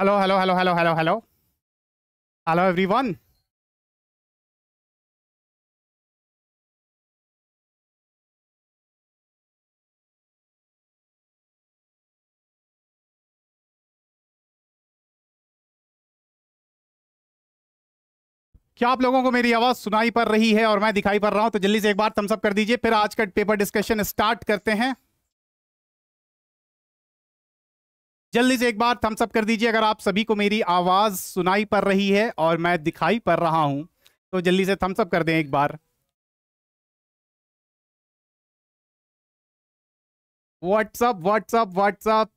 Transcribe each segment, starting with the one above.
Hello hello hello hello hello hello everyone क्या आप लोगों को मेरी आवाज सुनाई पड़ रही है और मैं दिखाई पड़ रहा हूं तो जल्दी से एक बार थम्सअप कर दीजिए फिर आज का पेपर डिस्कशन स्टार्ट करते हैं जल्दी से एक बार थम्सअप कर दीजिए अगर आप सभी को मेरी आवाज़ सुनाई पड़ रही है और मैं दिखाई पड़ रहा हूं तो जल्दी से थम्सअप कर दें एक बार व्हाट्सअप व्हाट्सअप व्हाट्सअप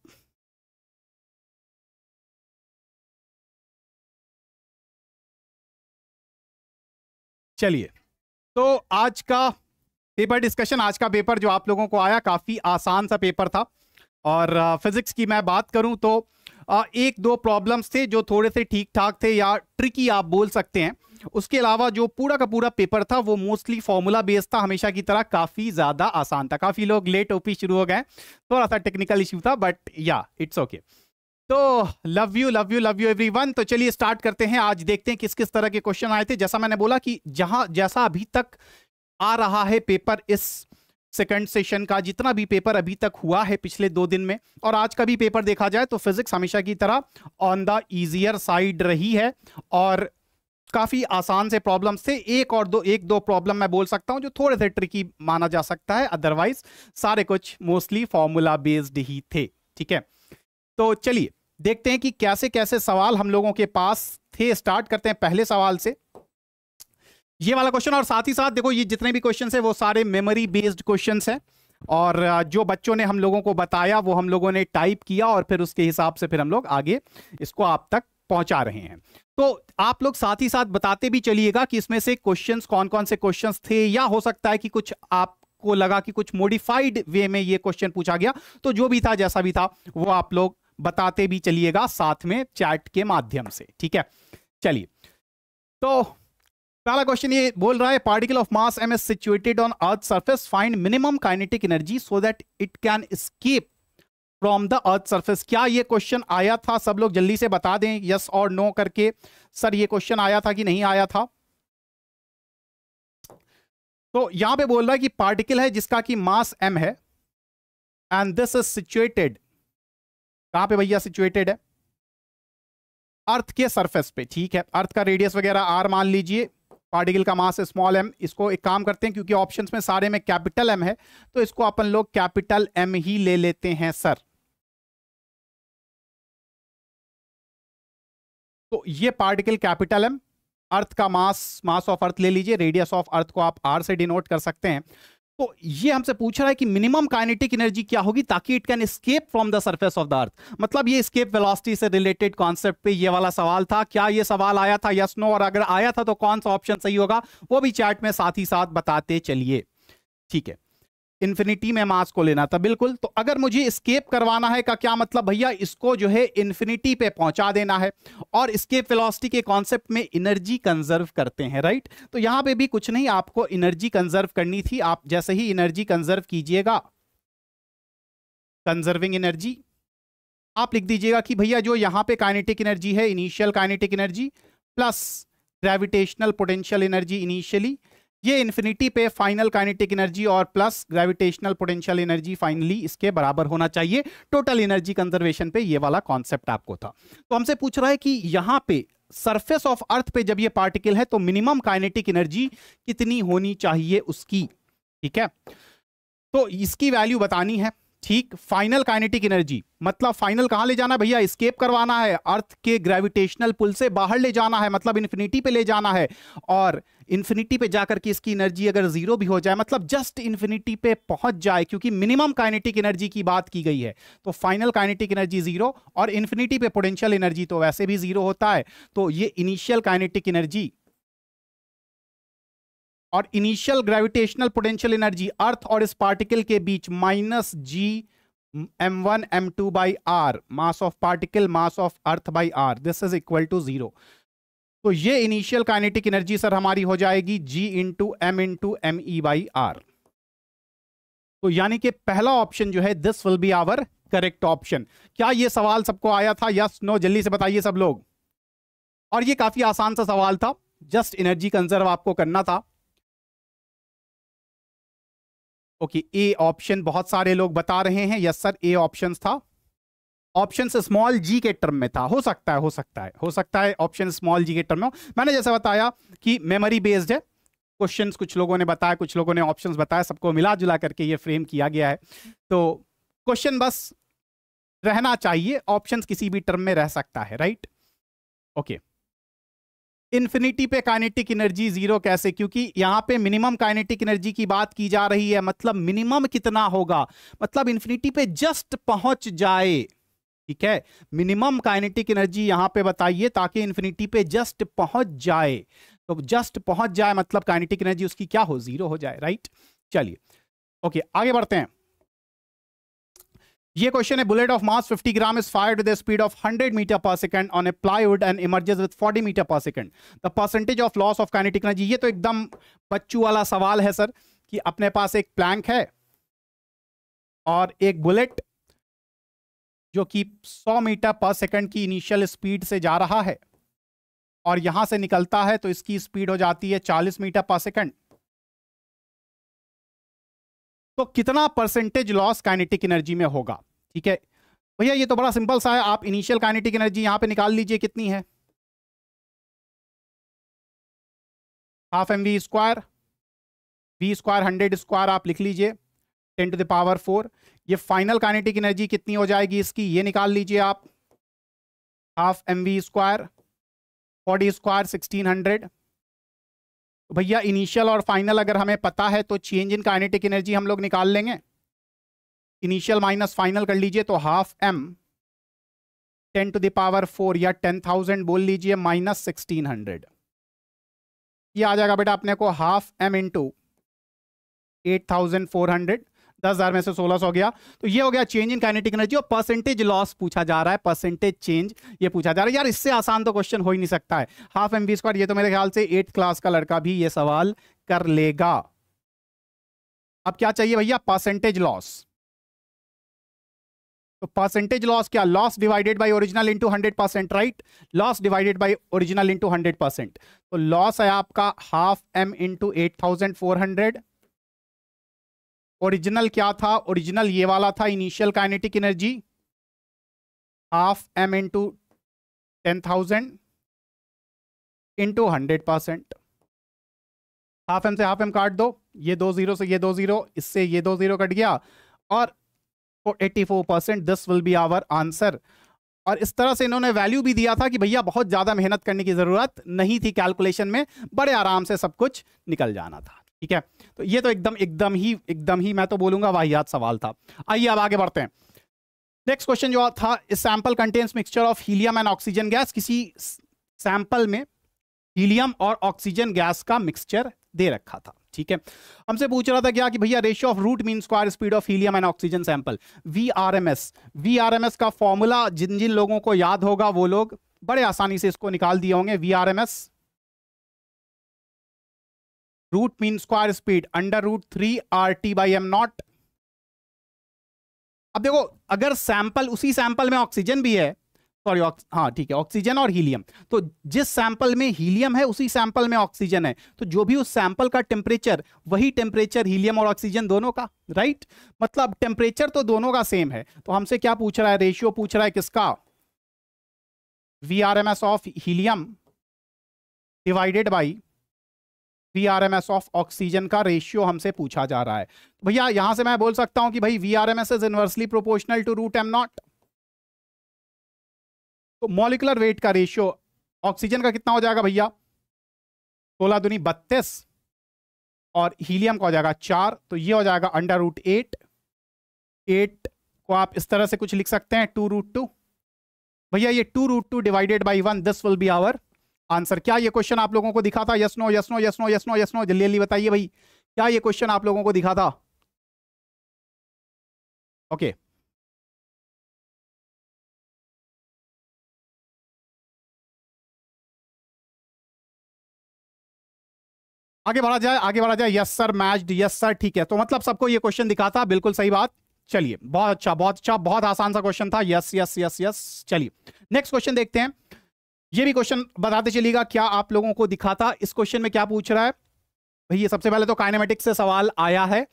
चलिए तो आज का पेपर डिस्कशन आज का पेपर जो आप लोगों को आया काफ़ी आसान सा पेपर था और फिज़िक्स की मैं बात करूं तो एक दो प्रॉब्लम्स थे जो थोड़े से ठीक ठाक थे या ट्रिकी आप बोल सकते हैं उसके अलावा जो पूरा का पूरा पेपर था वो मोस्टली फॉर्मूला बेस्ड था हमेशा की तरह काफ़ी ज़्यादा आसान था काफ़ी लोग लेट ओपी शुरू हो गए थोड़ा सा टेक्निकल इशू था बट या इट्स ओके तो love you love you love you one तो चलिए स्टार्ट करते हैं आज देखते हैं किस किस तरह के क्वेश्चन आए थे जैसा मैंने बोला कि जहां जैसा अभी तक आ रहा है पेपर इस सेकंड सेशन का जितना भी पेपर अभी तक हुआ है पिछले दो दिन में और आज का भी पेपर देखा जाए तो फिजिक्स हमेशा की तरह ऑन द इजियर साइड रही है और काफ़ी आसान से प्रॉब्लम्स थे एक और दो एक दो प्रॉब्लम मैं बोल सकता हूं जो थोड़े से ट्रिकी माना जा सकता है अदरवाइज सारे कुछ मोस्टली फॉर्मूला बेस्ड ही थे ठीक है तो चलिए देखते हैं कि कैसे कैसे सवाल हम लोगों के पास थे स्टार्ट करते हैं पहले सवाल से ये वाला क्वेश्चन और साथ ही साथ देखो ये जितने भी क्वेश्चन है वो सारे मेमोरी बेस्ड क्वेश्चन है और जो बच्चों ने हम लोगों को बताया वो हम लोगों ने टाइप किया और फिर उसके हिसाब से फिर हम लोग आगे इसको आप तक पहुंचा रहे हैं तो आप लोग साथ ही साथ बताते भी चलिएगा कि इसमें से क्वेश्चंस कौन कौन से क्वेश्चंस थे या हो सकता है कि कुछ आपको लगा कि कुछ मॉडिफाइड वे में ये क्वेश्चन पूछा गया तो जो भी था जैसा भी था वो आप लोग बताते भी चलिएगा साथ में चैट के माध्यम से ठीक है चलिए तो पहला क्वेश्चन ये बोल रहा है particle of mass M S situated on earth surface find minimum kinetic energy so that it can escape from the earth surface क्या ये क्वेश्चन आया था सब लोग जल्दी से बता दें यस और नो करके सर ये क्वेश्चन आया था कि नहीं आया था तो यहां पे बोल रहा है कि पार्टिकल है जिसका कि मास एम है एंड दिस इज सिचुएटेड कहां पे भैया सिचुएटेड है अर्थ के सरफेस पे ठीक है अर्थ का रेडियस वगैरह आर मान लीजिए पार्टिकल का मास स्मॉल एम इसको एक काम करते हैं क्योंकि ऑप्शन में सारे में कैपिटल एम है तो इसको अपन लोग कैपिटल एम ही ले लेते हैं सर तो ये पार्टिकल कैपिटल एम अर्थ का मास मास ऑफ अर्थ ले लीजिए रेडियस ऑफ अर्थ को आप आर से डिनोट कर सकते हैं तो ये हमसे पूछ रहा है कि मिनिमम काइनेटिक एनर्जी क्या होगी ताकि it can escape from the surface of the earth मतलब ये स्केप वेलोसिटी से रिलेटेड कॉन्सेप्ट पे ये वाला सवाल था क्या ये सवाल आया था यस नो और अगर आया था तो कौन सा ऑप्शन सही होगा वो भी चैट में साथ ही साथ बताते चलिए ठीक है इन्फिनिटी में मास को लेना था बिल्कुल तो अगर मुझे स्केप करवाना है का क्या मतलब भैया इसको जो है इन्फिनिटी पे पहुंचा देना है और स्केप वेलोसिटी के कॉन्सेप्ट में एनर्जी कंजर्व करते हैं राइट तो यहां पे भी कुछ नहीं आपको एनर्जी कंजर्व करनी थी आप जैसे ही एनर्जी कंजर्व कीजिएगा कंजर्विंग एनर्जी आप लिख दीजिएगा कि भैया जो यहां पर काइनेटिक एनर्जी है initial kinetic energy plus gravitational potential energy initially ये इन्फिनिटी पे फाइनल काइनेटिक एनर्जी और plus gravitational potential energy finally इसके बराबर होना चाहिए टोटल एनर्जी कंजर्वेशन पे ये वाला कॉन्सेप्ट आपको था तो हमसे पूछ रहा है कि यहाँ पे सरफेस ऑफ अर्थ पे जब ये पार्टिकल है तो मिनिमम काइनेटिक एनर्जी कितनी होनी चाहिए उसकी ठीक है तो इसकी वैल्यू बतानी है ठीक फाइनल काइनेटिक एनर्जी मतलब फाइनल कहां ले जाना भैया स्केप करवाना है अर्थ के ग्रेविटेशनल पुल से बाहर ले जाना है मतलब इन्फिनिटी पे ले जाना है और इन्फिनिटी पे जाकर के इसकी एनर्जी अगर जीरो भी हो जाए मतलब जस्ट इन्फिनिटी पे पहुंच जाए क्योंकि मिनिमम काइनेटिक एनर्जी की बात की गई है तो फाइनल काइनेटिक एनर्जी जीरो और इन्फिनिटी पे पोटेंशियल एनर्जी तो वैसे भी जीरो होता है तो ये इनिशियल काइनेटिक एनर्जी और initial gravitational potential energy earth और इस पार्टिकल के बीच minus G M one M two by R mass of particle mass of earth by R this is equal to zero तो ये इनिशियल काइनेटिक एनर्जी सर हमारी हो जाएगी G into M into M E by R तो यानी कि पहला option जो है this will be our correct option क्या ये सवाल सबको आया था यस नो जल्दी से बताइए सब लोग और ये काफी आसान सा सवाल था जस्ट एनर्जी कंजर्व आपको करना था ओके ए ऑप्शन बहुत सारे लोग बता रहे हैं यस सर ए ऑप्शन था ऑप्शन स्मॉल जी के टर्म में था हो सकता है हो सकता है हो सकता है ऑप्शन स्मॉल जी के टर्म में मैंने जैसा बताया कि मेमोरी बेस्ड है क्वेश्चंस कुछ लोगों ने बताया कुछ लोगों ने ऑप्शंस बताया सबको मिला जुला करके ये फ्रेम किया गया है तो क्वेश्चन बस रहना चाहिए ऑप्शंस किसी भी टर्म में रह सकता है राइट ओके okay. इन्फिनिटी पे काइनेटिक एनर्जी जीरो कैसे क्योंकि यहां पे मिनिमम काइनेटिक एनर्जी की बात की जा रही है मतलब मिनिमम कितना होगा मतलब इन्फिनिटी पे जस्ट पहुंच जाए ठीक है मिनिमम काइनेटिक एनर्जी यहां पे बताइए ताकि इन्फिनिटी पे जस्ट पहुंच जाए तो जस्ट पहुंच जाए मतलब काइनेटिक एनर्जी उसकी क्या हो जीरो हो जाए राइट चलिए ओके आगे बढ़ते हैं ये क्वेश्चन है bullet of mass 50 gram is fired with speed of 100 metre per second on a plywood and emerges with 40 metre per second the percentage of loss of kinetic energy ये तो एकदम बच्चू वाला सवाल है सर कि अपने पास एक प्लैंक है और एक बुलेट जो कि 100 मीटर पर सेकंड की इनिशियल स्पीड से जा रहा है और यहां से निकलता है तो इसकी स्पीड हो जाती है 40 मीटर पर सेकंड तो कितना परसेंटेज लॉस काइनेटिक एनर्जी में होगा ठीक है भैया ये तो बड़ा सिंपल सा है आप इनिशियल काइनेटिक एनर्जी यहाँ पे निकाल लीजिए कितनी है half M V square V square hundred square आप लिख लीजिए ten to the power four ये फाइनल काइनेटिक एनर्जी कितनी हो जाएगी इसकी ये निकाल लीजिए आप half M V square forty square sixteen hundred भैया इनिशियल और फाइनल अगर हमें पता है तो चेंज इन काइनेटिक एनर्जी हम लोग निकाल लेंगे इनिशियल माइनस फाइनल कर लीजिए तो half M ten to the power four या टेन थाउजेंड बोल लीजिए माइनस सिक्सटीन हंड्रेड ये आ जाएगा बेटा अपने को half M into eight thousand four hundred दस हज़ार में से सोलह सौ गया तो ये हो गया चेंज इन काइनेटिक एनर्जी और परसेंटेज लॉस पूछा जा रहा है परसेंटेज चेंज ये पूछा जा रहा है यार इससे आसान तो क्वेश्चन हो ही नहीं सकता है हाफ एम बी स्क्वायर ये तो मेरे ख्याल से एट क्लास का लड़का भी ये सवाल कर लेगा अब क्या चाहिए भैया परसेंटेज लॉस तो परसेंटेज लॉस क्या loss divided by original into 100 percent right loss divided by original into 100 percent तो लॉस है आपका half M into eight original क्या था ओरिजिनल ये वाला था initial kinetic energy half M into ten thousand into hundred percent half M से half M काट दो ये दो जीरो से ये दो जीरो इससे ये दो जीरो कट गया और 84 this will be our answer और इस तरह से इन्होंने वैल्यू भी दिया था कि भैया बहुत ज़्यादा मेहनत करने की ज़रूरत नहीं थी कैलकुलेशन में बड़े आराम से सब कुछ निकल जाना था ठीक है तो ये तो एकदम एकदम ही एकदम ही मैं तो बोलूंगा वाहियात सवाल था आइए अब आगे बढ़ते हैं नेक्स्ट क्वेश्चन जो था sample contains mixture of helium and oxygen gas किसी सैंपल में हीलियम और ऑक्सीजन गैस का मिक्सचर दे रखा था ठीक है हमसे पूछ रहा था क्या कि भैया ratio of root mean square speed of helium and oxygen sample V R M S V R M S का फॉर्मूला जिन जिन लोगों को याद होगा वो लोग बड़े आसानी से इसको निकाल दिए होंगे V R M S root mean square speed under root three R T by M nought अब देखो अगर सैंपल उसी सैंपल में ऑक्सीजन भी है सॉरी हाँ ठीक है ऑक्सीजन और हीलियम तो जिस सैंपल में हीलियम है उसी सैंपल में ऑक्सीजन है तो जो भी उस सैंपल का टेम्परेचर वही टेम्परेचर हीलियम और ऑक्सीजन दोनों का राइट मतलब टेम्परेचर तो दोनों का सेम है तो हमसे क्या पूछ रहा है रेशियो पूछ रहा है किसका V R M S of helium divided by V R M S of oxygen का रेशियो हमसे पूछा जा रहा है भैया यहां से मैं बोल सकता हूं कि भाई V R M S is inversely proportional to root M nought तो मॉलिकुलर वेट का रेशियो ऑक्सीजन का कितना हो जाएगा भैया सोलह दुनी बत्तीस और हीलियम का हो जाएगा चार तो ये हो जाएगा अंडर रूट एट एट को आप इस तरह से कुछ लिख सकते हैं टू रूट टू भैया ये two root two divided by one this will be our answer क्या ये क्वेश्चन आप लोगों को दिखा था yes no yes no yes no yes no yes no जल्दी जल्दी बताइए भाई क्या ये क्वेश्चन आप लोगों को दिखा था ओके okay. आगे बढ़ा जाए आगे बढ़ा जाए yes sir matched yes sir ठीक है तो मतलब सबको ये क्वेश्चन दिखा था बिल्कुल सही बात चलिए बहुत अच्छा बहुत अच्छा बहुत आसान सा क्वेश्चन था यस यस यस यस चलिए नेक्स्ट क्वेश्चन देखते हैं ये भी क्वेश्चन बताते चलिएगा क्या आप लोगों को दिखा था इस क्वेश्चन में क्या पूछ रहा है भैया सबसे पहले तो काइनेमेटिक्स से सवाल आया है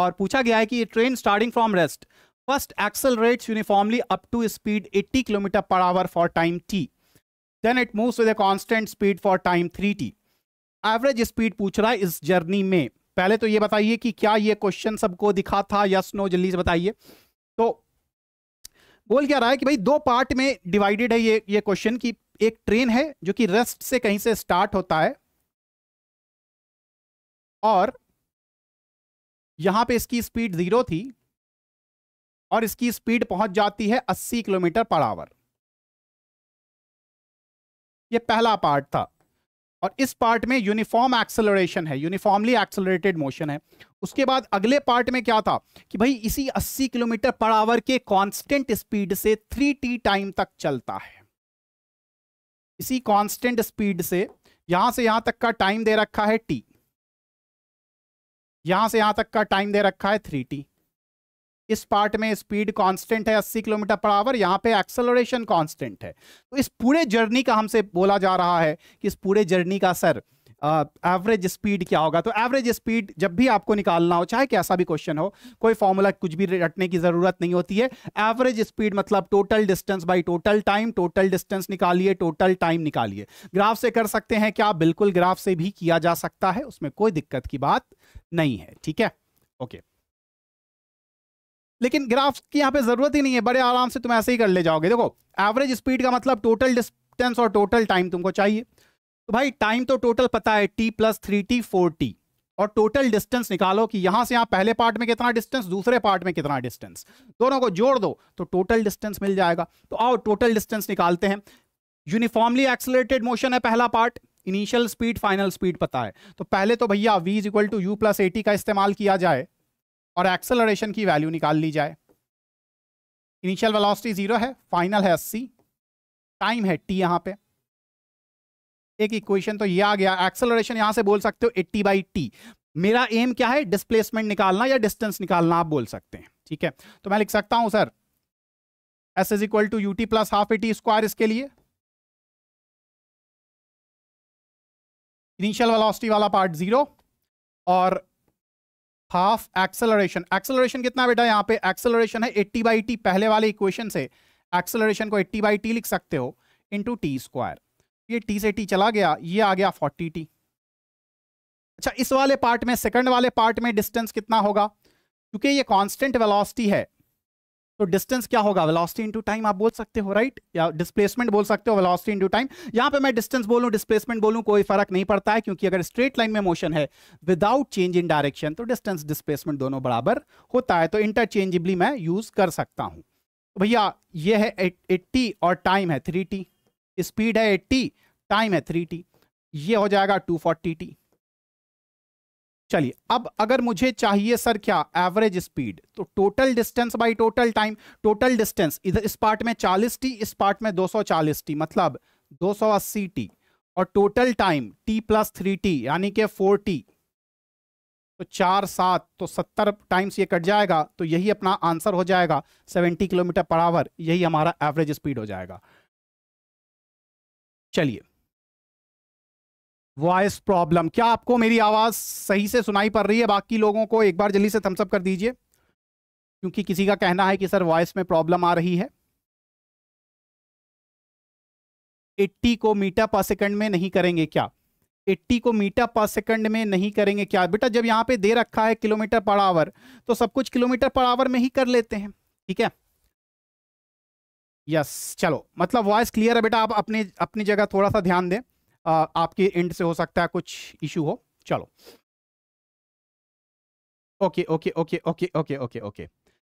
और पूछा गया है कि train starting from rest first accel accelerates uniformly up to speed 80 per hour for time T then it it with a a speed for time three T average speed पूछ रहा है इस जर्नी में पहले तो ये बताइए कि क्या ये क्वेश्चन सबको दिखा था यस नो जल्दी से बताइए तो बोल क्या रहा है कि भाई दो पार्ट में डिवाइडेड है ये ये क्वेश्चन कि एक ट्रेन है जो कि रेस्ट से कहीं से स्टार्ट होता है और यहां पे इसकी स्पीड जीरो थी और इसकी स्पीड पहुंच जाती है 80 किलोमीटर पर आवर ये पहला पार्ट था और इस पार्ट में यूनिफॉर्म एक्सेलरेशन है यूनिफॉर्मली एक्सेलरेटेड मोशन है उसके बाद अगले पार्ट में क्या था कि भाई इसी 80 किलोमीटर पर आवर के कांस्टेंट स्पीड से 3t टाइम तक चलता है इसी कांस्टेंट स्पीड से यहां से यहां तक का टाइम दे रखा है टी यहां से यहां तक का टाइम दे रखा है थ्री टी इस पार्ट में स्पीड कांस्टेंट है 80 किलोमीटर पर आवर यहाँ पे एक्सलोरेशन कांस्टेंट है तो इस पूरे जर्नी का हमसे बोला जा रहा है कि इस पूरे जर्नी का सर एवरेज uh, स्पीड क्या होगा तो एवरेज स्पीड जब भी आपको निकालना हो चाहे कैसा भी क्वेश्चन हो कोई फॉर्मूला कुछ भी रटने की जरूरत नहीं होती है एवरेज स्पीड मतलब total distance by total time total distance निकालिए टोटल टाइम निकालिए ग्राफ से कर सकते हैं क्या बिल्कुल ग्राफ से भी किया जा सकता है उसमें कोई दिक्कत की बात नहीं है ठीक है ओके okay. लेकिन ग्राफ की यहाँ पे जरूरत ही नहीं है बड़े आराम से तुम ऐसे ही कर ले जाओगे देखो एवरेज स्पीड का मतलब टोटल डिस्टेंस और टोटल टाइम तुमको चाहिए तो भाई टाइम तो टोटल पता है T plus three T four T और टोटल डिस्टेंस निकालो कि यहां से यहां पहले पार्ट में कितना डिस्टेंस दूसरे पार्ट में कितना डिस्टेंस दोनों को जोड़ दो तो टोटल डिस्टेंस मिल जाएगा तो आओ टोटल डिस्टेंस निकालते हैं यूनिफॉर्मली एक्सलेटेड मोशन है पहला part initial speed final speed पता है तो पहले तो भैया v is equal to U plus A T का इस्तेमाल किया जाए और एक्सेलरेशन की वैल्यू निकाल ली जाए इनिशियल वेलोसिटी जीरो है फाइनल है अस्सी टाइम है टी यहां पे एक इक्वेशन तो ये आ गया एक्सेलरेशन यहां से बोल सकते हो एट्टी बाई टी मेरा एम क्या है डिस्प्लेसमेंट निकालना या डिस्टेंस निकालना आप बोल सकते हैं ठीक है तो मैं लिख सकता हूं sir S is equal to U T plus half A T square इसके लिए इनिशियल वेलोसिटी वाला पार्ट जीरो और हाफ एक्सेलरेशन एक्सेलरेशन कितना बेटा यहाँ पे एक्सेलरेशन है एट्टी बाई टी पहले वाले इक्वेशन से एक्सेलरेशन को एट्टी बाई टी लिख सकते हो इंटू टी स्क्वायर ये टी से टी चला गया ये आ गया फोर्टी टी अच्छा इस वाले पार्ट में सेकंड वाले पार्ट में डिस्टेंस कितना होगा क्योंकि ये कांस्टेंट वेलोसिटी है तो डिस्टेंस क्या होगा वेलोसिटी इनटू टाइम आप बोल सकते हो राइट या डिस्प्लेसमेंट बोल सकते हो वेलोसिटी इनटू टाइम यहाँ पे मैं डिस्टेंस बोलूँ डिस्प्लेसमेंट बोलूँ कोई फर्क नहीं पड़ता है क्योंकि अगर स्ट्रेट लाइन में मोशन है विदाउट चेंज इन डायरेक्शन तो डिस्टेंस डिस्प्लेसमेंट दोनों बराबर होता है तो इंटरचेंजेबली मैं यूज कर सकता हूँ भैया ये है एट्टी और टाइम है थ्री स्पीड है एट्टी टाइम है थ्री ये हो जाएगा टू फोर्टी टी चलिए अब अगर मुझे चाहिए सर क्या एवरेज स्पीड तो total distance by total time total distance इधर इस पार्ट में 40 टी इस पार्ट में 240 टी मतलब 280 टी और total time T plus three T यानी कि फोर टी तो चार सात तो सत्तर टाइम्स ये कट जाएगा तो यही अपना आंसर हो जाएगा सेवेंटी किलोमीटर पर आवर यही हमारा एवरेज स्पीड हो जाएगा चलिए वॉइस प्रॉब्लम क्या आपको मेरी आवाज़ सही से सुनाई पड़ रही है बाकी लोगों को एक बार जल्दी से थम्सअप कर दीजिए क्योंकि किसी का कहना है कि सर वॉइस में प्रॉब्लम आ रही है 80 को मीटर पर सेकंड में नहीं करेंगे क्या 80 को मीटर पर सेकंड में नहीं करेंगे क्या बेटा जब यहां पे दे रखा है किलोमीटर पर आवर तो सब कुछ किलोमीटर पर आवर में ही कर लेते हैं ठीक है यस चलो मतलब वॉइस क्लियर है बेटा आप अपने अपनी जगह थोड़ा सा ध्यान दें आपके एंड से हो सकता है कुछ इशू हो चलो okay okay okay okay okay okay okay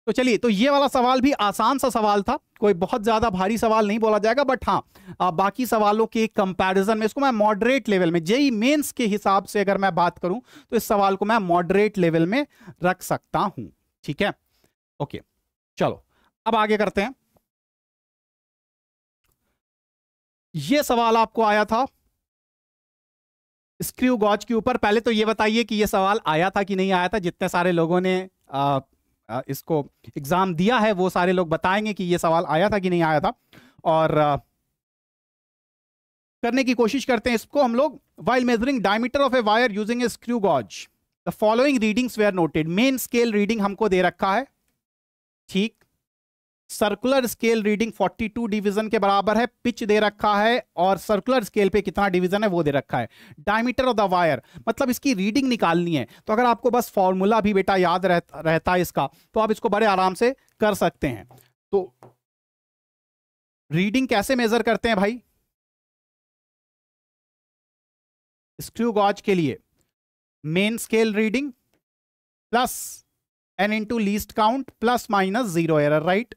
तो चलिए तो ये वाला सवाल भी आसान सा सवाल था कोई बहुत ज़्यादा भारी सवाल नहीं बोला जाएगा बट हाँ बाकी सवालों के कंपैरिजन में इसको मैं मॉडरेट लेवल में जेई मेंस के हिसाब से अगर मैं बात करूं तो इस सवाल को मैं मॉडरेट लेवल में रख सकता हूं ठीक है ओके चलो अब आगे करते हैं ये सवाल आपको आया था स्क्रू गॉज के ऊपर पहले तो ये बताइए कि ये सवाल आया था कि नहीं आया था जितने सारे लोगों ने आ, आ, इसको एग्जाम दिया है वो सारे लोग बताएंगे कि ये सवाल आया था कि नहीं आया था और आ, करने की कोशिश करते हैं इसको हम लोग while measuring diameter of a wire using a screw gauge the following readings were noted main scale reading हमको दे रखा है ठीक सर्कुलर स्केल रीडिंग 42 डिवीजन के बराबर है पिच दे रखा है और सर्कुलर स्केल पे कितना डिवीजन है वो दे रखा है डायमीटर ऑफ द वायर मतलब इसकी रीडिंग निकालनी है तो अगर आपको बस फॉर्मूला भी बेटा याद रह, रहता है इसका तो आप इसको बड़े आराम से कर सकते हैं तो रीडिंग कैसे मेजर करते हैं भाई स्क्रू गॉज के लिए main scale reading plus N into least count plus minus zero error right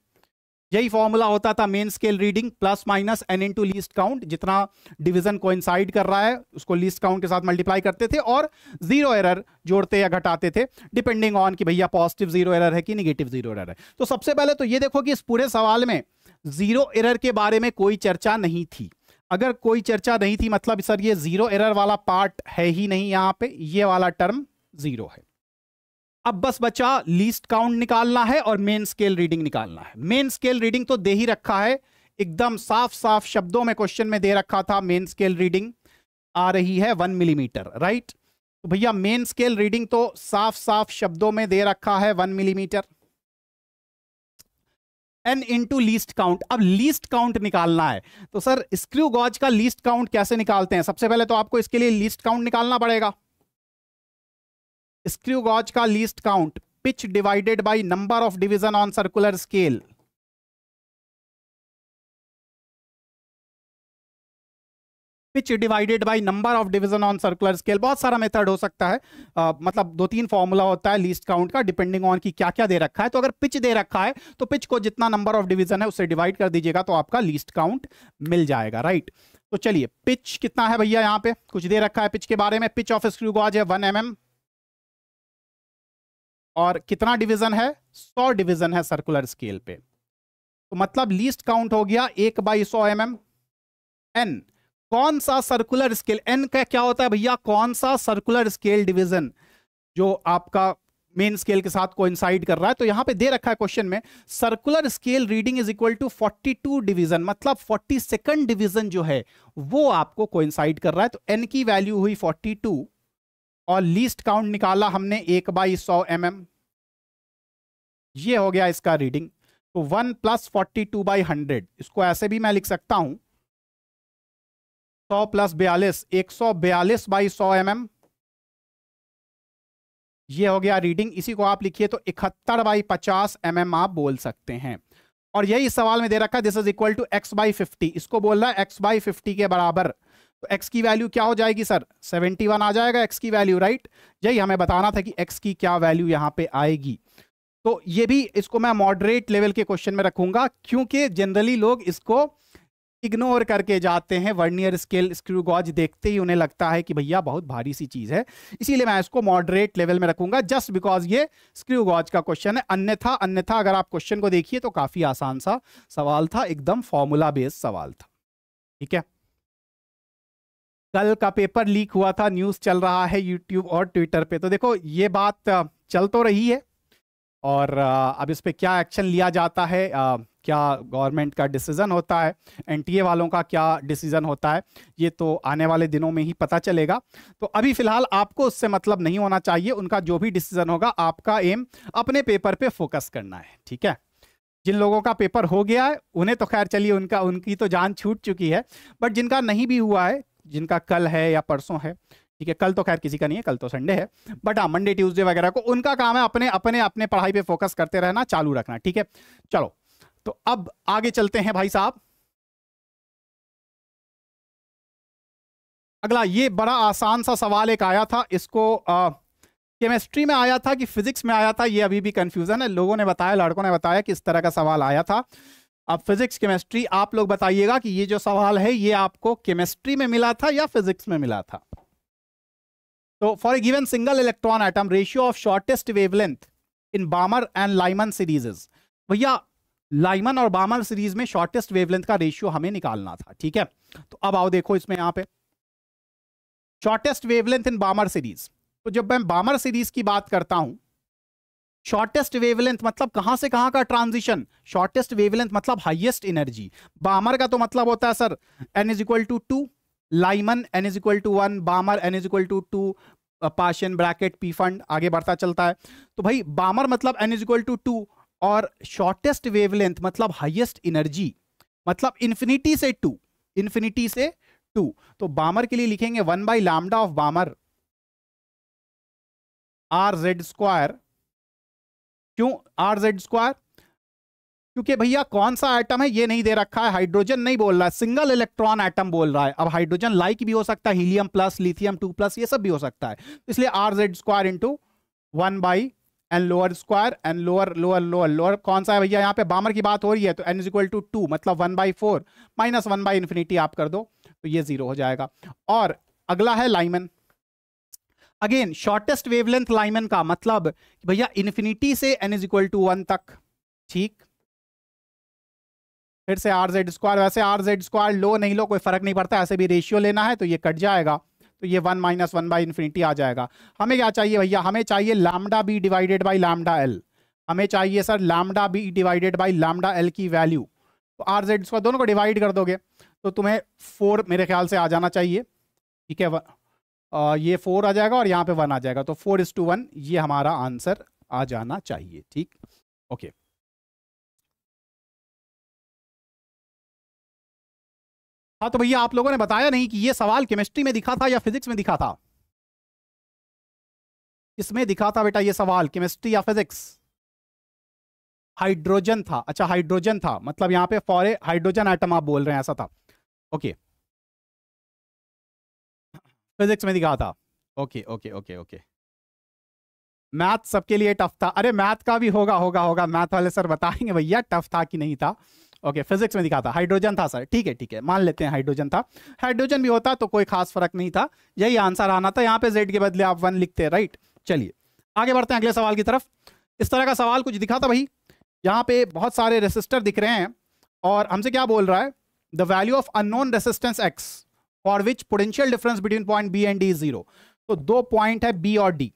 यही फॉर्मूला होता था main scale reading plus minus N into least count जितना डिवीजन कोइंसाइड कर रहा है उसको लीस्ट काउंट के साथ मल्टीप्लाई करते थे और जीरो एरर जोड़ते या घटाते थे डिपेंडिंग ऑन कि भैया पॉजिटिव जीरो एरर है कि निगेटिव जीरो एरर है तो सबसे पहले तो ये देखो कि इस पूरे सवाल में जीरो एरर के बारे में कोई चर्चा नहीं थी अगर कोई चर्चा नहीं थी मतलब सर ये जीरो एरर वाला पार्ट है ही नहीं यहाँ पे ये वाला टर्म जीरो है अब बस बचा लीस्ट काउंट निकालना है और मेन स्केल रीडिंग निकालना है मेन स्केल रीडिंग तो दे ही रखा है एकदम साफ साफ शब्दों में क्वेश्चन में दे रखा था मेन स्केल रीडिंग आ रही है वन मिलीमीटर राइट तो भैया मेन स्केल रीडिंग तो साफ साफ शब्दों में दे रखा है one millimetre N into least count अब लीस्ट काउंट निकालना है तो सर स्क्रू गॉज का लीस्ट काउंट कैसे निकालते हैं सबसे पहले तो आपको इसके लिए लीस्ट काउंट निकालना पड़ेगा स्क्रू गॉज का least count pitch divided by number of division on circular scale pitch divided by number of division on circular scale बहुत सारा मेथड हो सकता है uh, मतलब दो तीन फॉर्मूला होता है लीस्ट काउंट का डिपेंडिंग ऑन कि क्या क्या दे रखा है तो अगर पिच दे रखा है तो पिच को जितना नंबर ऑफ डिवीजन है उसे डिवाइड कर दीजिएगा तो आपका लीस्ट काउंट मिल जाएगा राइट तो चलिए पिच कितना है भैया यहाँ पे कुछ दे रखा है पिच के बारे में पिच ऑफ स्क्रू गॉज है वन एम mm, और कितना डिवीजन है सौ डिवीजन है सर्कुलर स्केल पे तो मतलब लीस्ट काउंट हो गया एक बाई सौ एम एम एन कौन सा सर्कुलर स्केल एन का क्या होता है भैया कौन सा सर्कुलर स्केल डिवीजन जो आपका मेन स्केल के साथ कोइंसाइड कर रहा है तो यहां पे दे रखा है क्वेश्चन में circular scale reading is equal to 42 division मतलब 42 सेकंड डिवीजन जो है वो आपको कोइंसाइड कर रहा है तो एन की वैल्यू हुई 42 और लीस्ट काउंट निकाला हमने एक बाई सौ एम mm। एम ये हो गया इसका रीडिंग तो one plus forty two by hundred इसको ऐसे भी मैं लिख सकता हूं सौ प्लस बयालीस एक सौ बयालीस बाई सौ एम mm। एम ये हो गया रीडिंग इसी को आप लिखिए तो इकहत्तर बाई पचास एम mm एम आप बोल सकते हैं और यही सवाल में दे रखा this is equal to X by fifty इसको बोल रहा है एक्स बाई फिफ्टी के बराबर तो एक्स की वैल्यू क्या हो जाएगी सर 71 आ जाएगा एक्स की वैल्यू राइट यही हमें बताना था कि एक्स की क्या वैल्यू यहाँ पे आएगी तो ये भी इसको मैं मॉडरेट लेवल के क्वेश्चन में रखूंगा क्योंकि जनरली लोग इसको इग्नोर करके जाते हैं वर्नियर स्केल स्क्रू गॉज देखते ही उन्हें लगता है कि भैया बहुत भारी सी चीज है इसीलिए मैं इसको मॉडरेट लेवल में रखूंगा जस्ट बिकॉज ये स्क्रू गॉज का क्वेश्चन है अन्यथा अन्यथा अगर आप क्वेश्चन को देखिए तो काफी आसान सा सवाल था एकदम फॉर्मूला बेस्ड सवाल था ठीक है कल का पेपर लीक हुआ था न्यूज़ चल रहा है यूट्यूब और ट्विटर पे तो देखो ये बात चल तो रही है और अब इस पर क्या एक्शन लिया जाता है क्या गवर्नमेंट का डिसीज़न होता है एनटीए वालों का क्या डिसीज़न होता है ये तो आने वाले दिनों में ही पता चलेगा तो अभी फ़िलहाल आपको उससे मतलब नहीं होना चाहिए उनका जो भी डिसीज़न होगा आपका एम अपने पेपर पे फोकस करना है ठीक है जिन लोगों का पेपर हो गया है उन्हें तो खैर चलिए उनका उनकी तो जान छूट चुकी है बट जिनका नहीं भी हुआ है जिनका कल है या परसों है ठीक है कल तो खैर किसी का नहीं है कल तो संडे है बट हाँ मंडे ट्यूसडे वगैरह को उनका काम है अपने अपने अपने पढ़ाई पे फोकस करते रहना चालू रखना ठीक है चलो तो अब आगे चलते हैं भाई साहब अगला ये बड़ा आसान सा सवाल एक आया था इसको केमिस्ट्री में आया था कि फिजिक्स में आया था ये अभी भी कंफ्यूजन है लोगों ने बताया लड़कों ने बताया कि इस तरह का सवाल आया था अब फिजिक्स केमिस्ट्री आप लोग बताइएगा कि ये जो सवाल है ये आपको केमिस्ट्री में मिला था या फिजिक्स में मिला था तो for a given single electron atom ratio of shortest wavelength in Balmer and Lyman series भैया लाइमन और बामर सीरीज में शॉर्टेस्ट वेवलेंथ का रेशियो हमें निकालना था ठीक है तो अब आओ देखो इसमें यहां पे shortest wavelength in Balmer series तो जब मैं बामर सीरीज की बात करता हूं शॉर्टेस्ट वेवलेंथ मतलब कहां से कहां का ट्रांजिशन शॉर्टेस्ट वेवलेंथ मतलब हाईएस्ट एनर्जी बामर का तो मतलब होता है sir N is equal to two Lyman N is equal to one Balmer N is equal to two Paschen Brackett Pfund आगे बढ़ता चलता है तो भाई बामर मतलब N is equal to two और शॉर्टेस्ट वेवलेंथ मतलब हाइएस्ट एनर्जी मतलब इन्फिनिटी से टू इन्फिनिटी से टू तो बामर के लिए लिखेंगे one by lambda of Balmer R Z square क्यों आर जेड स्क्वायर क्योंकि भैया कौन सा आइटम है ये नहीं दे रखा है हाइड्रोजन नहीं बोल रहा है सिंगल इलेक्ट्रॉन आइटम बोल रहा है अब हाइड्रोजन लाइक भी हो सकता है helium plus lithium two plus ये सब भी हो सकता है तो इसलिए R Z square into one by N lower square N lower lower lower lower कौन सा है भैया यहाँ पे बामर की बात हो रही है तो N is equal to two मतलब one by four minus one by infinity आप कर दो तो ये जीरो हो जाएगा और अगला है Lyman again shortest wavelength Lyman का मतलब भैया इन्फिनिटी से N is equal to one तक ठीक फिर से आर जेड स्क्वायर वैसे आर जेड स्क्वायर लो नहीं लो कोई फर्क नहीं पड़ता ऐसे भी रेशियो लेना है तो ये कट जाएगा तो ये one minus one by infinity आ जाएगा हमें क्या चाहिए भैया हमें चाहिए lambda B divided by lambda L हमें चाहिए sir lambda B divided by lambda L की वैल्यू तो आर जेड स्क्वायर दोनों को डिवाइड कर दोगे तो तुम्हें फोर मेरे ख्याल से आ जाना चाहिए ठीक है ये फोर आ जाएगा और यहाँ पे वन आ जाएगा तो फोर इज टू वन ये हमारा आंसर आ जाना चाहिए ठीक ओके हाँ तो भैया आप लोगों ने बताया नहीं कि ये सवाल केमिस्ट्री में दिखा था या फिजिक्स में दिखा था इसमें दिखा था बेटा ये सवाल केमिस्ट्री या फिजिक्स हाइड्रोजन था अच्छा हाइड्रोजन था मतलब यहाँ पे फॉरे हाइड्रोजन आइटम आप बोल रहे हैं ऐसा था ओके okay. फिजिक्स में दिखा था okay okay okay okay math सबके लिए टफ था अरे मैथ का भी होगा होगा होगा मैथ वाले सर बताएंगे भैया टफ था कि नहीं था ओके फिजिक्स में दिखा था हाइड्रोजन था सर ठीक है ठीक है मान लेते हैं हाइड्रोजन था हाइड्रोजन भी होता तो कोई खास फर्क नहीं था यही आंसर आना था यहाँ पे जेड के बदले आप वन लिखते हैं राइट चलिए आगे बढ़ते हैं अगले सवाल की तरफ इस तरह का सवाल कुछ दिखा था भाई यहाँ पे बहुत सारे रेसिस्टर दिख रहे हैं और हमसे क्या बोल रहा है the value of unknown resistance X for which potential difference between point B and D zero तो दो पॉइंट है बी और डी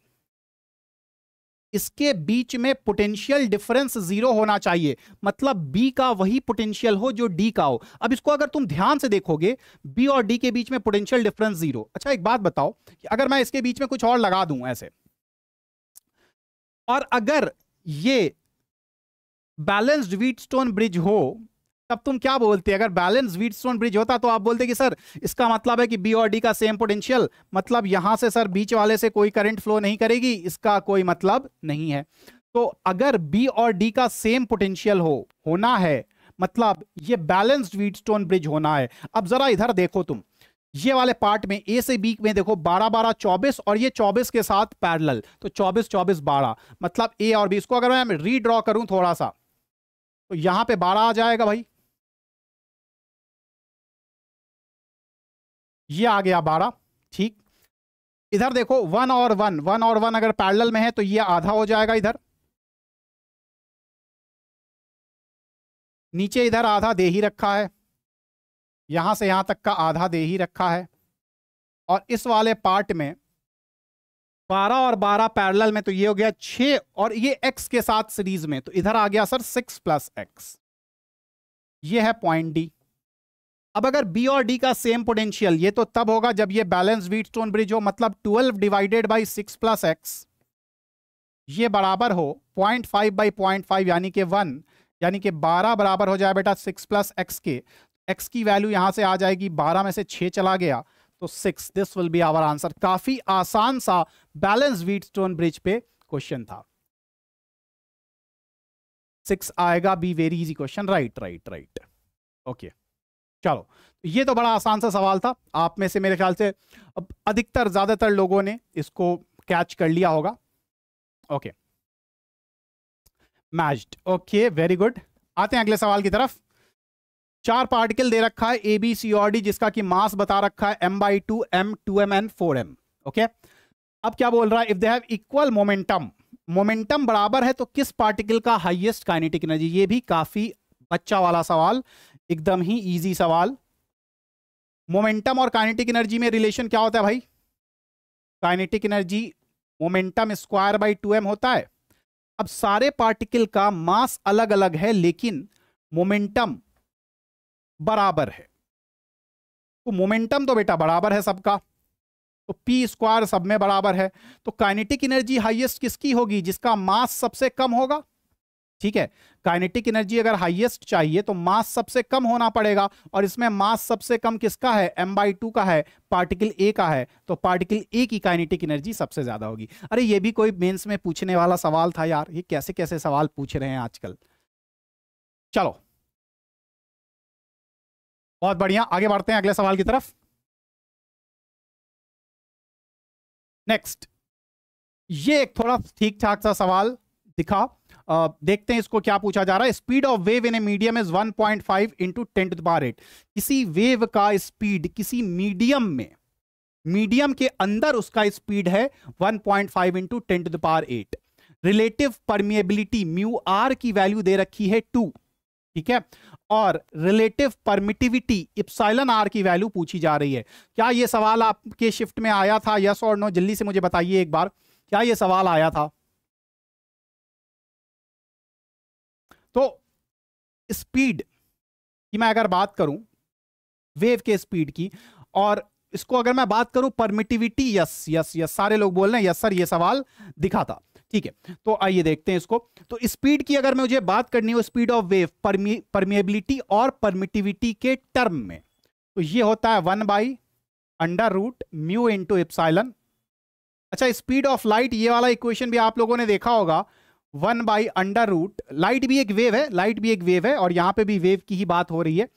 इसके बीच में पोटेंशियल डिफरेंस जीरो होना चाहिए मतलब बी का वही पोटेंशियल हो जो डी का हो अब इसको अगर तुम ध्यान से देखोगे बी और डी के बीच में पोटेंशियल डिफरेंस जीरो अच्छा एक बात बताओ कि अगर मैं इसके बीच में कुछ और लगा दूं ऐसे और अगर ये बैलेंस्ड व्हीटस्टोन ब्रिज हो तब तुम क्या बोलते अगर बैलेंस स्टोन ब्रिज होता तो आप बोलते कि सर इसका मतलब है कि बी और डी का सेम पोटेंशियल मतलब यहां से सर बीच वाले से कोई करंट फ्लो नहीं करेगी इसका कोई मतलब नहीं है तो अगर बी और डी का सेम पोटेंशियल हो होना है मतलब ये बैलेंस्ड व्हीटस्टोन ब्रिज होना है अब जरा इधर देखो तुम ये वाले पार्ट में ए से बी में देखो 12 12 24 और ये 24 के साथ पैरेलल तो 24 24 12 मतलब ए और बी इसको अगर मैं रीड्रॉ करूं थोड़ा सा तो यहां पे 12 आ जाएगा भाई ये आ गया बारह ठीक इधर देखो वन और वन वन और वन अगर पैरल में है तो ये आधा हो जाएगा इधर नीचे इधर आधा दे ही रखा है यहां से यहां तक का आधा दे ही रखा है और इस वाले पार्ट में बारह और बारह पैरेलल में तो ये हो गया छः और ये एक्स के साथ सीरीज में तो इधर आ गया सर सिक्स प्लस एक्स ये है पॉइंट डी अब अगर बी और डी का सेम पोटेंशियल ये तो तब होगा जब ये बैलेंस व्हीट स्टोन ब्रिज हो मतलब 12 divided by six plus X ये बराबर हो 0.5 फाइव बाई पॉइंट यानी कि वन यानी कि 12 बराबर हो जाए बेटा 6 प्लस एक्स के एक्स की वैल्यू यहां से आ जाएगी 12 में से 6 चला गया तो 6 this will be our answer काफी आसान सा बैलेंस व्हीट स्टोन ब्रिज पे क्वेश्चन था सिक्स आएगा be very easy question right right right okay चलो ये तो बड़ा आसान सा सवाल था आप में से मेरे ख्याल से अधिकतर ज़्यादातर लोगों ने इसको कैच कर लिया होगा okay matched okay very good आते हैं अगले सवाल की तरफ चार पार्टिकल दे रखा है ए बी सी और डी जिसका कि मास बता रखा है M by two M two M and four M okay अब क्या बोल रहा है if they have equal momentum momentum बराबर है तो किस पार्टिकल का हाईएस्ट काइनेटिक एनर्जी ये भी काफी बच्चा वाला सवाल एकदम ही इजी सवाल मोमेंटम और काइनेटिक एनर्जी में रिलेशन क्या होता है भाई kinetic energy momentum square by two M होता है अब सारे पार्टिकल का मास अलग अलग है लेकिन मोमेंटम बराबर है तो मोमेंटम तो बेटा बराबर है सबका तो पी स्क्वायर सब में बराबर है तो काइनेटिक एनर्जी हाईएस्ट किसकी होगी जिसका मास सबसे कम होगा ठीक है काइनेटिक एनर्जी अगर हाईएस्ट चाहिए तो मास सबसे कम होना पड़ेगा और इसमें मास सबसे कम किसका है एम बाई टू का है पार्टिकल ए का है तो पार्टिकल ए की काइनेटिक एनर्जी सबसे ज्यादा होगी अरे ये भी कोई मेंस में पूछने वाला सवाल था यार ये कैसे कैसे सवाल पूछ रहे हैं आजकल चलो बहुत बढ़िया आगे बढ़ते हैं अगले सवाल की तरफ नेक्स्ट ये एक थोड़ा ठीक ठाक सा सवाल दिखा देखते हैं इसको क्या पूछा जा रहा है speed of wave in a medium is 1.5 point five into ten power eight किसी वेव का स्पीड किसी मीडियम में मीडियम के अंदर उसका स्पीड है 1.5 point five into ten power eight relative permeability mu R की वैल्यू दे रखी है टू ठीक है और रिलेटिव परमिटिविटी इप्साइलन आर की वैल्यू पूछी जा रही है क्या यह सवाल आपके शिफ्ट में आया था यस और नो जल्दी से मुझे बताइए एक बार क्या यह सवाल आया था तो स्पीड की मैं अगर बात करूं वेव के स्पीड की और इसको अगर मैं बात करूं परमिटिविटी यस यस यस सारे लोग बोल रहे हैं यस सर ये सवाल दिखा था ठीक है तो आइए देखते हैं इसको तो स्पीड की अगर मैं मुझे बात करनी हो स्पीड ऑफ वेव परमिएबिलिटी और परमिटिविटी के टर्म में तो ये होता है one by under root mu into epsilon अच्छा स्पीड ऑफ लाइट ये वाला इक्वेशन भी आप लोगों ने देखा होगा one by under root light भी एक वेव है लाइट भी एक वेव है और यहाँ पे भी वेव की ही बात हो रही है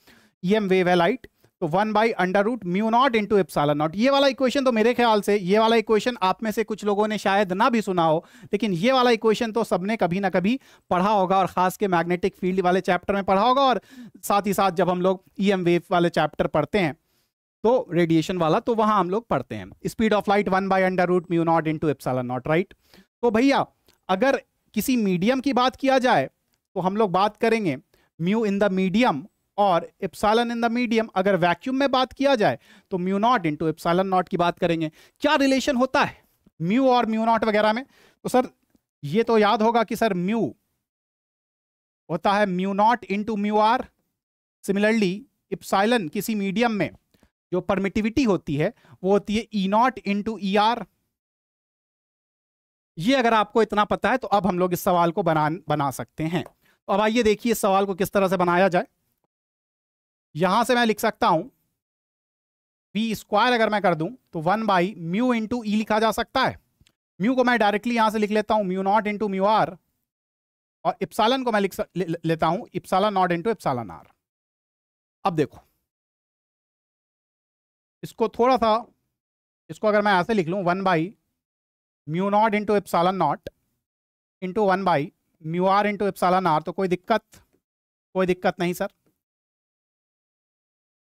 ई e वेव है लाइट तो one by under root mu nought into epsilon nought ये वाला इक्वेशन तो मेरे ख्याल से ये वाला इक्वेशन आप में से कुछ लोगों ने शायद ना भी सुना हो लेकिन ये वाला इक्वेशन तो सबने कभी ना कभी पढ़ा होगा और खास के मैग्नेटिक फील्ड वाले चैप्टर में पढ़ा होगा और साथ ही साथ जब हम लोग ई e एम वेव वाले चैप्टर पढ़ते हैं तो रेडिएशन वाला तो वहां हम लोग पढ़ते हैं speed of light one by under root mu nought into epsilon nought right तो भैया अगर किसी मीडियम की बात किया जाए तो हम लोग बात करेंगे म्यू इन द मीडियम और इप्सालन इन द मीडियम अगर वैक्यूम में बात किया जाए तो mu nought into epsilon nought की बात करेंगे क्या रिलेशन होता है म्यू और म्यू नॉट वगैरह में तो सर ये तो याद होगा कि सर म्यू होता है mu nought into mu R similarly epsilon किसी मीडियम में जो परमिटिविटी होती है वो होती है E nought into E R ये अगर आपको इतना पता है तो अब हम लोग इस सवाल को बना बना सकते हैं तो अब आइए देखिए इस सवाल को किस तरह से बनाया जाए यहां से मैं लिख सकता हूं बी स्क्वायर अगर मैं कर दूं तो one by mu into E लिखा जा सकता है म्यू को मैं डायरेक्टली यहां से लिख लेता हूं mu nought into mu R और इप्सालन को मैं लिख लेता हूं epsilon nought into epsilon R अब देखो इसको थोड़ा सा इसको अगर मैं ऐसे लिख लू one by mu nought into epsilon nought into one by mu R into epsilon R तो कोई दिक्कत कोई दिक्कत नहीं सर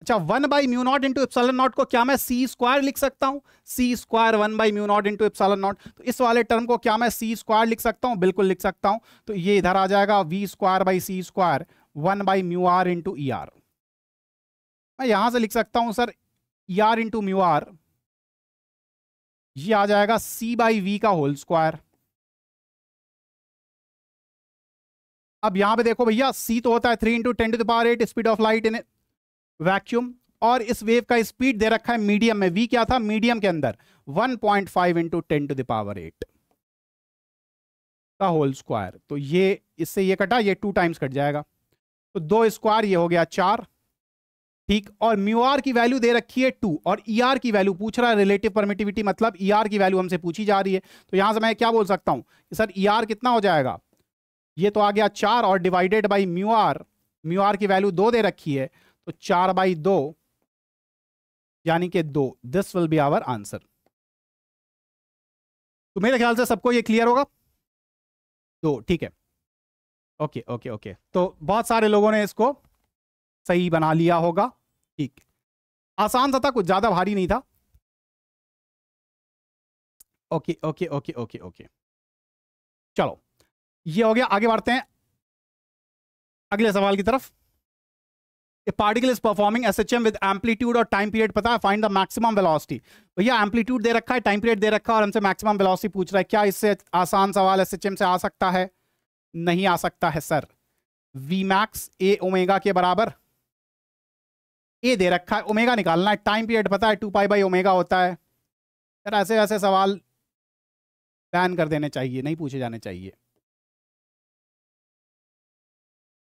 अच्छा one by mu nought into epsilon nought को क्या मैं सी स्क्वायर लिख सकता हूं C square one by mu nought into epsilon nought तो इस वाले टर्म को क्या मैं सी स्क्वायर लिख सकता हूं बिल्कुल लिख सकता हूं तो ये इधर आ जाएगा V square by C square one by mu R into E R मैं यहां से लिख सकता हूं sir E R into mu R ये आ जाएगा सी बाई वी का होल स्क्वायर अब यहां पे देखो भैया सी तो होता है three into ten to the power eight speed of light in vacuum और इस वेव का स्पीड दे रखा है मीडियम में वी क्या था मीडियम के अंदर 1.5 point five into ten to the power eight का होल स्क्वायर तो ये इससे ये कटा ये टू टाइम्स कट जाएगा तो दो स्क्वायर ये हो गया चार ठीक और म्यू आर की वैल्यू दे रखी है टू और ई ER की वैल्यू पूछ रहा है रिलेटिव परमिटिविटी मतलब ई ER की वैल्यू हमसे पूछी जा रही है तो यहां से मैं क्या बोल सकता हूं कि सर ई ER कितना हो जाएगा ये तो आ गया चार और divided by mu R mu R की वैल्यू दो दे रखी है तो चार बाई दो यानी कि दो this will be our answer तो मेरे ख्याल से सबको ये क्लियर होगा दो ठीक है ओके ओके ओके तो बहुत सारे लोगों ने इसको सही बना लिया होगा ठीक आसान सा था कुछ ज़्यादा भारी नहीं था okay okay okay okay okay चलो ये हो गया आगे बढ़ते हैं अगले सवाल की तरफ particle is performing S H M with amplitude और टाइम पीरियड पता है फाइंड द maximum velocity भैया एम्पलीट्यूड दे रखा है टाइम पीरियड दे रखा है और हमसे मैक्सिमम velocity पूछ रहा है क्या इससे आसान सवाल एस एच एम से आ सकता है नहीं आ सकता है सर मैक्स ए ओमेगा के बराबर ए दे रखा है ओमेगा निकालना है टाइम पीरियड पता है टू पाई बाई ओमेगा होता है यार ऐसे ऐसे सवाल बैन कर देने चाहिए नहीं पूछे जाने चाहिए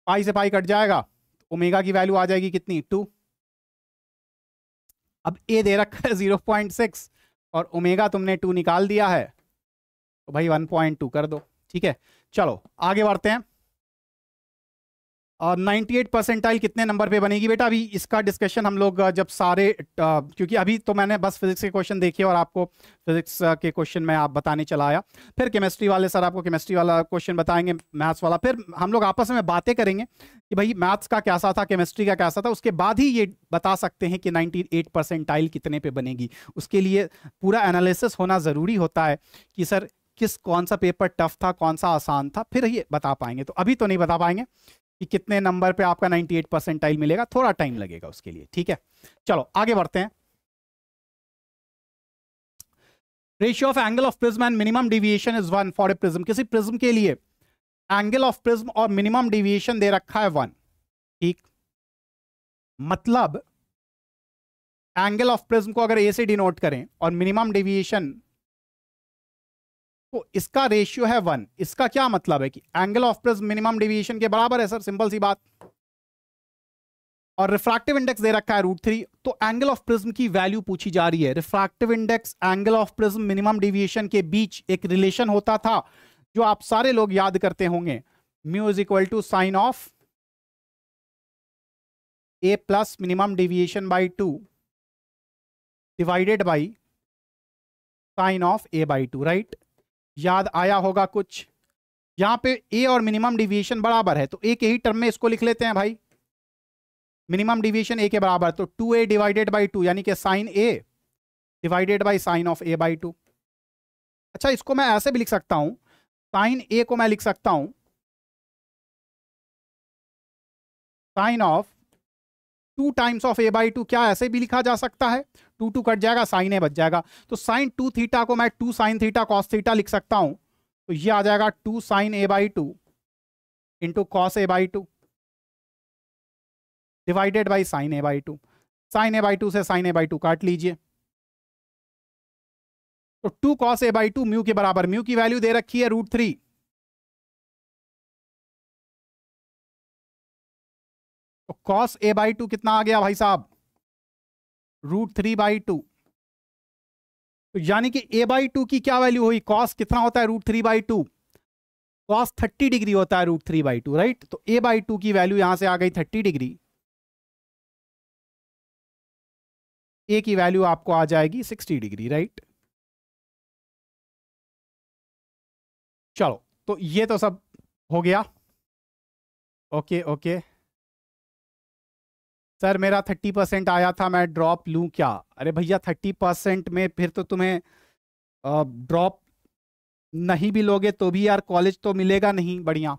पाई से पाई कट जाएगा ओमेगा तो की वैल्यू आ जाएगी कितनी टू अब ए दे रखा है जीरो पॉइंट सिक्स और ओमेगा तुमने टू निकाल दिया है तो भाई वन पॉइंट टू कर दो ठीक है चलो आगे बढ़ते हैं और 98 परसेंटाइल कितने नंबर पे बनेगी बेटा अभी इसका डिस्कशन हम लोग जब सारे क्योंकि अभी तो मैंने बस फिजिक्स के क्वेश्चन देखे और आपको फिजिक्स के क्वेश्चन में आप बताने चला आया फिर केमिस्ट्री वाले सर आपको केमिस्ट्री वाला क्वेश्चन बताएंगे मैथ्स वाला फिर हम लोग आपस में बातें करेंगे कि भाई मैथ्स का कैसा था केमिस्ट्री का कैसा था उसके बाद ही ये बता सकते हैं कि नाइन्टी परसेंटाइल कितने पे बनेगी उसके लिए पूरा एनालिसिस होना ज़रूरी होता है कि सर किस कौन सा पेपर टफ था कौन सा आसान था फिर ये बता पाएंगे तो अभी तो नहीं बता पाएंगे कि कितने नंबर पे आपका 98 एट परसेंटाइल मिलेगा थोड़ा टाइम लगेगा उसके लिए ठीक है चलो आगे बढ़ते हैं ratio of angle of prism and minimum deviation is one for a prism किसी प्रिज्म के लिए एंगल ऑफ प्रिज्म और मिनिमम डिविएशन दे रखा है वन ठीक मतलब एंगल ऑफ प्रिज्म को अगर ए से डिनोट करें और मिनिमम डिविएशन तो इसका रेशियो है वन इसका क्या मतलब है कि angle of prism minimum deviation के बराबर है सर सिंपल सी बात और रिफ्रैक्टिव इंडेक्स दे रखा है रूट थ्री तो एंगल ऑफ प्रिज्म की वैल्यू पूछी जा रही है refractive index angle of prism minimum deviation के बीच एक रिलेशन होता था जो आप सारे लोग याद करते होंगे mu is equal to sine of A plus minimum deviation by two divided by sine of A by two right याद आया होगा कुछ यहां पे ए और मिनिमम डिविएशन बराबर है तो ए के ही टर्म में इसको लिख लेते हैं भाई मिनिमम डिविएशन ए के बराबर तो two A divided by two यानी कि sine A divided by sine of A by two अच्छा इसको मैं ऐसे भी लिख सकता हूं साइन ए को मैं लिख सकता हूं sine of two times of A by two क्या ऐसे भी लिखा जा सकता है टू टू कट जाएगा साइन ए बच जाएगा तो साइन टू थीटा को मैं two sine theta cos theta लिख सकता हूं तो ये आ जाएगा two sine A by two into cos A by two divided by sine A by two sine A by two से साइन ए बाई टू काट लीजिए तो two cos A by two mu के बराबर म्यू की value दे रखी है रूट थ्री तो कॉस ए बाई टू कितना आ गया भाई साहब रूट थ्री बाई टू तो यानी कि ए बाई टू की क्या वैल्यू हुई कॉस कितना होता है root three by two cos thirty degree होता है root three by two right तो ए बाई टू की वैल्यू यहां से आ गई थर्टी डिग्री ए की वैल्यू आपको आ जाएगी सिक्सटी डिग्री राइट चलो तो ये तो सब हो गया ओके ओके सर मेरा थर्टी परसेंट आया था मैं ड्रॉप लूँ क्या अरे भैया थर्टी परसेंट में फिर तो तुम्हें ड्रॉप नहीं भी लोगे तो भी यार कॉलेज तो मिलेगा नहीं बढ़िया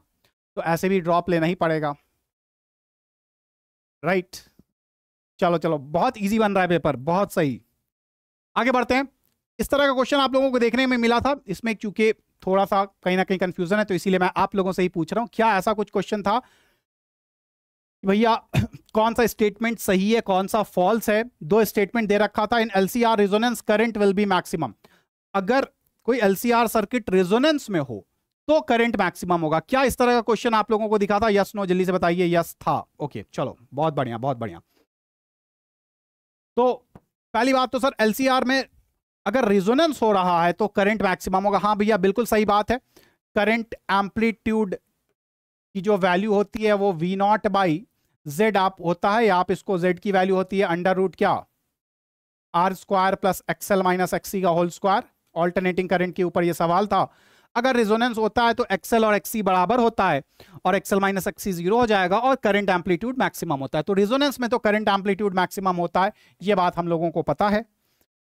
तो ऐसे भी ड्रॉप लेना ही पड़ेगा राइट चलो चलो बहुत इजी बन रहा है पेपर बहुत सही आगे बढ़ते हैं इस तरह का क्वेश्चन आप लोगों को देखने में मिला था इसमें चूंकि थोड़ा सा कहीं ना कहीं कंफ्यूजन है तो इसीलिए मैं आप लोगों से ही पूछ रहा हूँ क्या ऐसा कुछ क्वेश्चन था भैया कौन सा स्टेटमेंट सही है कौन सा फॉल्स है दो स्टेटमेंट दे रखा था in LCR resonance current will be maximum अगर कोई एलसीआर सर्किट रेजोनेंस में हो तो करंट मैक्सिमम होगा क्या इस तरह का क्वेश्चन आप लोगों को दिखा था यस नो जल्दी से बताइए यस था ओके चलो बहुत बढ़िया बहुत बढ़िया तो पहली बात तो सर एलसीआर में अगर रिजोनेंस हो रहा है तो करंट मैक्सिमम होगा हाँ भैया बिल्कुल सही बात है करंट एम्पलीट्यूड की जो वैल्यू होती है वो वी नॉट बाई जेड आप होता है आप इसको जेड की वैल्यू होती है अंडर रूट क्या R square plus X L minus X C का होल स्क्वायर ऑल्टरनेटिंग करंट के ऊपर ये सवाल था अगर रिजोनेंस होता है तो एक्सएल और एक्सी बराबर होता है और एक्सएल माइनस एक्सी जीरो हो जाएगा और करंट एम्पलीट्यूड मैक्सिमम होता है तो रिजोनेंस में तो करंट एम्पलीट्यूड मैक्सिमम होता है ये बात हम लोगों को पता है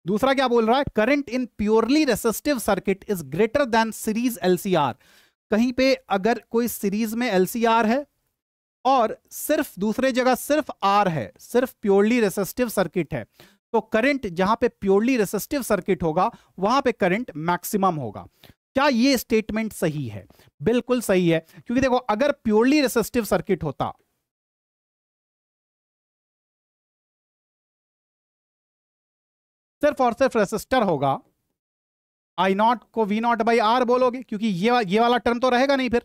दूसरा क्या बोल रहा है current in purely resistive circuit is greater than series LCR कहीं पे अगर कोई सीरीज में एलसीआर है और सिर्फ दूसरे जगह सिर्फ आर है सिर्फ प्योरली रेसिस्टिव सर्किट है तो करंट जहां पे प्योरली रेसिस्टिव सर्किट होगा वहां पे करंट मैक्सिमम होगा क्या ये स्टेटमेंट सही है बिल्कुल सही है क्योंकि देखो अगर प्योरली रेसिस्टिव सर्किट होता सिर्फ और सिर्फ रेसिस्टर होगा आई नॉट को वी नॉट बाई आर बोलोगे क्योंकि ये वा, ये वाला टर्म तो रहेगा नहीं फिर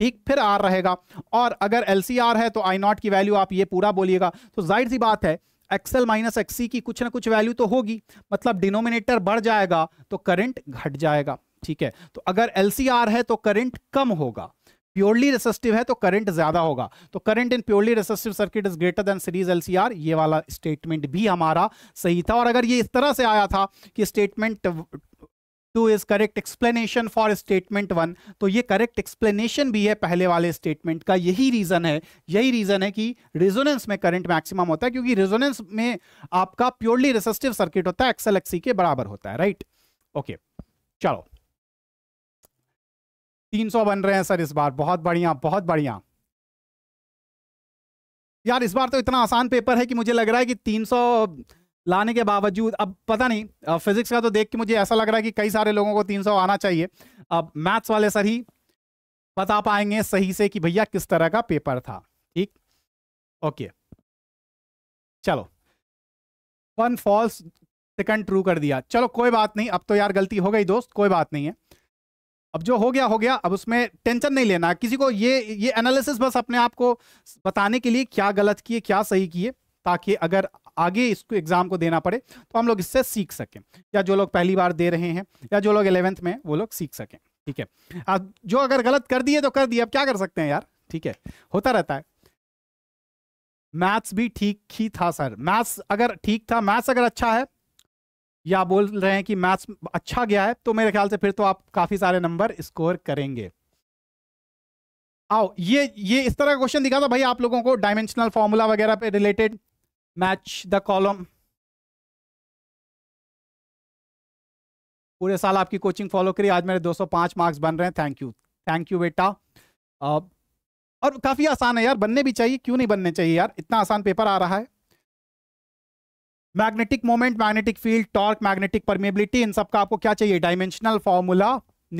ठीक फिर आर रहेगा और अगर एल है तो आई नॉट की वैल्यू आप ये पूरा बोलिएगा तो जाहिर सी बात है एक्सएल माइनस एक्सी की कुछ ना कुछ वैल्यू तो होगी मतलब डिनोमिनेटर बढ़ जाएगा तो करंट घट जाएगा ठीक है तो अगर एल है तो करंट कम होगा प्योरली रेसिस्टिव है तो करंट ज्यादा होगा तो current in purely resistive circuit is greater than series R ये वाला स्टेटमेंट भी हमारा सही था और अगर ये इस तरह से आया था कि statement two is correct explanation for statement one तो ये करेक्ट एक्सप्लेनेशन भी है पहले वाले स्टेटमेंट का यही रीजन है यही रीजन है कि रिजोनेंस में करंट मैक्सिमम होता है क्योंकि रिजोनेंस में आपका प्योरली रेसिस्टिव सर्किट होता है एक्सएल एक्सी के बराबर होता है राइट ओके चलो चलो 300 बन रहे हैं सर इस बार बहुत बढ़िया बहुत बढ़िया यार इस बार तो इतना आसान पेपर है कि मुझे लग रहा है कि सौ लाने के बावजूद अब पता नहीं फिजिक्स का तो देख के मुझे ऐसा लग रहा है कि कई सारे लोगों को 300 आना चाहिए अब मैथ्स वाले सर ही बता पाएंगे सही से कि भैया किस तरह का पेपर था ठीक ओके चलो वन फॉल्स सेकंड ट्रू कर दिया चलो कोई बात नहीं अब तो यार गलती हो गई दोस्त कोई बात नहीं है अब जो हो गया हो गया अब उसमें टेंशन नहीं लेना किसी को ये ये एनालिसिस बस अपने आप को बताने के लिए क्या गलत किए क्या सही किए ताकि अगर आगे इसको एग्जाम को देना पड़े तो हम लोग इससे सीख सकें या जो लोग पहली बार दे रहे हैं या जो लोग इलेवेंथ में वो लोग सीख सकें ठीक है अब जो अगर गलत कर दिए तो कर दिए अब क्या कर सकते हैं यार ठीक है होता रहता है मैथ्स भी ठीक ही था सर मैथ्स अगर ठीक था मैथ्स अगर अच्छा है या बोल रहे हैं कि मैथ्स अच्छा गया है तो मेरे ख्याल से फिर तो आप काफी सारे नंबर स्कोर करेंगे आओ ये ये इस तरह का क्वेश्चन दिखा था भाई आप लोगों को डायमेंशनल फॉर्मूला वगैरह पे रिलेटेड match the column पूरे साल आपकी कोचिंग फॉलो करी आज मेरे 205 मार्क्स बन रहे हैं थैंक यू थैंक यू बेटा और काफ़ी आसान है यार बनने भी चाहिए क्यों नहीं बनने चाहिए यार इतना आसान पेपर आ रहा है magnetic moment magnetic field torque magnetic permeability इन सब का आपको क्या चाहिए डायमेंशनल फॉर्मूला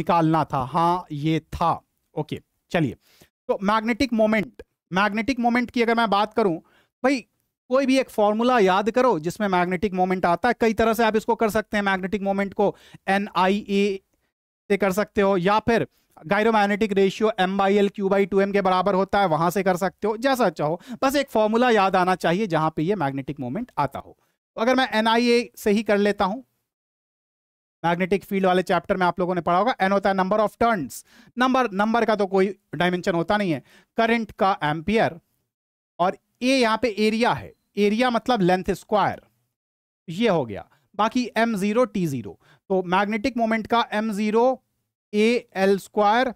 निकालना था हाँ ये था ओके चलिए तो मैग्नेटिक मोमेंट मैग्नेटिक मोमेंट की अगर मैं बात करूं भाई कोई भी एक फॉर्मूला याद करो जिसमें मैग्नेटिक मोमेंट आता है कई तरह से आप इसको कर सकते हैं मैग्नेटिक मोमेंट को एन आई ए से कर सकते हो या फिर gyromagnetic ratio M by L Q by two M के बराबर होता है वहां से कर सकते हो जैसा चाहो बस एक फॉर्मूला याद आना चाहिए जहां पे ये मैग्नेटिक मोमेंट आता हो तो अगर मैं एन आई ए से ही कर लेता हूं मैग्नेटिक फील्ड वाले चैप्टर में आप लोगों ने पढ़ा होगा एन होता है number of turns number number का तो कोई डायमेंशन होता नहीं है करंट का एम्पियर और ए यहाँ पे एरिया है एरिया मतलब लेंथ स्क्वायर ये हो गया बाकी एम जीरो टी जीरो तो मैग्नेटिक मोमेंट का M zero A L square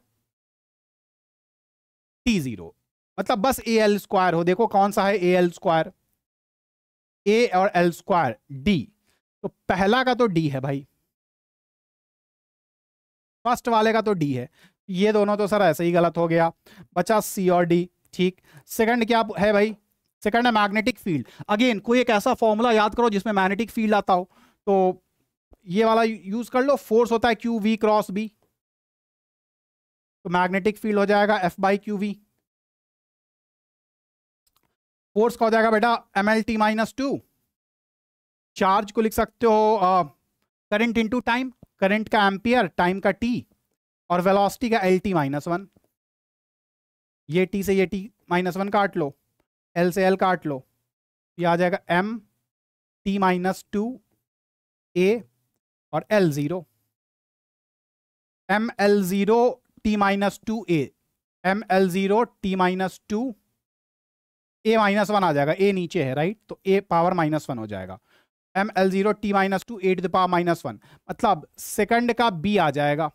T zero मतलब बस ए एल स्क्वायर हो देखो कौन सा है ए एल स्क्वायर ए और एल स्क्वायर डी तो पहला का तो डी है भाई फर्स्ट वाले का तो डी है ये दोनों तो सर ऐसे ही गलत हो गया बचा सी और डी ठीक सेकंड क्या है भाई सेकंड है मैग्नेटिक फील्ड अगेन कोई एक ऐसा फॉर्मूला याद करो जिसमें मैग्नेटिक फील्ड आता हो तो ये वाला यूज कर लो फोर्स होता है क्यू वी क्रॉस बी तो मैग्नेटिक फील्ड हो जाएगा F by Q V force का हो जाएगा बेटा M L T minus two charge को लिख सकते हो करंट टू टाइम करंट का एम्पियर टाइम का टी और वेलोसिटी का एल टी माइनस वन ये टी से ये टी माइनस वन काट लो एल से एल काट लो ये आ जाएगा M T minus two A और L zero M L zero T minus two A M L zero T minus two A minus one आ जाएगा ए नीचे है राइट तो ए पावर माइनस वन हो जाएगा M L zero T minus two A to the power minus one मतलब second का B आ जाएगा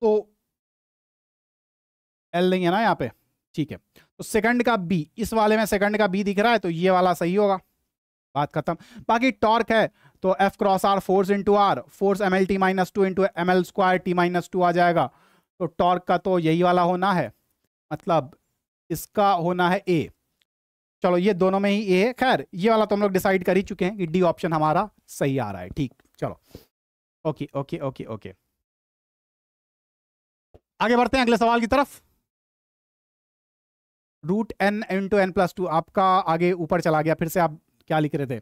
तो एल नहीं है ना यहाँ पे ठीक है तो सेकंड का बी इस वाले में सेकंड का बी दिख रहा है तो ये वाला सही होगा बात खत्म बाकी टॉर्क है तो F cross R force into R force M L T minus two into M L square T minus two आ जाएगा तो टॉर्क का तो यही वाला होना है मतलब इसका होना है ए चलो ये दोनों में ही ए है खैर ये वाला तो हम लोग डिसाइड कर ही चुके हैं कि डी ऑप्शन हमारा सही आ रहा है ठीक चलो ओके ओके ओके ओके आगे बढ़ते हैं अगले सवाल की तरफ root N into N plus two आपका आगे ऊपर चला गया फिर से आप क्या लिख रहे थे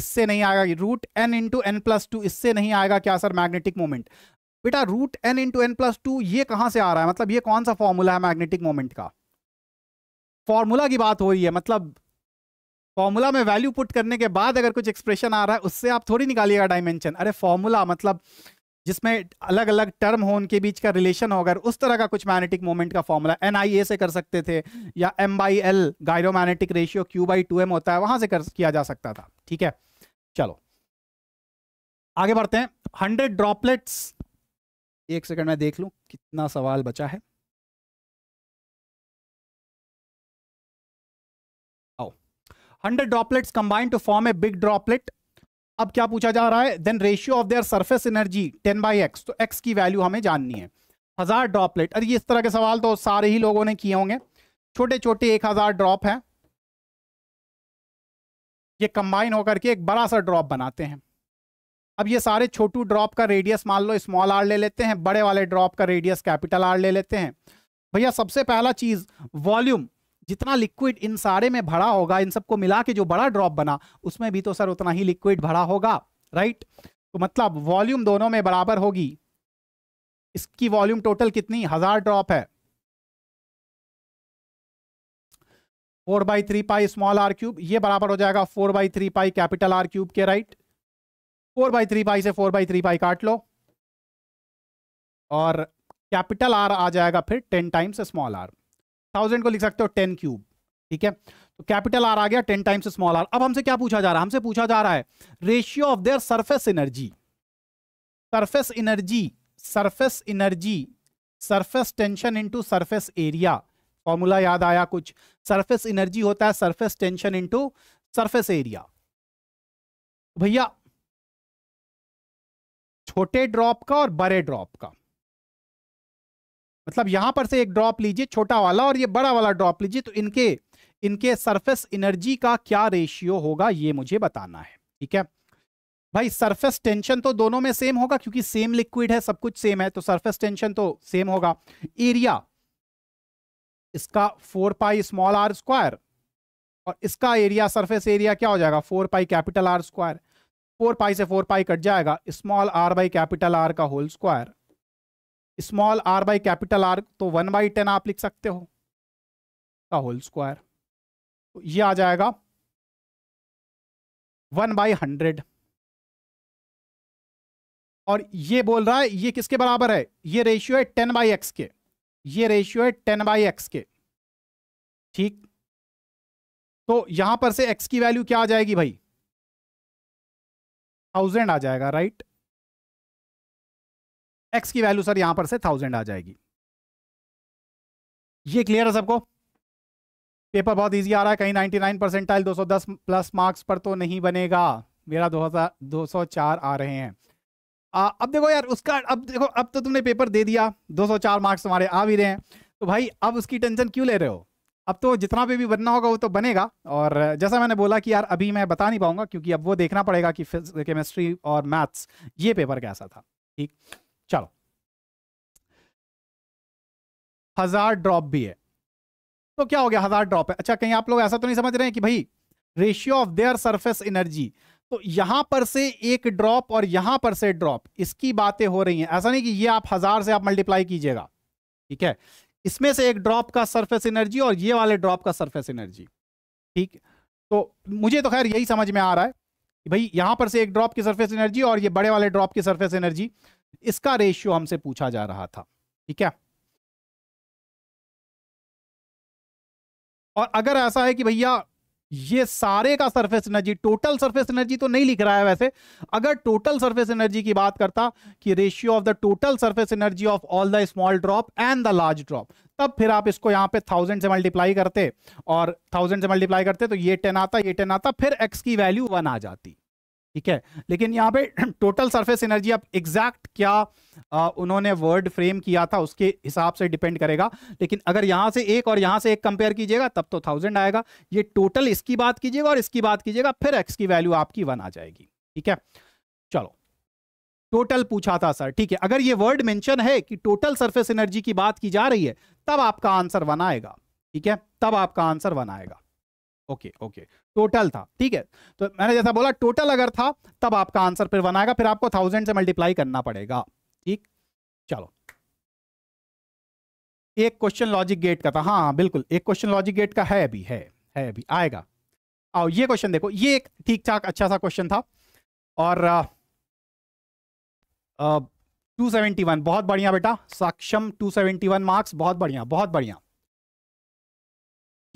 इससे नहीं आएगा root N into N plus two इससे नहीं आएगा क्या सर मैग्नेटिक मोमेंट बेटा root N into N plus two ये कहां से आ रहा है मतलब ये कौन सा फॉर्मूला है मैग्नेटिक मोमेंट का फॉर्मूला की बात हो रही है मतलब फॉर्मूला में वैल्यू पुट करने के बाद अगर कुछ एक्सप्रेशन आ रहा है उससे आप थोड़ी निकालिएगा डायमेंशन अरे फॉर्मूला मतलब जिसमें अलग अलग टर्म हो उनके बीच का रिलेशन हो अगर उस तरह का कुछ मैग्नेटिक मोमेंट का फॉर्मूला एन आई ए से कर सकते थे या M by L gyro magnetic ratio Q by two M होता है वहां से कर किया जा सकता था ठीक है चलो आगे बढ़ते हैं हंड्रेड ड्रॉपलेट्स एक सेकंड में देख लू कितना सवाल बचा है hundred droplets combine to form a big droplet अब क्या पूछा जा रहा है then ratio of their surface energy ten by X तो एक्स की वैल्यू हमें जाननी है हज़ार ड्रॉपलेट अरे इस तरह के सवाल तो सारे ही लोगों ने किए होंगे छोटे छोटे एक हज़ार ड्रॉप हैं ये कंबाइन होकर के एक बड़ा सा ड्रॉप बनाते हैं अब ये सारे छोटू ड्रॉप का रेडियस मान लो स्मॉल आर ले लेते हैं बड़े वाले ड्रॉप का रेडियस कैपिटल आर ले लेते हैं भैया सबसे पहला चीज़ वॉल्यूम जितना लिक्विड इन सारे में भरा होगा इन सबको मिला के जो बड़ा ड्रॉप बना उसमें भी तो सर उतना ही लिक्विड भरा होगा राइट तो मतलब वॉल्यूम दोनों में बराबर होगी इसकी वॉल्यूम टोटल कितनी हजार ड्रॉप है four by three pi small R cube ये बराबर हो जाएगा four by three pi capital R cube के right four by three pi से फोर बाई थ्री पाई काट लो और कैपिटल आर आ जाएगा फिर ten times small R thousand को लिख सकते हो टेन क्यूब ठीक है तो कैपिटल आर आ गया टेन टाइम्स स्मॉल आर अब हमसे क्या पूछा जा रहा है हमसे पूछा जा रहा है ratio of their surface energy surface energy surface energy surface tension into surface area formula याद आया कुछ सरफेस एनर्जी होता है surface tension into surface area भैया छोटे ड्रॉप का और बड़े ड्रॉप का मतलब यहां पर से एक ड्रॉप लीजिए छोटा वाला और ये बड़ा वाला ड्रॉप लीजिए तो इनके इनके सरफेस एनर्जी का क्या रेशियो होगा ये मुझे बताना है ठीक है भाई सरफेस टेंशन तो दोनों में सेम होगा क्योंकि सेम लिक्विड है सब कुछ सेम है तो सरफेस टेंशन तो सेम होगा एरिया इसका four pi small R square और इसका एरिया सरफेस एरिया क्या हो जाएगा four pi capital R square four pi से फोर पाई कट जाएगा small R by capital R का whole square small R by capital R तो वन बाई टेन आप लिख सकते हो का होल स्क्वायर तो ये आ जाएगा वन बाई हंड्रेड और ये बोल रहा है ये किसके बराबर है ये रेशियो है टेन बाई एक्स के ये रेशियो है टेन बाई एक्स के ठीक तो यहां पर से एक्स की वैल्यू क्या आ जाएगी भाई थाउजेंड आ जाएगा राइट एक्स की वैल्यू सर यहां पर से थाउजेंड आ जाएगी ये क्लियर है सबको पेपर बहुत इजी आ रहा है कहीं 99 परसेंटाइल 210 प्लस मार्क्स पर तो नहीं बनेगा मेरा 2000 204 आ रहे हैं आ, अब देखो यार उसका अब देखो अब तो तुमने पेपर दे दिया 204 मार्क्स तुम्हारे आ भी रहे हैं तो भाई अब उसकी टेंशन क्यों ले रहे हो अब तो जितना पे भी बनना होगा वो तो बनेगा और जैसा मैंने बोला कि यार अभी मैं बता नहीं पाऊंगा क्योंकि अब वो देखना पड़ेगा कि केमिस्ट्री और मैथ्स ये पेपर कैसा था ठीक चलो हजार ड्रॉप भी है तो क्या हो गया हजार ड्रॉप है अच्छा कहीं आप लोग ऐसा तो नहीं समझ रहे हैं कि भाई ratio of their surface energy तो यहां पर से एक ड्रॉप और यहां पर से ड्रॉप इसकी बातें हो रही हैं ऐसा नहीं कि ये आप हजार से आप मल्टीप्लाई कीजिएगा ठीक है इसमें से एक ड्रॉप का सरफेस एनर्जी और ये वाले ड्रॉप का सरफेस एनर्जी ठीक तो मुझे तो खैर यही समझ में आ रहा है कि भाई यहां पर से एक ड्रॉप की सरफेस एनर्जी और ये बड़े वाले ड्रॉप की सरफेस एनर्जी इसका रेशियो हमसे पूछा जा रहा था ठीक है और अगर ऐसा है कि भैया ये सारे का surface energy total surface energy तो नहीं लिख रहा है वैसे अगर टोटल सरफेस एनर्जी की बात करता कि ratio of the total surface energy of all the small drop and the large drop तब फिर आप इसको यहां पे थाउजेंड से मल्टीप्लाई करते और थाउजेंड से मल्टीप्लाई करते तो ये टेन आता ये टेन आता फिर एक्स की वैल्यू वन आ जाती ठीक है लेकिन यहाँ पे टोटल सरफेस एनर्जी अब एग्जैक्ट क्या आ, उन्होंने वर्ड फ्रेम किया था उसके हिसाब से डिपेंड करेगा लेकिन अगर यहाँ से एक और यहाँ से एक कंपेयर कीजिएगा तब तो थाउजेंड आएगा ये टोटल इसकी बात कीजिएगा और इसकी बात कीजिएगा फिर एक्स की वैल्यू आपकी वन आ जाएगी ठीक है चलो टोटल पूछा था सर ठीक है अगर ये वर्ड मेंशन है कि टोटल सरफेस एनर्जी की बात की जा रही है तब आपका आंसर वन आएगा ठीक है तब आपका आंसर वन आएगा ओके ओके टोटल था ठीक है तो मैंने जैसा बोला टोटल अगर था तब आपका आंसर फिर बनाएगा फिर आपको थाउजेंड से मल्टीप्लाई करना पड़ेगा ठीक चलो एक क्वेश्चन लॉजिक गेट का था हाँ, हाँ बिल्कुल एक क्वेश्चन लॉजिक गेट का है अभी है है अभी आएगा आओ ये क्वेश्चन देखो ये एक ठीक ठाक अच्छा सा क्वेश्चन था और टू सेवेंटी वन बहुत बढ़िया बेटा सक्षम टू सेवेंटी वन मार्क्स बहुत बढ़िया बहुत बढ़िया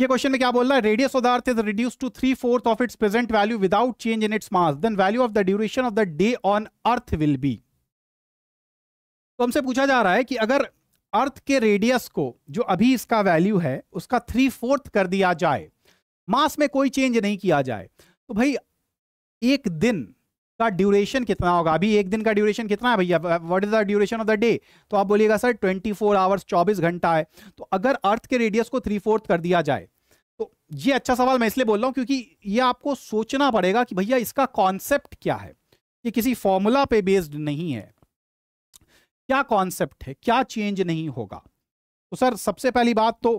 ये क्वेश्चन में क्या बोल रहा है radius of the earth is reduce to three fourth of its present value without change in its mass then value of the duration of the day on earth will be तो हमसे पूछा जा रहा है कि अगर अर्थ के रेडियस को जो अभी इसका वैल्यू है उसका थ्री फोर्थ कर दिया जाए मास में कोई चेंज नहीं किया जाए तो भाई एक दिन का ड्यूरेशन कितना होगा अभी एक दिन का ड्यूरेशन कितना है भैया what is the duration of the day तो आप बोलिएगा सर 24 फोर आवर्स चौबीस घंटा है तो अगर अर्थ के रेडियस को थ्री फोर्थ कर दिया जाए तो ये अच्छा सवाल मैं इसलिए बोल रहा हूँ क्योंकि ये आपको सोचना पड़ेगा कि भैया इसका कॉन्सेप्ट क्या है ये किसी फॉर्मूला पे बेस्ड नहीं है क्या कॉन्सेप्ट है क्या चेंज नहीं होगा तो सर सबसे पहली बात तो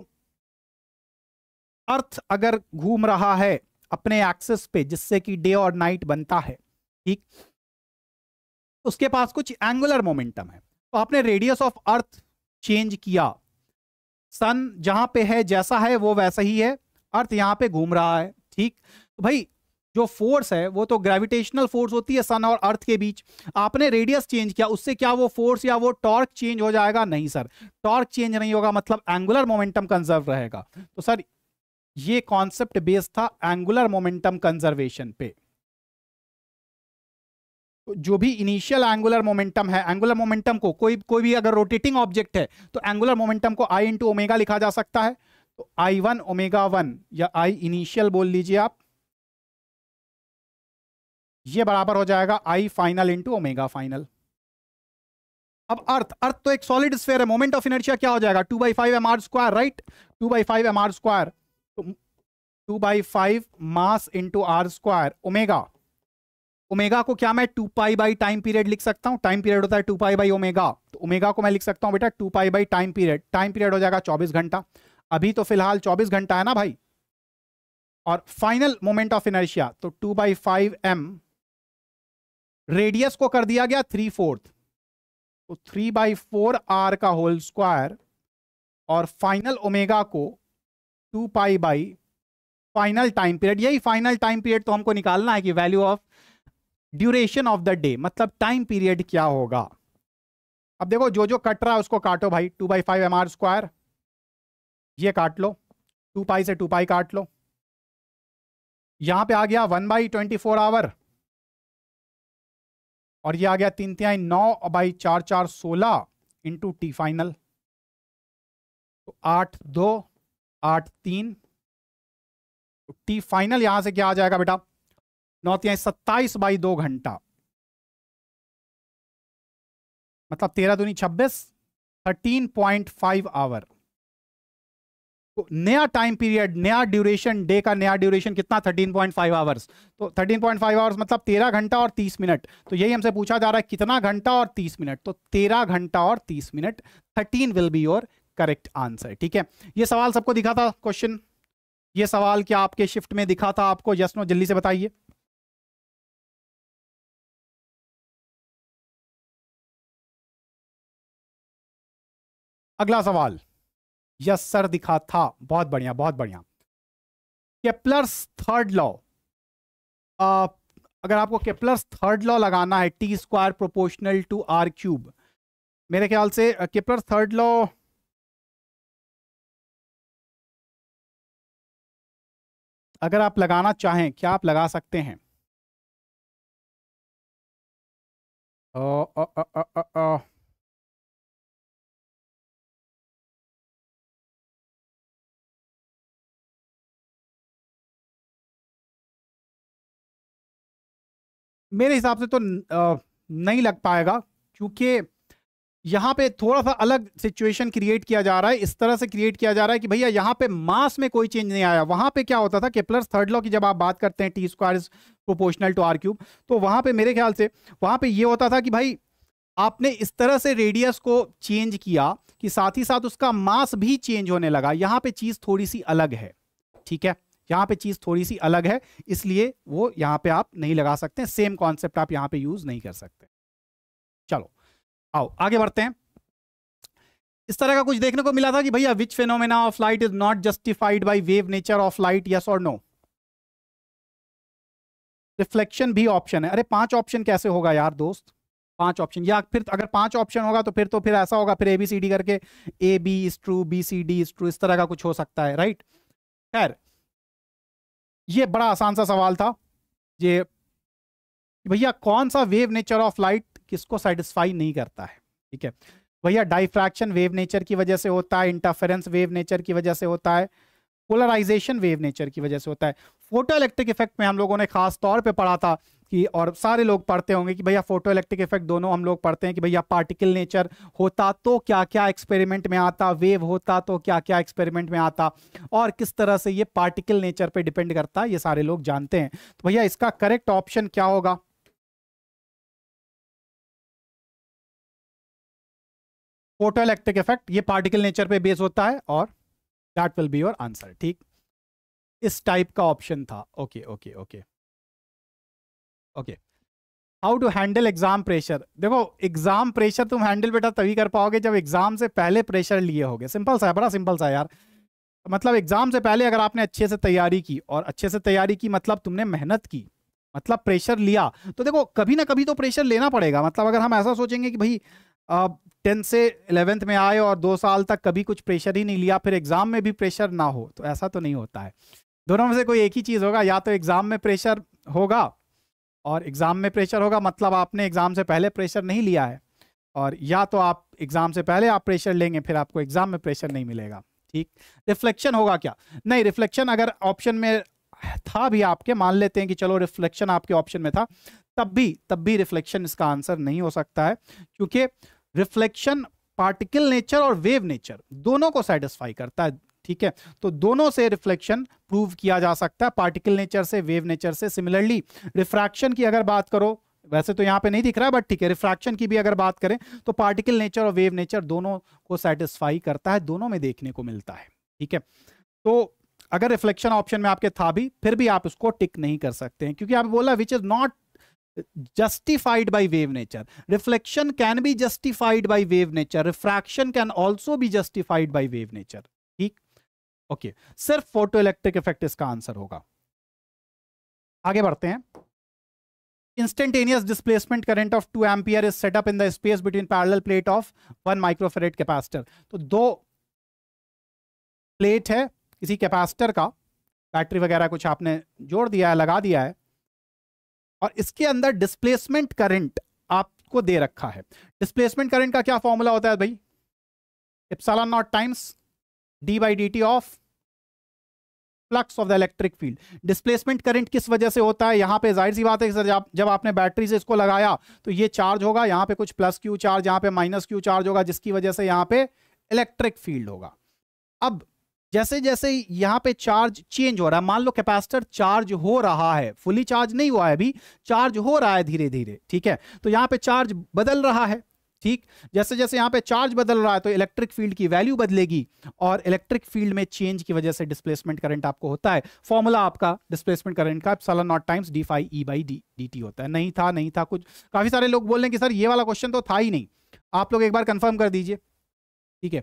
अर्थ अगर घूम रहा है अपने एक्सेस पे जिससे कि डे और नाइट बनता है ठीक उसके पास कुछ एंगुलर मोमेंटम है तो आपने रेडियस ऑफ अर्थ चेंज किया सन जहां पे है जैसा है वो वैसा ही है अर्थ यहां पे घूम रहा है ठीक तो भाई जो फोर्स है वो तो ग्रेविटेशनल फोर्स होती है सन और अर्थ के बीच आपने रेडियस चेंज किया उससे क्या वो फोर्स या वो टॉर्क चेंज हो जाएगा नहीं सर टॉर्क चेंज नहीं होगा मतलब एंगुलर मोमेंटम कंजर्व रहेगा तो सर ये कॉन्सेप्ट बेस्ड था एंगुलर मोमेंटम कंजर्वेशन पे जो भी इनिशियल एंगुलर मोमेंटम है एंगुलर मोमेंटम को कोई कोई भी अगर रोटेटिंग ऑब्जेक्ट है तो एंगुलर मोमेंटम को आई इंटू ओमेगा लिखा जा सकता है तो आई वन ओमेगा वन या आई इनिशियल बोल लीजिए आप ये बराबर हो जाएगा I final into omega final अब अर्थ अर्थ तो एक सॉलिड स्फेयर है मोमेंट ऑफ इनर्शिया क्या हो जाएगा two by five M R square right two by five M R square two by five mass into R square omega omega को क्या मैं two pi by time period लिख सकता हूँ टाइम पीरियड होता है टू पाई बाई ओमेगा तो omega को मैं लिख सकता हूँ बेटा two pi by time period time period हो जाएगा चौबीस घंटा अभी तो फिलहाल चौबीस घंटा है ना भाई और फाइनल मोमेंट ऑफ इनर्शिया तो two by five M radius को कर दिया गया थ्री फोर्थ तो थ्री बाई फोर आर का होल स्क्वायर और फाइनल ओमेगा को two pi by final time period यही फाइनल टाइम पीरियड तो हमको निकालना है कि value of duration of the day मतलब टाइम पीरियड क्या होगा अब देखो जो जो कट रहा है उसको काटो भाई two by five M R square ये काट लो टू पाई से टू पाई काट लो यहां पे आ गया one by twenty four hour और ये आ गया तीन तिहाई नौ बाई चार चार सोलह इंटू टी फाइनल तो आठ दो आठ तीन तो टी फाइनल यहां से क्या आ जाएगा बेटा नौतियाँ सत्ताईस बाई दो घंटा मतलब तेरह दूनी छब्बीस थर्टीन पॉइंट फाइव आवर नया टाइम पीरियड नया ड्यूरेशन डे का नया ड्यूरेशन कितना 13.5 आवर्स तो फाइव आवर्स मतलब तेरह घंटा और तीस मिनट तो यही हमसे पूछा जा रहा है कितना घंटा और तीस मिनट तो तेरह घंटा और तीस minute thirteen will be your correct answer ठीक है ये सवाल सबको दिखा था क्वेश्चन ये सवाल क्या आपके शिफ्ट में दिखा था आपको नो जल्दी से बताइए अगला सवाल यस सर दिखा था बहुत बढ़िया बहुत बढ़िया केपलर्स थर्ड लॉ अगर आपको केपलर्स थर्ड लॉ लगाना है T square proportional to R cube मेरे ख्याल से केपलर्स थर्ड लॉ अगर आप लगाना चाहें क्या आप लगा सकते हैं ओ, ओ, ओ, ओ, ओ, ओ, ओ, मेरे हिसाब से तो नहीं लग पाएगा क्योंकि यहाँ पे थोड़ा सा अलग सिचुएशन क्रिएट किया जा रहा है इस तरह से क्रिएट किया जा रहा है कि भैया यहाँ पे मास में कोई चेंज नहीं आया वहाँ पे क्या होता था केपलर्स थर्ड लॉ की जब आप बात करते हैं T square proportional to R cube तो वहाँ पे मेरे ख्याल से वहाँ पे ये होता था कि भाई आपने इस तरह से रेडियस को चेंज किया कि साथ ही साथ उसका मास भी चेंज होने लगा यहाँ पे चीज़ थोड़ी सी अलग है ठीक है यहाँ पे चीज़ थोड़ी सी अलग है इसलिए वो यहाँ पे आप नहीं लगा सकते सेम कॉन्सेप्ट आप यहाँ पे यूज़ नहीं कर सकते चलो आओ आगे बढ़ते हैं इस तरह का कुछ देखने को मिला था कि भैया which phenomena of light is not justified by wave nature of light yes और नो रिफ्लेक्शन भी ऑप्शन है अरे पांच ऑप्शन कैसे होगा यार दोस्त पांच ऑप्शन या फिर अगर पांच ऑप्शन होगा तो फिर तो फिर ऐसा होगा फिर ए बी सी डी करके A B is true B C D is true इस तरह का कुछ हो सकता है राइट खैर ये बड़ा आसान सा सवाल था ये भैया कौन सा वेव नेचर ऑफ लाइट किसको सेटिस्फाई नहीं करता है ठीक है भैया डाइफ्रैक्शन वेव नेचर की वजह से होता है इंटरफेरेंस वेव नेचर की वजह से होता है पोलराइजेशन वेव नेचर की वजह से होता है फोटो इलेक्ट्रिक इफेक्ट में हम लोगों ने खास तौर पे पढ़ा था कि और सारे लोग पढ़ते होंगे कि भैया फोटो इलेक्ट्रिक इफेक्ट दोनों हम लोग पढ़ते हैं कि भैया पार्टिकल नेचर होता तो क्या क्या एक्सपेरिमेंट में आता वेव होता तो क्या क्या एक्सपेरिमेंट में आता और किस तरह से ये पार्टिकल नेचर पर डिपेंड करता है ये सारे लोग जानते हैं तो भैया इसका करेक्ट ऑप्शन क्या होगा फोटो इलेक्ट्रिक इफेक्ट ये पार्टिकल नेचर पे बेस होता है और that will be your answer ठीक इस टाइप का ऑप्शन था okay okay okay okay how to handle exam pressure देखो एग्जाम प्रेशर तुम हैंडल बेटा तभी कर पाओगे जब एग्जाम से पहले प्रेशर लिए होगे सिंपल सा है बड़ा सिंपल सा यार मतलब एग्जाम से पहले अगर आपने अच्छे से तैयारी की और अच्छे से तैयारी की मतलब तुमने मेहनत की मतलब प्रेशर लिया तो देखो कभी ना कभी तो प्रेशर लेना पड़ेगा मतलब अगर हम ऐसा सोचेंगे कि भाई टेंथ से इलेवेंथ में आए और दो साल तक कभी कुछ प्रेशर ही नहीं लिया फिर एग्जाम में भी प्रेशर ना हो तो ऐसा तो नहीं होता है दोनों में से कोई एक ही चीज़ होगा या तो एग्जाम में प्रेशर होगा और एग्ज़ाम में प्रेशर होगा मतलब आपने एग्ज़ाम से पहले प्रेशर नहीं लिया है और या तो आप एग्ज़ाम से पहले आप प्रेशर लेंगे फिर आपको एग्ज़ाम में प्रेशर नहीं मिलेगा ठीक रिफ्लेक्शन होगा क्या नहीं रिफ्लेक्शन अगर ऑप्शन में था भी आपके मान लेते हैं कि चलो रिफ्लेक्शन आपके ऑप्शन में था तब भी तब भी रिफ्लेक्शन इसका आंसर नहीं हो सकता है क्योंकि रिफ्लेक्शन पार्टिकल नेचर और वेव नेचर दोनों को सेटिस्फाई करता है ठीक है तो दोनों से रिफ्लेक्शन प्रूव किया जा सकता है पार्टिकल नेचर से वेव नेचर से सिमिलरली रिफ्रैक्शन की अगर बात करो वैसे तो यहाँ पे नहीं दिख रहा है बट ठीक है रिफ्रैक्शन की भी अगर बात करें तो पार्टिकल नेचर और वेव नेचर दोनों को सेटिस्फाई करता है दोनों में देखने को मिलता है ठीक है तो अगर रिफ्लेक्शन ऑप्शन में आपके था भी फिर भी आप उसको टिक नहीं कर सकते हैं क्योंकि आप बोला which is not justified by wave nature reflection can be justified by wave nature refraction can also be justified by wave nature ठीक ओके सिर्फ फोटो इलेक्ट्रिक इफेक्ट इसका आंसर होगा आगे बढ़ते हैं instantaneous displacement current of two ampere is set up in the space between parallel plate of one microfarad capacitor तो दो plate है किसी कैपेसिटर का बैटरी वगैरह कुछ आपने जोड़ दिया है लगा दिया है और इसके अंदर डिस्प्लेसमेंट करंट आपको दे रखा है डिस्प्लेसमेंट करंट का क्या फॉर्मूला होता है भाई epsilon times D by D T of flux of the electric field displacement current किस वजह से होता है यहां पे जाहिर सी बात है सर जब आपने बैटरी से इसको लगाया तो ये चार्ज होगा यहां पे कुछ प्लस क्यू चार्ज यहां पे माइनस क्यू चार्ज होगा जिसकी वजह से यहां पे इलेक्ट्रिक फील्ड होगा अब जैसे जैसे यहां पे चार्ज चेंज हो रहा है मान लो कैपेसिटर चार्ज हो रहा है फुली चार्ज नहीं हुआ है अभी चार्ज हो रहा है धीरे धीरे ठीक है तो यहां पे चार्ज बदल रहा है ठीक जैसे जैसे यहाँ पे चार्ज बदल रहा है तो इलेक्ट्रिक फील्ड की वैल्यू बदलेगी और इलेक्ट्रिक फील्ड में चेंज की वजह से डिस्प्लेसमेंट करंट आपको होता है फॉर्मूला आपका डिस्प्लेसमेंट करंट का सला nought times D phi E by D D T होता है नहीं था नहीं था कुछ काफी सारे लोग बोल रहे हैं कि सर ये वाला क्वेश्चन तो था ही नहीं आप लोग एक बार कन्फर्म कर दीजिए ठीक है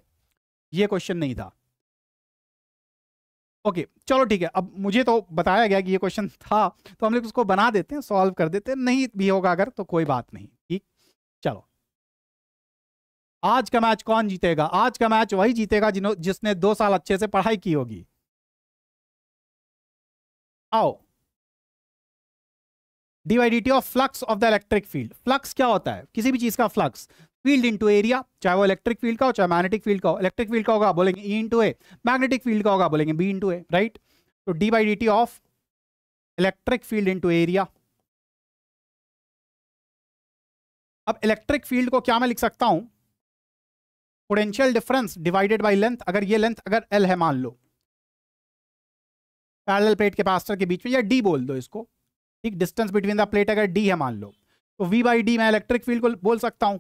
ये क्वेश्चन नहीं था ओके okay, चलो ठीक है अब मुझे तो बताया गया कि ये क्वेश्चन था तो हम लोग उसको बना देते हैं सॉल्व कर देते हैं नहीं भी होगा अगर तो कोई बात नहीं ठीक चलो आज का मैच कौन जीतेगा आज का मैच वही जीतेगा जिन्हों जिसने दो साल अच्छे से पढ़ाई की होगी आओ D Y D T of flux of the electric field flux क्या होता है किसी भी चीज का फ्लक्स फील्ड इंटू एरिया चाहे वो इलेक्ट्रिक फील्ड का हो चाहे मैग्नेटिक फील्ड का हो इलेक्ट्रिक फील्ड का होगा बोलेंगे E into A magnetic field का होगा बोलेंगे बी इंटू ए राइट तो D by D T of electric field to area अब इलेक्ट्रिक फील्ड को क्या मैं लिख सकता हूं potential difference divided by length अगर ये लेंथ अगर एल है मान लो पैरेलल प्लेट के पास्टर के बीच में या डी बोल दो इसको ठीक डिस्टेंस बिटवीन द प्लेट अगर डी है मान लो तो वी बाई डी मैं इलेक्ट्रिक फील्ड को बोल सकता हूँ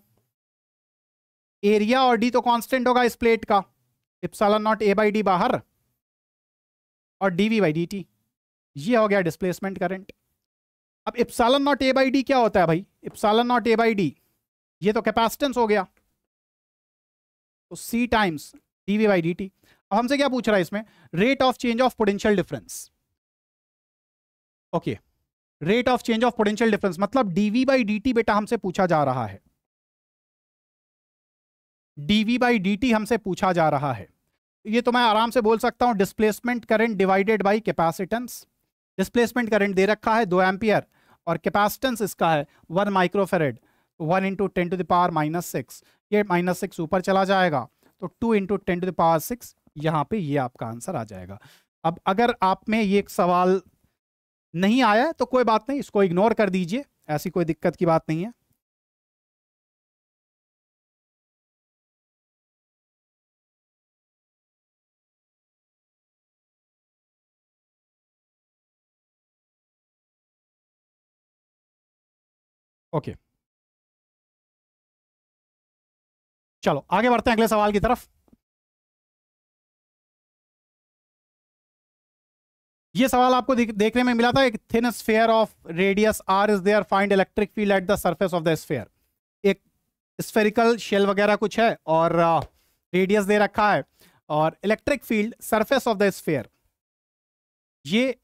एरिया और डी तो कांस्टेंट होगा इस प्लेट का epsilon nought A by D बाहर और D V by D T ये हो गया डिस्प्लेसमेंट करंट अब epsilon nought A by D क्या होता है भाई epsilon nought A by D ये तो कैपेसिटेंस हो गया तो c times D V by D T अब हमसे क्या पूछ रहा है इसमें rate of change of potential difference okay rate of change of potential difference मतलब वी बाई डी टी बेटा हमसे पूछा जा रहा है वी बाई डी टी हमसे पूछा जा रहा है ये तो मैं आराम से बोल सकता हूं displacement current divided by capacitance displacement current दे रखा है दो एम्पियर और कैपेसिटेंस इसका है one microfarad one into ten to the power minus six ये माइनस सिक्स ऊपर चला जाएगा तो two into ten to the power six यहाँ पे ये आपका आंसर आ जाएगा अब अगर आप में ये सवाल नहीं आया तो कोई बात नहीं इसको इग्नोर कर दीजिए ऐसी कोई दिक्कत की बात नहीं है ओके okay. चलो आगे बढ़ते हैं अगले सवाल की तरफ ये सवाल आपको देखने में मिला था एक thin sphere of radius R is there find electric field at the surface of the sphere एक स्फेरिकल शेल वगैरह कुछ है और रेडियस दे रखा है और electric field surface of the sphere ये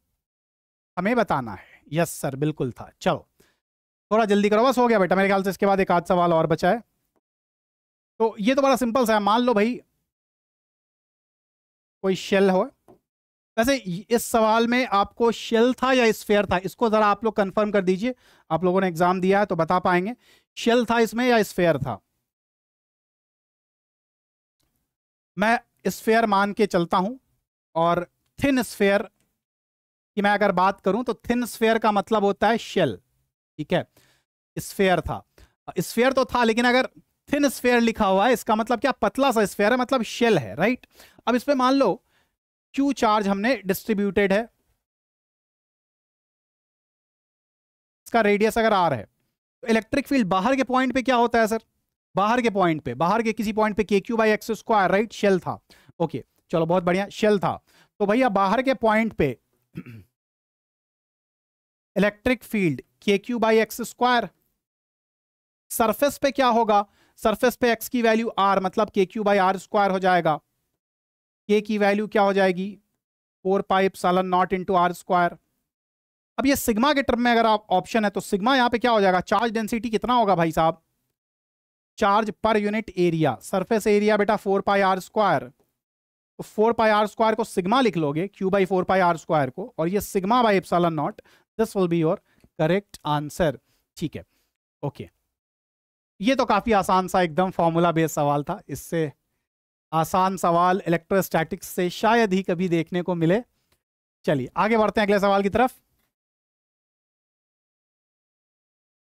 हमें बताना है यस सर बिल्कुल था चलो थोड़ा जल्दी करो बस हो गया बेटा मेरे ख्याल से इसके बाद एक आध सवाल और बचा है तो ये तो बड़ा सिंपल सा है मान लो भाई कोई शेल हो वैसे इस सवाल में आपको शेल था या स्फेयर था इसको ज़रा आप लोग कंफर्म कर दीजिए आप लोगों ने एग्ज़ाम दिया है तो बता पाएंगे शेल था इसमें या स्फेयर था मैं स्फेयर मान के चलता हूं और थिन स्फेयर की मैं अगर बात करूं तो थिन स्फेयर का मतलब होता है शेल ठीक है स्फेयर था स्फेयर तो था लेकिन अगर थिन स्फेयर लिखा हुआ है इसका मतलब क्या पतला सा स्फेयर है मतलब शेल है राइट अब इस पर मान लो क्यू चार्ज हमने डिस्ट्रीब्यूटेड है इसका रेडियस अगर आर है तो इलेक्ट्रिक फील्ड बाहर के पॉइंट पे क्या होता है सर बाहर के पॉइंट पे बाहर के किसी पॉइंट पे के Q by X square right shell था ओके चलो बहुत बढ़िया शेल था तो भैया बाहर के पॉइंट पे इलेक्ट्रिक फील्ड के Q by X square surface पे क्या होगा सरफेस पे एक्स की वैल्यू आर मतलब के क्यू बाई आर स्क्वायर हो जाएगा के की वैल्यू क्या हो जाएगी four pi epsilon naught into R square अब ये सिग्मा के टर्म में अगर आप ऑप्शन है तो सिग्मा यहाँ पे क्या हो जाएगा चार्ज डेंसिटी कितना होगा भाई साहब charge per unit area surface area बेटा फोर पाई आर स्क्वायर तो फोर पाई आर स्क्वायर को सिग्मा लिख लोगे Q by four pi R square को और ये sigma by epsilon naught this will be your correct answer ठीक है ओके okay. ये तो काफ़ी आसान सा एकदम फॉर्मूला बेस्ड सवाल था इससे आसान सवाल इलेक्ट्रोस्टैटिक्स से शायद ही कभी देखने को मिले चलिए आगे बढ़ते हैं अगले सवाल की तरफ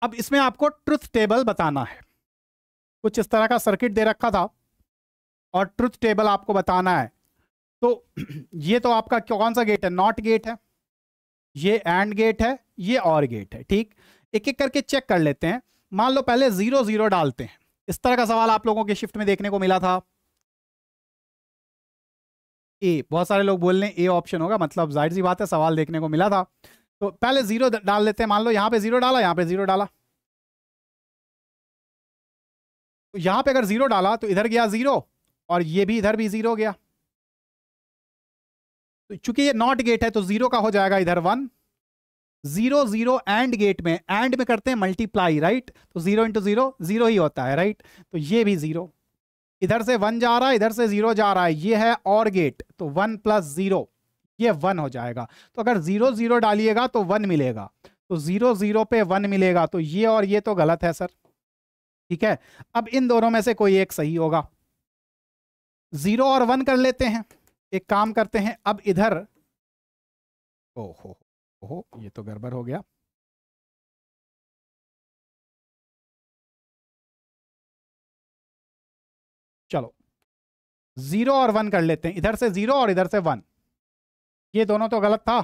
अब इसमें आपको ट्रुथ टेबल बताना है कुछ इस तरह का सर्किट दे रखा था और ट्रुथ टेबल आपको बताना है तो ये तो आपका कौन सा गेट है नॉट गेट है ये एंड गेट है ये और गेट है ठीक एक एक करके चेक कर लेते हैं मान लो पहले जीरो जीरो डालते हैं इस तरह का सवाल आप लोगों के शिफ्ट में देखने को मिला था ए बहुत सारे लोग बोल रहे हैं ए ऑप्शन होगा मतलब जाहिर सी बात है सवाल देखने को मिला था तो पहले जीरो डाल लेते हैं मान लो यहां पे जीरो डाला यहां पे जीरो डाला तो यहां पे अगर जीरो डाला तो इधर गया जीरो और ये भी इधर भी जीरो गया तो चूंकि ये नॉट गेट है तो जीरो का हो जाएगा इधर one zero zero and gate में एंड में करते हैं मल्टीप्लाई राइट तो जीरो इंटू जीरो जीरो ही होता है राइट तो ये भी जीरो इधर से वन जा रहा है इधर से जीरो जा रहा है ये है और गेट तो वन प्लस जीरो ये वन हो जाएगा तो अगर जीरो जीरो डालिएगा तो वन मिलेगा तो जीरो जीरो पे वन मिलेगा तो ये और ये तो गलत है सर ठीक है अब इन दोनों में से कोई एक सही होगा जीरो और वन कर लेते हैं एक काम करते हैं अब इधर ओहो ओहो ये तो गड़बड़ हो गया चलो जीरो और वन कर लेते हैं इधर से जीरो और इधर से वन ये दोनों तो गलत था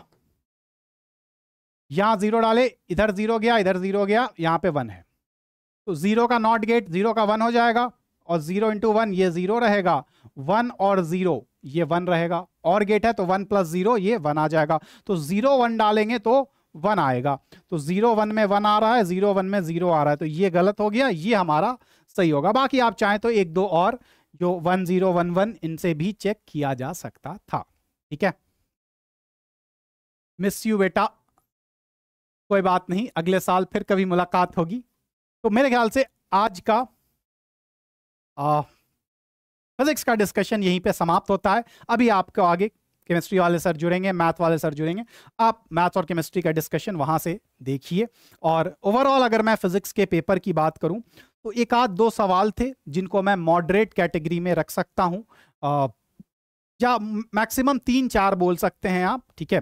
यहां जीरो डाले इधर जीरो गया इधर जीरो गया यहां पे वन है तो जीरो का नॉट गेट जीरो का वन हो जाएगा और जीरो इंटू वन ये जीरो रहेगा वन और जीरो ये वन रहेगा और गेट है तो वन प्लस जीरो ये वन आ जाएगा तो जीरो वन डालेंगे तो वन आएगा तो जीरो वन में वन आ रहा है जीरो वन में जीरो आ रहा है तो ये गलत हो गया ये हमारा सही होगा बाकी आप चाहें तो एक दो और जो वन जीरो वन वन इनसे भी चेक किया जा सकता था ठीक है मिस यू बेटा कोई बात नहीं अगले साल फिर कभी मुलाकात होगी तो मेरे ख्याल से आज का फिजिक्स का डिस्कशन यहीं पे समाप्त होता है अभी आपको आगे केमिस्ट्री वाले सर जुड़ेंगे मैथ वाले सर जुड़ेंगे आप मैथ और केमिस्ट्री का डिस्कशन वहाँ से देखिए और ओवरऑल अगर मैं फिजिक्स के पेपर की बात करूँ तो एक आध दो सवाल थे जिनको मैं मॉडरेट कैटेगरी में रख सकता हूँ या मैक्सिमम तीन चार बोल सकते हैं आप ठीक है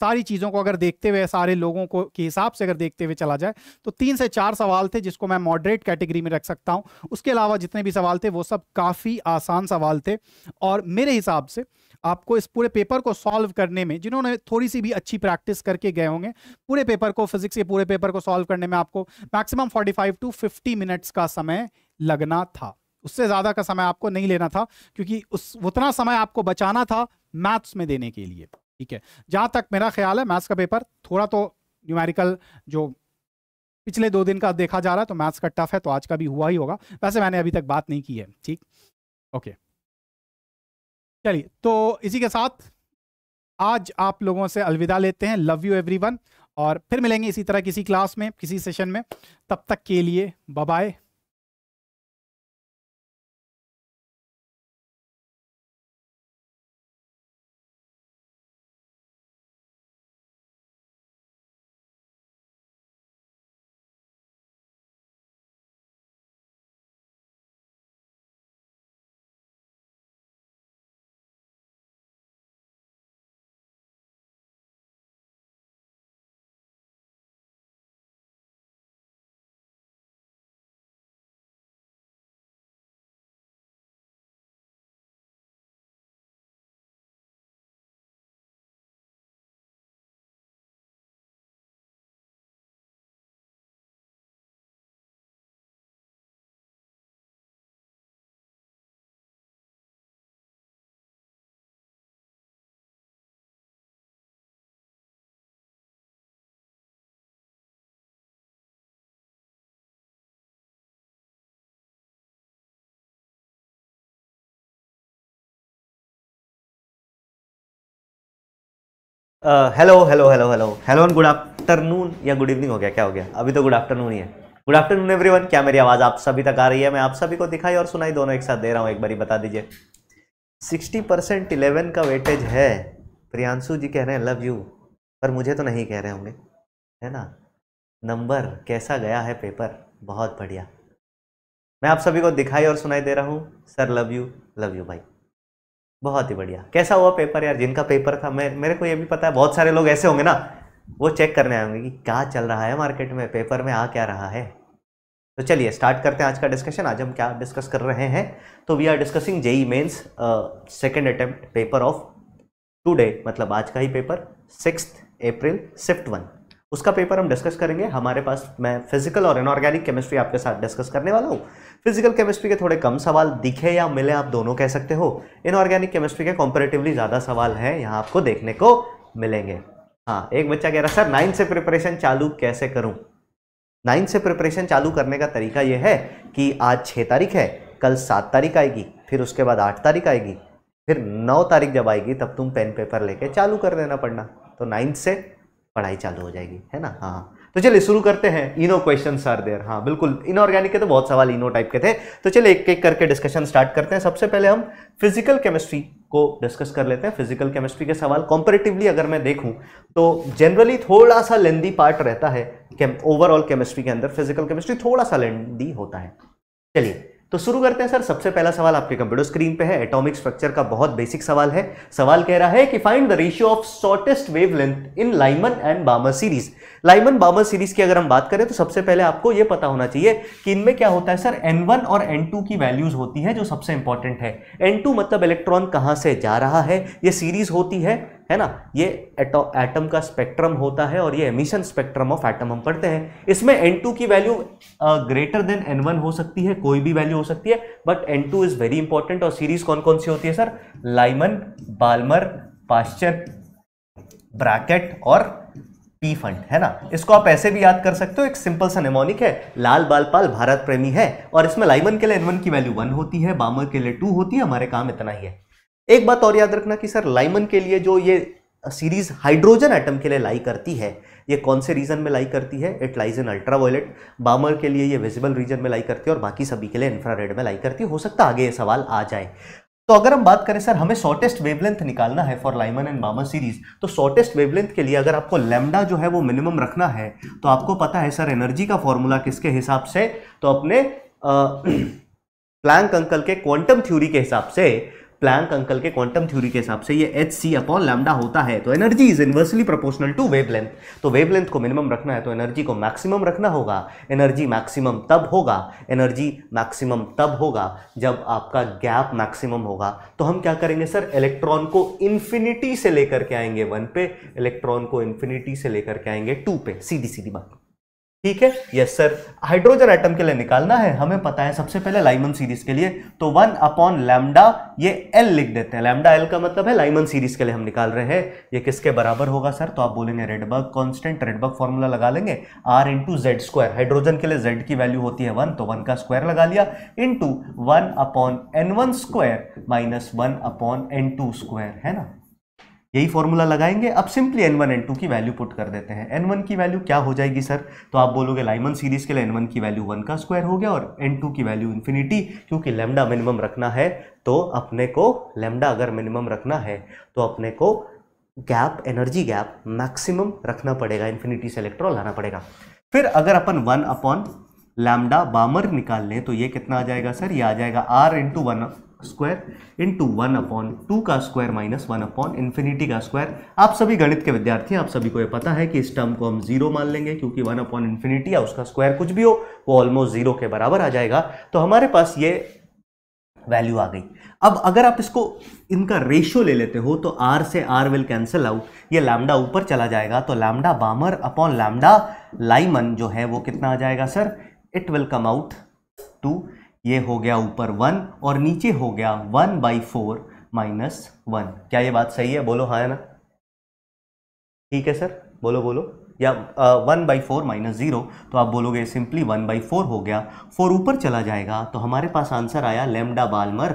सारी चीज़ों को अगर देखते हुए सारे लोगों को के हिसाब से अगर देखते हुए चला जाए तो तीन से चार सवाल थे जिसको मैं मॉडरेट कैटेगरी में रख सकता हूँ उसके अलावा जितने भी सवाल थे वो सब काफ़ी आसान सवाल थे और मेरे हिसाब से आपको इस पूरे पेपर को सॉल्व करने में जिन्होंने थोड़ी सी भी अच्छी प्रैक्टिस करके गए होंगे पूरे पेपर को फिजिक्स के पूरे पेपर को सॉल्व करने में आपको मैक्सिमम 45 टू 50 मिनट्स का समय लगना था उससे ज़्यादा का समय आपको नहीं लेना था क्योंकि उस उतना समय आपको बचाना था मैथ्स में देने के लिए ठीक है जहां तक मेरा ख्याल है मैथ्स का पेपर थोड़ा तो न्यूमेरिकल जो पिछले दो दिन का देखा जा रहा है तो मैथ्स का टफ है तो आज का भी हुआ ही होगा वैसे मैंने अभी तक बात नहीं की है ठीक ओके चलिए तो इसी के साथ आज आप लोगों से अलविदा लेते हैं लव यू एवरीवन और फिर मिलेंगे इसी तरह किसी क्लास में किसी सेशन में तब तक के लिए bye hello hello hello hello hello and good afternoon या गुड इवनिंग हो गया क्या हो गया अभी तो गुड आफ्टरनून ही है गुड आफ्टरनून एवरीवन क्या मेरी आवाज़ आप सभी तक आ रही है मैं आप सभी को दिखाई और सुनाई दोनों एक साथ दे रहा हूँ एक बार बता दीजिए सिक्सटी परसेंट इलेवन का वेटेज है प्रियांशु जी कह रहे हैं लव यू पर मुझे तो नहीं कह रहे होंगे है ना नंबर कैसा गया है पेपर बहुत बढ़िया मैं आप सभी को दिखाई और सुनाई दे रहा हूँ sir love you love you भाई बहुत ही बढ़िया कैसा हुआ पेपर यार जिनका पेपर था मैं मेरे को ये भी पता है बहुत सारे लोग ऐसे होंगे ना वो चेक करने आएंगे कि क्या चल रहा है मार्केट में पेपर में आ क्या रहा है तो चलिए स्टार्ट करते हैं आज का डिस्कशन आज हम क्या डिस्कस कर रहे हैं तो we are discussing JEE Mains second attempt paper of today मतलब आज का ही paper six April shift one उसका पेपर हम डिस्कस करेंगे हमारे पास मैं फिजिकल और इनऑर्गेनिक केमिस्ट्री आपके साथ डिस्कस करने वाला हूँ फिजिकल केमिस्ट्री के थोड़े कम सवाल दिखे या मिले आप दोनों कह सकते हो इनऑर्गेनिक केमिस्ट्री के कॉम्पेरेटिवली ज़्यादा सवाल हैं यहाँ आपको देखने को मिलेंगे हाँ एक बच्चा कह रहा सर नाइन्थ से प्रिपरेशन चालू कैसे करूँ नाइन्थ से प्रिपरेशन चालू करने का तरीका यह है कि आज छः तारीख है कल सात तारीख आएगी फिर उसके बाद आठ तारीख आएगी फिर नौ तारीख जब आएगी तब तुम पेन पेपर लेके चालू कर देना पढ़ना तो नाइन्थ से पढ़ाई चालू हो जाएगी है ना हाँ तो चलिए शुरू करते हैं इनो क्वेश्चन आर देर हाँ बिल्कुल इनऑर्गेनिक के तो बहुत सवाल इनो टाइप के थे तो चलिए एक एक करके डिस्कशन स्टार्ट करते हैं सबसे पहले हम फिजिकल केमिस्ट्री को डिस्कस कर लेते हैं फिजिकल केमिस्ट्री के सवाल कॉम्पेरेटिवली अगर मैं देखूं तो जनरली थोड़ा सा लेंदी पार्ट रहता है ओवरऑल केमिस्ट्री के अंदर फिजिकल केमिस्ट्री थोड़ा सा लेंदी होता है चलिए तो शुरू करते हैं सर सबसे पहला सवाल आपके कंप्यूटर स्क्रीन पे है एटॉमिक स्ट्रक्चर का बहुत बेसिक सवाल है सवाल कह रहा है कि find the ratio of shortest wavelength in Lyman and Balmer series Lyman Balmer series की अगर हम बात करें तो सबसे पहले आपको यह पता होना चाहिए कि इनमें क्या होता है सर वन और टू की वैल्यूज होती है जो सबसे इंपॉर्टेंट है टू मतलब इलेक्ट्रॉन कहाँ से जा रहा है यह सीरीज होती है है ना ये एटम का स्पेक्ट्रम होता है और ये एमिशन स्पेक्ट्रम ऑफ एटम हम पढ़ते हैं इसमें एन टू की value greater than N one हो सकती है कोई भी वैल्यू हो सकती है but N two is very important और सीरीज कौन कौन सी होती है sir Lyman Balmer Paschen Brackett और पी फंड है ना इसको आप ऐसे भी याद कर सकते हो एक सिंपल सा नेमोनिक है लाल बाल पाल भारत प्रेमी है और इसमें लाइमन के लिए एन वन की वैल्यू वन होती है बामर के लिए टू होती है हमारे काम इतना ही है एक बात और याद रखना कि सर लाइमन के लिए जो ये सीरीज हाइड्रोजन एटम के लिए लाई करती है ये कौन से रीजन में लाई करती है it lies in ultraviolet Balmer के लिए ये विजिबल रीजन में लाई करती है और बाकी सभी के लिए इंफ्रारेड में लाई करती है हो सकता है आगे ये सवाल आ जाए तो अगर हम बात करें सर हमें शॉर्टेस्ट वेवलेंथ निकालना है for Lyman and Balmer series तो शॉर्टेस्ट वेवलेंथ के लिए अगर आपको लेमडा जो है वो मिनिमम रखना है तो आपको पता है सर एनर्जी का फॉर्मूला किसके हिसाब से तो अपने प्लैंक अंकल के क्वांटम थ्योरी के हिसाब से प्लैंक अंकल के क्वांटम थ्योरी के हिसाब से ये एच सी अपॉन लैमडा होता है तो energy is inversely proportional to wavelength तो वेवलेंथ को मिनिमम रखना है तो एनर्जी को मैक्सिमम रखना होगा एनर्जी मैक्सिमम तब होगा एनर्जी मैक्सिमम तब होगा जब आपका गैप मैक्सिमम होगा तो हम क्या करेंगे सर इलेक्ट्रॉन को इन्फिनिटी से लेकर के आएंगे वन पे इलेक्ट्रॉन को इन्फिनिटी से लेकर के आएंगे टू पे सीधी सीधी बात ठीक है यस सर हाइड्रोजन एटम के लिए निकालना है हमें पता है सबसे पहले लाइमन सीरीज के लिए तो वन अपॉन लैमडा ये एल लिख देते हैं लैमडा एल का मतलब है लाइमन सीरीज के लिए हम निकाल रहे हैं ये किसके बराबर होगा सर तो आप बोलेंगे रेडबर्ग कांस्टेंट रेडबर्ग फॉर्मूला लगा लेंगे R into Z square hydrogen के लिए जेड की वैल्यू होती है वन तो वन का स्क्वायर लगा लिया into one upon N one square minus one upon N two square है ना यही फॉर्मूला लगाएंगे अब simply N one N two की वैल्यू पुट कर देते हैं एन वन की वैल्यू क्या हो जाएगी सर तो आप बोलोगे लाइमन सीरीज के लिए एन वन की वैल्यू वन का स्क्वायर हो गया और एन टू की वैल्यू इन्फिनिटी क्योंकि लेमडा मिनिमम रखना है तो अपने को लेमडा अगर मिनिमम रखना है तो अपने को गैप एनर्जी गैप मैक्सिमम रखना पड़ेगा इन्फिनिटी से इलेक्ट्रॉन लाना पड़ेगा फिर अगर अपन वन अपॉन लैमडा बामर निकाल लें तो ये कितना आ जाएगा सर ये आ जाएगा R into one square into one upon two का square minus one upon infinity का स्क्वायर आप सभी गणित के विद्यार्थी हैं आप सभी को यह पता है कि इस टर्म को हम जीरो मान लेंगे क्योंकि वन अपॉन इन्फिनिटी या उसका स्क्वायर कुछ भी हो वो ऑलमोस्ट जीरो के बराबर आ जाएगा तो हमारे पास ये वैल्यू आ गई अब अगर आप इसको इनका रेशियो ले लेते हो तो आर से आर विल कैंसिल आउट ये लैमडा ऊपर चला जाएगा तो lambda Balmer upon lambda Lyman जो है वो कितना आ जाएगा sir it will come out to ये हो गया ऊपर वन और नीचे हो गया one by four minus one क्या ये बात सही है बोलो हाँ है ना ठीक है सर बोलो बोलो या one by four minus zero तो आप बोलोगे सिंपली वन बाई फोर हो गया फोर ऊपर चला जाएगा तो हमारे पास आंसर आया lambda Balmer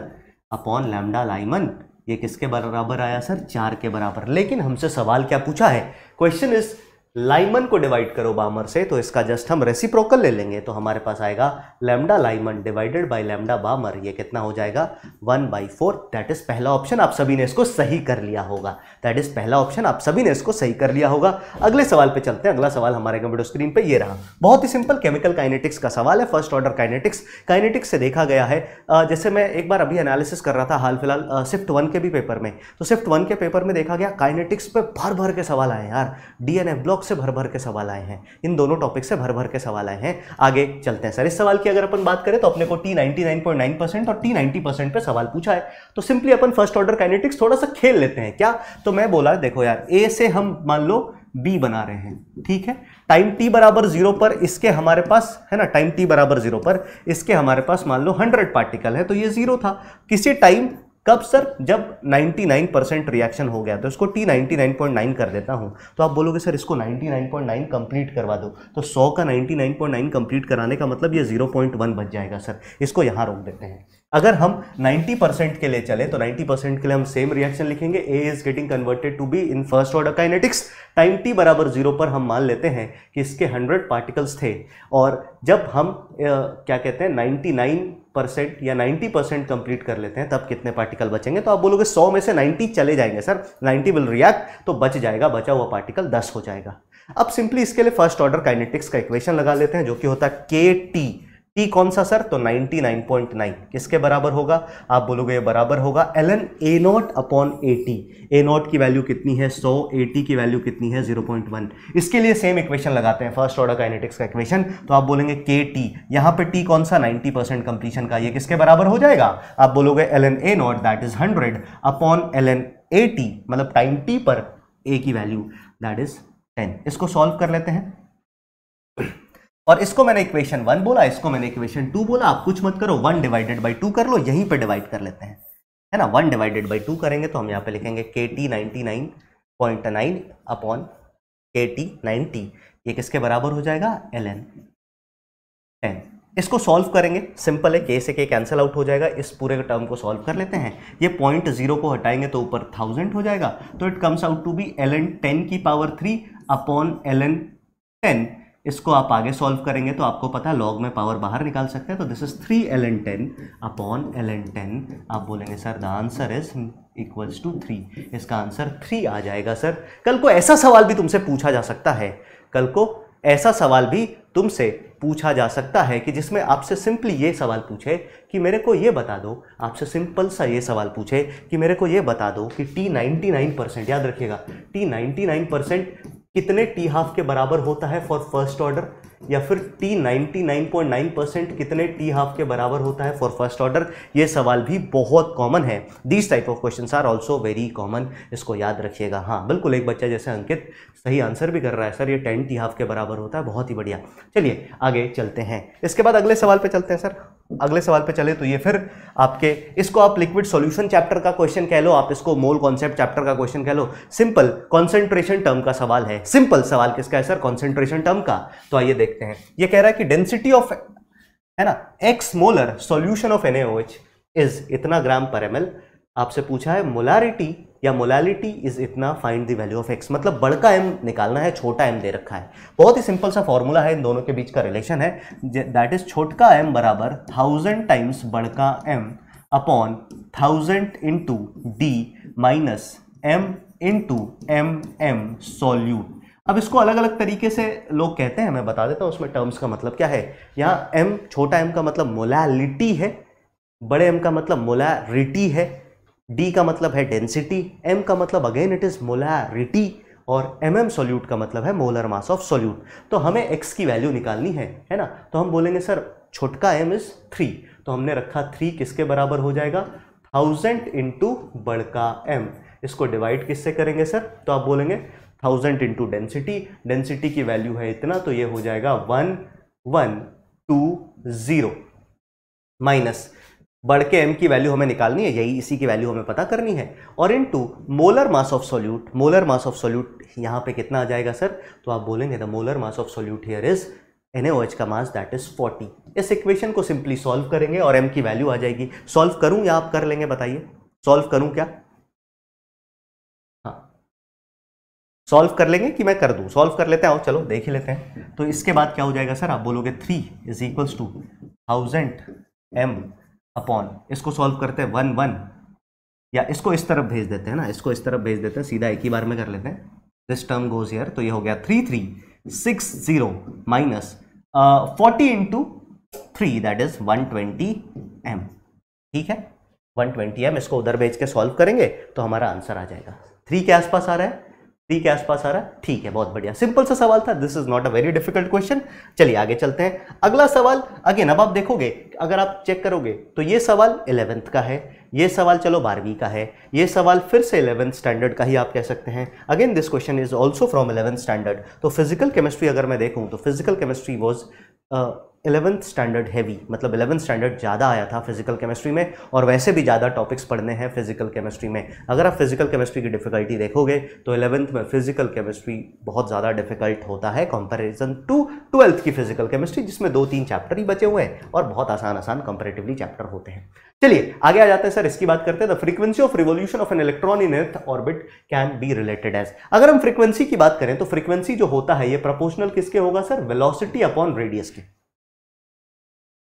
upon lambda Lyman ये किसके बराबर आया सर चार के बराबर लेकिन हमसे सवाल क्या पूछा है क्वेश्चन इज लाइमन को डिवाइड करो बामर से तो इसका जस्ट हम रेसिप्रोकल ले लेंगे तो हमारे पास आएगा lambda Lyman divided by lambda Balmer ये कितना हो जाएगा one by four that is पहला ऑप्शन आप सभी ने इसको सही कर लिया होगा दैट इज पहला ऑप्शन आप सभी ने इसको सही कर लिया होगा अगले सवाल पे चलते हैं अगला सवाल हमारे कंप्यूटर स्क्रीन पे ये रहा बहुत ही सिंपल केमिकल काइनेटिक्स का सवाल है फर्स्ट ऑर्डर काइनेटिक्स काइनेटिक्स से देखा गया है जैसे मैं एक बार अभी एनालिसिस कर रहा था हाल फिलहाल शिफ्ट वन के भी पेपर में तो शिफ्ट वन के पेपर में देखा गया काइनेटिक्स पे भर भर के सवाल आए यार डी ब्लॉक टॉपिक से भर भर के सवाल आए हैं इन दोनों टॉपिक से भर भर के सवाल आए हैं आगे चलते हैं सर इस सवाल की अगर अपन बात करें तो अपने को टी नाइनटी और टी नाइनटी सवाल पूछा है तो सिंपली अपन फर्स्ट ऑर्डर काइनेटिक्स थोड़ा सा खेल लेते हैं क्या तो मैं बोला देखो यार ए से हम मान लो बी बना रहे हैं ठीक है टाइम टी बराबर जीरो पर इसके हमारे पास है ना टाइम टी बराबर जीरो पर इसके हमारे पास मान लो हंड्रेड पार्टिकल है तो ये जीरो था किसी टाइम कब सर जब 99 परसेंट रिएक्शन हो गया तो इसको टी 99.9 कर देता हूँ तो आप बोलोगे सर इसको 99.9 कंप्लीट करवा दो तो 100 का 99.9 कंप्लीट कराने का मतलब ये 0.1 बच जाएगा सर इसको यहाँ रोक देते हैं अगर हम 90 परसेंट के लिए चले तो 90 परसेंट के लिए हम सेम रिएक्शन लिखेंगे A is getting converted to B in first order kinetics time T बराबर जीरो पर हम मान लेते हैं कि इसके 100 पार्टिकल्स थे और जब हम ए, क्या कहते हैं 99 परसेंट या 90 परसेंट कंप्लीट कर लेते हैं तब कितने पार्टिकल बचेंगे तो आप बोलोगे 100 में से 90 चले जाएंगे सर 90 विल रिएक्ट तो बच जाएगा बचा हुआ पार्टिकल 10 हो जाएगा अब सिंपली इसके लिए फर्स्ट ऑर्डर काइनेटिक्स का इक्वेशन लगा लेते हैं जो कि होता है के टी टी कौन सा सर तो 99.9 किसके बराबर होगा आप बोलोगे बराबर होगा L N A naught upon A T A naught की वैल्यू कितनी है 100 ए टी की वैल्यू कितनी है 0.1 इसके लिए सेम इक्वेशन लगाते हैं फर्स्ट ऑर्डर काइनेटिक्स का इक्वेशन तो आप बोलेंगे के टी यहाँ पे टी कौन सा 90 परसेंट कंप्लीशन का ये किसके बराबर हो जाएगा आप बोलोगे L N A naught that is hundred upon L N A T मतलब टाइम टी पर ए की वैल्यू दैट इज टेन इसको सॉल्व कर लेते हैं और इसको मैंने इक्वेशन वन बोला इसको मैंने इक्वेशन टू बोला आप कुछ मत करो वन डिवाइडेड बाई टू कर लो यहीं पर डिवाइड कर लेते हैं है ना वन डिवाइडेड बाई टू करेंगे तो हम यहाँ पे लिखेंगे K T ninety nine point nine upon K T ninety ये किसके बराबर हो जाएगा एल एन एन इसको सॉल्व करेंगे सिंपल है के से के कैंसिल आउट हो जाएगा इस पूरे टर्म को सॉल्व कर लेते हैं ये पॉइंट जीरो को हटाएंगे तो ऊपर थाउजेंड हो जाएगा तो it comes out to be L N ten की power three upon L N ten इसको आप आगे सॉल्व करेंगे तो आपको पता है लॉग में पावर बाहर निकाल सकते हैं तो this is three L N ten upon L N ten आप बोलेंगे sir the answer is equals to three इसका आंसर थ्री आ जाएगा सर कल को ऐसा सवाल भी तुमसे पूछा जा सकता है कल को ऐसा सवाल भी तुमसे पूछा जा सकता है कि जिसमें आपसे सिंपली ये सवाल पूछे कि मेरे को ये बता दो आपसे सिंपल सा ये सवाल पूछे कि मेरे को ये बता दो कि टी नाइन्टी नाइन परसेंट याद रखिएगा टी नाइन्टी नाइन परसेंट कितने टी हाफ के बराबर होता है फॉर फर्स्ट ऑर्डर या फिर टी 99.9 परसेंट कितने टी हाफ के बराबर होता है फॉर फर्स्ट ऑर्डर ये सवाल भी बहुत कॉमन है these type of question are also very common इसको याद रखिएगा हाँ बिल्कुल एक बच्चा जैसे अंकित सही आंसर भी कर रहा है सर ये टेन टी हाफ के बराबर होता है बहुत ही बढ़िया चलिए आगे चलते हैं इसके बाद अगले सवाल पर चलते हैं सर अगले सवाल पे चले तो ये फिर आपके इसको आप लिक्विड सॉल्यूशन चैप्टर का क्वेश्चन कह लो आप इसको मोल कॉन्सेप्ट चैप्टर का क्वेश्चन कह लो सिंपल कॉन्सेंट्रेशन टर्म का सवाल है सिंपल सवाल किसका है सर कॉन्सेंट्रेशन टर्म का तो आइए देखते हैं ये कह रहा है कि डेंसिटी ऑफ है ना X molar solution of N is इतना ग्राम पर एम आपसे पूछा है मोलारिटी या मोलालिटी इज इतना find the value of X मतलब बड़का एम निकालना है छोटा एम दे रखा है बहुत ही सिंपल सा फॉर्मूला है इन दोनों के बीच का रिलेशन है दैट इज छोटका एम बराबर थाउजेंड टाइम्स बड़का M upon thousand into D minus M into M M solute अब इसको अलग अलग तरीके से लोग कहते हैं मैं बता देता हूँ उसमें टर्म्स का मतलब क्या है यहाँ एम छोटा एम का मतलब मोलैलिटी है बड़े एम का मतलब मोलारिटी है डी का मतलब है डेंसिटी एम का मतलब अगेन इट इज़ मोलैरिटी और एम एम सोल्यूट का मतलब है मोलर मास ऑफ सोल्यूट तो हमें एक्स की वैल्यू निकालनी है है ना तो हम बोलेंगे सर छोटका एम इज़ थ्री तो हमने रखा थ्री किसके बराबर हो जाएगा थाउजेंड इंटू बड़का एम इसको डिवाइड किससे करेंगे सर तो आप बोलेंगे थाउजेंड इंटू डेंसिटी डेंसिटी की वैल्यू है इतना तो ये हो जाएगा one one two zero minus बढ़ के एम की वैल्यू हमें निकालनी है यही इसी की वैल्यू हमें पता करनी है और into molar mass of solute molar mass of solute यहाँ पे कितना आ जाएगा सर तो आप बोलेंगे the molar mass of solute here is N का मास दैट इज 40 इस इक्वेशन को सिंपली सॉल्व करेंगे और एम की वैल्यू आ जाएगी सॉल्व करूँ या आप कर लेंगे बताइए सॉल्व करूँ क्या हाँ सॉल्व कर लेंगे कि मैं कर दूँ सॉल्व कर लेते हैं आओ चलो देख ही लेते हैं तो इसके बाद क्या हो जाएगा सर आप बोलोगे three is equals to thousand M upon इसको सॉल्व करते हैं वन वन या इसको इस तरफ भेज देते हैं ना इसको इस तरफ भेज देते हैं सीधा एक ही बार में कर लेते हैं दिस टर्म गोज हेयर तो ये हो गया three three six zero minus forty into three that is one twenty M ठीक है वन ट्वेंटी एम इसको उधर भेज के सॉल्व करेंगे तो हमारा आंसर आ जाएगा थ्री के आसपास आ रहा है टी के आसपास आ रहा है ठीक है बहुत बढ़िया सिंपल सा सवाल था this is not a very difficult question चलिए आगे चलते हैं अगला सवाल अगेन अब आप देखोगे अगर आप चेक करोगे तो ये सवाल इलेवेंथ का है ये सवाल चलो बारहवीं का है ये सवाल फिर से इलेवेंथ स्टैंडर्ड का ही आप कह सकते हैं again this question is also from eleventh standard तो फिजिकल केमिस्ट्री अगर मैं देखूँ तो physical chemistry was eleventh standard heavy मतलब एलेवंथ स्टैंडर्ड ज़्यादा आया था फिजिकल केमिस्ट्री में और वैसे भी ज़्यादा टॉपिक्स पढ़ने हैं फिजिकल केमिस्ट्री में अगर आप फिजिकल केमिस्ट्री की डिफिकल्टी देखोगे तो एलेवंथ में फिजिकल केमिस्ट्री बहुत ज़्यादा डिफिकल्ट होता है कंपैरिजन टू ट्वेल्थ की फिजिकल केमिस्ट्री जिसमें दो तीन चैप्टर ही बचे हुए हैं और बहुत आसान आसान कंपेरेटिवली चैप्टर होते हैं चलिए आगे आ जाते हैं सर इसकी बात करते हैं the frequency of revolution of an electron in earth orbit can be related as अगर हम फ्रीक्वेंसी की बात करें तो फ्रीक्वेंसी जो होता है ये प्रोपोर्शनल किसके होगा सर वेलोसिटी अपॉन रेडियस के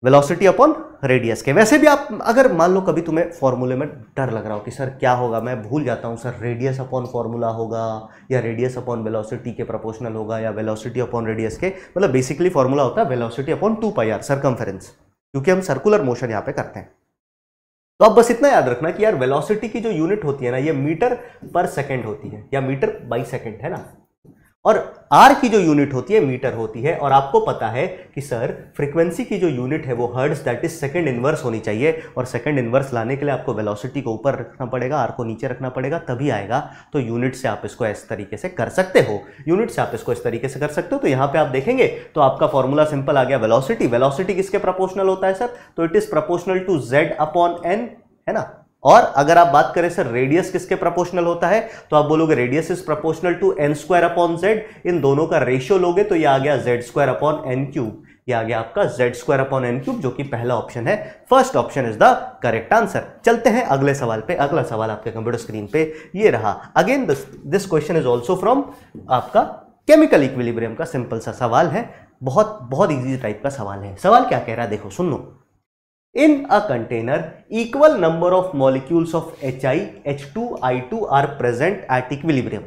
वेलोसिटी अपॉन रेडियस के वैसे भी आप अगर मान लो कभी तुम्हें फॉर्मूले में डर लग रहा हो कि सर क्या होगा मैं भूल जाता हूँ सर रेडियस अपॉन फॉर्मूला होगा या रेडियस अपॉन वेलोसिटी के प्रोपोर्शनल होगा या वेलोसिटी अपॉन रेडियस के मतलब बेसिकली फॉर्मूला होता है velocity upon two pi r circumference क्योंकि हम सर्कुलर मोशन यहाँ पे करते हैं तो आप बस इतना याद रखना कि यार वेलोसिटी की जो यूनिट होती है ना ये मीटर पर सेकेंड होती है या मीटर बाई सेकेंड है ना और आर की जो यूनिट होती है मीटर होती है और आपको पता है कि सर फ्रीक्वेंसी की जो यूनिट है वो hertz that is second inverse होनी चाहिए और सेकंड इन्वर्स लाने के लिए आपको वेलोसिटी को ऊपर रखना पड़ेगा आर को नीचे रखना पड़ेगा तभी आएगा तो यूनिट से आप इसको इस तरीके से कर सकते हो यूनिट से आप इसको इस तरीके से कर सकते हो तो यहाँ पर आप देखेंगे तो आपका फॉर्मूला सिंपल आ गया वेलोसिटी वेलॉसिटी किसके प्रपोर्शनल होता है सर तो it is proportional to Z upon n है ना और अगर आप बात करें सर रेडियस किसके प्रपोर्शनल होता है तो आप बोलोगे radius is proportional to n square upon Z इन दोनों का रेशियो लोगे तो ये आ गया Z square upon n cube ये आ गया आपका Z square upon n cube जो कि पहला ऑप्शन है first option is the correct answer चलते हैं अगले सवाल पे अगला सवाल आपके कंप्यूटर स्क्रीन पे ये रहा again this this question is also from आपका केमिकल इक्विलिब्रियम का सिंपल सा सवाल है बहुत बहुत इजी टाइप का सवाल है सवाल क्या कह रहा है देखो सुन लो in a container equal number of molecules of H I H two I two are present at equilibrium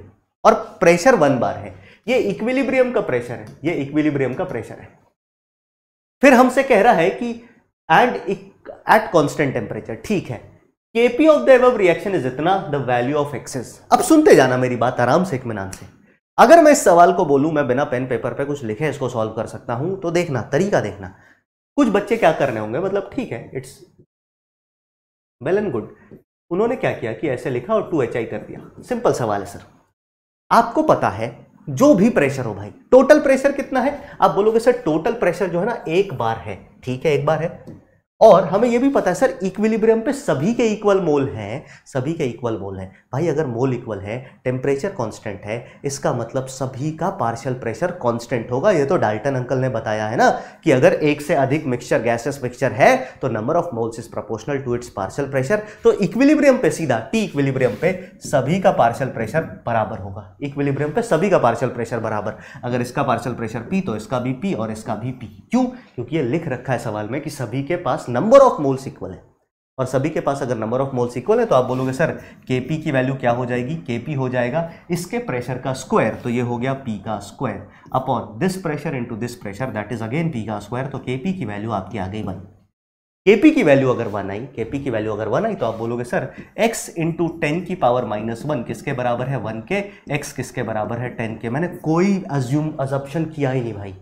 और प्रेशर वन बार है ये इक्विलिब्रियम का प्रेशर है ये इक्विलिब्रियम का प्रेशर है फिर हमसे कह रहा है कि एंड एट कॉन्स्टेंट टेम्परेचर ठीक है KP of the above reaction is इतना द वैल्यू ऑफ एक्सेस अब सुनते जाना मेरी बात आराम से एक मिनान से अगर मैं इस सवाल को बोलूं मैं बिना पेन पेपर पे कुछ लिखे इसको सॉल्व कर सकता हूं तो देखना तरीका देखना कुछ बच्चे क्या कर रहे होंगे मतलब ठीक है इट्स वेल एंड गुड उन्होंने क्या किया कि ऐसे लिखा और टू एच आई कर दिया सिंपल सवाल है सर आपको पता है जो भी प्रेशर हो भाई टोटल प्रेशर कितना है आप बोलोगे सर टोटल प्रेशर जो है ना एक बार है ठीक है एक बार है और हमें यह भी पता है सर इक्विलिब्रियम पे सभी के इक्वल मोल हैं सभी के इक्वल मोल हैं भाई अगर मोल इक्वल है टेम्परेचर कांस्टेंट है इसका मतलब सभी का पार्शियल प्रेशर कांस्टेंट होगा ये तो डाल्टन अंकल ने बताया है ना कि अगर एक से अधिक मिक्सचर गैसेस मिक्सचर है तो number of moles is proportional to its partial pressure तो इक्विलिब्रियम पे सीधा टी इक्विलिब्रियम पे सभी का पार्शियल प्रेशर बराबर होगा इक्विलिब्रियम पे सभी का पार्शियल प्रेशर बराबर अगर इसका पार्शियल प्रेशर पी तो इसका भी पी और इसका भी पी क्यों क्योंकि ये लिख रखा है सवाल में कि सभी के पास नंबर ऑफ मोल्स इक्वल है और सभी के पास अगर नंबर ऑफ मोल्स इक्वल है तो आप बोलोगे सर के पी की वैल्यू क्या हो जाएगी के पी हो जाएगा इसके प्रेशर का स्क्वायर तो ये हो गया पी का square upon this pressure into this pressure that is again P का स्क्वायर तो के पी की वैल्यू आपकी आ गई वन के पी की वैल्यू अगर वन आई के पी की वैल्यू अगर वन आई तो आप बोलोगे सर एक्स इंटू टेन की पावर माइनस वन किसके बराबर है वन के एक्स किसके बराबर है टेन के मैंने कोई अज्यूम अजप्शन किया ही नहीं भाई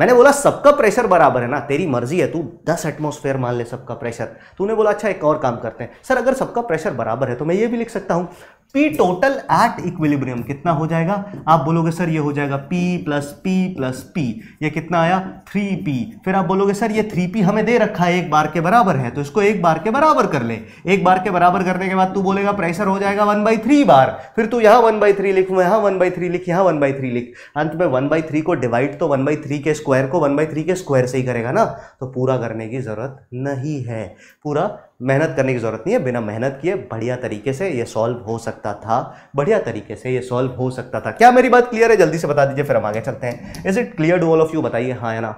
मैंने बोला सबका प्रेशर बराबर है ना तेरी मर्जी है तू 10 एटमोसफेयर मान ले सबका प्रेशर तूने बोला अच्छा एक और काम करते हैं सर अगर सबका प्रेशर बराबर है तो मैं ये भी लिख सकता हूँ पी टोटल एट इक्विलिब्रियम कितना हो जाएगा आप बोलोगे सर ये हो जाएगा P plus P plus P ये कितना आया थ्री पी फिर आप बोलोगे सर ये थ्री पी हमें दे रखा है एक बार के बराबर है तो इसको एक बार के बराबर कर ले एक बार के बराबर करने के बाद तू बोलेगा प्रेशर हो जाएगा वन बाई थ्री बार फिर तू यहाँ वन बाई थ्री लिख यहाँ वन बाई थ्री लिख यहाँ वन बाई थ्री लिख अंत में वन बाई थ्री को डिवाइड तो वन बाई थ्री के स्क्वायर को वन बाई थ्री के स्क्वायर से ही करेगा ना तो पूरा करने की जरूरत नहीं है पूरा मेहनत करने की ज़रूरत नहीं है बिना मेहनत किए बढ़िया तरीके से ये सॉल्व हो सकता था बढ़िया तरीके से ये सॉल्व हो सकता था क्या मेरी बात क्लियर है जल्दी से बता दीजिए फिर हम आगे चलते हैं is it clear to all of you बताइए हाँ या ना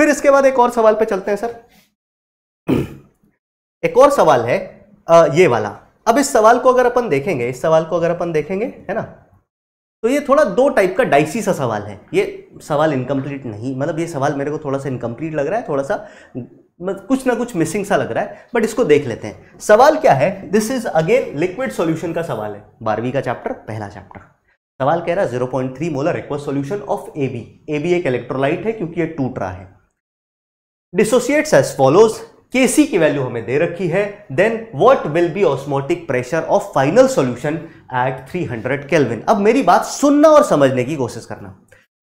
फिर इसके बाद एक और सवाल पे चलते हैं सर एक और सवाल है आ, ये वाला अब इस सवाल को अगर अपन देखेंगे इस सवाल को अगर अपन देखेंगे है ना तो ये थोड़ा दो टाइप का डाइसी सा सवाल है ये सवाल इनकम्प्लीट नहीं मतलब ये सवाल मेरे को थोड़ा सा इनकम्प्लीट लग रहा है थोड़ा सा कुछ ना कुछ मिसिंग सा लग रहा है बट इसको देख लेते हैं सवाल क्या है this is again liquid solution का सवाल है बारहवीं का चैप्टर पहला चैप्टर सवाल कह रहा है 0.3 three molar aqua solution of A B A B एक इलेक्ट्रोलाइट है क्योंकि ये टूट रहा है डिसोसिएट्स एज फॉलोज के सी की वैल्यू हमें दे रखी है then what will be osmotic pressure of final solution at 300 kelvin अब मेरी बात सुनना और समझने की कोशिश करना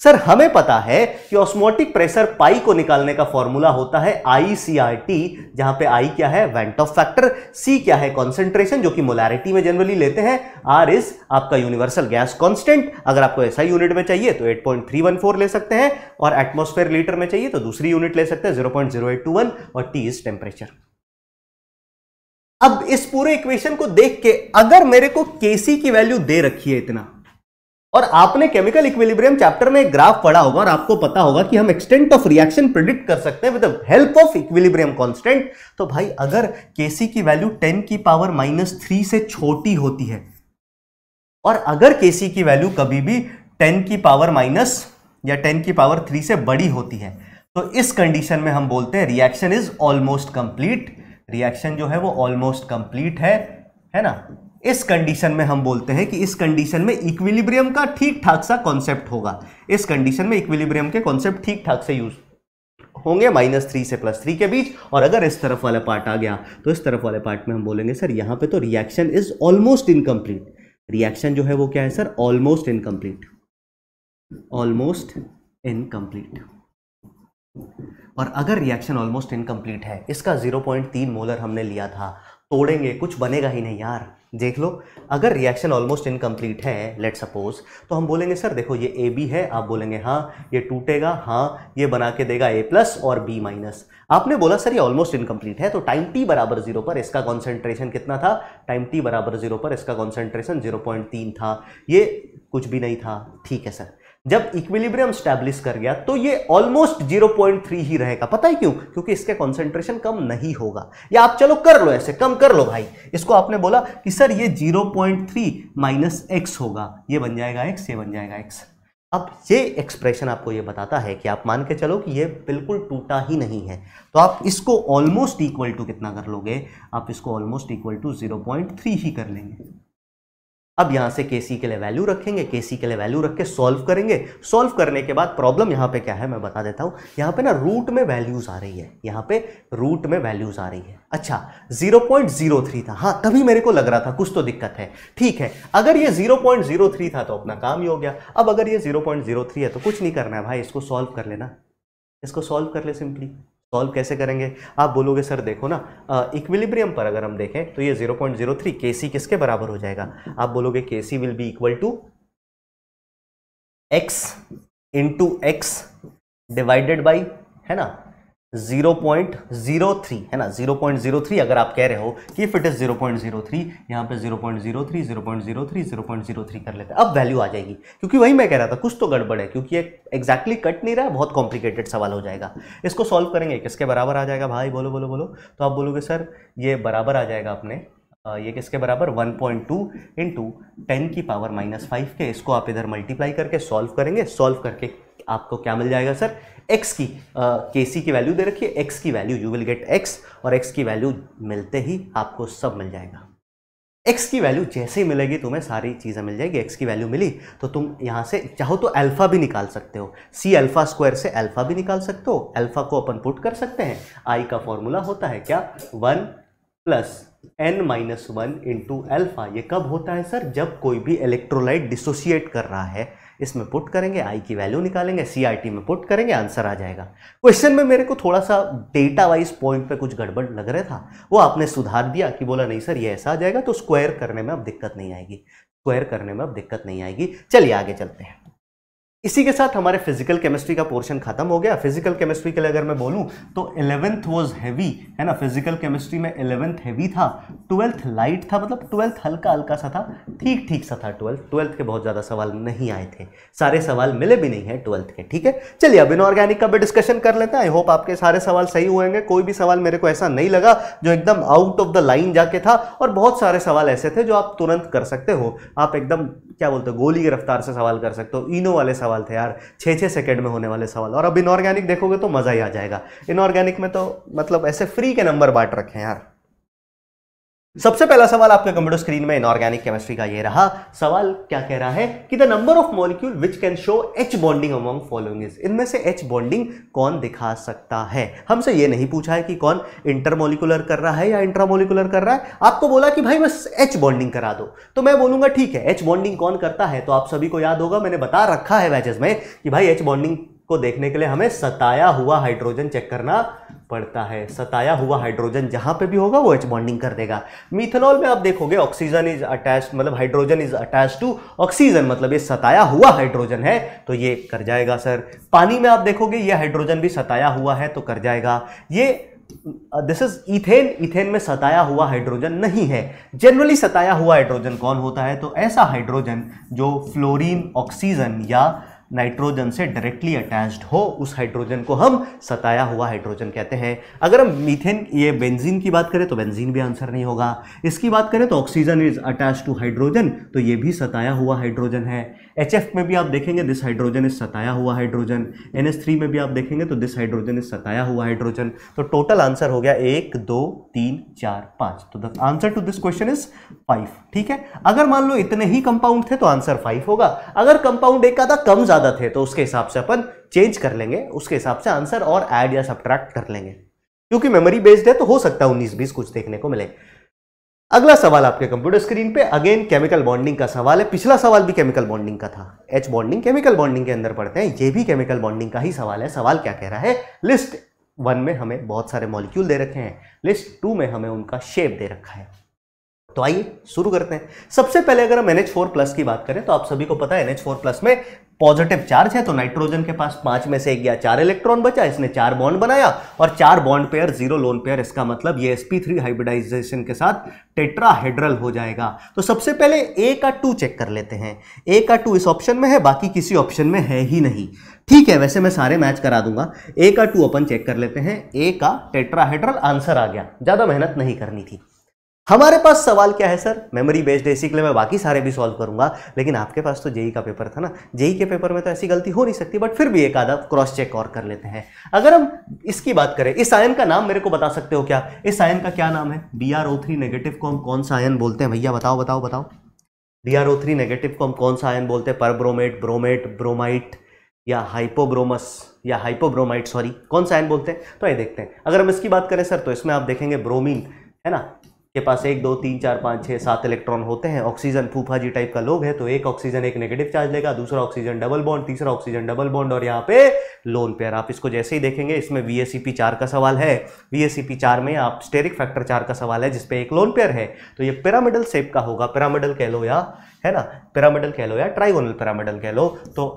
सर हमें पता है कि ऑस्मोटिक प्रेशर पाई को निकालने का फॉर्मूला होता है आई सी आर टी जहां पे आई क्या है वेंट ऑफ फैक्टर सी क्या है कॉन्सेंट्रेशन जो कि मोलैरिटी में जनरली लेते हैं आर इज आपका यूनिवर्सल गैस कांस्टेंट अगर आपको ऐसा यूनिट में चाहिए तो 8.314 ले सकते हैं और एटमोस्फेयर लीटर में चाहिए तो दूसरी यूनिट ले सकते हैं जीरो और टी इज टेम्परेचर अब इस पूरे इक्वेशन को देख के अगर मेरे को केसी की वैल्यू दे रखी है इतना और आपने केमिकल इक्विलिब्रियम चैप्टर में ग्राफ पढ़ा होगा और आपको पता होगा कि हम एक्सटेंट ऑफ रिएक्शन प्रिडिक्ट कर सकते हैं with help of equilibrium constant तो भाई अगर केसी की वैल्यू 10 की पावर माइनस थ्री से छोटी होती है और अगर केसी की वैल्यू कभी भी 10 की पावर माइनस या 10 की पावर थ्री से बड़ी होती है तो इस कंडीशन में हम बोलते हैं reaction is almost complete reaction जो है वो ऑलमोस्ट कंप्लीट है है ना इस कंडीशन में हम बोलते हैं कि इस कंडीशन में इक्विलिब्रियम का ठीक ठाक सा कॉन्सेप्ट होगा इस कंडीशन में इक्विलिब्रियम के कॉन्सेप्ट ठीक ठाक से यूज होंगे माइनस थ्री से प्लस थ्री के बीच और अगर इस तरफ वाला पार्ट आ गया तो इस तरफ वाले पार्ट में हम बोलेंगे सर यहां पे तो reaction is almost incomplete reaction जो है वो क्या है sir almost incomplete almost incomplete और अगर रिएक्शन ऑलमोस्ट इनकम्प्लीट है इसका 0.3 मोलर हमने लिया था तोड़ेंगे कुछ बनेगा ही नहीं यार देख लो अगर रिएक्शन ऑलमोस्ट इनकम्प्लीट है लेट सपोज तो हम बोलेंगे सर देखो ये ए बी है आप बोलेंगे हाँ ये टूटेगा हाँ ये बना के देगा ए प्लस और बी माइनस आपने बोला सर ये ऑलमोस्ट इनकम्प्लीट है तो टाइम टी बराबर जीरो पर इसका कॉन्सेंट्रेशन कितना था टाइम टी बराबर जीरो पर इसका कॉन्सेंट्रेशन जीरो पॉइंट तीन था ये कुछ भी नहीं था ठीक है सर जब इक्विलिब्रियम स्टैब्लिश कर गया तो ये ऑलमोस्ट 0.3 ही रहेगा पता है क्यों क्योंकि इसका कॉन्सेंट्रेशन कम नहीं होगा या आप चलो कर लो ऐसे कम कर लो भाई इसको आपने बोला कि सर ये 0.3 पॉइंट माइनस एक्स होगा ये बन जाएगा एक्स ये बन जाएगा एक्स अब ये एक्सप्रेशन आपको ये बताता है कि आप मान के चलो कि ये बिल्कुल टूटा ही नहीं है तो आप इसको ऑलमोस्ट इक्वल टू कितना कर लोगे आप इसको ऑलमोस्ट इक्वल टू जीरो ही कर लेंगे अब यहाँ से के सी के लिए वैल्यू रखेंगे के सी के लिए वैल्यू रख के सॉल्व करेंगे सॉल्व करने के बाद प्रॉब्लम यहाँ पे क्या है मैं बता देता हूँ यहाँ पे ना रूट में वैल्यूज़ आ रही है यहाँ पे रूट में वैल्यूज़ आ रही है अच्छा 0.03 था हाँ तभी मेरे को लग रहा था कुछ तो दिक्कत है ठीक है अगर ये जीरो था तो अपना काम ही हो गया अब अगर ये जीरो है तो कुछ नहीं करना है भाई इसको सॉल्व कर लेना इसको सॉल्व कर ले सिंपली सॉल्व कैसे करेंगे आप बोलोगे सर देखो ना इक्विलिब्रियम पर अगर हम देखें तो ये 0.03 पॉइंट किसके बराबर हो जाएगा आप बोलोगे के C will be equal to x into x divided by है ना 0.03 है ना 0.03 अगर आप कह रहे हो कि इफ इट इज़ 0.03 यहाँ जीरो पॉइंट जीरो थ्री कर लेते हैं अब वैल्यू आ जाएगी क्योंकि वही मैं कह रहा था कुछ तो गड़बड़ है क्योंकि एक्जैक्टली exactly कट नहीं रहा बहुत कॉम्प्लिकेटेड सवाल हो जाएगा इसको सॉल्व करेंगे किसके बराबर आ जाएगा भाई बोलो बोलो बोलो तो आप बोलोगे सर ये बराबर आ जाएगा अपने ये किसके बराबर 1.2 पॉइंट टू इंटू टेन की पावर माइनस फाइव के इसको आप इधर मल्टीप्लाई करके सॉल्व करेंगे सॉल्व करके आपको क्या मिल जाएगा सर x की के सी की वैल्यू दे रखिए एक्स x की value you will get x और x की वैल्यू मिलते ही आपको सब मिल जाएगा x की वैल्यू जैसे ही मिलेगी तुम्हें सारी चीज़ें मिल जाएगी x की वैल्यू मिली तो तुम यहाँ से चाहो तो अल्फ़ा भी निकाल सकते हो c अल्फ़ा स्क्वायर से अल्फ़ा भी निकाल सकते हो अल्फ़ा को अपन पुट कर सकते हैं i का फॉर्मूला होता है क्या one plus n minus one into alpha ये कब होता है सर जब कोई भी इलेक्ट्रोलाइट डिसोसिएट कर रहा है इसमें पुट करेंगे आई की वैल्यू निकालेंगे सी में पुट करेंगे आंसर आ जाएगा क्वेश्चन में मेरे को थोड़ा सा डेटा वाइज पॉइंट पे कुछ गड़बड़ लग रहा था वो आपने सुधार दिया कि बोला नहीं सर ये ऐसा आ जाएगा तो स्क्वायर करने में अब दिक्कत नहीं आएगी स्क्वायर करने में अब दिक्कत नहीं आएगी चलिए आगे चलते हैं इसी के साथ हमारे फिजिकल केमिस्ट्री का पोर्शन खत्म हो गया फिजिकल केमिस्ट्री के लिए अगर मैं बोलूँ तो इलेवेंथ वॉज हैवी है ना फिजिकल केमिस्ट्री में इलेवेंथ हैवी था ट्वेल्थ लाइट था मतलब ट्वेल्थ हल्का हल्का सा था ठीक ठीक सा था ट्वेल्थ ट्वेल्थ के बहुत ज़्यादा सवाल नहीं आए थे सारे सवाल मिले भी नहीं है ट्वेल्थ के ठीक है चलिए अब इनऑर्गेनिक का भी डिस्कशन कर लेते हैं आई होप आपके सारे सवाल सही हुएंगे कोई भी सवाल मेरे को ऐसा नहीं लगा जो एकदम आउट ऑफ द लाइन जाके था और बहुत सारे सवाल ऐसे थे जो आप तुरंत कर सकते हो आप एकदम क्या बोलते हो गोली की रफ्तार से सवाल कर सकते हो इनो वाले सवाल सवाल थे यार छः छः सेकेंड में होने वाले सवाल और अब इनऑर्गेनिक देखोगे तो मज़ा ही आ जाएगा इनऑर्गेनिक में तो मतलब ऐसे फ्री के नंबर बांट रखे हैं यार सबसे पहला सवाल आपके कंप्यूटर स्क्रीन में इनऑर्गेनिक केमिस्ट्री का ये रहा सवाल क्या कह रहा है कि the number of molecule which can show H bonding among following इनमें से एच बॉन्डिंग कौन दिखा सकता है हमसे ये नहीं पूछा है कि कौन इंटरमोलिकुलर कर रहा है या इंट्रामोलिकुलर कर रहा है आपको बोला कि भाई बस एच बॉन्डिंग करा दो तो मैं बोलूंगा ठीक है एच बॉन्डिंग कौन करता है तो आप सभी को याद होगा मैंने बता रखा है बैचेज में कि भाई एच बॉन्डिंग को देखने के लिए हमें सताया हुआ हाइड्रोजन चेक करना पड़ता है सताया हुआ हाइड्रोजन जहां पे भी होगा वो एच बॉन्डिंग कर देगा मिथेनॉल में आप देखोगे ऑक्सीजन इज अटैच मतलब hydrogen is attach to oxygen मतलब ये सताया हुआ हाइड्रोजन है तो ये कर जाएगा सर पानी में आप देखोगे ये हाइड्रोजन भी सताया हुआ है तो कर जाएगा ये दिस इज इथेन इथेन में सताया हुआ हाइड्रोजन नहीं है जनरली सताया हुआ हाइड्रोजन कौन होता है तो ऐसा हाइड्रोजन जो फ्लोरीन ऑक्सीजन या नाइट्रोजन से डायरेक्टली अटैच्ड हो उस हाइड्रोजन को हम सताया हुआ हाइड्रोजन कहते हैं अगर हम मीथेन ये बेंजीन की बात करें तो बेंजीन भी आंसर नहीं होगा इसकी बात करें तो oxygen is attach to hydrogen तो ये भी सताया हुआ हाइड्रोजन है एच एफ में भी आप देखेंगे दिस हाइड्रोजन इज सताया हुआ हाइड्रोजन एन एस थ्री में भी आप देखेंगे तो दिस हाइड्रोजन इज सताया हुआ हाइड्रोजन तो टोटल आंसर हो गया एक दो तीन चार पाँच तो the answer to this question is five ठीक है अगर मान लो इतने ही कंपाउंड थे तो आंसर फाइव होगा अगर कंपाउंड एक आधा कम ज़्यादा थे तो उसके हिसाब से अपन चेंज कर लेंगे उसके हिसाब से आंसर और एड या सब्ट्रैक्ट कर लेंगे क्योंकि मेमोरी बेस्ड है तो हो सकता है उन्नीस बीस कुछ देखने को मिले अगला सवाल आपके कंप्यूटर स्क्रीन पे अगेन केमिकल बॉन्डिंग का सवाल है पिछला सवाल भी केमिकल बॉन्डिंग का था एच बॉन्डिंग केमिकल बॉन्डिंग के अंदर पढ़ते हैं ये भी केमिकल बॉन्डिंग का ही सवाल है सवाल क्या कह रहा है लिस्ट वन में हमें बहुत सारे मॉलिक्यूल दे रखे हैं लिस्ट टू में हमें उनका शेप दे रखा है तो आइए शुरू करते हैं सबसे पहले अगर हम एन एच फोर प्लस की बात करें तो आप सभी को पता है एन फोर प्लस में पॉजिटिव चार्ज है तो नाइट्रोजन के पास पांच में से एक गया चार इलेक्ट्रॉन बचा इसने चार बॉन्ड बनाया और चार bond pair zero lone pair इसका मतलब ये sp3 हाइब्रिडाइजेशन के साथ टेट्राहेड्रल हो जाएगा तो सबसे पहले ए का टू चेक कर लेते हैं ए का टू इस ऑप्शन में है बाकी किसी ऑप्शन में है ही नहीं ठीक है वैसे मैं सारे मैच करा दूंगा ए का टू अपन चेक कर लेते हैं ए का टेट्राहेड्रल आंसर आ गया ज़्यादा मेहनत नहीं करनी थी हमारे पास सवाल क्या है सर मेमोरी बेस्ड ए के लिए मैं बाकी सारे भी सॉल्व करूंगा लेकिन आपके पास तो जेई का पेपर था ना जेई के पेपर में तो ऐसी गलती हो नहीं सकती बट फिर भी एक आधा क्रॉस चेक और कर लेते हैं अगर हम इसकी बात करें इस आयन का नाम मेरे को बता सकते हो क्या इस आयन का क्या नाम है B R O three negative को हम कौन सा आयन बोलते हैं भैया बताओ बताओ बताओ B R O three negative को हम कौन सा आयन बोलते हैं परब्रोमेट ब्रोमेट ब्रोमाइट या हाइपोब्रोमस या हाइपोब्रोमाइट सॉरी कौन सा आयन बोलते हैं तो ये देखते हैं अगर हम इसकी बात करें सर तो इसमें आप देखेंगे ब्रोमीन है ना के पास एक दो तीन चार पाँच छः सात इलेक्ट्रॉन होते हैं ऑक्सीजन फूफा जी टाइप का लोग है तो एक ऑक्सीजन एक नेगेटिव चार्ज लेगा दूसरा ऑक्सीजन डबल बॉन्ड तीसरा ऑक्सीजन डबल बॉन्ड और यहाँ पे लोन पेयर आप इसको जैसे ही देखेंगे इसमें वी एस चार का सवाल है वी एस चार में आप स्टेरिक फैक्टर चार का सवाल है जिसपे एक लोन पेयर है तो ये पिरामिडल सेप का होगा पिरामिडल कह लो या है ना पिरामिडल कह लो या ट्राइगोनल पिरामिडल कह लो तो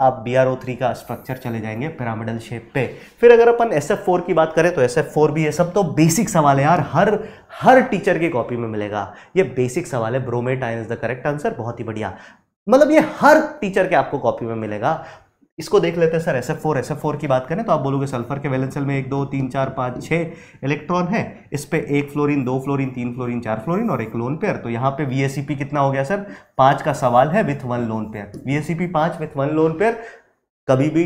आप बी आर ओ थ्री का स्ट्रक्चर चले जाएंगे पिरामिडल शेप पे फिर अगर अपन एस एफ फोर की बात करें तो एस एफ फोर भी ये सब तो बेसिक सवाल है यार हर हर टीचर की कॉपी में मिलेगा ये बेसिक सवाल है bromate ion is the correct answer बहुत ही बढ़िया मतलब ये हर टीचर के आपको कॉपी में मिलेगा इसको देख लेते हैं sir S F four S F four की बात करें तो आप बोलोगे सल्फर के वैलेंसल में एक दो तीन चार पाँच छः इलेक्ट्रॉन है इस पर एक फ्लोरिन दो फ्लोरिन तीन फ्लोरिन चार फ्लोरिन और एक लोन पेयर तो यहाँ पे वी कितना हो गया सर पाँच का सवाल है with one lone pair V S C P पाँच विथ वन लोन पेयर कभी भी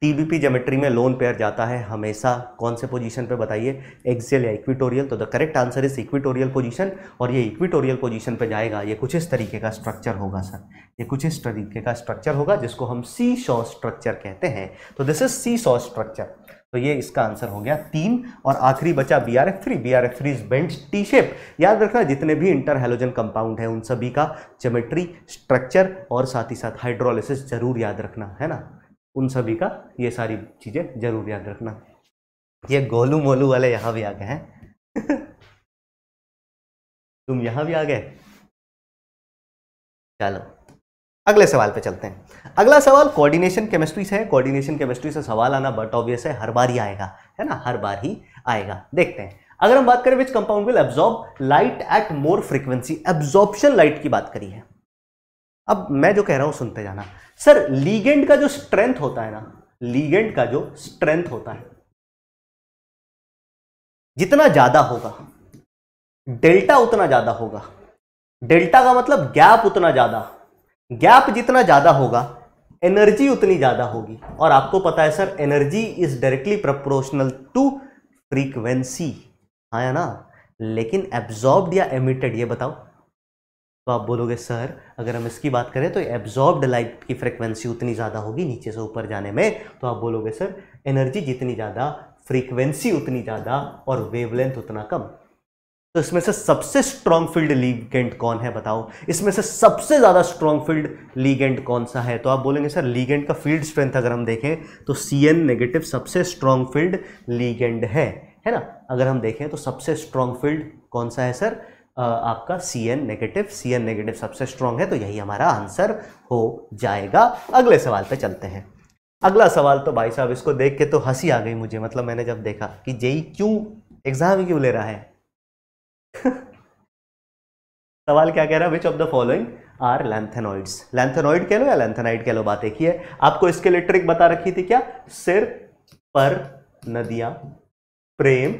टीबीपी जोमेट्री में लोन पेयर जाता है हमेशा कौन से पोजीशन पे बताइए एक्सेल या इक्विटोरियल तो the correct answer is equatorial position और ये इक्विटोरियल पोजीशन पे जाएगा ये कुछ इस तरीके का स्ट्रक्चर होगा सर ये कुछ इस तरीके का स्ट्रक्चर होगा जिसको हम सी शॉ स्ट्रक्चर कहते हैं तो this is see saw structure तो ये इसका आंसर हो गया तीन और आखिरी बचा B R F three B R F three is bent T shape याद रखना जितने भी इंटर हेलोजन कंपाउंड है उन सभी का जोमेट्री स्ट्रक्चर और साथ ही साथ हाइड्रोलिसिस जरूर याद रखना है ना उन सभी का ये सारी चीज़ें जरूर याद रखना ये गोलू मोलू वाले यहाँ भी आ गए हैं तुम यहाँ भी आ गए चलो अगले सवाल पे चलते हैं अगला सवाल कोऑर्डिनेशन केमिस्ट्री से है कोऑर्डिनेशन केमिस्ट्री से सवाल आना बट ऑब्वियस है हर बार ही आएगा है ना हर बार ही आएगा देखते हैं अगर हम बात करें which compound will absorb light at more frequency absorption light की बात करी है अब मैं जो कह रहा हूं सुनते जाना सर लीगेंड का जो स्ट्रेंथ होता है ना लीगेंड का जो स्ट्रेंथ होता है जितना ज्यादा होगा डेल्टा उतना ज्यादा होगा डेल्टा का मतलब गैप उतना ज्यादा गैप जितना ज्यादा होगा एनर्जी उतनी ज्यादा होगी और आपको पता है sir energy is directly proportional to frequency हाँ या ना लेकिन एब्जॉर्ब या एमिटेड ये बताओ तो आप बोलोगे सर अगर हम इसकी बात करें तो एब्जॉर्ब्ड लाइट की फ्रिक्वेंसी उतनी ज़्यादा होगी नीचे से ऊपर जाने में तो आप बोलोगे सर एनर्जी जितनी ज़्यादा फ्रीक्वेंसी उतनी ज़्यादा और वेवलेंथ उतना कम तो इसमें से सबसे स्ट्रॉन्ग फील्ड लीगेंट कौन है बताओ इसमें से सबसे ज़्यादा स्ट्रॉन्ग फील्ड लीगेंट कौन सा है तो आप बोलेंगे सर लीगेंट का फील्ड स्ट्रेंथ अगर हम देखें तो सी एन नेगेटिव सबसे स्ट्रॉन्ग फील्ड लीगेंड है है ना अगर हम देखें तो सबसे स्ट्रॉन्ग फील्ड कौन सा है सर आपका C N negative C N negative सबसे स्ट्रॉन्ग है तो यही हमारा आंसर हो जाएगा अगले सवाल पे चलते हैं अगला सवाल तो भाई साहब इसको देख के तो हंसी आ गई मुझे मतलब मैंने जब देखा कि जेई क्यों एग्जाम क्यों ले रहा है सवाल क्या कह रहा है which of the following are lanthanoids lanthanoid कह लो या लैंथेनाइड कह लो बात एक ही है आपको इसके लिए ट्रिक बता रखी थी क्या सिर पर नदियां प्रेम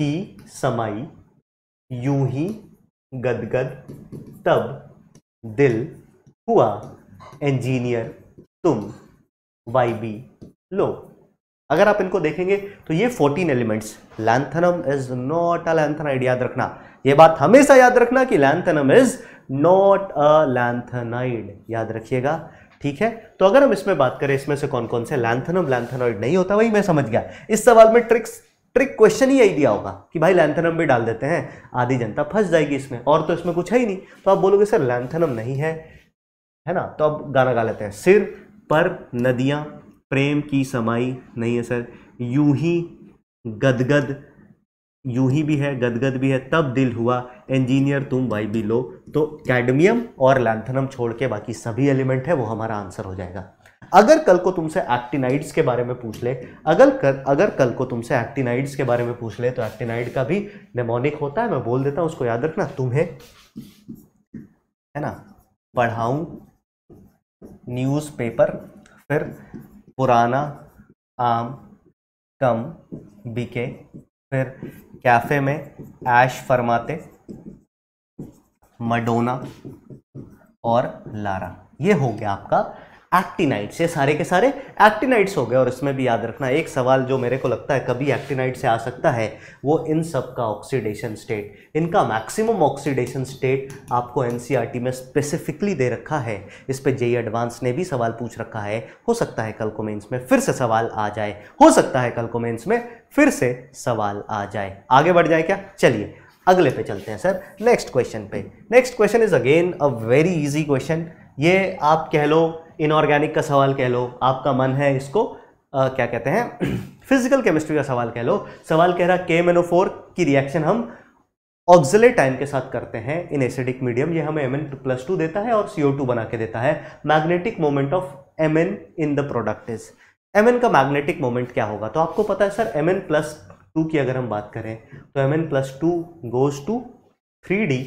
की समाई यूं ही गदगद तब दिल हुआ इंजीनियर तुम वाई बी लो अगर आप इनको देखेंगे तो ये 14 elements lanthanum is not a lanthanide याद रखना ये बात हमेशा याद रखना कि lanthanum is not a lanthanide याद रखिएगा ठीक है तो अगर हम इसमें बात करें इसमें से कौन कौन से लैंथनम लैंथनाइड नहीं होता वही मैं समझ गया इस सवाल में ट्रिक्स ट्रिक क्वेश्चन ही आइडिया होगा कि भाई लैंथनम भी डाल देते हैं आधी जनता फंस जाएगी इसमें और तो इसमें कुछ है ही नहीं तो आप बोलोगे सर लैंथनम नहीं है है ना तो अब गाना गा लेते हैं सिर पर नदियाँ प्रेम की समाई नहीं है सर यूं ही गदगद यूं ही भी है गदगद भी है तब दिल हुआ इंजीनियर तुम भाई भी लो तो कैडमियम और लैंथनम छोड़ के बाकी सभी एलिमेंट है वो हमारा आंसर हो जाएगा अगर कल को तुमसे एक्टिनाइड्स के बारे में पूछ ले अगर कर, अगर कल को तुमसे एक्टिनाइड्स के बारे में पूछ ले तो एक्टिनाइड का भी नेमोनिक होता है मैं बोल देता हूं उसको याद रखना तुम्हें है ना न्यूज न्यूज़पेपर फिर पुराना आम कम बिके फिर कैफ़े में ऐश फरमाते मडोना और लारा ये हो गया आपका एक्टिनाइट्स ये सारे के सारे एक्टिनाइट्स हो गए और इसमें भी याद रखना एक सवाल जो मेरे को लगता है कभी एक्टिनाइट से आ सकता है वो इन सब का ऑक्सीडेशन स्टेट इनका मैक्सिमम ऑक्सीडेशन स्टेट आपको एन e में स्पेसिफिकली दे रखा है इस पर जेई एडवांस ने भी सवाल पूछ रखा है हो सकता है कल को मेन्स में फिर से सवाल आ जाए हो सकता है कल को मेन्स में फिर से सवाल आ जाए आगे बढ़ जाए क्या चलिए अगले पे चलते हैं सर नेक्स्ट क्वेश्चन पे next question is again a very easy question ये आप कह लो इनऑर्गेनिक का सवाल कह लो आपका मन है इसको आ, क्या कहते हैं फिजिकल केमिस्ट्री का सवाल कह लो सवाल कह रहा के एम की रिएक्शन हम ऑक्जिलेट आयन के साथ करते हैं इन एसिडिक मीडियम ये हमें एम एन प्लस टू देता है और सी ओ टू बना के देता है magnetic moment of M N in the product is M N का मैग्नेटिक मोमेंट क्या होगा तो आपको पता है sir M N plus two की अगर हम बात करें तो M N plus two goes to three D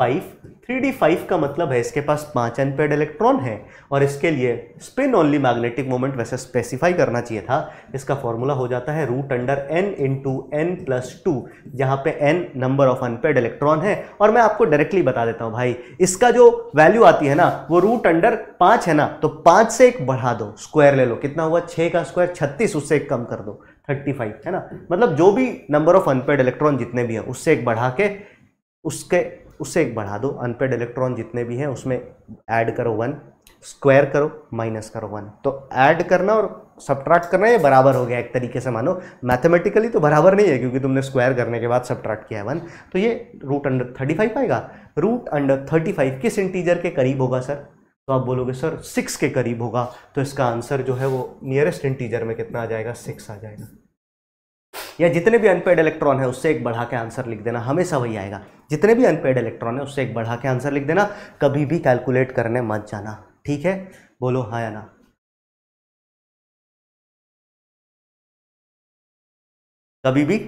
five three D five का मतलब है इसके पास पांच अनपेड इलेक्ट्रॉन है और इसके लिए स्पिन ओनली मैग्नेटिक मोमेंट वैसे स्पेसिफाई करना चाहिए था इसका फॉर्मूला हो जाता है root under N into N plus two जहाँ पे N number of unpaired electron है और मैं आपको डायरेक्टली बता देता हूँ भाई इसका जो वैल्यू आती है ना वो रूट अंडर पाँच है ना तो पाँच से एक बढ़ा दो स्क्वायर ले लो कितना हुआ छः का स्क्वायर छत्तीस उससे एक कम कर दो थर्टी फाइव है ना मतलब जो भी नंबर ऑफ अनपेड इलेक्ट्रॉन जितने भी हैं उससे एक बढ़ा के उसके उससे एक बढ़ा दो अनपेड इलेक्ट्रॉन जितने भी हैं उसमें ऐड करो वन स्क्वायर करो माइनस करो वन तो ऐड करना और सब्ट्रैक्ट करना ये बराबर हो गया एक तरीके से मानो मैथमेटिकली तो बराबर नहीं है क्योंकि तुमने स्क्वायर करने के बाद सब्ट्रैक्ट किया है वन तो ये रूट अंडर थर्टी फाइव आएगा रूट अंडर थर्टी फाइव किस इंटीजर के करीब होगा सर तो आप बोलोगे सर सिक्स के करीब होगा तो इसका आंसर जो है वो नियरेस्ट इंटीजर में कितना आ जाएगा सिक्स आ जाएगा या जितने भी अनपेड इलेक्ट्रॉन है उससे एक बढ़ा के आंसर लिख देना हमेशा वही आएगा जितने भी अनपेड इलेक्ट्रॉन है उससे एक बढ़ा के आंसर लिख देना कभी भी कैलकुलेट करने मत जाना ठीक है बोलो हाँ या ना कभी भी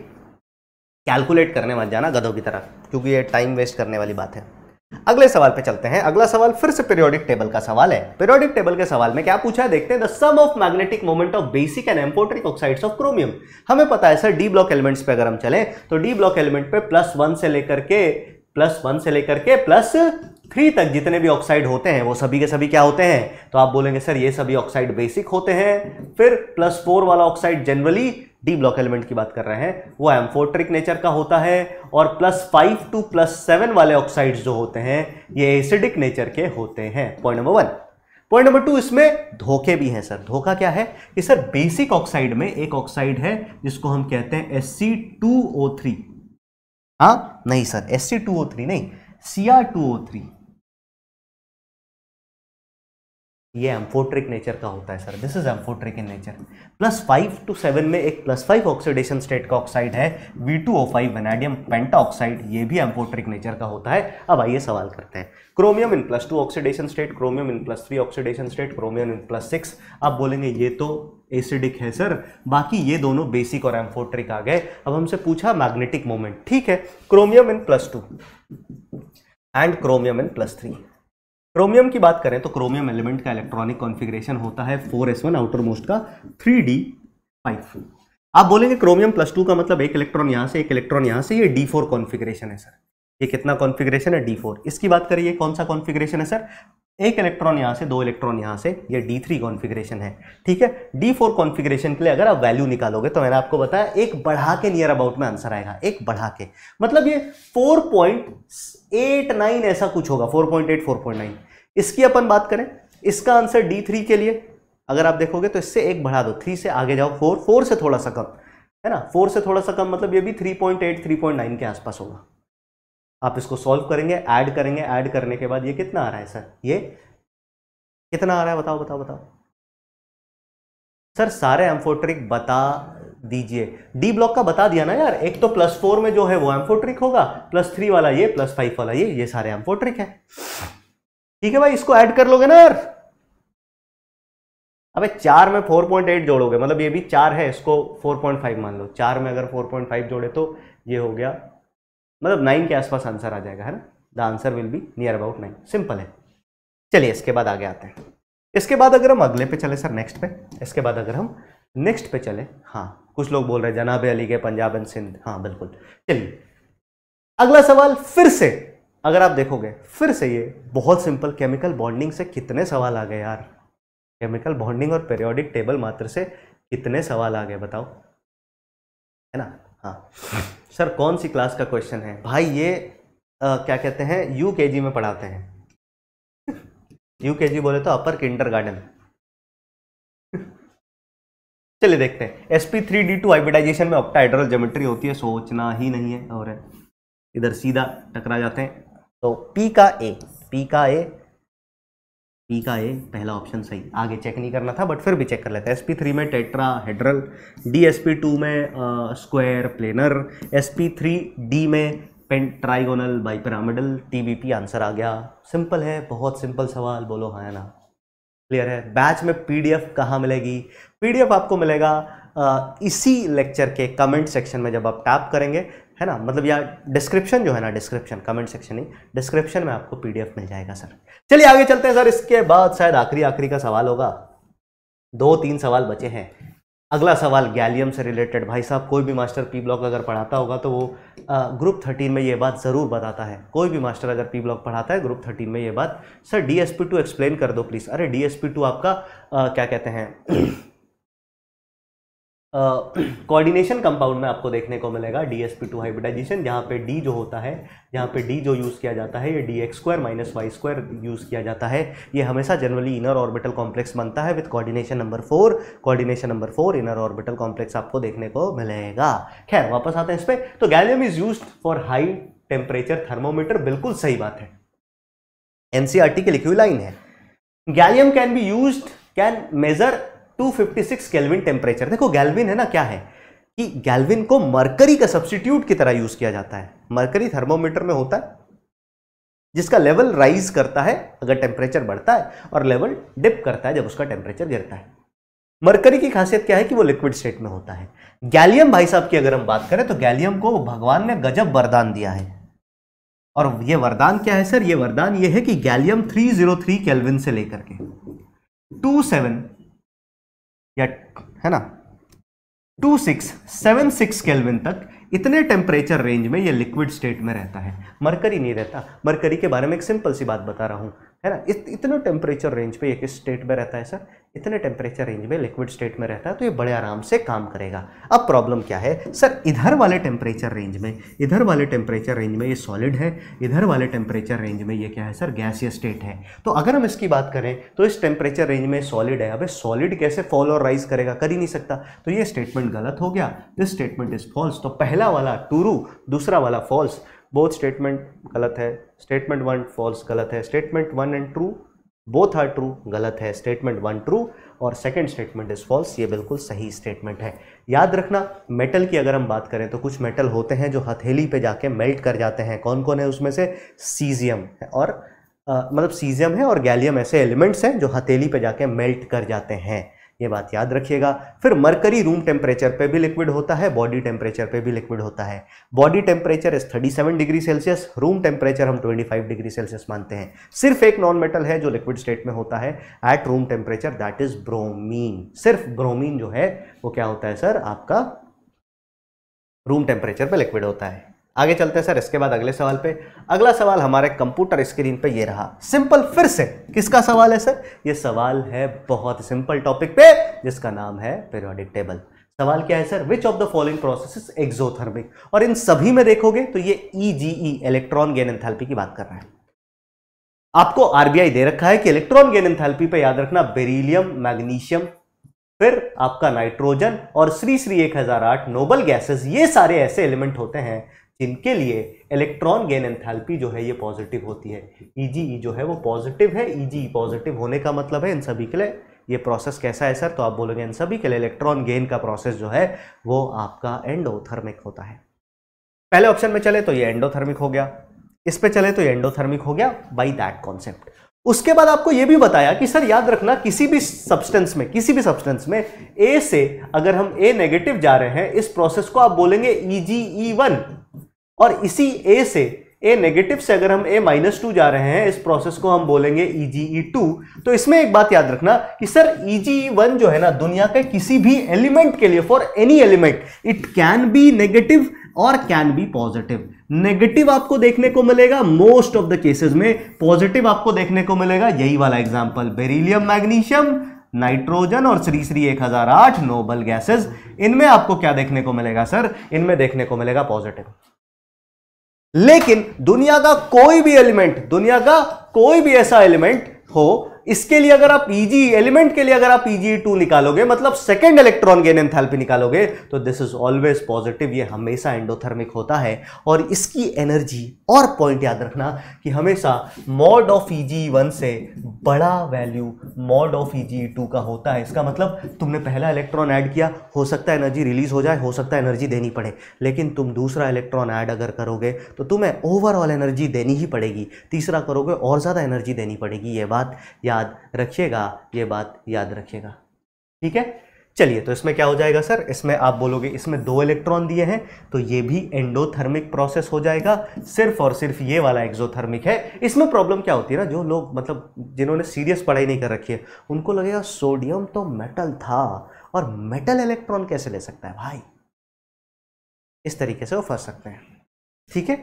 कैलकुलेट करने मत जाना गधों की तरह क्योंकि ये टाइम वेस्ट करने वाली बात है अगले सवाल पे चलते हैं अगला सवाल फिर से पीरियोडिक टेबल का सवाल है पीरियोडिक टेबल के सवाल में क्या पूछा है देखते हैं the sum of magnetic moment of basic and amphoteric oxides of chromium हमें पता है सर डी ब्लॉक एलिमेंट्स पे अगर हम चलें तो डी ब्लॉक एलिमेंट पे प्लस वन से लेकर के प्लस वन से लेकर के प्लस थ्री तक जितने भी ऑक्साइड होते हैं वो सभी के सभी क्या होते हैं तो आप बोलेंगे सर ये सभी ऑक्साइड बेसिक होते हैं फिर प्लस फोर वाला oxide generally D block element की बात कर रहे हैं वो एम्फोट्रिक नेचर का होता है और plus five two plus seven वाले ऑक्साइड्स जो होते हैं ये एसिडिक नेचर के होते हैं point number one point number two इसमें धोखे भी हैं सर धोखा क्या है कि सर बेसिक ऑक्साइड में एक ऑक्साइड है जिसको हम कहते हैं S C two O three हाँ नहीं sir S C two O three नहीं C R two O three ये एम्फोट्रिक नेचर का होता है sir this is amphoteric in nature plus five two seven में एक प्लस फाइव ऑक्सीडेशन स्टेट का ऑक्साइड है V two O five vanadium penta oxide ये भी एम्फोट्रिक नेचर का होता है अब आइए सवाल करते हैं chromium in plus two oxidation state chromium in plus three oxidation state chromium in plus six अब बोलेंगे ये तो एसिडिक है सर बाकी ये दोनों बेसिक और एम्फोट्रिक आ गए अब हमसे पूछा मैग्नेटिक मोमेंट ठीक है chromium in plus two and chromium in plus three chromium की बात करें तो क्रोमियम एलिमेंट का इलेक्ट्रॉनिक कॉन्फ़िगरेशन होता है four S one outermost का थ्री डी फाइव आप बोलेंगे क्रोमियम प्लस टू का मतलब एक इलेक्ट्रॉन यहां से एक इलेक्ट्रॉन यहां से ये डी फोर कॉन्फ़िगरेशन है सर ये कितना कॉन्फ़िगरेशन है डी फोर इसकी बात करिए कौन सा कॉन्फ़िगरेशन है सर एक इलेक्ट्रॉन यहाँ से दो इलेक्ट्रॉन यहाँ से ये डी थ्री कॉन्फिग्रेशन है ठीक है डी फोर कॉन्फिग्रेशन के लिए अगर आप वैल्यू निकालोगे तो मैंने आपको बताया एक बढ़ा के नियर अबाउट में आंसर आएगा एक बढ़ा के मतलब ये 4.89 एट नाइन ऐसा कुछ होगा four point eight four point nine इसकी अपन बात करें इसका आंसर डी थ्री के लिए अगर आप देखोगे तो इससे एक बढ़ा दो थ्री से आगे जाओ फोर फोर से थोड़ा सा कम है ना फोर से थोड़ा सा कम मतलब ये भी three point eight three point nine के आसपास होगा आप इसको सॉल्व करेंगे ऐड करेंगे ऐड करने के बाद ये कितना आ रहा है सर ये कितना आ रहा है बताओ बताओ बताओ सर सारे एम्फोट्रिक बता दीजिए डी ब्लॉक का बता दिया ना यार एक तो प्लस फोर में जो है वो एम्फोट्रिक होगा प्लस थ्री वाला ये प्लस फाइव वाला ये ये सारे एम्फोट्रिक है ठीक है भाई इसको ऐड कर लोगे ना यार अबे चार में फोर पॉइंट एट जोड़ोगे मतलब ये भी चार है इसको फोर पॉइंट फाइव मान लो चार में अगर फोर पॉइंट फाइव जोड़े तो ये हो गया मतलब नाइन के आसपास आंसर आ जाएगा है ना the answer will be near about nine simple है चलिए इसके बाद आगे आते हैं इसके बाद अगर हम अगले पे चले सर नेक्स्ट पे इसके बाद अगर हम नेक्स्ट पे चले हाँ कुछ लोग बोल रहे हैं जनाब अली के पंजाब एंड सिंध हाँ बिल्कुल चलिए अगला सवाल फिर से अगर आप देखोगे फिर से ये बहुत सिंपल केमिकल बॉन्डिंग से कितने सवाल आ गए यार केमिकल बॉन्डिंग और पेरियोडिक टेबल मात्र से कितने सवाल आ गए बताओ है ना हाँ सर कौन सी क्लास का क्वेश्चन है भाई ये आ, क्या कहते हैं यू के जी में पढ़ाते हैं यू के जी बोले तो अपर किंडर गार्डन चलिए देखते हैं S P three D two hybridization में ऑक्टाहाइड्रल ज्योमेट्री होती है सोचना ही नहीं है और इधर सीधा टकरा जाते हैं तो पी का ए पी का ए पी का ए पहला ऑप्शन सही आगे चेक नहीं करना था बट फिर भी चेक कर लेते हैं एस पी थ्री में tetrahedral D S P two में square planar S P three D में pen trigonal pyramidal T B P answer आ गया सिंपल है बहुत सिंपल सवाल बोलो हाँ या ना क्लियर है बैच में पी डी एफ कहाँ मिलेगी पी डी एफ आपको मिलेगा इसी लेक्चर के कमेंट सेक्शन में जब आप टैप करेंगे है ना मतलब या डिस्क्रिप्शन जो है ना डिस्क्रिप्शन कमेंट सेक्शन नहीं डिस्क्रिप्शन में आपको पीडीएफ मिल जाएगा सर चलिए आगे चलते हैं सर इसके बाद शायद आखिरी आखिरी का सवाल होगा दो तीन सवाल बचे हैं अगला सवाल गैलियम से रिलेटेड भाई साहब कोई भी मास्टर पी ब्लॉक अगर पढ़ाता होगा तो वो आ, ग्रुप थर्टीन में ये बात ज़रूर बताता है कोई भी मास्टर अगर पी ब्लॉक पढ़ाता है ग्रुप थर्टीन में ये बात sir D S P two explain कर दो प्लीज़ अरे डी एस पी टू आपका आ, क्या कहते हैं कोऑर्डिनेशन कंपाउंड में आपको देखने को मिलेगा D S P two hybridization जहाँ पे डी जो होता है जहाँ पे डी जो यूज़ किया जाता है ये D X square minus Y square use किया जाता है ये हमेशा जनरली इनर ऑर्बिटल कॉम्प्लेक्स बनता है with coordination number four coordination number four inner orbital complex आपको देखने को मिलेगा खैर वापस आते हैं इस पर तो gallium is use for high temperature thermometer बिल्कुल सही बात है एन e की लिखी हुई लाइन है gallium can be use can measure 256 kelvin temperature देखो गैल्विन है ना क्या है कि गैल्विन को मरकरी का सब्सटीट्यूट की तरह यूज किया जाता है मरकरी थर्मोमीटर में होता है जिसका लेवल राइज करता है अगर टेम्परेचर बढ़ता है और लेवल डिप करता है जब उसका टेम्परेचर गिरता है मरकरी की खासियत क्या है कि वो लिक्विड स्टेट में होता है गैलियम भाई साहब की अगर हम बात करें तो गैलियम को भगवान ने गजब वरदान दिया है और ये वरदान क्या है सर ये वरदान ये है कि गैलियम 303 केल्विन से लेकर के 27 या है ना two six seven six kelvin तक इतने टेम्परेचर रेंज में ये लिक्विड स्टेट में रहता है मरकरी नहीं रहता मरकरी के बारे में एक सिंपल सी बात बता रहा हूँ है ना इत, इतने टेम्परेचर रेंज पे ये किस स्टेट में रहता है सर इतने टेम्परेचर रेंज में लिक्विड स्टेट में रहता है तो ये बड़े आराम से काम करेगा अब प्रॉब्लम क्या है सर इधर वाले टेम्परेचर रेंज में इधर वाले टेम्परेचर रेंज में ये सॉलिड है इधर वाले टेम्परेचर रेंज में ये क्या है सर गैसीय स्टेट है तो अगर हम इसकी बात करें तो इस टेम्परेचर रेंज में सॉलिड है अब सॉलिड कैसे फॉल और राइज करेगा कर ही नहीं सकता तो ये स्टेटमेंट गलत हो गया दिस स्टेटमेंट इज फॉल्स तो पहला वाला टूरू दूसरा वाला फॉल्स बोथ स्टेटमेंट गलत है स्टेटमेंट वन फॉल्स गलत है statement one and true both are true गलत है स्टेटमेंट वन ट्रू और सेकेंड स्टेटमेंट इज़ फॉल्स ये बिल्कुल सही स्टेटमेंट है याद रखना मेटल की अगर हम बात करें तो कुछ मेटल होते हैं जो हथेली पे जाके मेल्ट कर जाते हैं कौन कौन है उसमें से सीजियम और आ, मतलब सीजियम है और गैलियम मतलब ऐसे एलिमेंट्स हैं जो हथेली पे जाके मेल्ट कर जाते हैं ये बात याद रखिएगा फिर मरकरी रूम टेम्परेचर पे भी लिक्विड होता है बॉडी टेम्परेचर पे भी लिक्विड होता है body temperature is 37 degree Celsius room temperature हम 25 डिग्री सेल्सियस मानते हैं सिर्फ एक नॉन मेटल है जो लिक्विड स्टेट में होता है at room temperature that is bromine सिर्फ ब्रोमीन जो है वो क्या होता है सर आपका रूम टेम्परेचर पर लिक्विड होता है आगे चलते हैं सर इसके बाद अगले सवाल पे अगला सवाल हमारे कंप्यूटर स्क्रीन पे ये रहा सिंपल फिर से किसका सवाल है सर ये सवाल है बहुत सिंपल टॉपिक पे जिसका नाम है पेरियोडिक टेबल सवाल क्या है sir which of the following process exothermic और इन सभी में देखोगे तो ये ई इलेक्ट्रॉन गेन एंथैल्पी की बात कर रहा है आपको आरबीआई दे रखा है कि इलेक्ट्रॉन गेन एंथैल्पी पे याद रखना बेरिलियम मैग्नीशियम फिर आपका नाइट्रोजन और श्री श्री आठ नोबल गैसेस ये सारे ऐसे एलिमेंट होते हैं जिनके लिए इलेक्ट्रॉन गेन एंथैल्पी जो है ये पॉजिटिव होती है ई e जो है वो पॉजिटिव है ई e पॉजिटिव होने का मतलब है इन सभी के लिए ये प्रोसेस कैसा है सर तो आप बोलोगे इन सभी के लिए इलेक्ट्रॉन गेन का प्रोसेस जो है वो आपका एंडोथर्मिक होता है पहले ऑप्शन में चले तो ये एंडोथर्मिक हो गया इस पे चले तो ये एंडोथर्मिक हो गया बाई दैट कॉन्सेप्ट उसके बाद आपको ये भी बताया कि सर याद रखना किसी भी सब्सटेंस में किसी भी सब्सटेंस में ए से अगर हम ए नेगेटिव जा रहे हैं इस प्रोसेस को आप बोलेंगे ई जी ई वन और इसी ए से ए नेगेटिव से अगर हम ए माइनस टू जा रहे हैं इस प्रोसेस को हम बोलेंगे ई जी ई टू तो इसमें एक बात याद रखना कि सर ई जी ई वन जो है ना दुनिया के किसी भी एलिमेंट के लिए for any element it can be negative और कैन बी पॉजिटिव नेगेटिव आपको देखने को मिलेगा मोस्ट ऑफ द केसेस में पॉजिटिव आपको देखने को मिलेगा यही वाला एग्जाम्पल बेरिलियम मैग्नीशियम नाइट्रोजन और श्री श्री एक हजार आठ नोबल गैसेज इनमें आपको क्या देखने को मिलेगा सर इनमें देखने को मिलेगा पॉजिटिव लेकिन दुनिया का कोई भी एलिमेंट दुनिया का कोई भी ऐसा एलिमेंट हो इसके लिए अगर आप ईजी e एलिमेंट के लिए अगर आप ईजी e टू निकालोगे मतलब सेकेंड इलेक्ट्रॉन गेन एंथैल्पी निकालोगे तो दिस इज ऑलवेज पॉजिटिव ये हमेशा एंडोथर्मिक होता है और इसकी एनर्जी और पॉइंट याद रखना कि हमेशा मॉड ऑफ ई वन से बड़ा value mod of E two का होता है इसका मतलब तुमने पहला इलेक्ट्रॉन ऐड किया हो सकता है एनर्जी रिलीज हो जाए हो सकता है एनर्जी देनी पड़े लेकिन तुम दूसरा इलेक्ट्रॉन ऐड अगर करोगे तो तुम्हें ओवरऑल एनर्जी देनी ही पड़ेगी तीसरा करोगे और ज़्यादा एनर्जी देनी पड़ेगी ये बात याद रखिएगा ये बात याद रखिएगा ठीक है चलिए तो इसमें क्या हो जाएगा सर इसमें आप बोलोगे इसमें दो इलेक्ट्रॉन दिए हैं तो ये भी एंडोथर्मिक प्रोसेस हो जाएगा सिर्फ और सिर्फ ये वाला एक्सोथर्मिक है इसमें प्रॉब्लम क्या होती है ना जो लोग मतलब जिन्होंने सीरियस पढ़ाई नहीं कर रखी है उनको लगेगा सोडियम तो मेटल था और मेटल इलेक्ट्रॉन कैसे ले सकता है भाई इस तरीके से वो फंस सकते हैं ठीक है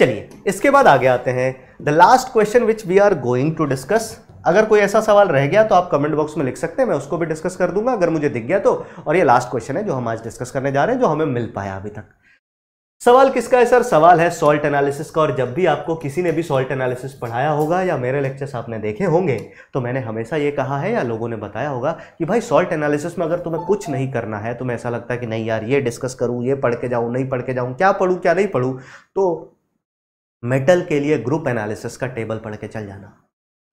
चलिए इसके बाद आगे आते हैं the last question which we are going to discuss अगर कोई ऐसा सवाल रह गया तो आप कमेंट बॉक्स में लिख सकते हैं मैं उसको भी डिस्कस कर दूंगा अगर मुझे दिख गया तो और ये लास्ट क्वेश्चन है जो हम आज डिस्कस करने जा रहे हैं जो हमें मिल पाया अभी तक सवाल किसका है सर सवाल है सॉल्ट एनालिसिस का और जब भी आपको किसी ने भी सॉल्ट एनालिसिस पढ़ाया होगा या मेरे लेक्चर्स आपने देखे होंगे तो मैंने हमेशा ये कहा है या लोगों ने बताया होगा कि भाई सॉल्ट एनालिसिस में अगर तुम्हें कुछ नहीं करना है तुम्हें ऐसा लगता है कि नहीं यार ये डिस्कस करूँ ये पढ़ के जाऊँ नहीं पढ़ के जाऊँ क्या पढ़ूँ क्या नहीं पढ़ूँ तो मेटल के लिए ग्रुप एनालिसिस का टेबल पढ़ के चल जाना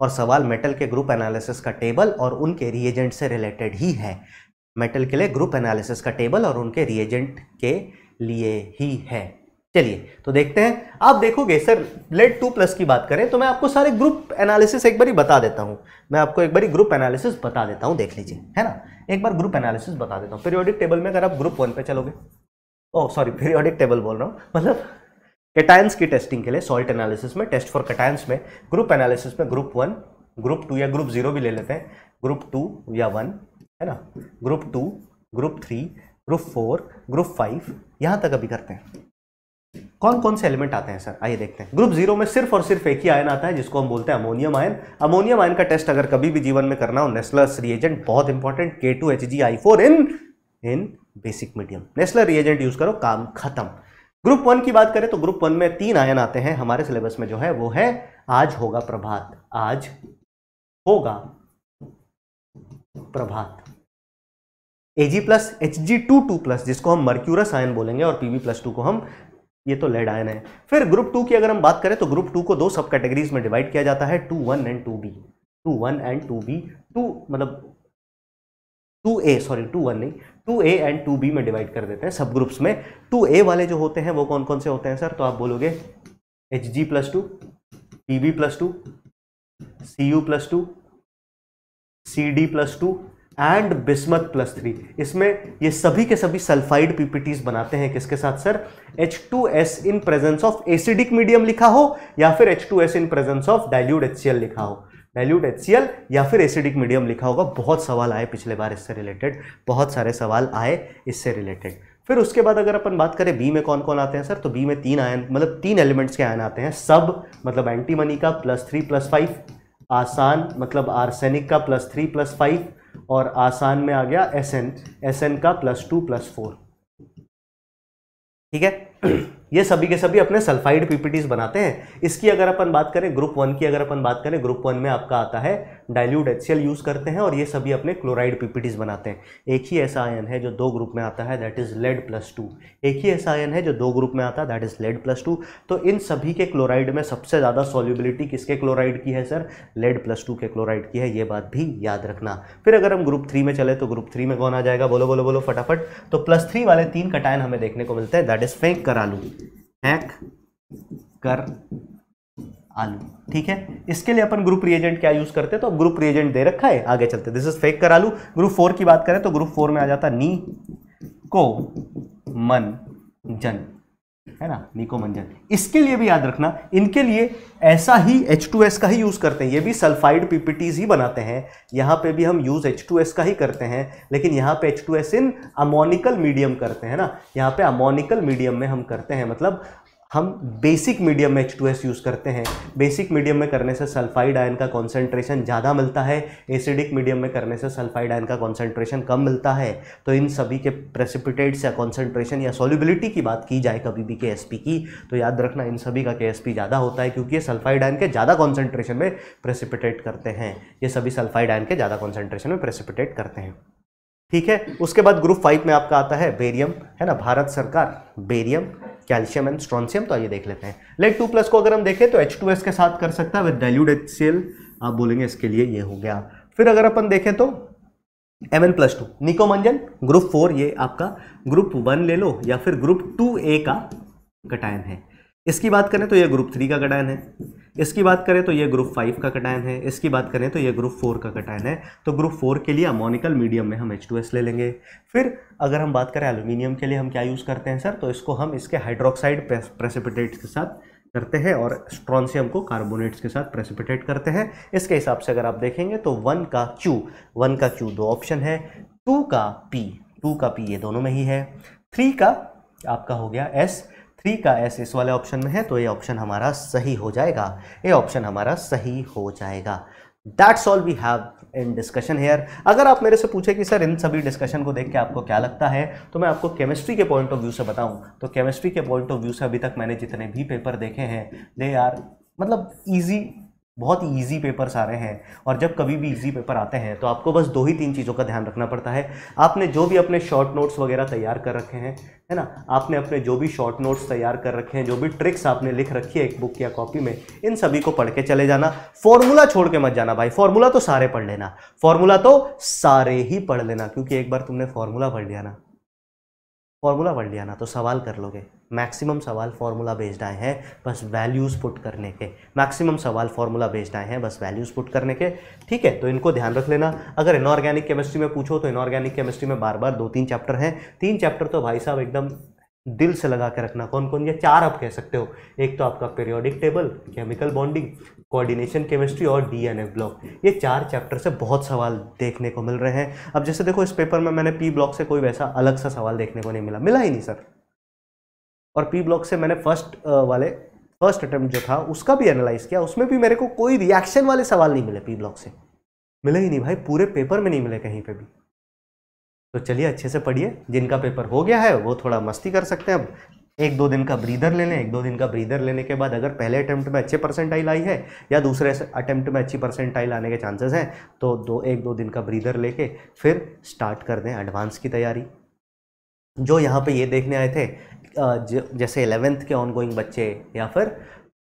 और सवाल मेटल के ग्रुप एनालिसिस का टेबल और उनके रिएजेंट से रिलेटेड ही है मेटल के लिए ग्रुप एनालिसिस का टेबल और उनके रिएजेंट के लिए ही है चलिए तो देखते हैं आप देखोगे सर लेड टू प्लस की बात करें तो मैं आपको सारे ग्रुप एनालिसिस एक बार बता देता हूँ मैं आपको एक बार ग्रुप एनालिसिस बता देता हूँ देख लीजिए है ना एक बार ग्रुप एनालिसिस बता देता हूँ पीरियोडिक टेबल में अगर आप ग्रुप वन पे चलोगे ओ सॉरी पीरियोडिक टेबल बोल रहा हूँ मतलब कैटायंस की टेस्टिंग के लिए सॉल्ट एनालिसिस में टेस्ट फॉर कैटायंस में ग्रुप एनालिसिस में ग्रुप वन ग्रुप टू या ग्रुप जीरो भी ले लेते हैं ग्रुप टू या वन है ना group two group three group four group five यहाँ तक अभी करते हैं कौन कौन से एलिमेंट आते हैं सर आइए देखते हैं ग्रुप जीरो में सिर्फ और सिर्फ एक ही आयन आता है जिसको हम बोलते हैं अमोनियम आयन अमोनियम आयन का टेस्ट अगर कभी भी जीवन में करना हो नेस्लस रिएजेंट बहुत important K two H G I four in in basic medium Nessler reagent use करो काम खत्म ग्रुप वन की बात करें तो ग्रुप वन में तीन आयन आते हैं हमारे सिलेबस में जो है वो है आज होगा प्रभात आज होगा प्रभात Ag plus H G two two plus जिसको हम मर्क्यूरस आयन बोलेंगे और पीवी प्लस टू को हम ये तो लेड आयन है फिर ग्रुप टू की अगर हम बात करें तो ग्रुप टू को दो सब कैटेगरीज में डिवाइड किया जाता है two one and two B two one and two B two मतलब two A sorry two one नहीं two A and two B में डिवाइड कर देते हैं सब ग्रुप्स में टू ए वाले जो होते हैं वो कौन कौन से होते हैं सर तो आप बोलोगे H G plus two P B plus two C U plus two C D plus two and bismuth plus three इसमें ये सभी के सभी सल्फाइड पीपीटीज बनाते हैं किसके साथ sir H two S in presence of acidic medium लिखा हो या फिर H two S in presence of diluted H C L लिखा हो डाइल्यूट एच या फिर एसिडिक मीडियम लिखा होगा बहुत सवाल आए पिछले बार इससे रिलेटेड बहुत सारे सवाल आए इससे रिलेटेड फिर उसके बाद अगर अपन बात करें बी में कौन कौन आते हैं सर तो बी में तीन आयन मतलब तीन एलिमेंट्स के आयन आते हैं सब मतलब एंटीमनी का प्लस थ्री प्लस फाइव आसान मतलब आर्सेनिक का प्लस थ्री प्लस फाइव और आसान में आ गया एस एन एस एन का प्लस टू प्लस फोर ठीक है ये सभी के सभी अपने सल्फाइड पीपीटीज बनाते हैं इसकी अगर अपन बात करें ग्रुप वन की अगर अपन बात करें ग्रुप वन में आपका आता है डायल्यूट एच यूज़ करते हैं और ये सभी अपने क्लोराइड पीपीटीज बनाते हैं एक ही ऐसा आयन है जो दो ग्रुप में आता है that is lead plus two एक ही ऐसा आयन है जो दो ग्रुप में आता है that is lead plus two तो इन सभी के क्लोराइड में सबसे ज़्यादा सॉल्युबिलिटी किसके क्लोराइड की है सर लेड प्लस टू के क्लोराइड की है ये बात भी याद रखना फिर अगर हम ग्रुप थ्री में चले तो ग्रुप थ्री में कौन आ जाएगा बोलो बोलो बोलो फटाफट तो प्लस थ्री वाले तीन कटायन हमें देखने को मिलते हैं दैट इज़ फेंक करालू फेंक कर आलू ठीक है इसके लिए अपन ग्रुप रिएजेंट क्या यूज़ करते हैं तो ग्रुप रिएजेंट दे रखा है आगे चलते दिस इज फेक कर आलू ग्रुप फोर की बात करें तो ग्रुप फोर में आ जाता नी को मन जन है ना निकोमंजन इसके लिए भी याद रखना इनके लिए ऐसा ही H2S का ही यूज़ करते हैं ये भी सल्फाइड पीपीटीज ही बनाते हैं यहां पे भी हम यूज़ H2S का ही करते हैं लेकिन यहां पे H2S इन अमोनिकल मीडियम करते हैं ना यहां पे अमोनिकल मीडियम में हम करते हैं मतलब हम बेसिक मीडियम में एच टू एस यूज़ करते हैं बेसिक मीडियम में करने से सल्फाइड आयन का कॉन्सेंट्रेशन ज़्यादा मिलता है एसिडिक मीडियम में करने से सल्फाइड आयन का कॉन्सेंट्रेशन कम मिलता है तो इन सभी के प्रेसिपिटेट्स या कॉन्सेंट्रेशन या सॉल्युबिलिटी की बात की जाए कभी भी के एस पी की तो याद रखना इन सभी का के एस पी ज़्यादा होता है क्योंकि ये सल्फाइड आयन के ज़्यादा कॉन्सेंट्रेशन में प्रेसिपिटेट करते हैं ये सभी सल्फाइड आयन के ज़्यादा कॉन्सेंट्रेशन में प्रेसिपिटेट करते हैं ठीक है उसके बाद ग्रुप फाइव में आपका आता है बेरियम है ना भारत सरकार बेरियम कैल्शियम एंड स्ट्रॉन्सियम तो आइए देख लेते हैं लेट टू प्लस को अगर हम देखें तो एच टू एस के साथ कर सकता है with diluted H C L आप बोलेंगे इसके लिए ये हो गया फिर अगर अपन देखें तो एम एन प्लस टू निकोमंजन ग्रुप फोर ये आपका ग्रुप वन ले लो या फिर ग्रुप टू ए का कटायन है इसकी बात करें तो ये ग्रुप थ्री का कटायन है इसकी बात करें तो ये ग्रुप फाइव का कटायन है इसकी बात करें तो ये ग्रुप फोर का कटायन है तो ग्रुप फोर के लिए अमोनिकल मीडियम में हम एच टू एस ले लेंगे फिर अगर हम बात करें एल्यूमिनियम के लिए हम क्या यूज़ करते हैं सर तो इसको हम इसके हाइड्रोक्साइड प्रेसिपिटेट्स के साथ करते हैं और स्ट्रॉन्सियम को कार्बोनेट्स के साथ प्रेसिपिटेट करते हैं इसके हिसाब से अगर आप देखेंगे तो वन का क्यू वन का क्यू दो ऑप्शन है टू का पी टू का पी ये दोनों में ही है थ्री का आपका हो गया एस थ्री का एस इस वाले ऑप्शन में है तो ये ऑप्शन हमारा सही हो जाएगा ये ऑप्शन हमारा सही हो जाएगा that's all we have in discussion here अगर आप मेरे से पूछे कि सर इन सभी डिस्कशन को देख के आपको क्या लगता है तो मैं आपको केमिस्ट्री के पॉइंट ऑफ व्यू से बताऊं तो केमिस्ट्री के पॉइंट ऑफ व्यू से अभी तक मैंने जितने भी पेपर देखे हैं दे आर मतलब ईजी बहुत ही ईजी पेपर्स आ रहे हैं और जब कभी भी ईजी पेपर आते हैं तो आपको बस दो ही तीन चीज़ों का ध्यान रखना पड़ता है आपने जो भी अपने शॉर्ट नोट्स वगैरह तैयार कर रखे हैं है ना आपने अपने जो भी शॉर्ट नोट्स तैयार कर रखे हैं जो भी ट्रिक्स आपने लिख रखी है एक बुक या कॉपी में इन सभी को पढ़ के चले जाना फॉर्मूला छोड़ के मत जाना भाई फॉर्मूला तो सारे पढ़ लेना फॉर्मूला तो सारे ही पढ़ लेना क्योंकि एक बार तुमने फॉर्मूला पढ़ लिया ना फॉर्मूला पढ़ लिया ना तो सवाल कर लोगे मैक्सिमम सवाल फार्मूला बेस्ड आए हैं बस वैल्यूज़ पुट करने के मैक्सिमम सवाल फार्मूला बेस्ड आए हैं बस वैल्यूज़ पुट करने के ठीक है तो इनको ध्यान रख लेना अगर इनऑर्गेनिक केमिस्ट्री में पूछो तो इनऑर्गेनिक केमिस्ट्री में बार बार दो तीन चैप्टर हैं तीन चैप्टर तो भाई साहब एकदम दिल से लगा के रखना कौन कौन ये चार आप कह सकते हो एक तो आपका periodic table chemical bonding coordination chemistry और डीएनए ब्लॉक ये चार चैप्टर से बहुत सवाल देखने को मिल रहे हैं अब जैसे देखो इस पेपर में मैंने पी ब्लॉक से कोई वैसा अलग सा सवाल देखने को नहीं मिला मिला ही नहीं सर और पी ब्लॉक से मैंने फर्स्ट वाले फर्स्ट अटेम्प्ट जो था उसका भी एनालाइज किया उसमें भी मेरे को कोई रिएक्शन वाले सवाल नहीं मिले पी ब्लॉक से मिले ही नहीं भाई पूरे पेपर में नहीं मिले कहीं पे भी तो चलिए अच्छे से पढ़िए जिनका पेपर हो गया है वो थोड़ा मस्ती कर सकते हैं अब एक दो दिन का ब्रीदर ले लें एक दो दिन का ब्रीदर लेने के बाद अगर पहले अटैम्प्ट में अच्छे परसेंटाइल आई है या दूसरे अटैम्प्ट में अच्छी परसेंटाइल आने के चांसेस हैं तो दो एक दो दिन का ब्रीदर लेके फिर स्टार्ट कर दें एडवांस की तैयारी जो यहाँ पे ये देखने आए थे जैसे एलेवेंथ के ऑनगोइंग बच्चे या फिर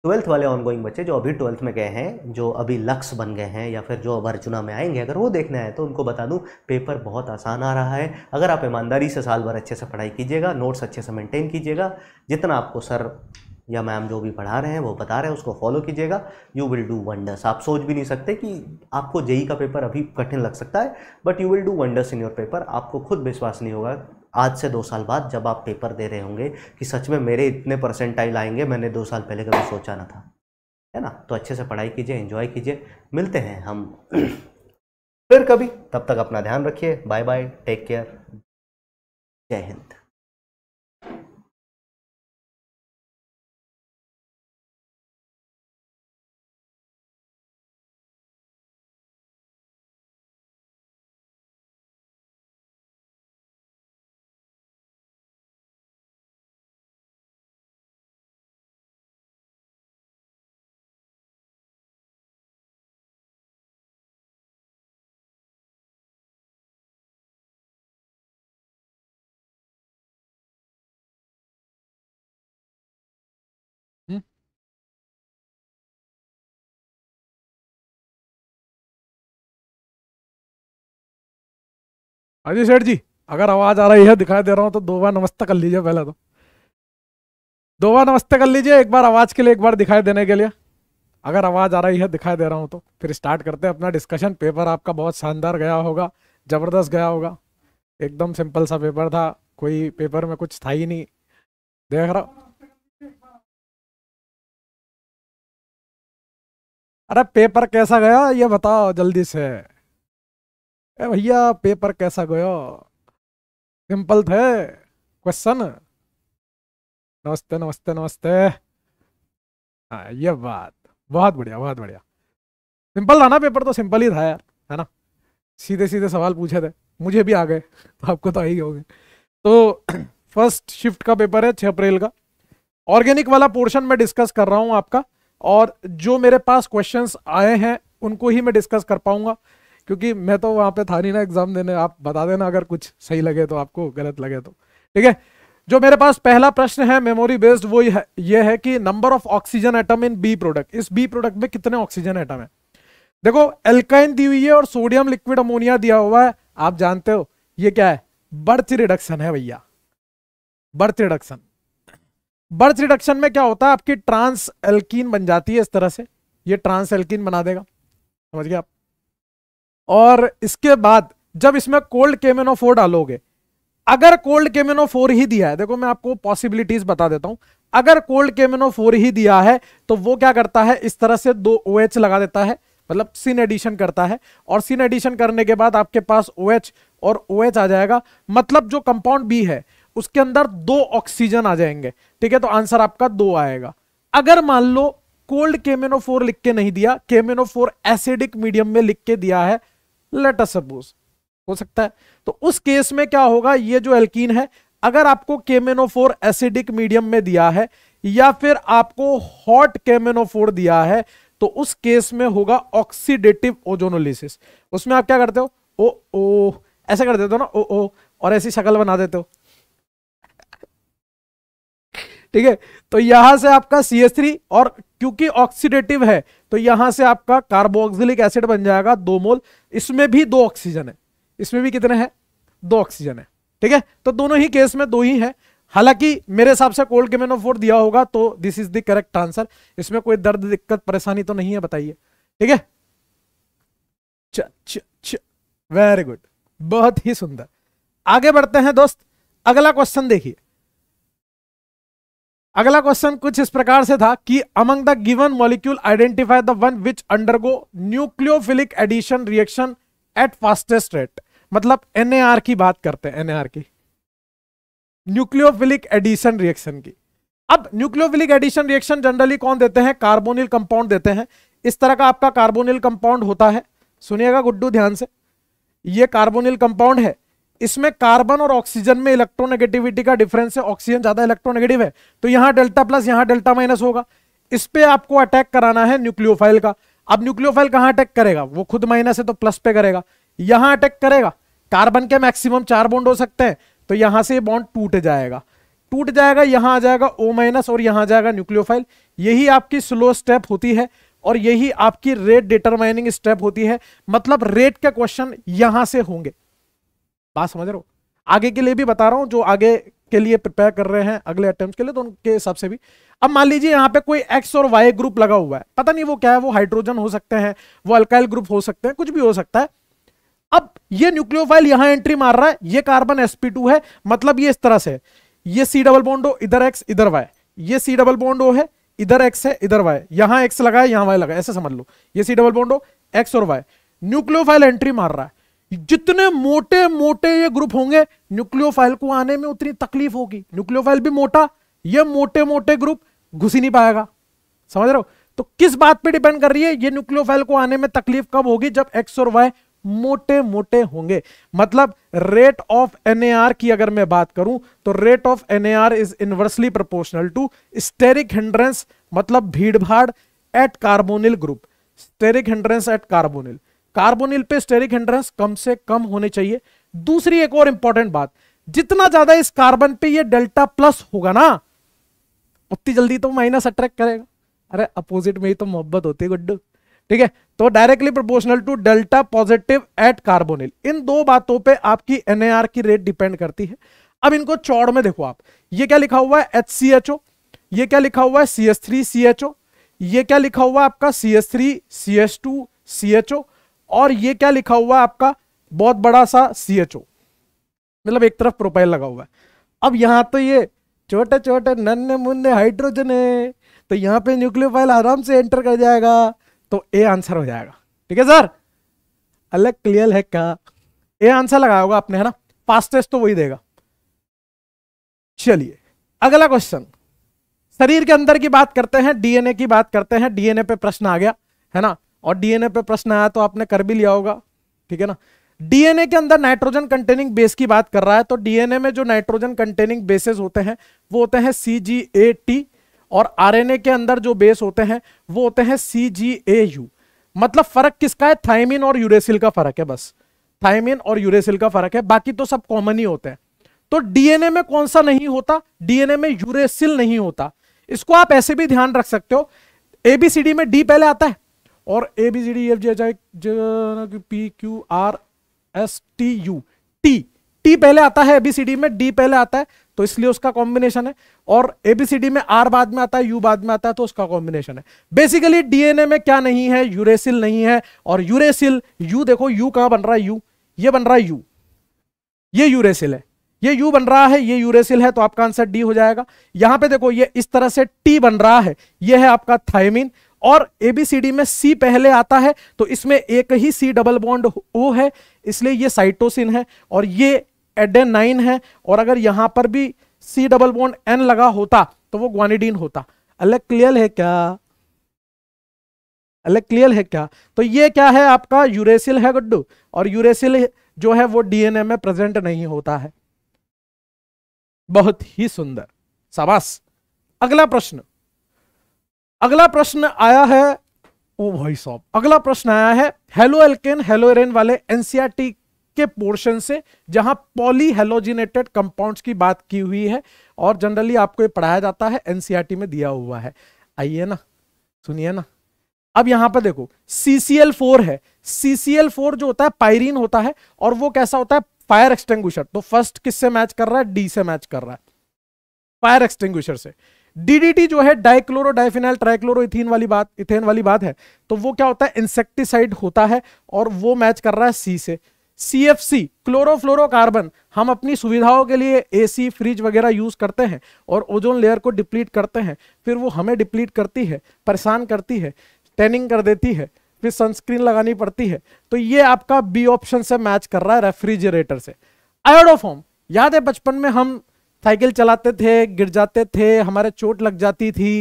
ट्वेल्थ वाले ऑनगोइंग बच्चे जो अभी ट्वेल्थ में गए हैं जो अभी लक्स बन गए हैं या फिर जो अब अर्जुना में आएंगे अगर वो देखना है तो उनको बता दूं पेपर बहुत आसान आ रहा है अगर आप ईमानदारी से साल भर अच्छे से पढ़ाई कीजिएगा नोट्स अच्छे से मेंटेन कीजिएगा जितना आपको सर या मैम जो भी पढ़ा रहे हैं वो बता रहे हैं उसको फॉलो कीजिएगा यू विल डू वंडर्स आप सोच भी नहीं सकते कि आपको जेई का पेपर अभी कठिन लग सकता है but you will do wonders in your paper आपको खुद विश्वास नहीं होगा आज से दो साल बाद जब आप पेपर दे रहे होंगे कि सच में मेरे इतने परसेंटाइल आएंगे मैंने दो साल पहले कभी सोचा ना था है ना तो अच्छे से पढ़ाई कीजिए इन्जॉय कीजिए मिलते हैं हम फिर कभी तब तक अपना ध्यान रखिए बाय बाय टेक केयर जय हिंद अजय हाँ सेठ जी अगर आवाज आ रही है दिखाई दे रहा हूँ तो दो बार नमस्ते कर लीजिए पहले तो दो बार नमस्ते कर लीजिए एक बार आवाज के लिए एक बार दिखाई देने के लिए अगर आवाज आ रही है दिखाई दे रहा हूँ तो फिर स्टार्ट करते हैं अपना डिस्कशन पेपर आपका बहुत शानदार गया होगा जबरदस्त गया होगा एकदम सिंपल सा पेपर था कोई पेपर में कुछ था ही नहीं देख रहा अरे पेपर कैसा गया ये बताओ जल्दी से ए भैया पेपर कैसा गयो सिंपल थे क्वेश्चन नमस्ते नमस्ते नमस्ते हाँ ये बात बहुत बढ़िया बहुत बढ़िया सिंपल था ना पेपर तो सिंपल ही था यार है ना सीधे सीधे सवाल पूछे थे मुझे भी आ गए तो आपको तो आई होंगे तो फर्स्ट शिफ्ट का पेपर है छः अप्रैल का ऑर्गेनिक वाला पोर्शन मैं डिस्कस कर रहा हूँ आपका और जो मेरे पास क्वेश्चंस आए हैं उनको ही मैं डिस्कस कर पाऊंगा क्योंकि मैं तो वहाँ पे था नहीं ना एग्जाम देने आप बता देना अगर कुछ सही लगे तो आपको गलत लगे तो ठीक है जो मेरे पास पहला प्रश्न है मेमोरी बेस्ड वो ये है कि number of oxygen atom in B product इस बी प्रोडक्ट में कितने ऑक्सीजन एटम है देखो एल्काइन दी हुई है और सोडियम लिक्विड अमोनिया दिया हुआ है आप जानते हो ये क्या है बर्थ रिडक्शन है भैया बर्थ रिडक्शन बर्थ रिडक्शन में क्या होता है आपकी ट्रांस एल्कीन बन जाती है इस तरह से ये ट्रांस एल्कीन बना देगा समझ गए आप और इसके बाद जब इसमें कोल्ड केमेनो फोर डालोगे अगर कोल्ड केमेनो फोर ही दिया है देखो मैं आपको पॉसिबिलिटीज बता देता हूं अगर कोल्ड केमेनो फोर ही दिया है तो वो क्या करता है इस तरह से दो ओ OH लगा देता है मतलब सिन एडिशन करता है और सिन एडिशन करने के बाद आपके पास ओ OH और ओ OH आ जाएगा मतलब जो कंपाउंड बी है उसके अंदर दो ऑक्सीजन आ जाएंगे ठीक है तो आंसर आपका दो आएगा अगर मान लो कोल्ड केमेनो फोर लिख के नहीं दिया केमेनो फोर एसिडिक मीडियम में लिख के दिया है लेटर सपोज हो सकता है तो उस केस में क्या होगा ये जो एल्कीन है अगर आपको केमेनोफोर एसिडिक मीडियम में दिया है या फिर आपको हॉट केमेनोफोर दिया है तो उस केस में होगा ऑक्सीडेटिव ओजोनोलिसिस उसमें आप क्या करते हो ओ ओ ऐसा कर देते हो ना ओ ओ और ऐसी शक्ल बना देते हो ठीक है तो यहां से आपका सी एस थ्री और क्योंकि ऑक्सीडेटिव है तो यहां से आपका कार्बोक्सिलिक एसिड बन जाएगा दो मोल इसमें भी दो ऑक्सीजन है इसमें भी कितने हैं दो ऑक्सीजन है ठीक है तो दोनों ही केस में दो ही है हालांकि मेरे हिसाब से कोल्ड केमेनो फोर दिया होगा तो this is the correct answer इसमें कोई दर्द दिक्कत परेशानी तो नहीं है बताइए ठीक है वेरी गुड बहुत ही सुंदर आगे बढ़ते हैं दोस्त अगला क्वेश्चन देखिए अगला क्वेश्चन कुछ इस प्रकार से था कि among the given molecule identify the one which undergo nucleophilic addition reaction at fastest rate मतलब एनएआर की बात करते हैं एनएआर की न्यूक्लियोफिलिक एडिशन रिएक्शन की अब न्यूक्लियोफिलिक एडिशन रिएक्शन जनरली कौन देते हैं कार्बोनिल कंपाउंड देते हैं इस तरह का आपका कार्बोनिल कंपाउंड होता है सुनिएगा गुड्डू ध्यान से ये कार्बोनिल कंपाउंड है इसमें कार्बन और ऑक्सीजन में इलेक्ट्रोनेगेटिविटी का डिफरेंस है ऑक्सीजन ज्यादा इलेक्ट्रोनेगेटिव है तो यहां डेल्टा प्लस यहां डेल्टा माइनस होगा इस पर आपको अटैक कराना है न्यूक्लियोफाइल का अब न्यूक्लियोफाइल कहां अटैक करेगा वो खुद माइनस है तो प्लस पे करेगा यहां अटैक करेगा कार्बन के मैक्सिमम चार बॉन्ड हो सकते हैं तो यहां से बॉन्ड टूट जाएगा टूट जाएगा यहां आ जाएगा ओ माइनस और यहां जाएगा न्यूक्लियोफाइल यही आपकी स्लो स्टेप होती है और यही आपकी रेट डिटरमाइनिंग स्टेप होती है मतलब रेट के क्वेश्चन यहां से होंगे बात समझ रहे हो आगे के लिए भी बता रहा हूँ जो आगे के लिए प्रिपेयर कर रहे हैं अगले अटेम्प्ट के लिए तो उनके हिसाब से भी अब मान लीजिए यहाँ पे कोई एक्स और वाई ग्रुप लगा हुआ है पता नहीं वो क्या है वो हाइड्रोजन हो सकते हैं वो अल्काइल ग्रुप हो सकते हैं कुछ भी हो सकता है अब ये न्यूक्लियोफाइल यहां एंट्री मार रहा है ये कार्बन sp2 है मतलब ये इस तरह से ये सी डबल बॉन्ड हो इधर एक्स इधर वाई ये सी डबल बॉन्ड हो है इधर एक्स है इधर वाई यहां एक्स लगा है यहां वाई लगा ऐसे समझ लो ये सी डबल बॉन्ड हो एक्स और वाई न्यूक्लियोफाइल एंट्री मार रहा है जितने मोटे मोटे ये ग्रुप होंगे न्यूक्लियोफाइल को आने में उतनी तकलीफ होगी न्यूक्लियोफाइल भी मोटा ये मोटे मोटे ग्रुप घुस ही नहीं पाएगा समझ रहे हो तो किस बात पे डिपेंड कर रही है ये न्यूक्लियोफाइल को आने में तकलीफ कब होगी जब एक्स और वाई मोटे मोटे होंगे मतलब रेट ऑफ एनएआर की अगर मैं बात करूं तो rate of NAR is inversely proportional to steric hindrance मतलब भाड़ at carbonyl group steric hindrance at carbonyl carbonyl पे स्टेरिक हिंड्रेंस कम से कम होने चाहिए दूसरी एक और इंपॉर्टेंट बात जितना ज्यादा इस कार्बन पे ये डेल्टा प्लस होगा ना उतनी जल्दी तो माइनस अट्रैक्ट करेगा अरे अपोजिट में ही तो मोहब्बत होती है गुड्डू ठीक है तो directly proportional to delta positive at carbonyl इन दो बातों पे आपकी एनएआर की रेट डिपेंड करती है अब इनको चौड़ में देखो आप ये क्या लिखा हुआ है एच सी एच ओ ये क्या लिखा हुआ है C S three C H O ये क्या लिखा हुआ है आपका C S three C S two C H O और ये क्या लिखा हुआ है आपका बहुत बड़ा सा सी एच ओ मतलब एक तरफ प्रोफाइल लगा हुआ है अब यहाँ तो ये छोटे छोटे नन्हे मुन्ने हाइड्रोजन है तो यहाँ पे न्यूक्लियोफाइल आराम से एंटर कर जाएगा तो ए आंसर हो जाएगा ठीक है सर अलग क्लियर है क्या ए आंसर लगाया होगा आपने है ना फास्टेस्ट तो वही देगा चलिए अगला क्वेश्चन शरीर के अंदर की बात करते हैं डीएनए की बात करते हैं डीएनए पे प्रश्न आ गया है ना और डीएनए पे प्रश्न आया तो आपने कर भी लिया होगा ठीक है ना डीएनए के अंदर नाइट्रोजन कंटेनिंग बेस की बात कर रहा है तो डीएनए में जो नाइट्रोजन कंटेनिंग बेसेस होते हैं वो होते हैं सी जी ए टी और आरएनए के अंदर जो बेस होते हैं वो होते हैं सी जी ए यू मतलब फर्क किसका है थाइमिन और यूरेसिल का फर्क है बस थाइमिन और यूरेसिल का फर्क है बाकी तो सब कॉमन ही होते हैं तो डीएनए में कौन सा नहीं होता डीएनए में यूरेसिल नहीं होता इसको आप ऐसे भी ध्यान रख सकते हो एबीसीडी में डी पहले आता है और A B C D F G H I P Q R S T U T T पहले आता है एबीसीडी में डी पहले आता है तो इसलिए उसका कॉम्बिनेशन है और एबीसीडी में आर बाद में आता है यू बाद में आता है तो उसका कॉम्बिनेशन है बेसिकली डीएनए में क्या नहीं है यूरेसिल नहीं है और यूरेसिल यू देखो यू कहां बन रहा है यू ये बन रहा है यू ये यूरेसिल है ये यू बन रहा है ये यूरेसिल है तो आपका आंसर डी हो जाएगा यहां पे देखो ये इस तरह से टी बन रहा है ये है आपका थायमिन और एबीसीडी में सी पहले आता है तो इसमें एक ही सी डबल बॉन्ड ओ है इसलिए ये साइटोसिन है और ये एडेनाइन है और अगर यहां पर भी सी डबल बॉन्ड एन लगा होता तो वो ग्वानिडीन होता अलग क्लियर है क्या अलग क्लियर है क्या तो ये क्या है आपका यूरेसिल है गुड्डू और यूरेसिल जो है वो डीएनए में प्रेजेंट नहीं होता है बहुत ही सुंदर सबास अगला प्रश्न अगला प्रश्न आया है ओ भाई साहब अगला प्रश्न आया है हेलो एल्केन हेलो एरेन वाले एनसीआरटी e के पोर्शन से जहां पॉली हेलोजिनेटेड कंपाउंड्स की बात की हुई है और जनरली आपको ये पढ़ाया जाता है एनसीआरटी e में दिया हुआ है आइए ना सुनिए ना अब यहां पर देखो सीसीएल फोर है सीसीएल फोर जो होता है पायरीन होता है और वो कैसा होता है फायर एक्सटेंगुशर तो फर्स्ट किससे मैच कर रहा है डी से मैच कर रहा है फायर एक्सटेंगुशर से डीडीटी जो है डाइक्लोरो डाइफिनाइल ट्राइक्लोरो वाली बात इथेन वाली बात है तो वो क्या होता है इंसेक्टिसाइड होता है और वो मैच कर रहा है सी से सी एफ सी क्लोरोफ्लोरोकार्बन हम अपनी सुविधाओं के लिए एसी फ्रिज वगैरह यूज करते हैं और ओजोन लेयर को डिप्लीट करते हैं फिर वो हमें डिप्लीट करती है परेशान करती है टेनिंग कर देती है फिर सनस्क्रीन लगानी पड़ती है तो ये आपका बी ऑप्शन से मैच कर रहा है रेफ्रिजरेटर से आयोडोफॉर्म याद है बचपन में हम साइकिल चलाते थे गिर जाते थे हमारे चोट लग जाती थी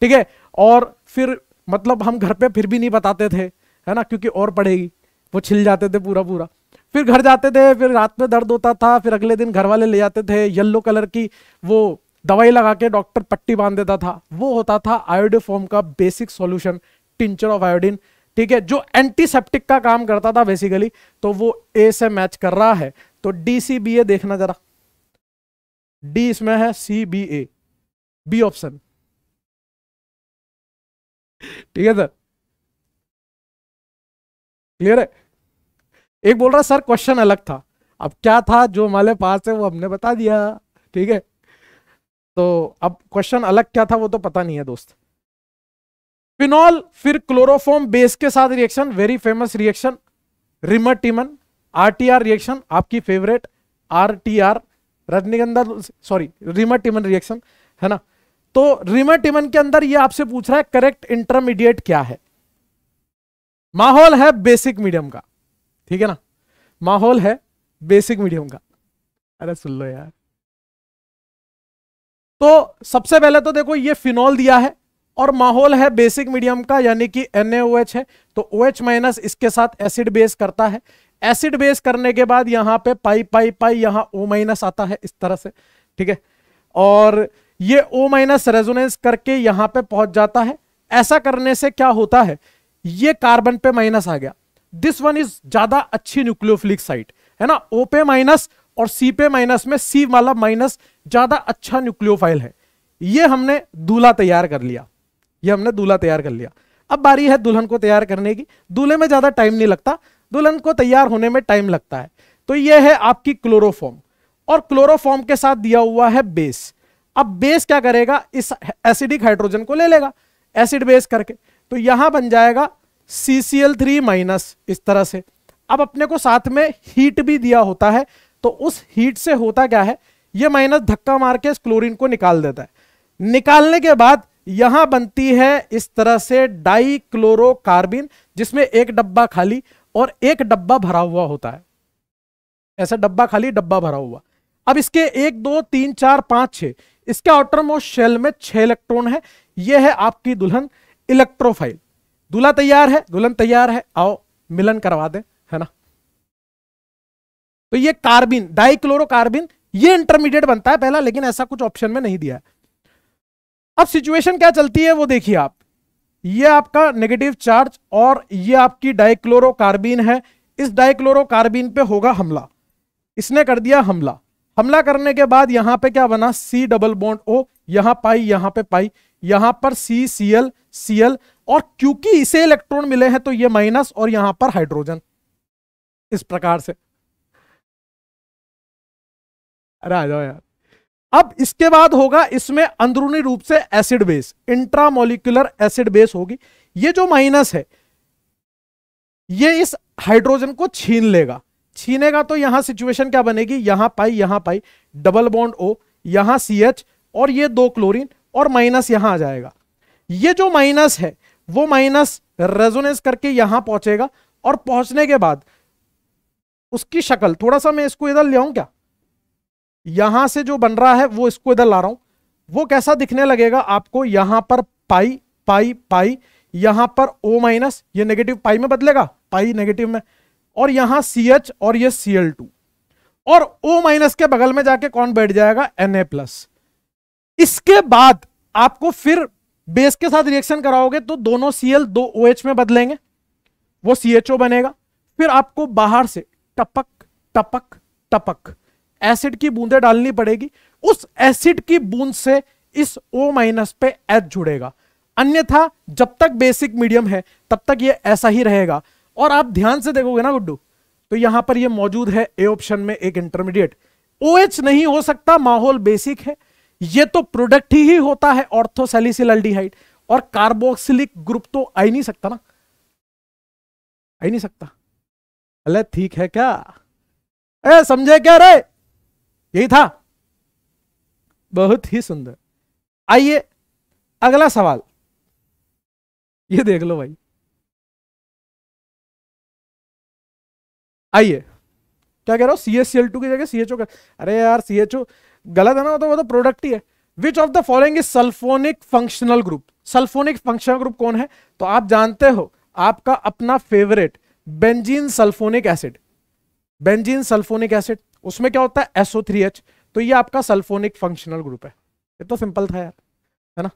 ठीक है और फिर मतलब हम घर पे फिर भी नहीं बताते थे है ना क्योंकि और पड़ेगी वो छिल जाते थे पूरा पूरा फिर घर जाते थे फिर रात में दर्द होता था फिर अगले दिन घर वाले ले जाते थे येल्लो कलर की वो दवाई लगा के डॉक्टर पट्टी बांध देता था वो होता था आयोडोफॉर्म का basic solution tincture of iodine ठीक है जो एंटीसेप्टिक का काम करता था बेसिकली तो वो ए से मैच कर रहा है तो डी देखना जरा डी इसमें है C B A B option ठीक है सर क्लियर है एक बोल रहा सर क्वेश्चन अलग था अब क्या था जो हमारे पास है वो हमने बता दिया ठीक है तो अब क्वेश्चन अलग क्या था वो तो पता नहीं है दोस्त फिनॉल फिर क्लोरोफॉर्म बेस के साथ reaction very famous reaction Reimer Reimer Tiemann RTR reaction आपकी favourite RTR Rajnigandha sorry Reimer Tiemann reaction है ना तो रिमा टिमन के अंदर ये आपसे पूछ रहा है करेक्ट इंटरमीडिएट क्या है माहौल है बेसिक मीडियम का ठीक है ना माहौल है बेसिक मीडियम का अरे सुन लो यार तो सबसे पहले तो देखो ये फिनॉल दिया है और माहौल है बेसिक मीडियम का यानी कि एन है तो ओ OH माइनस इसके साथ एसिड बेस करता है एसिड बेस करने के बाद यहां पे पाई पाई पाई यहां ओ माइनस आता है इस तरह से ठीक है और ये ओ माइनस रेजोनेंस करके यहां पे पहुंच जाता है ऐसा करने से क्या होता है ये कार्बन पे माइनस आ गया दिस वन इज ज्यादा अच्छी न्यूक्लियोफिलिक साइट है ना ओ पे माइनस और सी पे माइनस में सी वाला माइनस ज्यादा अच्छा न्यूक्लियोफाइल है ये हमने दूल्हा तैयार कर लिया ये हमने दूल्हा तैयार कर लिया अब बारी है दुल्हन को तैयार करने की दूल्हे में ज्यादा टाइम नहीं लगता दुल्हन को तैयार होने में टाइम लगता है तो यह है आपकी क्लोरोफॉर्म और क्लोरोफॉर्म के साथ दिया हुआ है बेस अब बेस क्या करेगा इस एसिडिक हाइड्रोजन को ले लेगा एसिड बेस करके तो यहां बन जाएगा CCl3 माइनस इस तरह से अब अपने को साथ में हीट भी दिया होता है तो उस हीट से होता क्या है यह माइनस धक्का मार के इस क्लोरीन को निकाल देता है निकालने के बाद यहां बनती है इस तरह से डाई क्लोरोकार्बिन जिसमें एक डब्बा खाली और एक डब्बा भरा हुआ होता है ऐसा डब्बा खाली डब्बा भरा हुआ अब इसके एक दो तीन चार पांच छह इसके आउटर मोस्ट शेल में छह इलेक्ट्रॉन है यह है आपकी दुल्हन इलेक्ट्रोफाइल दूल्हा तैयार है दुल्हन तैयार है आओ मिलन करवा दे है ना तो ये कार्बिन डाइक्लोरोबिन ये इंटरमीडिएट बनता है पहला लेकिन ऐसा कुछ ऑप्शन में नहीं दिया है अब सिचुएशन क्या चलती है वो देखिए आप ये आपका नेगेटिव चार्ज और ये आपकी डाइक्लोरोबीन है इस डाइक्लोरोबीन पे होगा हमला इसने कर दिया हमला हमला करने के बाद यहां पे क्या बना सी डबल बॉन्ड ओ यहां पाई यहां पे पाई यहां पर सी सी एल सी एल और क्योंकि इसे इलेक्ट्रॉन मिले हैं तो ये माइनस और यहां पर हाइड्रोजन इस प्रकार से अरे आ जाओ यार अब इसके बाद होगा इसमें अंदरूनी रूप से acid base intramolecular acid base होगी ये जो माइनस है ये इस हाइड्रोजन को छीन लेगा छीनेगा तो यहां सिचुएशन क्या बनेगी यहां पाई यहां पाई डबल बॉन्ड ओ यहां सी एच और ये दो क्लोरीन और माइनस यहां आ जाएगा ये जो माइनस है वो माइनस रेजोनेंस करके यहां पहुंचेगा और पहुंचने के बाद उसकी शक्ल थोड़ा सा मैं इसको इधर ले आऊं क्या यहां से जो बन रहा है वो इसको इधर ला रहा हूं वो कैसा दिखने लगेगा आपको यहां पर पाई पाई पाई यहां पर ओ माइनस ये नेगेटिव पाई में बदलेगा पाई नेगेटिव में और यहां सी एच और ये सी एल टू और ओ माइनस के बगल में जाके कौन बैठ जाएगा एन ए प्लस इसके बाद आपको फिर बेस के साथ रिएक्शन कराओगे तो दोनों सी एल दो ओ एच में बदलेंगे वो सी एच ओ बनेगा फिर आपको बाहर से टपक टपक टपक एसिड की बूंदे डालनी पड़ेगी उस एसिड की बूंद से इस ओ माइनस पे एच जुड़ेगा अन्यथा जब तक बेसिक मीडियम है तब तक ये ऐसा ही रहेगा और आप ध्यान से देखोगे ना गुड्डू तो यहां पर ये मौजूद है ए ऑप्शन में एक इंटरमीडिएट ओ OH नहीं हो सकता माहौल बेसिक है ये तो प्रोडक्ट ही होता है ऑर्थोसेलिसिल्डिहाइड और कार्बोक्सिलिक ग्रुप तो आ ही नहीं सकता ना आ ही नहीं सकता अरे ठीक है क्या ए समझे क्या रे यही था बहुत ही सुंदर आइए अगला सवाल ये देख लो भाई आइए क्या कह रहा हूं C S C L two की जगह सी एच ओ कर अरे यार सी एच ओ गलत है ना तो वो तो प्रोडक्ट ही है which of the following is sulphonic functional group sulphonic functional group कौन है तो आप जानते हो आपका अपना favourite benzene sulphonic acid benzene sulphonic acid उसमें क्या होता है एसओ थ्री एच तो ये आपका सल्फोनिक फंक्शनल ग्रुप है ये तो सिंपल था यार है ना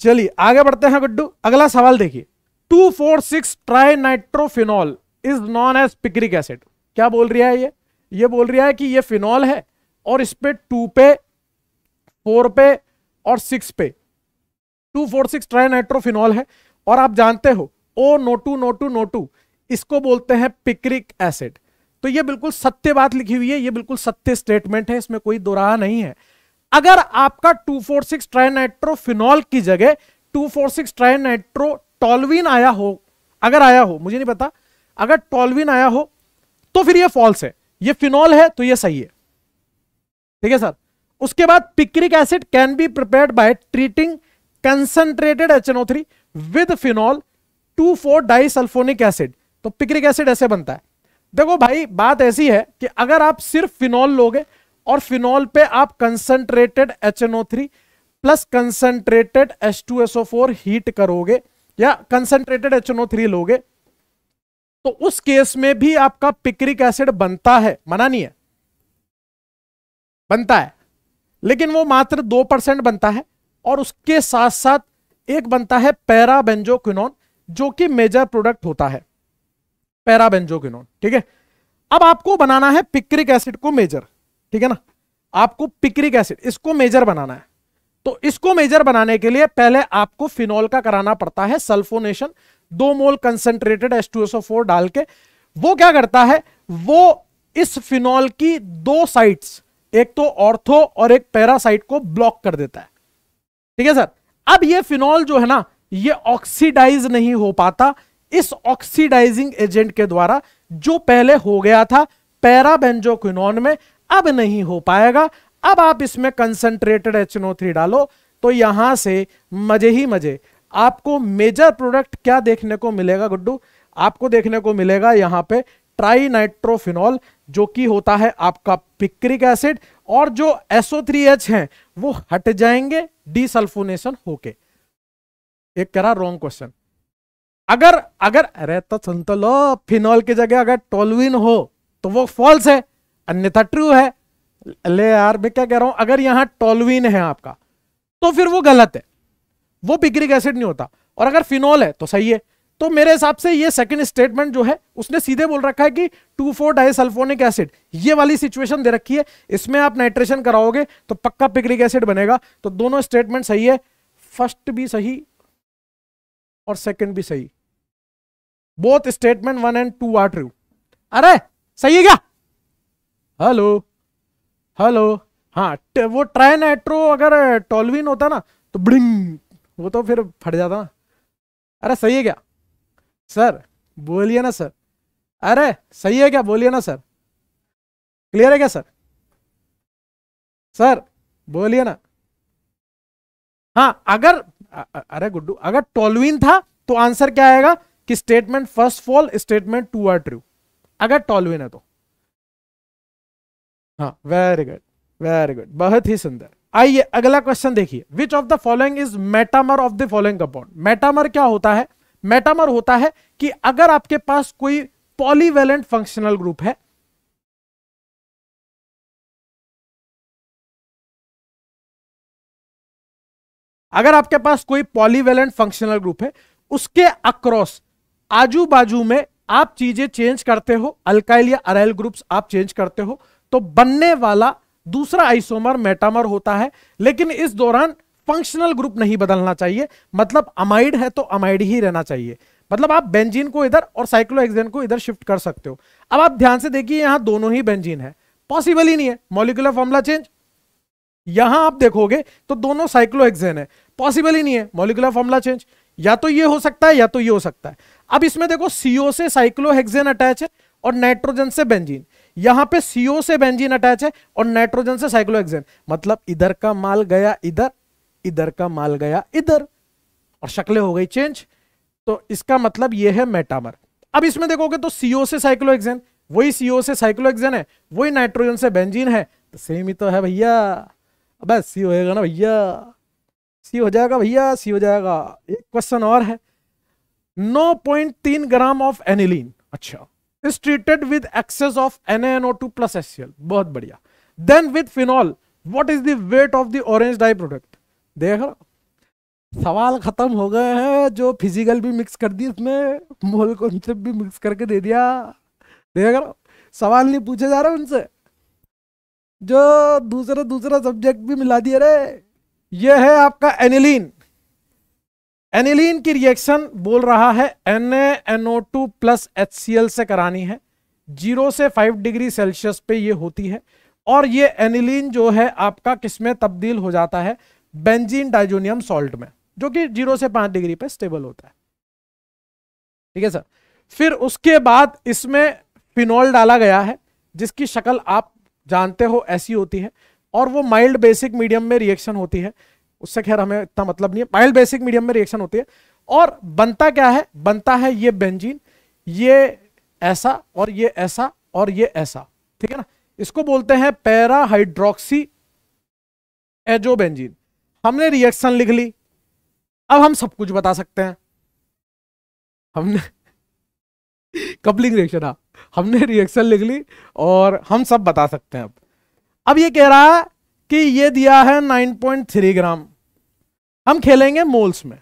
चलिए आगे बढ़ते हैं गुड्डू अगला सवाल देखिए two four six trinitrophenol is known as picric acid क्या बोल रहा है ये ये बोल रहा है कि ये फिनॉल है और इस पे टू पे फोर पे और सिक्स पे two four six trinitrophenol है और आप जानते हो ओ नोटू नोटू नोटू इसको बोलते हैं पिक्रिक एसिड तो ये बिल्कुल सत्य बात लिखी हुई है ये बिल्कुल सत्य स्टेटमेंट है इसमें कोई दोराह नहीं है अगर आपका 246 ट्राइनाइट्रोफिनॉल की जगह 246 ट्राइनाइट्रोटॉल्विन आया हो अगर आया हो मुझे नहीं पता अगर टॉलविन आया हो तो फिर ये फॉल्स है ये फिनॉल है तो ये सही है ठीक है सर उसके बाद picric acid can be prepared by treating concentrated H O three with phenol two four disulphonic acid तो पिक्रिक एसिड ऐसे बनता है देखो भाई बात ऐसी है कि अगर आप सिर्फ फिनॉल लोगे और फिनॉल पे आप concentrated H three plus concentrated H two S O four heat करोगे या कंसंट्रेटेड एच थ्री लोगे तो उस केस में भी आपका पिक्रिक एसिड बनता है मना नहीं है बनता है लेकिन वो मात्र दो परसेंट बनता है और उसके साथ साथ एक बनता है पैराबेंजोक्विनोन जो कि मेजर प्रोडक्ट होता है पैराबेंजोकिनोन ठीक है अब आपको बनाना है पिक्रिक एसिड को मेजर ठीक है ना आपको पिक्रिक एसिड इसको मेजर बनाना है तो इसको मेजर बनाने के लिए पहले आपको फिनॉल का कराना पड़ता है सल्फोनेशन दो मोल कंसेंट्रेटेड एस डाल के वो क्या करता है वो इस फिनॉल की दो साइट्स एक तो ऑर्थो और एक पैरासाइट को ब्लॉक कर देता है ठीक है सर अब ये फिनॉल जो है ना ये ऑक्सीडाइज नहीं हो पाता इस ऑक्सीडाइजिंग एजेंट के द्वारा जो पहले हो गया था पैराबेंजोक्विनोन में अब नहीं हो पाएगा अब आप इसमें कंसंट्रेटेड एच डालो तो यहां से मजे ही मजे आपको मेजर प्रोडक्ट क्या देखने को मिलेगा गुड्डू आपको देखने को मिलेगा यहां पे ट्राई जो कि होता है आपका पिक्रिक एसिड और जो एसओ थ्री एच है वो हट जाएंगे डिसल्फोनेशन होके एक करा रॉन्ग क्वेश्चन अगर अगर अरे तो सुन तो लो फिनॉल की जगह अगर टोलविन हो तो वो फॉल्स है अन्यथा ट्रू है ले यार मैं क्या कह रहा हूं अगर यहां टोलविन है आपका तो फिर वो गलत है वो पिक्रिक एसिड नहीं होता और अगर फिनॉल है तो सही है तो मेरे हिसाब से ये सेकंड स्टेटमेंट जो है उसने सीधे बोल रखा है कि टू फोर डाइसल्फोनिक एसिड ये वाली सिचुएशन दे रखी है इसमें आप नाइट्रेशन कराओगे तो पक्का पिक्रिक एसिड बनेगा तो दोनों स्टेटमेंट सही है फर्स्ट भी सही और सेकंड भी सही both statement one and two are true अरे सही है क्या हेलो हेलो हाँ वो ट्राइन एट्रो अगर टोलविन होता ना तो ब्रिंग वो तो फिर फट जाता ना अरे सही है क्या सर बोलिए ना सर अरे सही है क्या बोलिए ना सर क्लियर है क्या सर सर बोलिए ना हाँ अगर अरे गुड्डू अगर टोलविन था तो आंसर क्या आएगा कि statement first fall statement two are true अगर टोलविन है तो हाँ वेरी गुड वेरी गुड बहुत ही सुंदर आइए अगला क्वेश्चन देखिए which of the following is metamer of the following compound metamer क्या होता है मेटामर होता है कि अगर आपके पास कोई पॉलीवेलेंट फंक्शनल ग्रुप है अगर आपके पास कोई पॉलीवेलेंट फंक्शनल ग्रुप है उसके अक्रॉस आजू बाजू में आप चीजें चेंज करते हो अल्काइल या अरेल ग्रुप्स आप चेंज करते हो तो बनने वाला दूसरा आइसोमर मेटामर होता है लेकिन इस दौरान फंक्शनल ग्रुप नहीं बदलना चाहिए मतलब अमाइड है तो अमाइड ही रहना चाहिए मतलब आप बेंजीन को इधर और साइक्लोहेक्सेन को इधर शिफ्ट कर सकते हो अब आप ध्यान से देखिए यहां दोनों ही बेंजीन है पॉसिबल ही नहीं है मॉलिकुलर फॉर्मुला चेंज यहां आप देखोगे तो दोनों साइक्लोहेक्सेन है पॉसिबल ही नहीं है मोलिकुलर फॉर्मुला चेंज या तो ये हो सकता है या तो ये हो सकता है अब इसमें देखो सीओ से साइक्लोहेक्सेन अटैच है और नाइट्रोजन से बेंजीन यहां पे सीओ से बेंजीन अटैच है और नाइट्रोजन से साइक्लोहेक्सेन मतलब इधर का माल गया इधर इधर का माल गया इधर और शक्लें हो गई चेंज तो इसका मतलब यह है मेटामर अब इसमें देखोगे तो सीओ से साइक्लोहेक्सेन वही सीओ से साइक्लोहेक्सेन है वही नाइट्रोजन से बेंजीन है तो सेम ही तो है भैया बस सीओ है ना भैया सी हो जाएगा भैया सी हो जाएगा एक क्वेश्चन और है 9.3 ग्राम ऑफ एनिलीन अच्छा is treated with excess of N N O two plus HCl बहुत बढ़िया then with phenol what is that of the orange dye product देख रहा सवाल खत्म हो गए हैं जो फिजिकल भी मिक्स कर दी उसमें मोल कॉन्सेप्ट भी मिक्स करके दे दिया देख रहा सवाल नहीं पूछे जा रहे उनसे जो दूसरा दूसरा सब्जेक्ट भी मिला दिया रे ये है आपका एनिलीन एनिलीन की रिएक्शन बोल रहा है N NO two plus H C L से करानी है जीरो से फाइव डिग्री सेल्सियस पे ये होती है और ये एनिलीन जो है आपका किसमें तब्दील हो जाता है बेंजीन डाइजोनियम सॉल्ट में जो कि जीरो से पांच डिग्री पे स्टेबल होता है ठीक है सर फिर उसके बाद इसमें फिनॉल डाला गया है जिसकी शक्ल आप जानते हो ऐसी होती है और वो माइल्ड बेसिक मीडियम में रिएक्शन होती है उससे खैर हमें इतना मतलब नहीं है माइल्ड बेसिक मीडियम में रिएक्शन होती है और बनता क्या है बनता है ये बेंजीन ये ऐसा और ये ऐसा और ये ऐसा ठीक है ना इसको बोलते हैं पैरा हाइड्रोक्सी बेंजीन हमने रिएक्शन लिख ली अब हम सब कुछ बता सकते हैं हमने कपलिंग रिएक्शन हाँ। हमने रिएक्शन लिख ली और हम सब बता सकते हैं अब अब ये कह रहा है कि ये दिया है 9.3 ग्राम हम खेलेंगे मोल्स में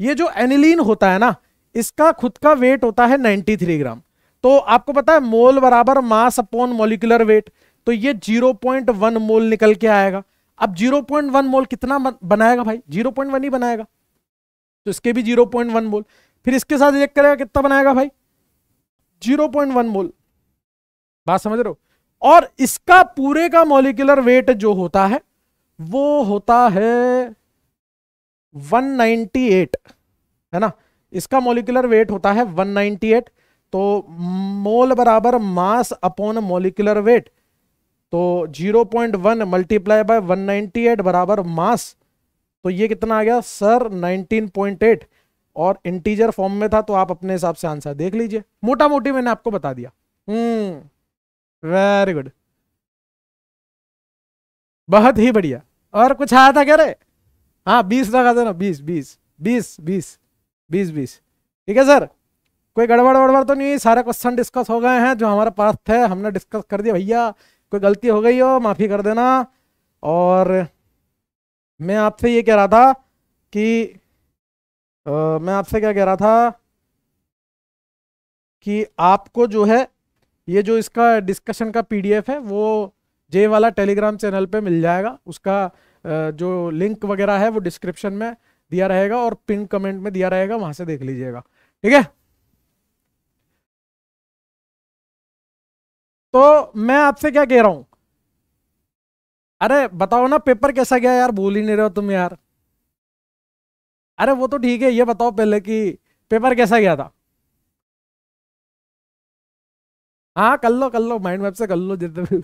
ये जो एनिलीन होता है ना इसका खुद का वेट होता है 93 ग्राम तो आपको पता है मोल बराबर मास अपॉन मोलिकुलर वेट तो ये 0.1 मोल निकल के आएगा अब 0.1 मोल कितना बनाएगा भाई 0.1 ही बनाएगा तो इसके भी 0.1 मोल फिर इसके साथ चेक करेगा कितना बनाएगा भाई 0.1 मोल बात समझ रहे हो और इसका पूरे का मोलिकुलर वेट जो होता है वो होता है 198 है ना इसका मोलिकुलर वेट होता है 198 तो मोल बराबर मास अपॉन मोलिकुलर वेट तो 0.1 point one multiply by one बराबर मास तो ये कितना आ गया सर 19.8 और इंटीजर फॉर्म में था तो आप अपने हिसाब से आंसर देख लीजिए मोटा मोटी मैंने आपको बता दिया हम्म वेरी गुड बहुत ही बढ़िया और कुछ आया था कह रहे हाँ बीस लगा दो ना बीस बीस बीस बीस बीस बीस ठीक है सर कोई गड़बड़ वड़बड़ तो नहीं सारे क्वेश्चन डिस्कस हो गए हैं जो हमारे पास थे हमने डिस्कस कर दिया भैया कोई गलती हो गई हो माफ़ी कर देना और मैं आपसे ये कह रहा था कि आ, मैं आपसे क्या कह रहा था कि आपको जो है ये जो इसका डिस्कशन का पीडीएफ है वो जे वाला टेलीग्राम चैनल पे मिल जाएगा उसका जो लिंक वगैरह है वो डिस्क्रिप्शन में दिया रहेगा और पिन कमेंट में दिया रहेगा वहां से देख लीजिएगा ठीक है तो मैं आपसे क्या कह रहा हूं अरे बताओ ना पेपर कैसा गया यार बोल ही नहीं रहे हो तुम यार अरे वो तो ठीक है ये बताओ पहले कि पेपर कैसा गया था हाँ कर लो कर लो माइंड मैप से कर लो जितने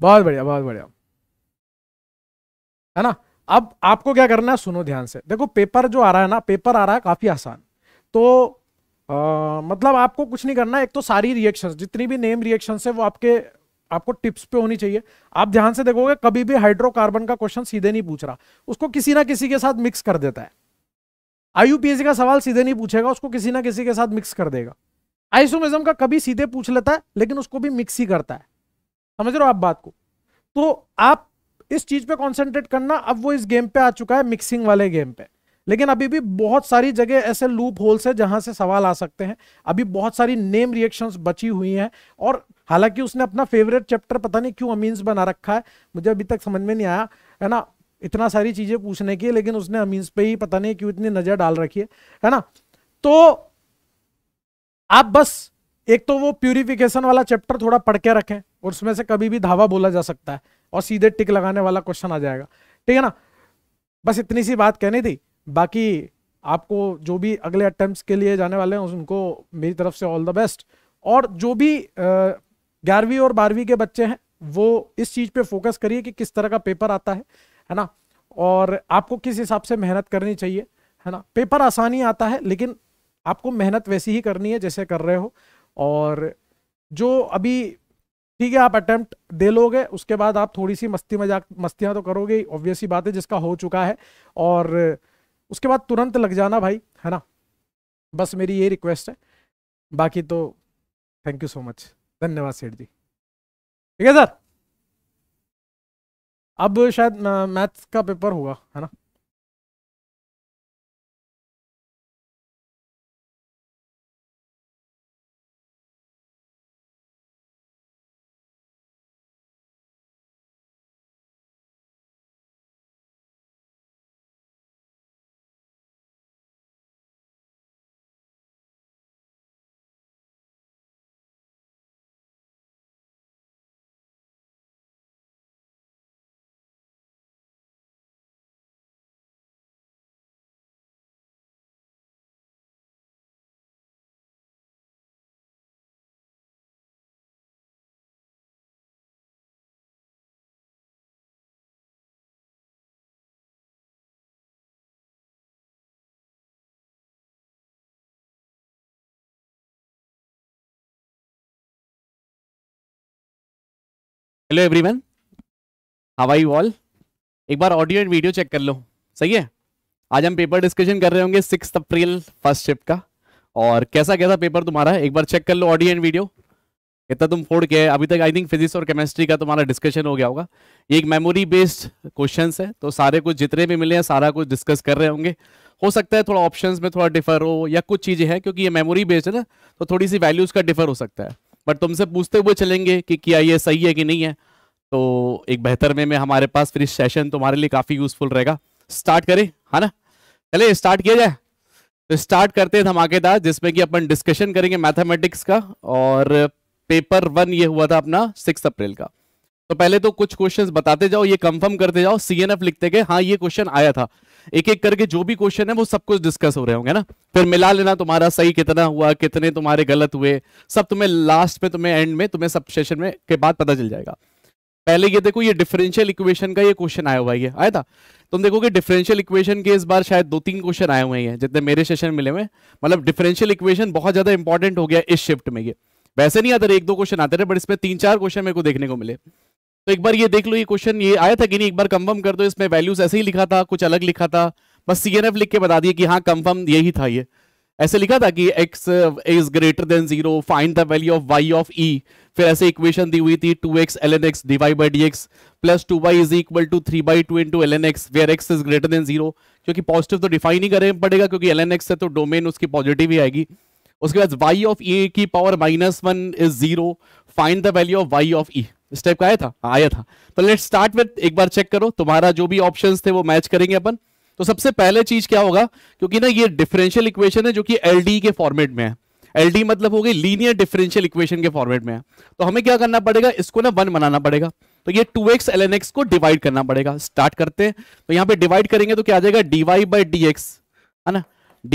बहुत बढ़िया बहुत बढ़िया है ना अब आपको क्या करना है सुनो ध्यान से देखो पेपर जो आ रहा है ना पेपर आ रहा है काफी आसान तो आ, मतलब आपको कुछ नहीं करना एक तो सारी रिएक्शंस जितनी भी नेम रिएक्शंस है वो आपके आपको टिप्स पे होनी चाहिए आप ध्यान से देखोगे कभी भी हाइड्रोकार्बन का क्वेश्चन सीधे नहीं पूछ रहा उसको किसी ना किसी के साथ मिक्स कर देता है आईयूपीएससी का सवाल सीधे नहीं पूछेगा उसको किसी ना किसी के साथ मिक्स कर देगा आइसोमिज्म का कभी सीधे पूछ लेता है लेकिन उसको भी मिक्स ही करता है समझ रहे हो आप बात को तो आप इस चीज पे कॉन्सेंट्रेट करना अब वो इस गेम पे आ चुका है मिक्सिंग वाले गेम पे लेकिन अभी भी बहुत सारी जगह ऐसे लूप होल्स है जहां से सवाल आ सकते हैं अभी बहुत सारी नेम रिएक्शंस बची हुई हैं और हालांकि उसने अपना फेवरेट चैप्टर पता नहीं क्यों अमीन्स बना रखा है मुझे अभी तक समझ में नहीं आया है ना इतना सारी चीजें पूछने की लेकिन उसने अमीन पे ही पता नहीं क्यों इतनी नजर डाल रखी है है ना तो आप बस एक तो वो प्यूरिफिकेशन वाला चैप्टर थोड़ा पढ़ के रखें और उसमें से कभी भी धावा बोला जा सकता है और सीधे टिक लगाने वाला क्वेश्चन आ जाएगा ठीक है ना बस इतनी सी बात कहनी थी बाकी आपको जो भी अगले अटेम्प्ट के लिए जाने वाले हैं उनको मेरी तरफ से ऑल द बेस्ट और जो भी ग्यारहवीं और बारहवीं के बच्चे हैं वो इस चीज़ पे फोकस करिए कि किस तरह का पेपर आता है है ना और आपको किस हिसाब से मेहनत करनी चाहिए है ना पेपर आसानी आता है लेकिन आपको मेहनत वैसी ही करनी है जैसे कर रहे हो और जो अभी ठीक है आप अटेम्प्ट दे लोगे उसके बाद आप थोड़ी सी मस्ती मजाक मस्तियाँ तो करोगे ऑब्वियसली बात है जिसका हो चुका है और उसके बाद तुरंत लग जाना भाई है ना बस मेरी ये रिक्वेस्ट है बाकी तो थैंक यू सो मच धन्यवाद सेठ जी ठीक है सर अब शायद मैथ्स का पेपर होगा है ना हेलो एवरीवन हवाई वॉल एक बार ऑडियो एंड वीडियो चेक कर लो सही है आज हम पेपर डिस्कशन कर रहे होंगे सिक्स अप्रैल फर्स्ट शिफ्ट का और कैसा कैसा पेपर तुम्हारा एक बार चेक कर लो ऑडियो एंड वीडियो इतना तुम फोड़ के अभी तक आई थिंक फिजिक्स और केमिस्ट्री का तुम्हारा डिस्कशन हो गया होगा ये एक मेमोरी बेस्ड क्वेश्चन है तो सारे कुछ जितने भी मिले हैं सारा कुछ डिस्कस कर रहे होंगे हो सकता है थोड़ा ऑप्शन में थोड़ा डिफर हो या कुछ चीज़ें हैं क्योंकि ये मेमोरी बेस्ड है ना तो थोड़ी सी वैल्यूज़ का डिफर हो सकता है बट तुमसे पूछते हुए चलेंगे कि क्या ये सही है कि नहीं है तो एक बेहतर में, में हमारे पास फिर इस सेशन तुम्हारे लिए काफ़ी यूजफुल रहेगा स्टार्ट करें है ना चले स्टार्ट किया जाए तो स्टार्ट करते हैं धमाकेदार जिसमें कि अपन डिस्कशन करेंगे मैथमेटिक्स का और पेपर वन ये हुआ था अपना सिक्स अप्रैल का तो पहले तो कुछ क्वेश्चंस बताते जाओ ये कंफर्म करते जाओ सीएनएफ लिखते गए हाँ ये क्वेश्चन आया था एक एक करके जो भी क्वेश्चन है वो सब कुछ डिस्कस हो रहे होंगे ना फिर मिला लेना तुम्हारा सही कितना हुआ कितने तुम्हारे गलत हुए सब तुम्हें लास्ट में तुम्हें एंड में तुम्हें सब सेशन में के बाद पता चल जाएगा पहले ये देखो ये डिफरेंशियल इक्वेशन का ये क्वेश्चन आया हुआ है ये आया था तुम देखो कि डिफरेंशियल इक्वेशन के इस बार शायद दो तीन क्वेश्चन आए हुए हैं जितने मेरे सेशन मिले हुए मतलब डिफरेंशियल इक्वेशन बहुत ज्यादा इंपॉर्टेंट हो गया इस शिफ्ट में ये वैसे नहीं आता एक दो क्वेश्चन आते रहे बट इसमें तीन चार क्वेश्चन मेरे को देखने को मिले तो एक बार ये देख लो ये क्वेश्चन ये आया था कि नहीं एक बार कंफर्म कर दो इसमें वैल्यूज ऐसे ही लिखा था कुछ अलग लिखा था बस सी एन एफ लिख के बता दिए कि हाँ कंफर्म यही था ये ऐसे लिखा था कि x is greater than zero find the value of y of e फिर ऐसे इक्वेशन दी हुई थी 2x ln x divide by D x plus two Y is equal to three by two into ln x X where X is greater than zero क्योंकि positive तो define ही करें पड़ेगा क्योंकि एल एन एक्स है तो domain उसकी positive ही आएगी उसके बाद y ऑफ e की power minus one is zero find the value of y of e इस टाइप का आया था हाँ, आया था तो लेट स्टार्ट विथ एक बार चेक करो तुम्हारा जो भी ऑप्शन थे वो मैच करेंगे अपन तो सबसे पहले चीज क्या होगा क्योंकि ना ये डिफरेंशियल इक्वेशन है जो कि एल के फॉर्मेट में है एल मतलब हो गई लीनियर डिफरेंशियल इक्वेशन के फॉर्मेट में है तो हमें क्या करना पड़ेगा इसको ना वन बनाना पड़ेगा तो ये two x L N x को डिवाइड करना पड़ेगा स्टार्ट करते हैं तो यहाँ पे डिवाइड करेंगे तो क्या आ जाएगा डीवाई बाई डी एक्स है ना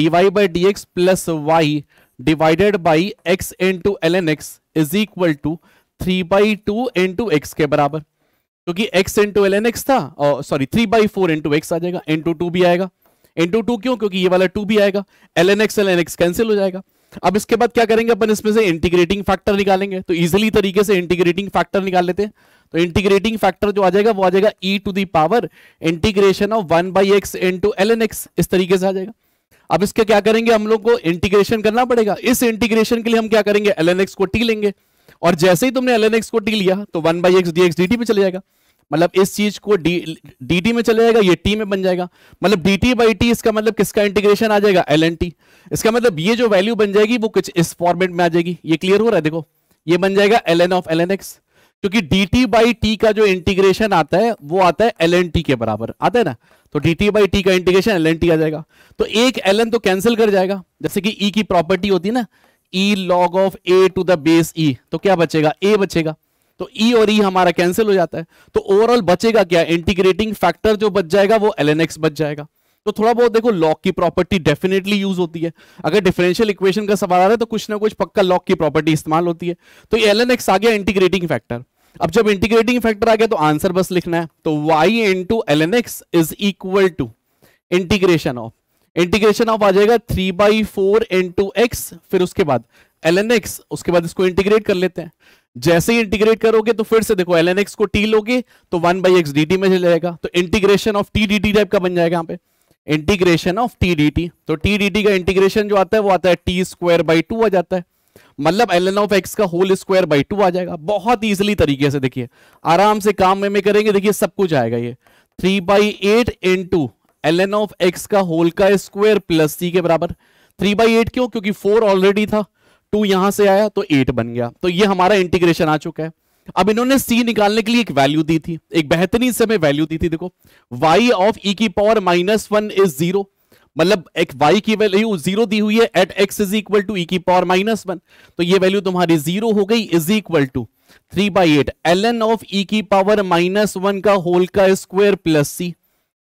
D Y by D x plus Y divided by X into L N X is equal to three by two into X के बराबर क्योंकि X into L N X था और sorry three by four into X आ जाएगा into to भी आएगा into two क्यों क्योंकि ये वाला टू भी आएगा L N X L N X cancel हो जाएगा अब इसके बाद क्या करेंगे अपन इसमें से इंटीग्रेटिंग फैक्टर निकालेंगे तो इजिली तरीके से इंटीग्रेटिंग फैक्टर निकाल लेते हैं तो इंटीग्रेटिंग फैक्टर जो आ जाएगा वो आ जाएगा ई to the power integration of one by X into L N X इस तरीके से आ जाएगा अब इसके क्या करेंगे हम लोग को इंटीग्रेशन करना पड़ेगा इस इंटीग्रेशन के लिए हम क्या करेंगे एल एन एक्स को टी लेंगे और जैसे ही तुमने एल को डी लिया तो one by X D X D T में चले जाएगा मतलब इस चीज को डी डी टी में चले जाएगा ये टी में बन जाएगा मतलब डी टी बाई टी इसका मतलब किसका इंटीग्रेशन आ जाएगा एल एन टी इसका मतलब ये जो वैल्यू बन जाएगी वो कुछ इस फॉर्मेट में आ जाएगी ये क्लियर हो रहा है देखो ये बन जाएगा L N of L N X क्योंकि डी टी बाई टी का जो इंटीग्रेशन आता है वो आता है एल एन टी के बराबर आता है ना तो डी टी बाई टी का इंटीग्रेशन एल एन टी आ जाएगा तो एक एल एन तो कैंसिल कर जाएगा जैसे कि ई e की प्रॉपर्टी होती है ना E log of A to the base E तो क्या बचेगा ए बचेगा तो ई e और ई e हमारा कैंसिल हो जाता है तो ओवरऑल बचेगा क्या इंटीग्रेटिंग फैक्टर जो बच जाएगा वो एल बच जाएगा तो थोड़ा बहुत देखो लॉग की प्रॉपर्टी डेफिनेटली यूज होती है अगर डिफरेंशियल इक्वेशन का सवाल आ रहा है तो कुछ ना कुछ पक्का लॉग की प्रॉपर्टी इस्तेमाल होती है तो ये एल आ गया इंटीग्रेटिंग फैक्टर अब जब इंटीग्रेटिंग फैक्टर आ गया तो आंसर बस लिखना है तो Y into L N X is equal to integration of integration of आ जाएगा three by four into X फिर उसके बाद एल एन एक्स उसके बाद इसको इंटीग्रेट कर लेते हैं जैसे ही इंटीग्रेट करोगे तो फिर से देखो एल एन एक्स को टी लोगे तो one by X D T में जाएगा तो integration of T D T type का बन जाएगा यहाँ पे integration of T D T तो टी डी टी का इंटीग्रेशन जो आता है वो आता है टी स्क्वायर बाई टू आ जाता है मतलब एल एन ऑफ एक्स का होल स्क्वायर बाई टू आ जाएगा बहुत ईजिली तरीके से देखिए आराम से काम में, में करेंगे देखिए सब कुछ आएगा ये three by eight into L N of x का होल का स्क्वायर प्लस सी के बराबर थ्री बाई एट क्यों क्योंकि फोर ऑलरेडी था टू यहां से आया तो एट बन गया तो ये हमारा इंटीग्रेशन आ चुका है अब इन्होंने सी निकालने के लिए एक वैल्यू दी थी एक बेहतरीन से हमें वैल्यू दी थी देखो वाई ऑफ ई की power minus one is zero मतलब एक y की वैल्यू जीरो दी हुई है at x is equal to ई की पावर माइनस वन तो ये वैल्यू तुम्हारी जीरो हो गई is equal to three by eight L N of E की पावर माइनस वन का होल का स्क्वायर प्लस सी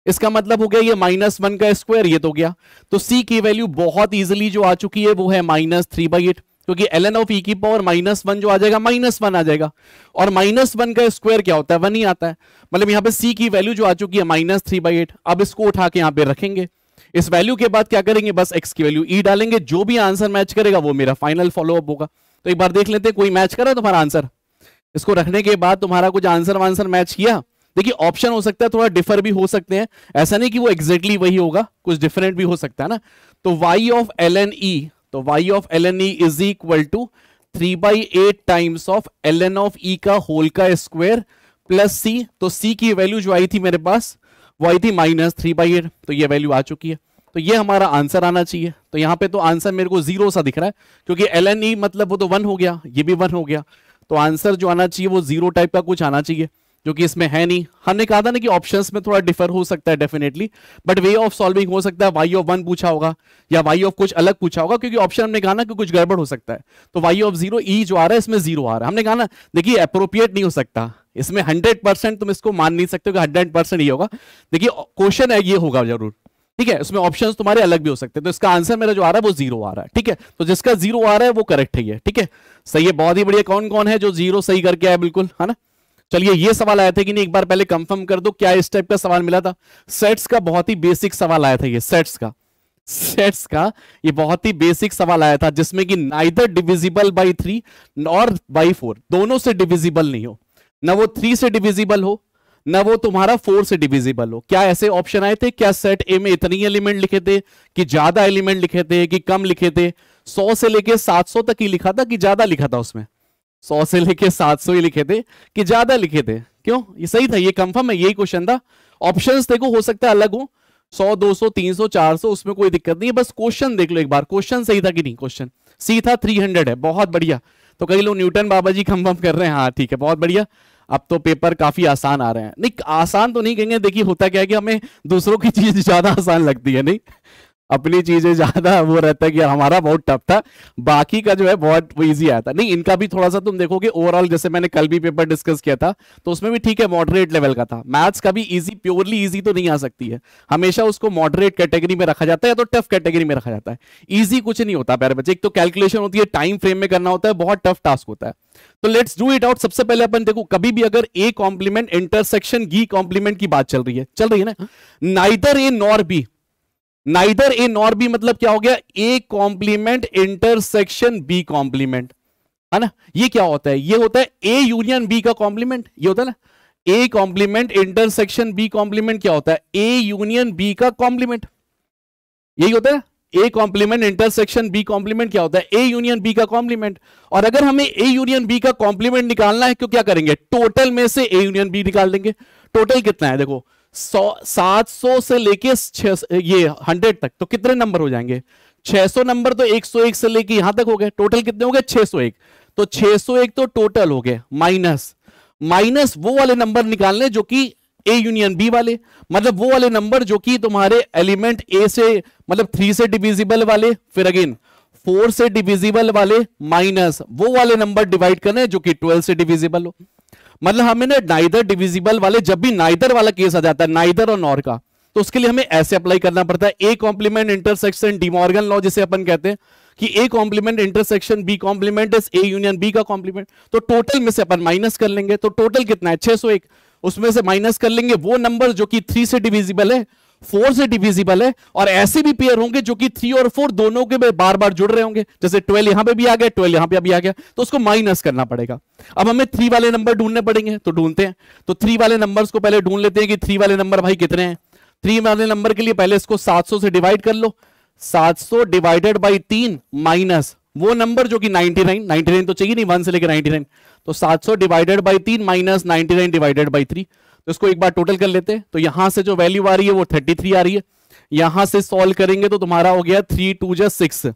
इसका मतलब हो गया ये माइनस वन का स्क्वायर ये तो गया तो सी की वैल्यू बहुत इजिली जो आ चुकी है वो है माइनस थ्री बाई एट क्योंकि एल एन ऑफ ई की पावर माइनस वन जो आ जाएगा माइनस वन आ जाएगा और माइनस वन का स्क्वायर क्या होता है वन ही आता है मतलब यहाँ पे सी की वैल्यू जो आ चुकी है माइनस थ्री बाई एट अब इसको उठा के यहाँ पे रखेंगे इस वैल्यू के बाद क्या करेंगे बस एक्स की वैल्यू ई e डालेंगे जो भी आंसर मैच करेगा वो मेरा फाइनल फॉलोअप होगा तो एक बार देख लेते हैं कोई मैच करा तुम्हारा तो आंसर इसको रखने के बाद तुम्हारा कुछ आंसर वांसर मैच किया देखिए ऑप्शन हो सकता है थोड़ा डिफर भी हो सकते हैं ऐसा नहीं कि वो एग्जैक्टली exactly वही होगा कुछ डिफरेंट भी हो सकता है ना तो Y of L N E तो Y of L N E is equal to three by eight times of L N of E का होल का स्क्वायर प्लस सी तो सी की वैल्यू जो आई थी मेरे पास वो आई थी माइनस थ्री बाई एट तो ये वैल्यू आ चुकी है तो ये हमारा आंसर आना चाहिए तो यहाँ पे तो आंसर मेरे को जीरो सा दिख रहा है क्योंकि एल एन ई मतलब वो तो वन हो गया ये भी वन हो गया तो आंसर जो आना चाहिए वो जीरो टाइप का कुछ आना चाहिए जो कि इसमें है नहीं हमने कहा था ना कि ऑप्शंस में थोड़ा डिफर हो सकता है definitely but way of solving हो सकता है वाई ऑफ वन पूछा होगा या वाई ऑफ कुछ अलग पूछा होगा क्योंकि ऑप्शन हमने कहा ना कि कुछ गड़बड़ हो सकता है तो वाई ऑफ जीरो ई जो आ रहा है इसमें जीरो आ रहा है हमने कहा ना देखिए अप्रोप्रिएट नहीं हो सकता इसमें हंड्रेड परसेंट तुम इसको मान नहीं सकते हो हंड्रेड परसेंट ये होगा देखिए क्वेश्चन है ये होगा जरूर ठीक है उसमें ऑप्शन तुम्हारे अलग भी हो सकते हैं तो इसका आंसर मेरा जो आ रहा है वो जीरो आ रहा है ठीक है तो जिसका जीरो आ रहा है वो करेक्ट है ठीक है सही है बहुत ही बढ़िया कौन कौन है जो जीरो सही करके आया बिल्कुल है ना चलिए ये सवाल आया था कि नहीं एक बार पहले कंफर्म कर दो क्या इस टाइप का सवाल मिला था सेट्स का बहुत ही बेसिक सवाल आया था ये सेट्स का सेट्स का ये बहुत ही बेसिक सवाल आया था जिसमें कि नाइदर डिविजिबल बाई थ्री और बाई फोर दोनों से डिविजिबल नहीं हो ना वो थ्री से डिविजिबल हो ना वो तुम्हारा फोर से डिविजिबल हो क्या ऐसे ऑप्शन आए थे क्या सेट ए में इतनी एलिमेंट लिखे थे कि ज्यादा एलिमेंट लिखे थे कि कम लिखे थे सौ से लेके सात सौ तक ही लिखा था कि ज्यादा लिखा था उसमें सौ से लेके सात सौ ही लिखे थे कि ज्यादा लिखे थे क्यों ये सही था ये कंफर्म है यही क्वेश्चन था ऑप्शंस देखो हो सकता है अलग हो सौ दो सौ तीन सौ चार सौ उसमें कोई दिक्कत नहीं है बस क्वेश्चन देख लो एक बार क्वेश्चन सही था कि नहीं क्वेश्चन सी था थ्री हंड्रेड है बहुत बढ़िया तो कई लोग न्यूटन बाबा जी कंफर्म कर रहे हैं हाँ ठीक है बहुत बढ़िया अब तो पेपर काफी आसान आ रहे हैं नहीं आसान तो नहीं कहेंगे देखिए होता क्या है कि हमें दूसरों की चीज ज्यादा आसान लगती है नहीं अपनी चीजें ज्यादा वो रहता है कि हमारा बहुत टफ था बाकी का जो है बहुत ईजी आया था नहीं इनका भी थोड़ा सा तुम देखोगे ओवरऑल जैसे मैंने कल भी पेपर डिस्कस किया था तो उसमें भी ठीक है मॉडरेट लेवल का था मैथ्स का भी ईजी प्योरली ईजी तो नहीं आ सकती है हमेशा उसको मॉडरेट कैटेगरी में रखा जाता है या तो टफ कैटेगरी में रखा जाता है ईजी कुछ नहीं होता प्यारे बच्चे एक तो कैलकुलेशन होती है टाइम फ्रेम में करना होता है बहुत टफ टास्क होता है तो लेट्स डू इट आउट सबसे पहले अपन देखो कभी भी अगर A complement intersection B complement की बात चल रही है चल रही है ना neither A nor B neither A nor B मतलब क्या हो गया A complement intersection B complement है ना ये क्या होता है ये होता है ए यूनियन बी का कॉम्प्लीमेंट ये होता है ना A complement intersection B complement क्या होता है ए यूनियन बी का कॉम्प्लीमेंट यही होता है A complement intersection B complement क्या होता है ए यूनियन बी का कॉम्प्लीमेंट और अगर हमें ए यूनियन बी का कॉम्प्लीमेंट निकालना है तो क्या करेंगे टोटल में से ए यूनियन बी निकाल देंगे टोटल कितना है देखो सौ सात सौ से लेके ये हंड्रेड तक तो कितने नंबर हो जाएंगे 600 नंबर तो 101 से लेके यहां तक हो गए टोटल कितने हो गए 601 तो 601 तो टोटल हो गए माइनस माइनस वो वाले नंबर निकालने जो कि ए यूनियन बी वाले मतलब वो वाले नंबर जो कि तुम्हारे एलिमेंट ए से मतलब थ्री से डिविजिबल वाले फिर अगेन फोर से डिविजिबल वाले माइनस वो वाले नंबर डिवाइड करने जो कि ट्वेल्व से डिविजिबल हो मतलब हमें ना नाइदर डिविजिबल वाले जब भी नाइदर वाला केस आ जाता है नाइदर और नॉर का तो उसके लिए हमें ऐसे अप्लाई करना पड़ता है A complement intersection De Morgan law जिसे अपन कहते हैं कि A complement intersection B complement is A union B का कॉम्प्लीमेंट तो टोटल में से अपन माइनस कर लेंगे तो टोटल कितना है छह उसमें से माइनस कर लेंगे वो नंबर जो कि थ्री से डिविजिबल है फोर से डिविजिबल है और ऐसे भी पेयर होंगे जो कि थ्री और फोर दोनों के बार बार जुड़ रहे होंगे जैसे ट्वेल्व यहां पे भी आ गया ट्वेल्व यहां पे भी आ गया तो उसको माइनस करना पड़ेगा अब हमें थ्री वाले नंबर ढूंढने पड़ेंगे तो ढूंढते हैं तो थ्री वाले नंबर को पहले ढूंढ लेते हैं कि थ्री वाले नंबर भाई कितने हैं थ्री वाले नंबर के लिए पहले इसको सात से डिवाइड कर लो सात डिवाइडेड बाई तीन माइनस वो नंबर जो कि 99 99 तो चाहिए नहीं वन से लेकर 99 तो 700 डिवाइडेड बाय तीन minus ninety divided by three तो इसको एक बार टोटल कर लेते हैं तो यहां से जो वैल्यू आ रही है वो थर्टी थ्री आ रही है यहां से सॉल्व करेंगे तो तुम्हारा हो गया थ्री टू जो सिक्स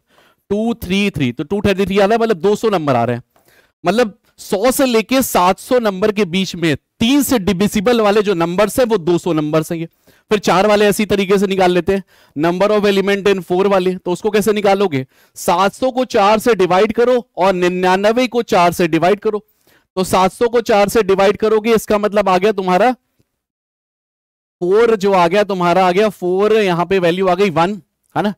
टू थ्री थ्री तो टू थर्टी थ्री आ रहा है मतलब दो सौ नंबर आ रहे हैं मतलब सौ से लेके सात सौ नंबर के बीच में तीन से डिविजिबल वाले जो नंबर है वो दो सौ नंबर है फिर चार वाले ऐसी तरीके से निकाल लेते हैं number of element in four वाले तो उसको कैसे निकालोगे सात सौ को चार से डिवाइड करो और निन्यानवे को चार से डिवाइड करो तो 700 को चार से डिवाइड करोगे इसका मतलब आ गया तुम्हारा फोर जो आ गया तुम्हारा आ गया फोर यहां पे वैल्यू आ गई वन है ना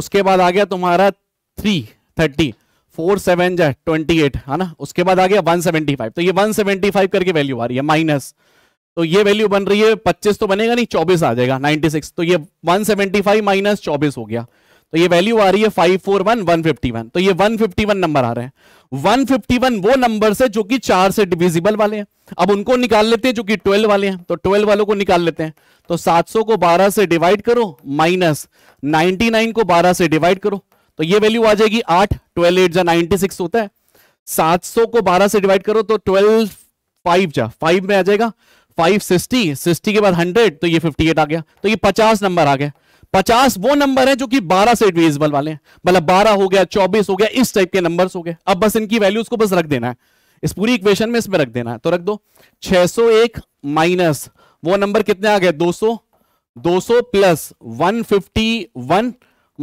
उसके बाद आ गया तुम्हारा थ्री थर्टी फोर सेवन जो ट्वेंटी एट है ना उसके बाद आ गया वन सेवेंटी फाइव तो ये वन सेवेंटी फाइव करके वैल्यू आ रही है माइनस तो ये वैल्यू बन रही है पच्चीस तो बनेगा नहीं चौबीस आ जाएगा नाइनटी सिक्स तो ये वन सेवेंटी फाइव माइनस चौबीस हो गया तो ये वैल्यू आ रही है five four one one fifty one तो ये वन फिफ्टी वन नंबर आ रहे हैं वन फिफ्टी वन वो नंबर से जो कि चार से डिविजिबल वाले हैं अब उनको निकाल लेते हैं जो कि ट्वेल्व वाले हैं तो ट्वेल्व वालों को निकाल लेते हैं तो सात सौ को बारह से डिवाइड करो माइनस नाइनटी नाइन को बारह से डिवाइड करो तो ये वैल्यू आ जाएगी आठ ट्वेल्व एट जा नाइनटी सिक्स होता है सात सौ को बारह से डिवाइड करो तो ट्वेल्व फाइव जा फाइव में आ जाएगा फाइव सिक्सटी सिक्सटी के बाद हंड्रेड तो ये फिफ्टी एट आ गया तो ये पचास नंबर आ गया पचास वो नंबर है जो कि बारह से डिविजिबल वाले हैं मतलब बारह हो गया चौबीस हो गया इस टाइप के नंबर हो गए अब बस इनकी वैल्यूज को बस रख देना है इस पूरी इक्वेशन में इसमें रख देना है तो रख दो 601 माइनस वो नंबर कितने आ गए 200 200 प्लस 151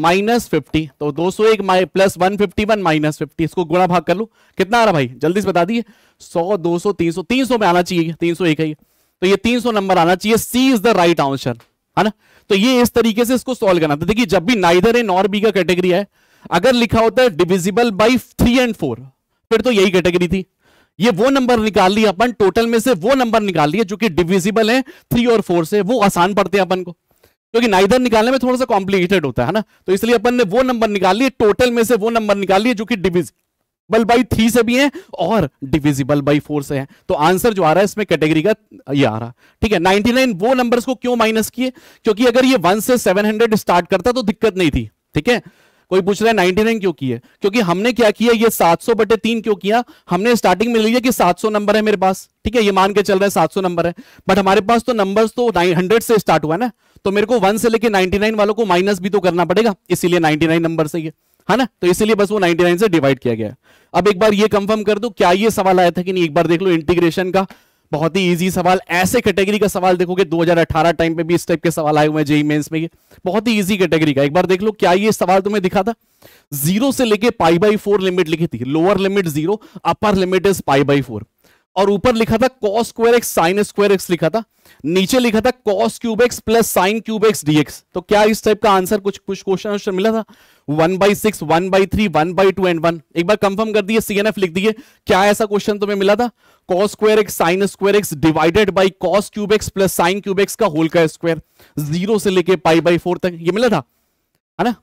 माइनस फिफ्टी तो 201 plus one one minus fifty इसको गुणा भाग कर लो कितना आ रहा भाई जल्दी से बता दिए सौ 100 सौ तीन सौ में आना चाहिए एक है तो ये सौ नंबर आना चाहिए C is the right answer है ना तो ये इस तरीके से इसको सॉल्व करना था तो देखिए जब भी नाइदर ए नॉर बी का कैटेगरी है अगर लिखा होता है divisible by three and four फिर तो यही कैटेगरी थी ये वो नंबर निकाल लिया अपन टोटल में से वो नंबर निकाल लिया जो कि डिविजिबल है थ्री और फोर से वो आसान पड़ते हैं अपन को क्योंकि नाइदर निकालने में थोड़ा सा कॉम्प्लिकेटेड होता है ना तो इसलिए अपन ने वो नंबर निकाल लिया टोटल में से वो नंबर निकाल लिया जो कि डिविजिबल डिविजिबल बाई थ्री से भी है और डिविजिबल बाई फोर से है तो आंसर जो आ रहा है इसमें कैटेगरी का ये आ रहा ठीक है नाइनटी नाइन वो नंबर को क्यों माइनस किए क्योंकि अगर ये वन से सेवन हंड्रेड स्टार्ट करता तो दिक्कत नहीं थी ठीक है कोई पूछ रहा है 99 क्यों किए क्योंकि हमने क्या किया ये 700 सौ बटे तीन क्यों किया हमने स्टार्टिंग में लिया कि 700 नंबर है मेरे पास ठीक है ये मान के चल रहे हैं 700 नंबर है बट हमारे पास तो नंबर्स तो 900 से स्टार्ट हुआ है ना तो मेरे को 1 से लेके 99 वालों को माइनस भी तो करना पड़ेगा इसीलिए 99 नंबर से ये है ना तो इसीलिए बस वो 99 से डिवाइड किया गया अब एक बार ये कंफर्म कर दो क्या ये सवाल आया था कि नहीं एक बार देख लो इंटीग्रेशन का बहुत ही इजी सवाल ऐसे कैटेगरी का सवाल देखोगे 2018 टाइम पे भी इस टाइप के सवाल आए हुए हैं जेई मेंस में ये बहुत ही इजी कैटेगरी का एक बार देख लो क्या ये सवाल तुम्हें दिखा था जीरो से लेके पाई बाई फोर लिमिट लिखी थी lower limit zero upper limit is pi by four और ऊपर लिखा था cos square x sine square x लिखा था नीचे लिखा था cos cube x plus sine cube x dx तो क्या इस टाइप का आंसर कुछ कुछ क्वेश्चन मिला था one by six one by three one by two and one एक बार कंफर्म कर दिए सी लिख दिए क्या ऐसा क्वेश्चन तुम्हें मिला था cos square x sine square x divided by cos cube x plus sine cube x का होल का स्क्वायर जीरो से लेके पाई बाई फोर तक ये मिला था है ना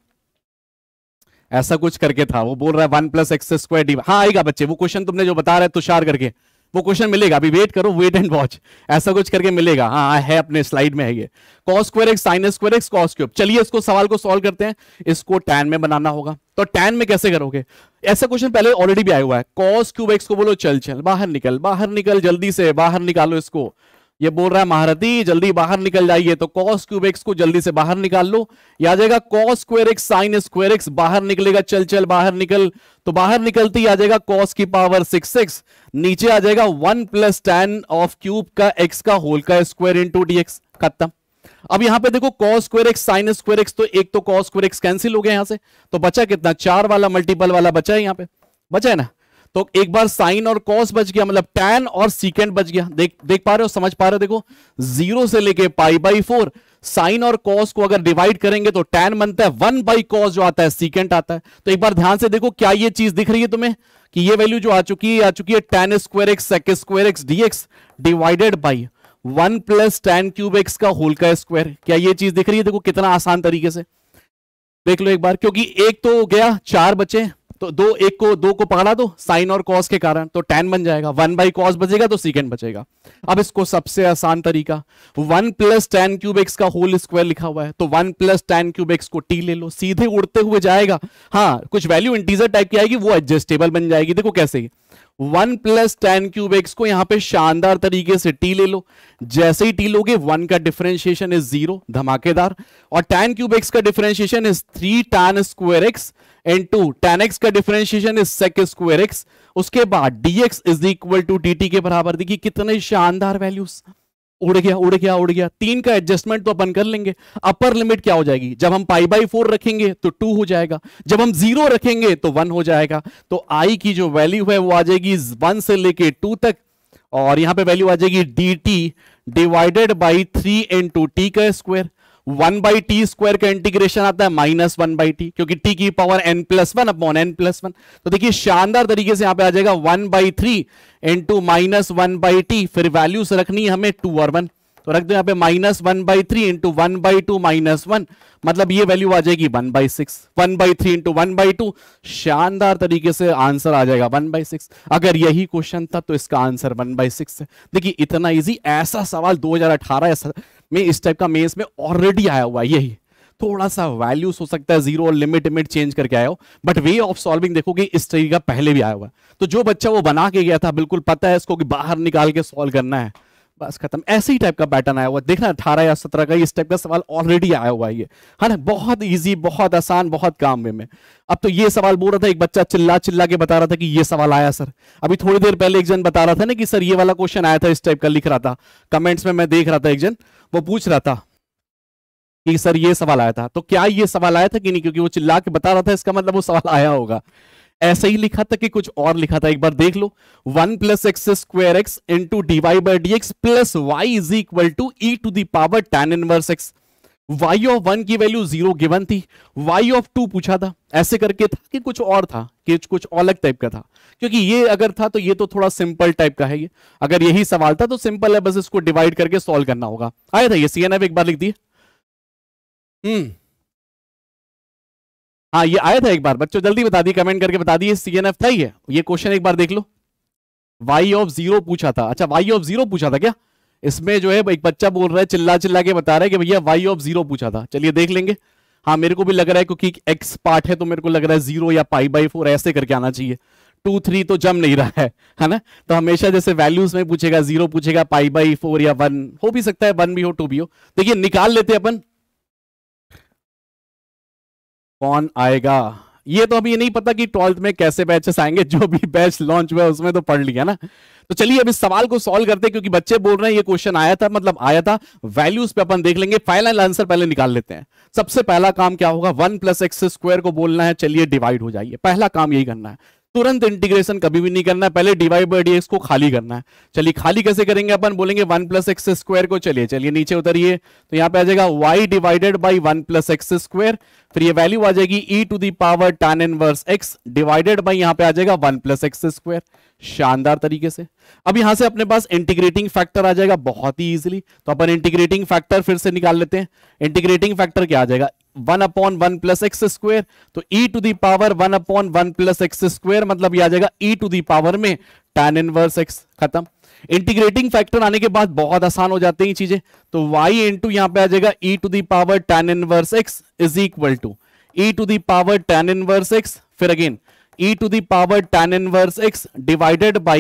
ऐसा कुछ करके था वो बोल रहा है वन प्लस एक्स स्क्वायर हाँ आएगा बच्चे वो क्वेश्चन तुमने जो बता रहे तुषार करके वो क्वेश्चन मिलेगा अभी वेट करो वेट एंड वॉच ऐसा कुछ करके मिलेगा हाँ है अपने स्लाइड में है ये cos square x sine square x cos cube चलिए इसको सवाल को सॉल्व करते हैं इसको टैन में बनाना होगा तो टैन में कैसे करोगे ऐसा क्वेश्चन पहले ऑलरेडी भी आया हुआ है कॉस क्यूब एक्स को बोलो चल चल बाहर निकल बाहर निकल जल्दी से बाहर निकालो इसको ये बोल रहा है महारथी जल्दी बाहर निकल जाइए तो कॉस क्यूब एक्स को जल्दी से बाहर निकाल लो या आ जाएगा cos square x sine square x बाहर निकलेगा चल चल बाहर निकल तो बाहर निकलती आ जाएगा कॉस की पावर सिक्स एक्स नीचे आ जाएगा one plus tan of cube का एक्स का होल का स्क्वायर टू डी एक्स खत्म अब यहां पे देखो cos square x sine square x तो एक तो कॉस स्क्वायर एक्स कैंसिल हो गया यहां से तो बचा कितना चार वाला मल्टीपल वाला बचा है यहां पे बचा है ना तो एक बार साइन और कॉस बच गया मतलब टैन और सीकेंड बच गया देख देख पा रहे हो समझ पा रहे हो देखो जीरो से लेके पाई बाई फोर साइन और कॉस को अगर डिवाइड करेंगे तो टैन बनता है वन बाई कॉस जो आता है सीकेंट आता है तो एक बार ध्यान से देखो क्या ये चीज दिख रही है तुम्हें कि ये वैल्यू जो आ चुकी है आ चुकी है tan square x sec square x dx divided by one plus tan cube x का होल का स्क्वायर क्या ये चीज दिख रही है देखो कितना आसान तरीके से देख लो एक बार क्योंकि एक तो गया चार बचे तो दो एक को दो को पकड़ा दो साइन और कॉस के कारण तो टेन बन जाएगा वन बाई कॉस बचेगा तो सीकेंड बचेगा अब इसको सबसे आसान तरीका one plus tan cube x का होल स्क्वायर लिखा हुआ है तो one plus tan cube x को टी ले लो सीधे उड़ते हुए जाएगा हाँ कुछ वैल्यू इंटीजर टाइप की आएगी वो एडजस्टेबल बन जाएगी देखो कैसे one plus tan cube x को यहां पे शानदार तरीके से टी ले लो जैसे ही टी लोगे वन का डिफरेंशिएशन इज जीरो धमाकेदार और टेन क्यूब एक्स का differentiation is three tan square x and to tan x का differentiation is sec square x उसके बाद dx is equal to dt के बराबर देखिए कितने शानदार वैल्यूज उड़ गया उड़ गया उड़ गया तीन का एडजस्टमेंट तो अपन कर लेंगे अपर लिमिट क्या हो जाएगी जब हम पाई बाई फोर रखेंगे तो टू हो जाएगा जब हम जीरो रखेंगे तो वन हो जाएगा तो आई की जो वैल्यू है वो आ जाएगी वन से लेके टू तक और यहां पे वैल्यू आ जाएगी d t divided by three into t का square one by t square का इंटीग्रेशन आता है माइनस वन बाई टी क्योंकि टी की power n plus one upon n plus one तो देखिए शानदार तरीके से यहां पे आ जाएगा one by three into minus one by t फिर वैल्यूज रखनी है हमें टू और वन तो रख दो यहां पे minus one by three into one by two minus one मतलब ये वैल्यू आ जाएगी one by six one by three into one by two शानदार तरीके से आंसर आ जाएगा वन बाई सिक्स अगर यही क्वेश्चन था तो इसका आंसर वन बाई सिक्स है देखिए इतना इजी ऐसा सवाल दो हजार अठारह में इस टाइप का मेस में ऑलरेडी आया हुआ है यही थोड़ा सा वैल्यूज हो सकता है जीरो और लिमिट लिमिट चेंज करके आया हो बट वे ऑफ सॉल्विंग देखोगे इस तरीके का पहले भी आया हुआ तो जो बच्चा वो बना के गया था बिल्कुल पता है इसको कि बाहर निकाल के सॉल्व करना है बस खत्म ऐसे ही टाइप का पैटर्न आया हुआ देखना अठारह या सत्रह का इस टाइप का सवाल ऑलरेडी आया हुआ है ये है ना बहुत ईजी बहुत आसान बहुत काम वे में अब तो ये सवाल बोल रहा था एक बच्चा चिल्ला चिल्ला के बता रहा था कि ये सवाल आया सर अभी थोड़ी देर पहले एक जन बता रहा था ना कि सर ये वाला क्वेश्चन आया था इस टाइप का लिख रहा था कमेंट्स में मैं देख रहा था एक जन वो पूछ रहा था कि सर ये सवाल आया था तो क्या ये सवाल आया था कि नहीं क्योंकि वो चिल्ला के बता रहा था इसका मतलब वो सवाल आया होगा ऐसे ही लिखा था कि कुछ और लिखा था एक बार देख लो one plus x square x into dy by D x plus y is equal to e to the power tan inverse x y of one की वैल्यू जीरो गिवन थी वाई ऑफ टू पूछा था ऐसे करके था कि कुछ और था कि कुछ अलग टाइप का था क्योंकि ये अगर था तो ये तो थोड़ा सिंपल टाइप का है ये अगर यही सवाल था तो सिंपल है बस इसको डिवाइड करके सॉल्व करना होगा आया था ये सी एक बार लिख दिए हम्म हाँ ये आया था एक बार बच्चों जल्दी बता दी कमेंट करके बता दिए सी एन एफ था ही है ये क्वेश्चन एक बार देख लो वाई ऑफ जीरो पूछा था अच्छा वाई ऑफ जीरो पूछा था क्या इसमें जो है एक बच्चा बोल रहा है चिल्ला चिल्ला के बता रहा है कि भैया वाई ऑफ जीरो पूछा था चलिए देख लेंगे हाँ मेरे को भी लग रहा है क्योंकि एक्स पार्ट है तो मेरे को लग रहा है जीरो या पाई बाई फोर ऐसे करके आना चाहिए टू थ्री तो जम नहीं रहा है है ना तो हमेशा जैसे वैल्यूज में पूछेगा जीरो पूछेगा पाई बाई फोर या वन हो भी सकता है वन भी हो टू भी हो देखिए निकाल लेते अपन कौन आएगा ये तो अभी ये नहीं पता कि ट्वेल्थ में कैसे बैचेस आएंगे जो भी बैच लॉन्च हुआ उसमें तो पढ़ लिया ना तो चलिए अब इस सवाल को सॉल्व करते हैं क्योंकि बच्चे बोल रहे हैं ये क्वेश्चन आया था मतलब आया था वैल्यूज पे अपन देख लेंगे फाइनल आंसर पहले निकाल लेते हैं सबसे पहला काम क्या होगा वन प्लस एक्स स्क्वायर को बोलना है चलिए डिवाइड हो जाइए पहला काम यही करना है तुरंत इंटीग्रेशन कभी भी नहीं करना है पहले डीवाई बाई डी को खाली करना है चलिए खाली कैसे करेंगे अपन बोलेंगे वन प्लस एक्स स्क्वायर को चलिए चलिए नीचे उतरिए तो यहाँ पे आ जाएगा y divided by one plus x square फिर ये वैल्यू आ जाएगी e to the power tan inverse x divided by यहाँ पे आ जाएगा वन प्लस एक्स स्क्वायर शानदार तरीके से अब यहां से अपने पास इंटीग्रेटिंग फैक्टर आ जाएगा बहुत ही इजीली तो अपन इंटीग्रेटिंग फैक्टर फिर से निकाल लेते हैं इंटीग्रेटिंग फैक्टर क्या आ जाएगा one upon one plus x square तो e to the power one upon one plus x square मतलब ये आ जाएगा ई टू दी पावर में टेन इनवर्स एक्स खत्म इंटीग्रेटिंग फैक्टर आने के बाद बहुत आसान हो जाते हैं चीजें तो वाई इंटू यहां पे आ जाएगा ई to the power tan inverse x is equal to e to the power tan inverse x फिर again e to the power tan inverse x divided by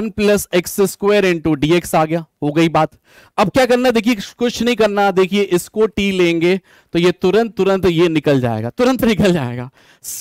1 plus x square into dx आ गया हो गई बात अब क्या करना देखिए कुछ नहीं करना देखिए इसको टी लेंगे तो ये तुरंत तुरंत ये निकल जाएगा तुरंत निकल जाएगा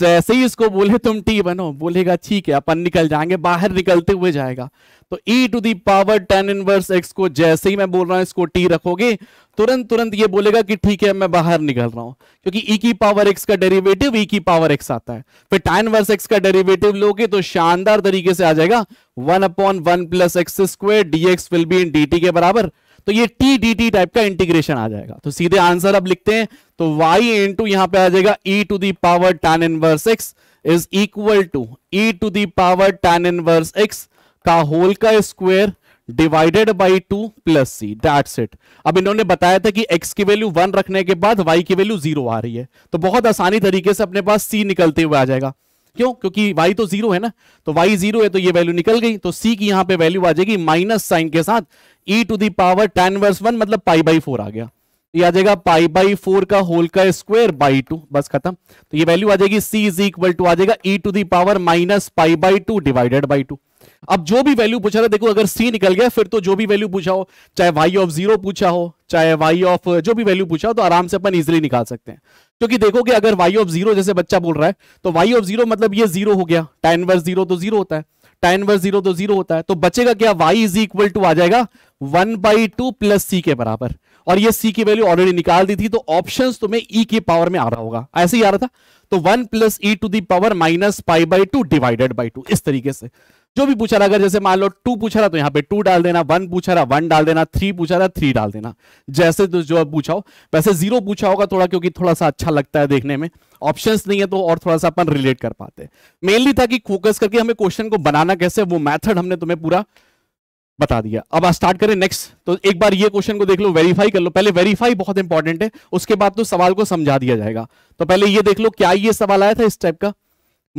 ऐसे ही इसको बोले तुम टी बनो बोलेगा ठीक है अपन निकल जाएंगे बाहर निकलते हुए जाएगा तो e to the power tan inverse x को जैसे ही मैं बोल रहा हूं इसको टी रखोगे तुरंत तुरंत ये बोलेगा कि ठीक है मैं बाहर निकल रहा हूं क्योंकि ई की पावर एक्स का डेरिवेटिव e की पावर एक्स e आता है फिर टेन वर्स एक्स का डेरिवेटिव लोगे तो शानदार तरीके से आ जाएगा one upon one plus x square dx will be in d के बराबर तो ये टी डी टी टाइप का इंटीग्रेशन आ जाएगा तो सीधे आंसर अब लिखते हैं तो वाई इन टू यहां पर आ जाएगा ई to the power tan inverse x is equal to e to the power tan inverse x का होल का square divided by two plus c that's it अब इन्होंने बताया था कि x की वैल्यू वन रखने के बाद y की वैल्यू जीरो आ रही है तो बहुत आसानी तरीके से अपने पास c निकलते हुए आ जाएगा क्यों क्योंकि y तो जीरो है ना तो y जीरो है तो ये वैल्यू निकल गई तो c की यहां पे वैल्यू आ जाएगी माइनस साइन के साथ e to the power tan inverse one मतलब पाई बाई फोर आ गया तो ये आ जाएगा पाई बाई फोर का होल का स्क्वायर बाई टू बस खत्म तो ये वैल्यू आ जाएगी c इज इक्वल टू आ जाएगा e to the power minus pi by two divided by two अब जो भी वैल्यू पूछा था देखो अगर सी निकल गया फिर तो जो भी वैल्यू पूछा हो चाहे वाई ऑफ जीरो पूछा हो चाहे वाई ऑफ जो भी वैल्यू पूछा हो तो आराम से अपन इजिली निकाल सकते हैं क्योंकि देखोगे अगर वाई ऑफ जीरो जैसे बच्चा बोल रहा है तो वाई ऑफ जीरो मतलब ये जीरो हो गया टेन वर्स जीरो तो जीरो होता है टेन वर्स जीरो तो जीरो होता है तो बचेगा क्या वाई इज इक्वल टू आ जाएगा one by two plus C के बराबर और ये सी की वैल्यू ऑलरेडी निकाल दी थी तो ऑप्शन तुम्हें ई e के पावर में आ रहा होगा ऐसे ही आ रहा था तो one plus e to the power minus pi by two divided by two इस तरीके से जो भी पूछा रहा अगर जैसे मान लो टू पूछा रहा तो यहाँ पे टू डाल देना वन पूछा रहा वन डाल देना थ्री पूछा रहा थ्री डाल देना जैसे तो जो पूछा हो वैसे जीरो पूछा होगा थोड़ा क्योंकि थोड़ा सा अच्छा लगता है देखने में ऑप्शन नहीं है तो और थोड़ा सा अपन रिलेट कर पाते मेनली था कि फोकस करके हमें क्वेश्चन को बनाना कैसे वो मैथड हमने तुम्हें पूरा बता दिया अब स्टार्ट करें नेक्स्ट तो एक बार ये क्वेश्चन को देख लो वेरीफाई कर लो पहले वेरीफाई बहुत इंपॉर्टेंट है उसके बाद तो सवाल को समझा दिया जाएगा तो पहले ये देख लो क्या ये सवाल आया था इस टाइप का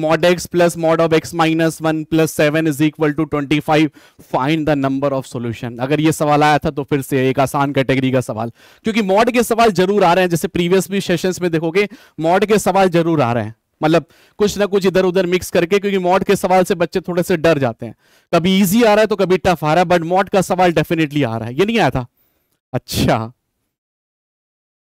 mod x plus mod of x minus one plus 7 is equal to 25 find the number of solution अगर ये सवाल आया था तो फिर से एक आसान कैटेगरी का सवाल क्योंकि मॉड के सवाल जरूर आ रहे हैं जैसे प्रीवियस भी सेशंस में देखोगे मॉड के सवाल जरूर आ रहे हैं मतलब कुछ ना कुछ इधर उधर मिक्स करके क्योंकि मॉड के सवाल से बच्चे थोड़े से डर जाते हैं कभी ईजी आ रहा है तो कभी टफ आ रहा है बट मॉड का सवाल डेफिनेटली आ रहा है ये नहीं आया था अच्छा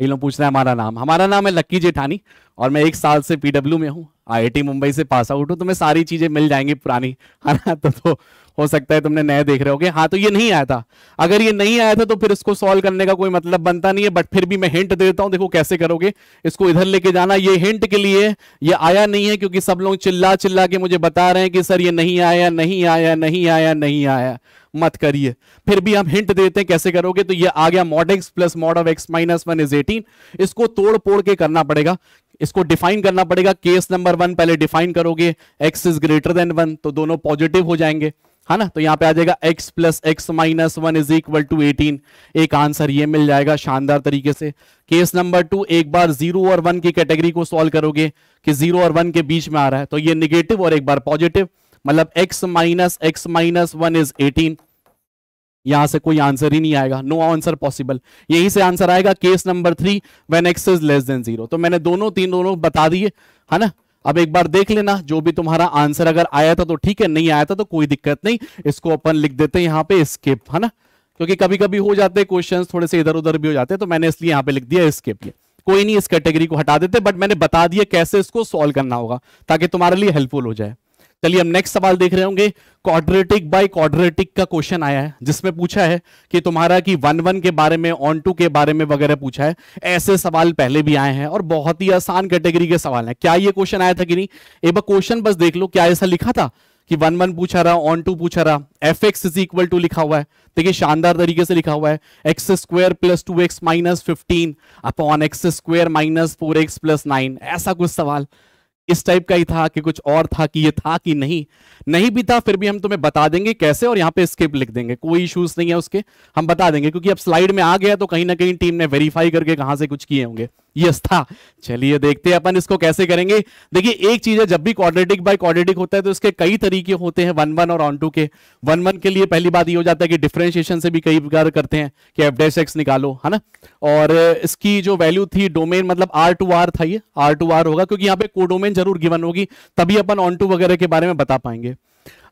ये लोग पूछ रहे हैं हमारा नाम हमारा नाम है लक्की जेठानी और मैं एक साल से पीडब्ल्यू में हूँ आईआईटी मुंबई से पास आउट हूँ तुम्हें सारी चीजें मिल जाएंगी पुरानी है हाँ ना तो, तो हो सकता है तुमने नए देख रहे होगे हाँ तो ये नहीं आया था अगर ये नहीं आया था तो फिर इसको सॉल्व करने का कोई मतलब बनता नहीं है बट फिर भी मैं हिंट दे देता हूँ देखो कैसे करोगे इसको इधर लेके जाना ये हिंट के लिए ये आया नहीं है क्योंकि सब लोग चिल्ला चिल्ला के मुझे बता रहे हैं कि सर ये नहीं आया नहीं आया नहीं आया नहीं आया मत करिए फिर भी हम हिंट देते हैं कैसे करोगे तो ये आ गया mod x plus mod of x minus one is eighteen इसको तोड़ पोड़ के करना पड़ेगा इसको डिफाइन करना पड़ेगा केस नंबर वन पहले डिफाइन करोगे x is greater than one तो दोनों पॉजिटिव हो जाएंगे है ना तो यहाँ पे आ जाएगा x plus x minus one is equal to eighteen एक आंसर ये मिल जाएगा शानदार तरीके से केस नंबर टू एक बार जीरो और वन की कैटेगरी को सॉल्व करोगे कि जीरो और वन के बीच में आ रहा है तो ये निगेटिव और एक बार पॉजिटिव मतलब x minus x minus one is eighteen यहां से कोई आंसर ही नहीं आएगा नो आंसर पॉसिबल यही से आंसर आएगा case number three when x is less than zero तो मैंने दोनों तीन दोनों बता दिए है ना अब एक बार देख लेना जो भी तुम्हारा आंसर अगर आया था तो ठीक है नहीं आया था तो कोई दिक्कत नहीं इसको अपन लिख देते हैं यहाँ पे स्किप है ना क्योंकि कभी कभी हो जाते हैं क्वेश्चन थोड़े से इधर उधर भी हो जाते हैं तो मैंने इसलिए यहाँ पे लिख दिया स्किप ये कोई नहीं इस कैटेगरी को हटा देते बट मैंने बता दिया कैसे इसको सॉल्व करना होगा ताकि तुम्हारे लिए हेल्पफुल हो जाए चलिए हम नेक्स्ट सवाल देख रहे होंगे क्वाड्रेटिक बाय क्वाड्रेटिक का क्वेश्चन आया है जिसमें पूछा है कि तुम्हारा कि वन वन के बारे में ऑन टू के बारे में वगैरह पूछा है ऐसे सवाल पहले भी आए हैं और बहुत ही आसान कैटेगरी के सवाल है क्या ये क्वेश्चन आया था कि नहीं एक बार क्वेश्चन बस देख लो क्या ऐसा लिखा था कि वन वन पूछा रहा ऑन टू पूछा रहा f x is equal to लिखा हुआ है देखिए शानदार तरीके से लिखा हुआ है x square plus two x minus fifteen upon x square minus four x plus nine ऐसा कुछ सवाल इस टाइप का ही था कि कुछ और था कि ये था कि नहीं नहीं भी था फिर भी हम तुम्हें बता देंगे कैसे और यहाँ पे स्किप लिख देंगे कोई इशूज नहीं है उसके हम बता देंगे क्योंकि अब स्लाइड में आ गया तो कहीं ना कहीं टीम ने वेरीफाई करके कहाँ से कुछ किए होंगे यस था चलिए देखते हैं अपन इसको कैसे करेंगे देखिए एक चीज है जब भी क्वाड्रेटिक बाय क्वाड्रेटिक होता है तो इसके कई तरीके होते हैं वन वन और ऑन टू के वन वन के लिए पहली बात ये हो जाता है कि डिफ्रेंशिएशन से भी कई प्रकार करते हैं कि एफ डेस एक्स निकालो है ना और इसकी जो वैल्यू थी डोमेन मतलब आर टू आर था ये आर टू आर होगा क्योंकि यहाँ पे कोडोमेन जरूर गिवन होगी तभी अपन ऑन टू वगैरह के बारे में बता पाएंगे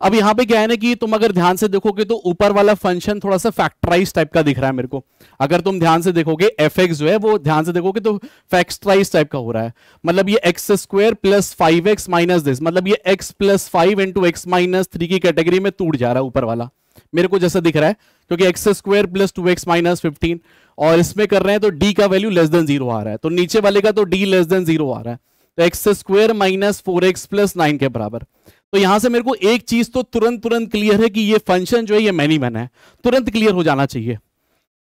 अब यहां पे क्या है ना कि तुम अगर ध्यान से देखोगे तो ऊपर वाला फंक्शन थोड़ा सा फैक्टराइज टाइप का दिख रहा है मेरे को अगर तुम ध्यान से देखोगे एफ एक्स जो है वो ध्यान से देखोगे तो फैक्टराइज टाइप का हो रहा है मतलब ये x square plus five x minus this मतलब ये x plus five into x minus three की कैटेगरी में टूट जा रहा है ऊपर वाला मेरे को जैसा दिख रहा है क्योंकि x square plus two x minus fifteen और इसमें कर रहे हैं तो डी का वैल्यू लेस देन जीरो आ रहा है तो नीचे वाले का तो डी लेस देन जीरो आ रहा है तो x square minus four x plus nine के बराबर तो यहां से मेरे को एक चीज तो तुरंत तुरंत क्लियर है कि ये फंक्शन जो है ये मैनी मैन है तुरंत क्लियर हो जाना चाहिए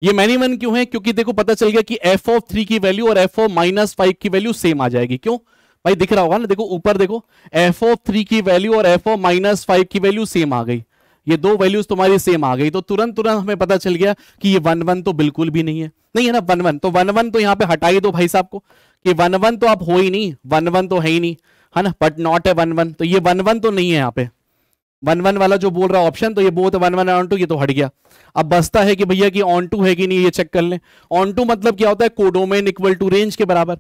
ये मैनी मैन क्यों है क्योंकि देखो पता चल गया कि एफ ऑफ थ्री की वैल्यू और एफ ऑफ माइनस फाइव की वैल्यू सेम आ जाएगी क्यों भाई दिख रहा होगा ना देखो ऊपर देखो एफ ऑफ थ्री की वैल्यू और एफ ऑफ माइनस फाइव की वैल्यू सेम आ गई ये दो वैल्यूज तुम्हारी सेम आ गई तो तुरंत तुरंत हमें पता चल गया कि ये वन वन तो बिल्कुल भी नहीं है नहीं है ना वन वन तो वन वन तो यहाँ पे हटाई दो भाई साहब को कि वन वन तो आप हो ही नहीं वन वन तो है ही नहीं है ना but not a one one तो ये वन वन तो नहीं है यहाँ पे वन वन वाला जो बोल रहा ऑप्शन तो ये both one one onto ये तो हट गया अब बसता है कि भैया कि ऑन टू है कि नहीं ये चेक कर लें ऑन टू मतलब क्या होता है कोडोमेन इक्वल टू रेंज के बराबर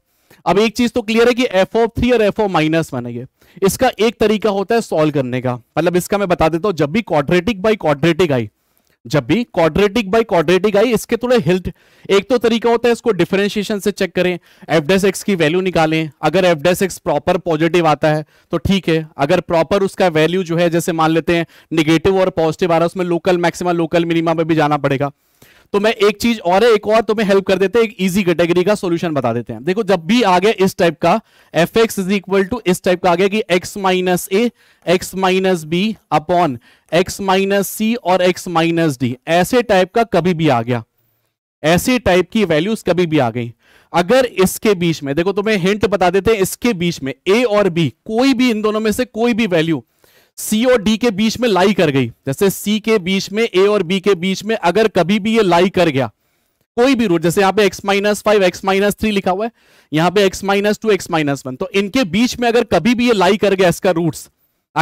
अब एक चीज तो क्लियर है कि एफ ओ थ्री और एफ ओ माइनस वन है ये इसका एक तरीका होता है सॉल्व करने का मतलब इसका मैं बता देता हूं जब भी क्वाड्रेटिक बाई क्वाड्रेटिक आई जब भी क्वाड्रेटिक बाई क्वाड्रेटिक आई इसके थोड़े हिल्ट एक तो तरीका होता है इसको डिफरेंशिएशन से चेक करें एफ डेस एक्स की वैल्यू निकालें अगर f dash x proper positive आता है तो ठीक है अगर प्रॉपर उसका वैल्यू जो है जैसे मान लेते हैं निगेटिव और पॉजिटिव आ रहा है उसमें लोकल मैक्सिमा लोकल मिनिमा में भी जाना पड़ेगा तो मैं एक चीज और है एक और तुम्हें हेल्प कर देते हैं एक इजी कैटेगरी का सॉल्यूशन बता देते हैं देखो जब भी आ गया इस टाइप का f x is equal to इस टाइप का आ गया कि x minus a x minus b upon x minus c और एक्स माइनस डी ऐसे टाइप का कभी भी आ गया ऐसे टाइप की वैल्यूज कभी भी आ गई अगर इसके बीच में देखो तुम्हें हिंट बता देते हैं इसके बीच में ए और बी कोई भी इन दोनों में से कोई भी वैल्यू सी और डी के बीच में लाई कर गई जैसे सी के बीच में ए और बी के बीच में अगर कभी भी ये लाई कर गया कोई भी रूट जैसे यहां पे x minus five x minus three लिखा हुआ है यहां पे x minus two x minus one तो इनके बीच में अगर कभी भी ये लाई कर गया इसका रूट्स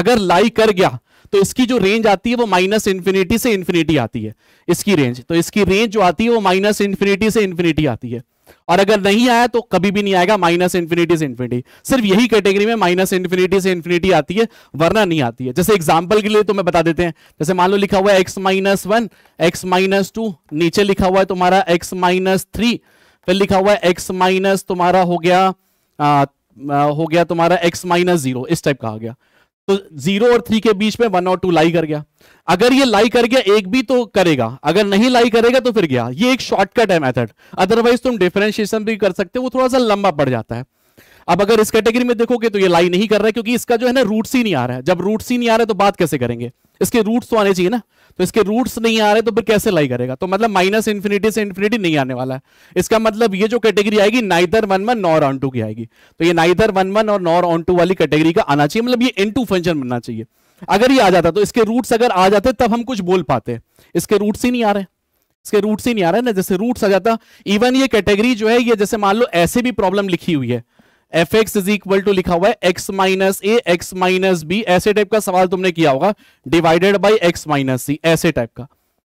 अगर लाई कर गया तो इसकी जो रेंज आती है वो माइनस इंफिनिटी से इन्फिनिटी आती है इसकी रेंज तो इसकी रेंज जो आती है वो माइनस इन्फिनिटी से इंफिनिटी आती है और अगर नहीं आया तो कभी भी नहीं आएगा माइनस इंफिनिटी से इन्फिनिटी सिर्फ यही कैटेगरी में माइनस इंफिनिटी से इन्फिनिटी आती है वरना नहीं आती है जैसे एग्जाम्पल के लिए तो मैं बता देते हैं जैसे मान लो लिखा हुआ है x minus one x minus two नीचे लिखा हुआ है तुम्हारा एक्स माइनस थ्री फिर लिखा हुआ है एक्स माइनस तुम्हारा हो गया आ, आ, हो गया तुम्हारा एक्स माइनस जीरो इस टाइप का आ गया तो जीरो और थ्री के बीच में वन और टू लाई कर गया अगर ये लाई कर गया एक भी तो करेगा अगर नहीं लाई करेगा तो फिर गया ये एक शॉर्टकट है मेथड अदरवाइज तुम डिफरेंशिएशन भी कर सकते हो वो थोड़ा सा लंबा पड़ जाता है अब अगर इस कैटेगरी में देखोगे तो ये लाई नहीं कर रहा है क्योंकि इसका जो है ना रूट सी नहीं आ रहा है जब रूट सी नहीं आ रहा है तो बात कैसे करेंगे इसके रूट तो आने चाहिए ना तो इसके रूट्स नहीं आ रहे तो फिर कैसे लाई करेगा तो मतलब माइनस इन्फिनिटी से इन्फिनिटी नहीं आने वाला है इसका मतलब ये जो कैटेगरी आएगी neither one one nor onto की आएगी तो ये नाइदर वन वन और नॉर ऑन टू वाली कैटेगरी का आना चाहिए मतलब ये इन टू फंक्शन बनना चाहिए अगर ये आ जाता तो इसके रूट्स अगर आ जाते तब हम कुछ बोल पाते इसके रूट्स ही नहीं आ रहे इसके रूट्स ही नहीं आ रहे ना जैसे रूट्स आ जाता इवन ये कैटेगरी जो है ये जैसे मान लो ऐसे भी प्रॉब्लम लिखी हुई है f x is equal to लिखा हुआ है x minus a x minus b ऐसे टाइप का सवाल तुमने किया होगा divided by x minus c ऐसे टाइप का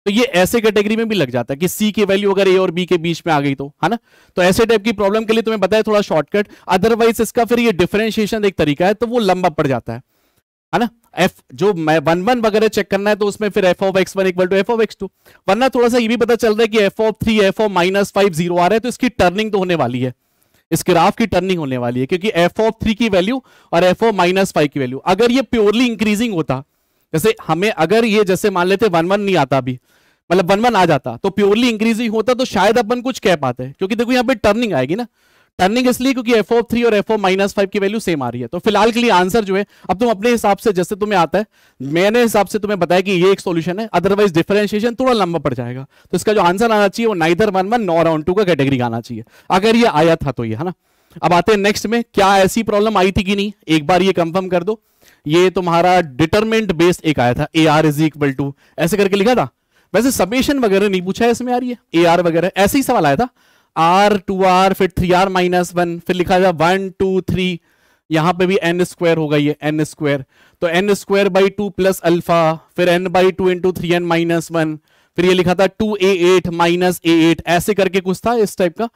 तो ये ऐसे कैटेगरी में भी लग जाता है कि सी की वैल्यू अगर ए और बी के बीच में आ गई तो है ना तो ऐसे टाइप की प्रॉब्लम के लिए तुम्हें बताया थोड़ा शॉर्टकट अदरवाइज इसका फिर ये डिफरेंशिएशन एक तरीका है तो वो लंबा पड़ जाता है है ना एफ जो मैं वन वन वगैरह चेक करना है तो उसमें फिर f of x one equal to f of x two वरना थोड़ा सा ये भी पता चल रहा है कि f of three f of minus five zero आ रहा है तो इसकी टर्निंग तो होने वाली है इस ग्राफ की टर्निंग होने वाली है क्योंकि एफ ऑफ थ्री की वैल्यू और एफ ऑफ माइनस फाइव की वैल्यू अगर ये प्योरली इंक्रीजिंग होता जैसे हमें अगर ये जैसे मान लेते वन वन नहीं आता अभी मतलब वन वन आ जाता तो प्योरली इंक्रीजिंग होता तो शायद अपन कुछ कह पाते क्योंकि देखो यहाँ पे टर्निंग आएगी ना टर्निंग इसलिए क्योंकि एफ थ्री और एफ माइनस फाइव की वैल्यू सेम आ रही है तो फिलहाल के लिए आंसर जो है अब तुम अपने हिसाब से जैसे तुम्हें आता है मैंने हिसाब से तुम्हें बताया कि ये एक सोल्यूशन है अदरवाइज डिफरेंशिएशन थोड़ा लंबा पड़ जाएगा तो इसका जो आंसर आना चाहिए वो neither one one nor onto का कैटेगरी आना चाहिए अगर ये आया था तो ये है ना अब आते हैं नेक्स्ट में क्या ऐसी प्रॉब्लम आई थी कि नहीं एक बार ये कंफर्म कर दो ये तुम्हारा डिटरमेंट बेस्ड एक आया था a r is equal to ऐसे करके लिखा था वैसे सबेशन वगैरह नहीं पूछा है इसमें यार ये ए आर वगैरह ऐसे ही सवाल आया था आर टू आर फिर थ्री आर माइनस वन फिर लिखा जाए वन टू थ्री यहां पे भी एन स्क्वायर होगा ये एन स्क्वायर तो n square by two plus alpha फिर n by two into three n minus one फिर ये लिखा था two a eight minus a eight ऐसे करके कुछ था इस टाइप का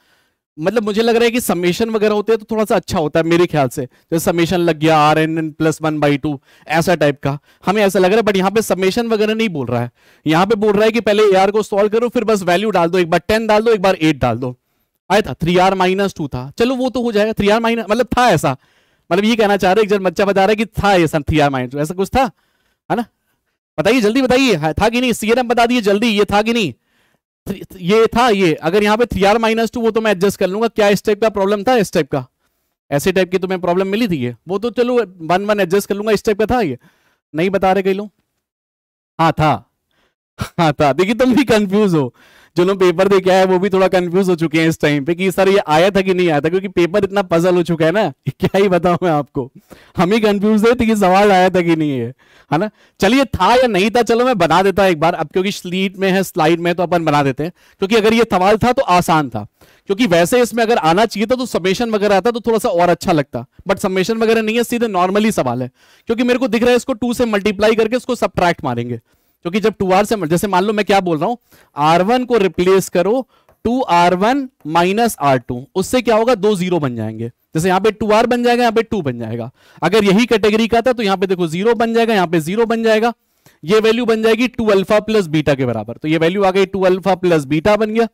मतलब मुझे लग रहा है कि समेशन वगैरह होते हैं तो थोड़ा सा अच्छा होता है मेरे ख्याल से जैसे समेशन लग गया r n n plus one by two ऐसा टाइप का हमें ऐसा लग रहा है बट यहाँ पे समेशन वगैरह नहीं बोल रहा है यहाँ पे बोल रहा है कि पहले ए आर को सॉल्व करो फिर बस वैल्यू डाल दो एक बार टेन डाल दो एक बार एट डाल दो आया था थ्री आर माइनस टू था चलो वो तो हो जाएगा थ्री आर माइनस मतलब था ऐसा मतलब ये कहना चाह रहे एक जन बच्चा बता रहा है कि था ऐसा थ्री आर माइनस ऐसा कुछ था है ना बताइए जल्दी बताइए था कि नहीं सी एन बता दिए जल्दी ये था कि नहीं ये था ये अगर यहाँ पे थ्री आर माइनस टू वो तो मैं एडजस्ट कर लूंगा क्या इस टाइप का प्रॉब्लम था इस टाइप का ऐसे टाइप की तुम्हें प्रॉब्लम मिली थी ये वो तो चलो वन वन एडजस्ट कर लूंगा इस टाइप का था ये नहीं बता रहे कई लोग हाँ था हाँ था देखिए तुम भी कंफ्यूज हो जो लोग पेपर दे के आए वो भी थोड़ा कंफ्यूज हो चुके हैं इस टाइम पे कि सर ये आया था कि नहीं आया था क्योंकि पेपर इतना पजल हो चुका है ना क्या ही बताऊं मैं आपको हम ही कंफ्यूज थे कि सवाल आया था कि नहीं है है ना चलिए था या नहीं था चलो मैं बना देता एक बार अब क्योंकि स्लीट में है स्लाइड में तो अपन बना देते हैं क्योंकि अगर ये सवाल था तो आसान था क्योंकि वैसे इसमें अगर आना चाहिए था तो समेशन वगैरह आता तो थोड़ा सा और अच्छा लगता बट समेशन वगैरह नहीं है सीधे नॉर्मली सवाल है क्योंकि मेरे को दिख रहा है इसको टू से मल्टीप्लाई करके इसको सब्ट्रैक्ट मारेंगे क्योंकि जब टू आर से जैसे मान लो मैं क्या बोल रहा हूं आर वन को रिप्लेस करो two r one minus r two उससे क्या होगा दो जीरो बन जाएंगे जैसे यहां पे टू आर बन जाएगा यहां पे टू बन जाएगा अगर यही कैटेगरी का था तो यहां पे देखो जीरो बन जाएगा यहां पे जीरो बन जाएगा ये वैल्यू बन जाएगी टू अल्फा प्लस बीटा के बराबर तो ये वैल्यू आ गई टू अल्फा प्लस बीटा बन गया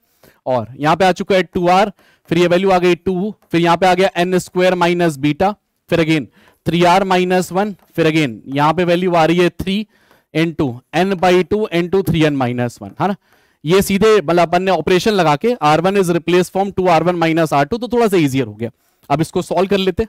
और यहां पे आ चुका है टू आर फिर ये वैल्यू आ गई टू फिर यहां पर आ गया एन स्क्वायर माइनस बीटा फिर again three r minus one फिर अगेन यहां पर वैल्यू आ रही है three n two n by two n two three n minus one है ना ये सीधे मतलब अपन ने ऑपरेशन लगा के r one is replace form two r one minus r two तो थोड़ा सा इजियर हो गया अब इसको सॉल्व कर लेते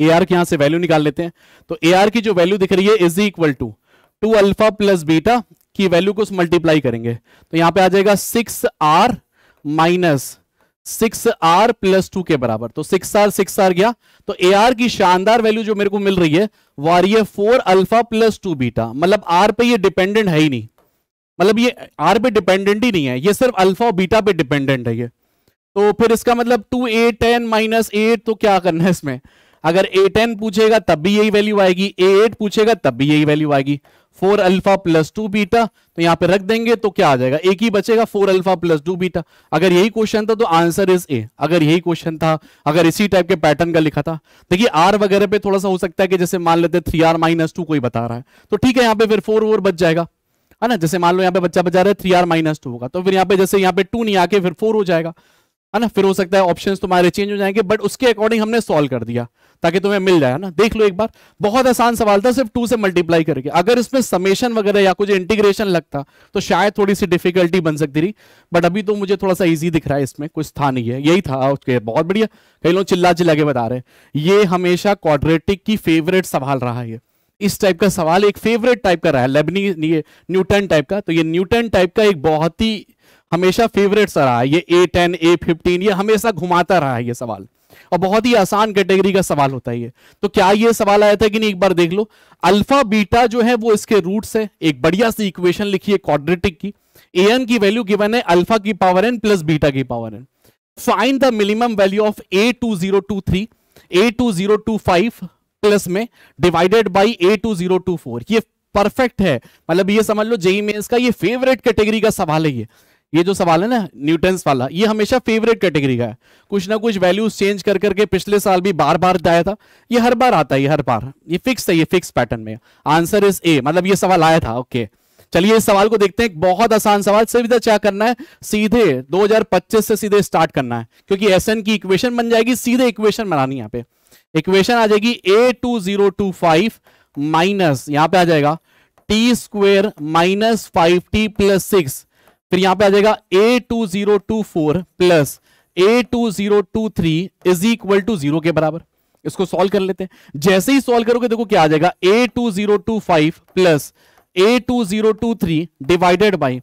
ए आर के यहां से वैल्यू निकाल लेते हैं तो ए आर की जो वैल्यू दिख रही है is equal to two alpha plus beta की वैल्यू को मल्टीप्लाई करेंगे तो यहां पे आ जाएगा six r minus six r plus two के बराबर तो सिक्स आर सिक्स आर गया तो ए आर की शानदार वैल्यू जो मेरे को मिल रही है वो आ रही है four alpha plus two beta मतलब आर पे ये डिपेंडेंट है ही नहीं मतलब ये आर पे डिपेंडेंट ही नहीं है ये सिर्फ अल्फा और बीटा पे डिपेंडेंट है ये तो फिर इसका मतलब two a ten minus eight तो क्या करना है इसमें अगर ए टेन पूछेगा तब भी यही वैल्यू आएगी ए एट पूछेगा तब भी यही वैल्यू आएगी four alpha plus two beta तो यहां पे रख देंगे तो क्या आ जाएगा एक ही बचेगा four alpha plus two beta अगर यही क्वेश्चन था तो आंसर इज ए अगर यही क्वेश्चन था अगर इसी टाइप के पैटर्न का लिखा था देखिए आर वगैरह पे थोड़ा सा हो सकता है कि जैसे मान लेते थ्री आर माइनस टू कोई बता रहा है तो ठीक है यहाँ पे फिर फोर वोर बच जाएगा है ना जैसे मान लो यहाँ पे बच्चा बचा रहे थ्री आर माइनस टू होगा तो फिर यहाँ पे जैसे यहाँ पे टू नहीं आके फिर फोर हो जाएगा है ना फिर हो सकता है ऑप्शन तुम्हारे चेंज हो जाएंगे बट उसके अकॉर्डिंग हमने सॉल्व कर दिया ताकि तुम्हें मिल जाए ना देख लो एक बार बहुत आसान सवाल था सिर्फ टू से मल्टीप्लाई करके अगर इसमें समेशन वगैरह या कुछ इंटीग्रेशन लगता तो शायद थोड़ी सी डिफिकल्टी बन सकती थी बट अभी तो मुझे थोड़ा सा ईजी दिख रहा है इसमें कुछ था नहीं है यही था उसके बहुत बढ़िया कई लोग चिल्ला चिल्ला के बता रहे हैं ये हमेशा क्वाड्रेटिक की फेवरेट सवाल रहा है इस टाइप का सवाल एक फेवरेट टाइप का रहा है लेबनी न्यूटन टाइप का तो ये न्यूटन टाइप का एक बहुत ही हमेशा फेवरेट सा रहा है ये ए टेन ए फिफ्टीन ये हमेशा घुमाता रहा है ये सवाल और बहुत ही आसान कैटेगरी का सवाल होता है ये तो क्या ये सवाल आया था कि नहीं एक बार देख लो अल्फा बीटा जो है वो इसके रूट्स है एक बढ़िया सी इक्वेशन लिखी है क्वाड्रेटिक की ए एन की वैल्यू गिवन है अल्फा की पावर एन प्लस बीटा की power n find the minimum value of A two zero two three a two zero two five plus में divided by a two zero two four ये perfect है मतलब ये समझ लो JEE में e का ये फेवरेट कैटेगरी का सवाल है ये ये जो सवाल है ना न्यूटन्स वाला ये हमेशा फेवरेट कैटेगरी का है कुछ ना कुछ वैल्यूज चेंज कर करके पिछले साल भी बार बार आया था ये हर बार आता है हर बार ये फिक्स है ये फिक्स पैटर्न में आंसर इज ए मतलब ये सवाल आया था ओके चलिए इस सवाल को देखते हैं बहुत आसान सवाल सीधा क्या करना है सीधे 2025 से सीधे स्टार्ट करना है क्योंकि एस की इक्वेशन बन जाएगी सीधे इक्वेशन बनानी यहाँ पे इक्वेशन आ जाएगी a two zero two five minus यहाँ पे आ जाएगा t square minus five t plus six फिर यहां पे आ जाएगा a two zero two four plus a two zero two three is equal to zero के बराबर इसको सॉल्व कर लेते हैं जैसे ही सॉल्व करोगे देखो क्या आ जाएगा a two zero two five plus a two zero two three divided by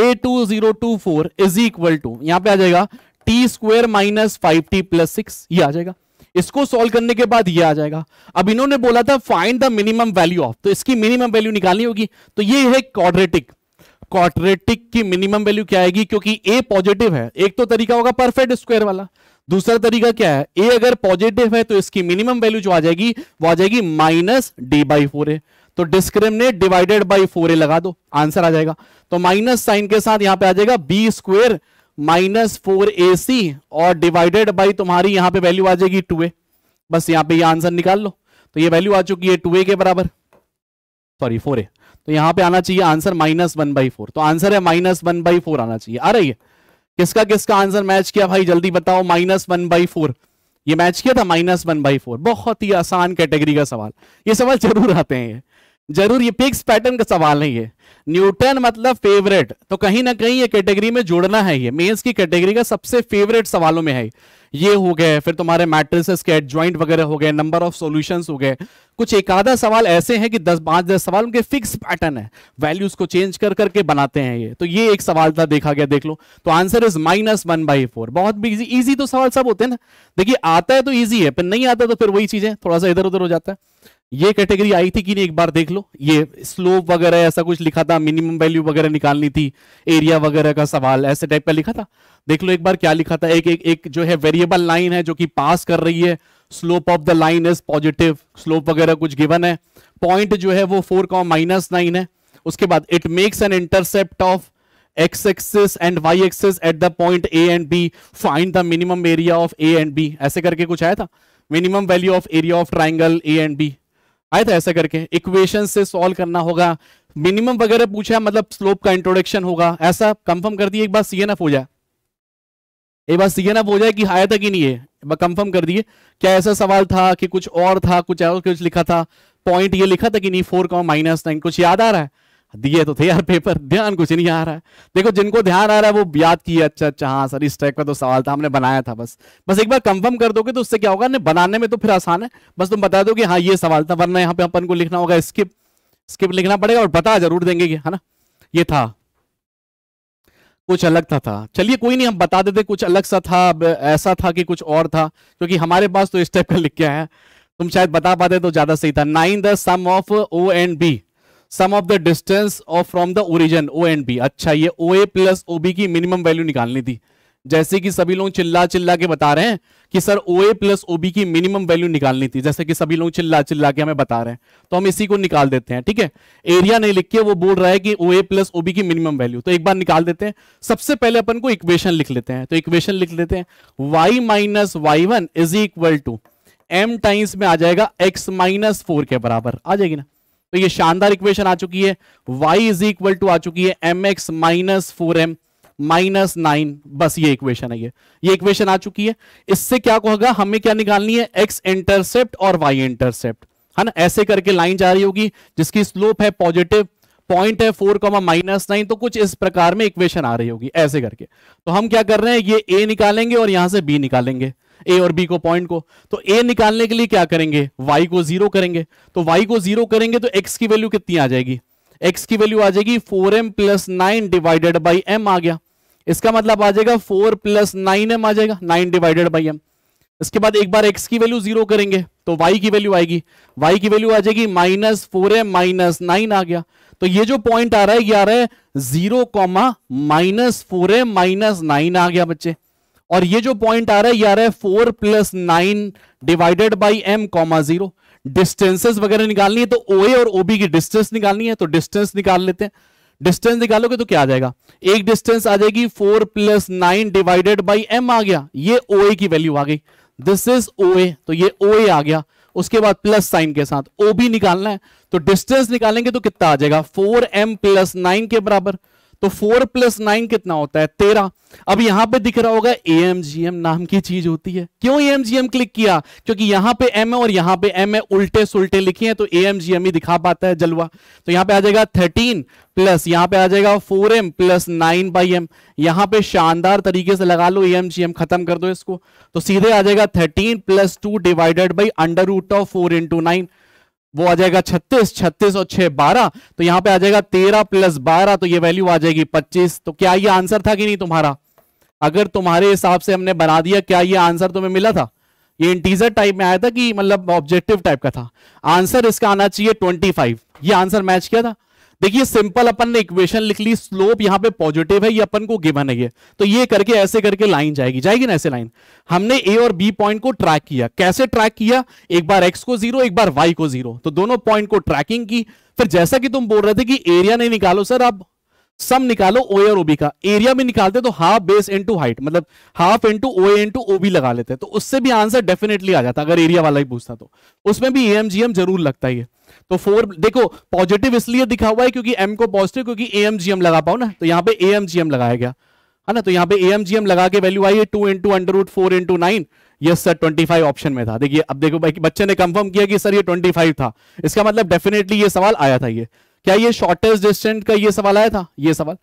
a two zero two four is equal to यहां पर आ जाएगा t square minus five t plus six ये आ जाएगा इसको सॉल्व करने के बाद ये आ जाएगा अब इन्होंने बोला था find the minimum value of तो इसकी मिनिमम वैल्यू निकालनी होगी तो ये है क्वाड्रेटिक क्वाड्रेटिक की मिनिमम वैल्यू क्या आएगी क्योंकि ए पॉजिटिव है एक तो तरीका होगा परफेक्ट स्क्वायर वाला दूसरा तरीका क्या है ए अगर पॉजिटिव है तो इसकी मिनिमम वैल्यू जो आ जाएगी वो आ जाएगी minus d by four a तो discriminate divided by four a लगा दो आंसर आ जाएगा तो माइनस साइन के साथ यहां पे आ जाएगा b square minus four a c और डिवाइडेड बाई तुम्हारी यहां पे वैल्यू आ जाएगी टू ए बस यहां पे ये यह आंसर निकाल लो तो ये वैल्यू आ चुकी है टू ए के बराबर सॉरी फोर ए तो यहां पे आना चाहिए answer minus one by four तो आंसर है माइनस वन बाई फोर आना चाहिए आ रही है किसका किसका आंसर मैच किया भाई जल्दी बताओ माइनस वन बाई फोर ये मैच किया था माइनस वन बाई फोर बहुत ही आसान कैटेगरी का सवाल ये सवाल जरूर आते हैं ये जरूर ये पिक्स पैटर्न का सवाल है ये न्यूटन मतलब फेवरेट तो कहीं ना कहीं ये कैटेगरी में जोड़ना है ये मेंस की कैटेगरी का सबसे फेवरेट सवालों में है ये हो गए फिर तुम्हारे मैट्रिसेस के एडजॉइंट वगैरह हो गए नंबर ऑफ सॉल्यूशंस हो गए कुछ एक आधा सवाल ऐसे हैं कि दस पांच दस सवाल उनके फिक्स पैटर्न है वैल्यूज को चेंज कर करके बनाते हैं ये तो ये एक सवाल था देखा गया देख लो तो answer is minus one by four बहुत ईजी इजी तो सवाल सब होते हैं ना देखिए आता है तो ईजी है पर नहीं आता तो फिर वही चीजें थोड़ा सा इधर उधर हो जाता है ये कैटेगरी आई थी कि नहीं एक बार देख लो ये स्लोप वगैरह ऐसा कुछ लिखा था मिनिमम वैल्यू वगैरह निकालनी थी एरिया वगैरह का सवाल ऐसे टाइप का लिखा था देख लो एक बार क्या लिखा था एक एक, एक जो है वेरिएबल लाइन है जो कि पास कर रही है slope of the line is positive slope वगैरह कुछ गिवन है पॉइंट जो है वो फोर कॉम माइनस नाइन है उसके बाद it makes an intercept of x axis and y axis at the point A and B find the minimum area of A and B ऐसे करके कुछ आया था minimum value of area of triangle A and B आया था ऐसे करके equation से सॉल्व करना होगा मिनिमम वगैरह पूछा है मतलब स्लोप का इंट्रोडक्शन होगा ऐसा कंफर्म कर दिए एक बार सीएनएफ हो जाए ये बात सीखना हो जाए कि आया था कि नहीं है कंफर्म कर दिए क्या ऐसा सवाल था कि कुछ और था कुछ और कुछ लिखा था पॉइंट ये लिखा था कि नहीं फोर कॉम माइनस नाइन कुछ याद आ रहा है दिए तो थे यार पेपर ध्यान कुछ नहीं आ रहा है देखो जिनको ध्यान आ रहा है वो याद किया अच्छा अच्छा हाँ सर इस टाइप का तो सवाल था हमने बनाया था बस बस एक बार कंफर्म कर दोगे तो उससे क्या होगा बनाने में तो फिर आसान है बस तुम बता दो कि हाँ ये सवाल था वरना यहाँ पे अपन को लिखना होगा स्किप स्किप लिखना पड़ेगा और बता जरूर देंगे कि है ना ये था कुछ अलग था था चलिए कोई नहीं हम बता देते कुछ अलग सा था ऐसा था कि कुछ और था क्योंकि हमारे पास तो इस टाइप का लिख के आया तुम शायद बता पाते तो ज्यादा सही था nine the sum of O and B sum of the distance of from the origin O and B अच्छा ये O A plus O B की मिनिमम वैल्यू निकालनी थी जैसे कि सभी लोग चिल्ला चिल्ला के बता रहे हैं कि sir O A plus O B की मिनिमम वैल्यू निकालनी थी जैसे कि सभी लोग चिल्ला चिल्ला के हमें बता रहे हैं तो हम इसी को निकाल देते हैं ठीक है एरिया नहीं लिख के वो बोल रहा है कि O A plus O B की मिनिमम वैल्यू तो एक बार निकाल देते हैं सबसे पहले अपन को इक्वेशन लिख लेते हैं तो इक्वेशन लिख लेते हैं y minus y one is equal to m times में आ जाएगा एक्स माइनस फोर के बराबर आ जाएगी ना तो ये शानदार इक्वेशन आ चुकी है y इज इक्वल टू आ चुकी है m x minus four m minus nine बस ये इक्वेशन है ये ये इक्वेशन आ चुकी है इससे क्या होगा हमें क्या निकालनी है एक्स इंटरसेप्ट और वाई इंटरसेप्ट है ना ऐसे करके लाइन जा रही होगी जिसकी स्लोप है पॉजिटिव पॉइंट है फोर कॉमा माइनस नाइन तो कुछ इस प्रकार में इक्वेशन आ रही होगी ऐसे करके तो हम क्या कर रहे हैं ये ए निकालेंगे और यहां से बी निकालेंगे ए और बी को पॉइंट को तो ए निकालने के लिए क्या करेंगे वाई को जीरो करेंगे तो वाई को जीरो करेंगे तो एक्स की वैल्यू कितनी आ जाएगी एक्स की वैल्यू आ जाएगी four m plus nine divided by m आ गया इसका मतलब आ जाएगा फोर प्लस नाइन एम आ जाएगा नाइन डिवाइडेड बाई एम इसके बाद एक बार एक्स की वैल्यू जीरो करेंगे तो वाई की वैल्यू आएगी वाई की वैल्यू आ जाएगी minus four m minus nine आ गया तो ये जो पॉइंट आ रहा है ये आ रहा है zero comma minus four m minus nine आ गया बच्चे और ये जो पॉइंट आ रहा है ये आ रहा है four plus nine divided by m comma zero distances वगैरह निकालनी है तो ओ ए और ओबी की डिस्टेंस निकालनी है तो डिस्टेंस निकाल लेते हैं डिस्टेंस निकालोगे तो क्या आ जाएगा एक डिस्टेंस आ जाएगी four plus nine divided by m आ गया ये ओ ए की वैल्यू आ गई दिस इज ओ ए तो ये ओ ए आ गया उसके बाद प्लस साइन के साथ ओ भी निकालना है तो डिस्टेंस निकालेंगे तो कितना आ जाएगा फोर एम प्लस नाइन के बराबर तो फोर प्लस नाइन कितना होता है तेरह अब यहां पे दिख रहा होगा एएमजीएम नाम की चीज होती है क्यों एमजीएम क्लिक किया क्योंकि यहां पे एम है और यहां पे एम है उल्टे सुलटे लिखे हैं तो एएमजीएम ही दिखा पाता है जलवा तो यहां पे आ जाएगा थर्टीन प्लस यहां पे आ जाएगा four m plus nine by m यहां पे शानदार तरीके से लगा लो एमजीएम खत्म कर दो इसको तो सीधे आ जाएगा thirteen plus two divided by under root of four into nine वो आ जाएगा 36 36 और 6 12 तो यहां पे आ जाएगा 13 प्लस 12 तो ये वैल्यू आ जाएगी 25 तो क्या ये आंसर था कि नहीं तुम्हारा अगर तुम्हारे हिसाब से हमने बना दिया क्या ये आंसर तुम्हें मिला था ये इंटीजर टाइप में आया था कि मतलब ऑब्जेक्टिव टाइप का था आंसर इसका आना चाहिए ट्वेंटी ये आंसर मैच किया था देखिए सिंपल अपन ने इक्वेशन लिख ली स्लोप यहां पे पॉजिटिव है ये अपन को गिवन है ये तो ये करके ऐसे करके लाइन जाएगी जाएगी ना ऐसे लाइन हमने ए और बी पॉइंट को ट्रैक किया कैसे ट्रैक किया एक बार एक्स को जीरो एक बार वाई को जीरो तो दोनों पॉइंट को ट्रैकिंग की फिर जैसा कि तुम बोल रहे थे कि एरिया नहीं निकालो सर आप सम निकालो ओ और ओबी का एरिया में निकालते तो हाफ बेस इंटू हाइट मतलब half into O into OB लगा लेते तो उससे भी आंसर डेफिनेटली आ जाता अगर एरिया वाला ही पूछता तो उसमें भी एम जरूर लगता ही है तो फोर देखो पॉजिटिव इसलिए दिखा हुआ है क्योंकि एम को पॉजिटिव क्योंकि एम लगा पाओ ना तो यहाँ पे एम लगाया गया है ना तो यहाँ पे एएमजीएम लगा के वैल्यू आई है two into under root four into nine yes sir five option में था देखिए अब देखो भाई बच्चे ने कंफर्म किया कि सर ये फाइव था इसका मतलब डेफिनेटली ये सवाल आया था ये क्या ये शॉर्टेस्ट डिस्टेंस का ये सवाल आया था ये सवाल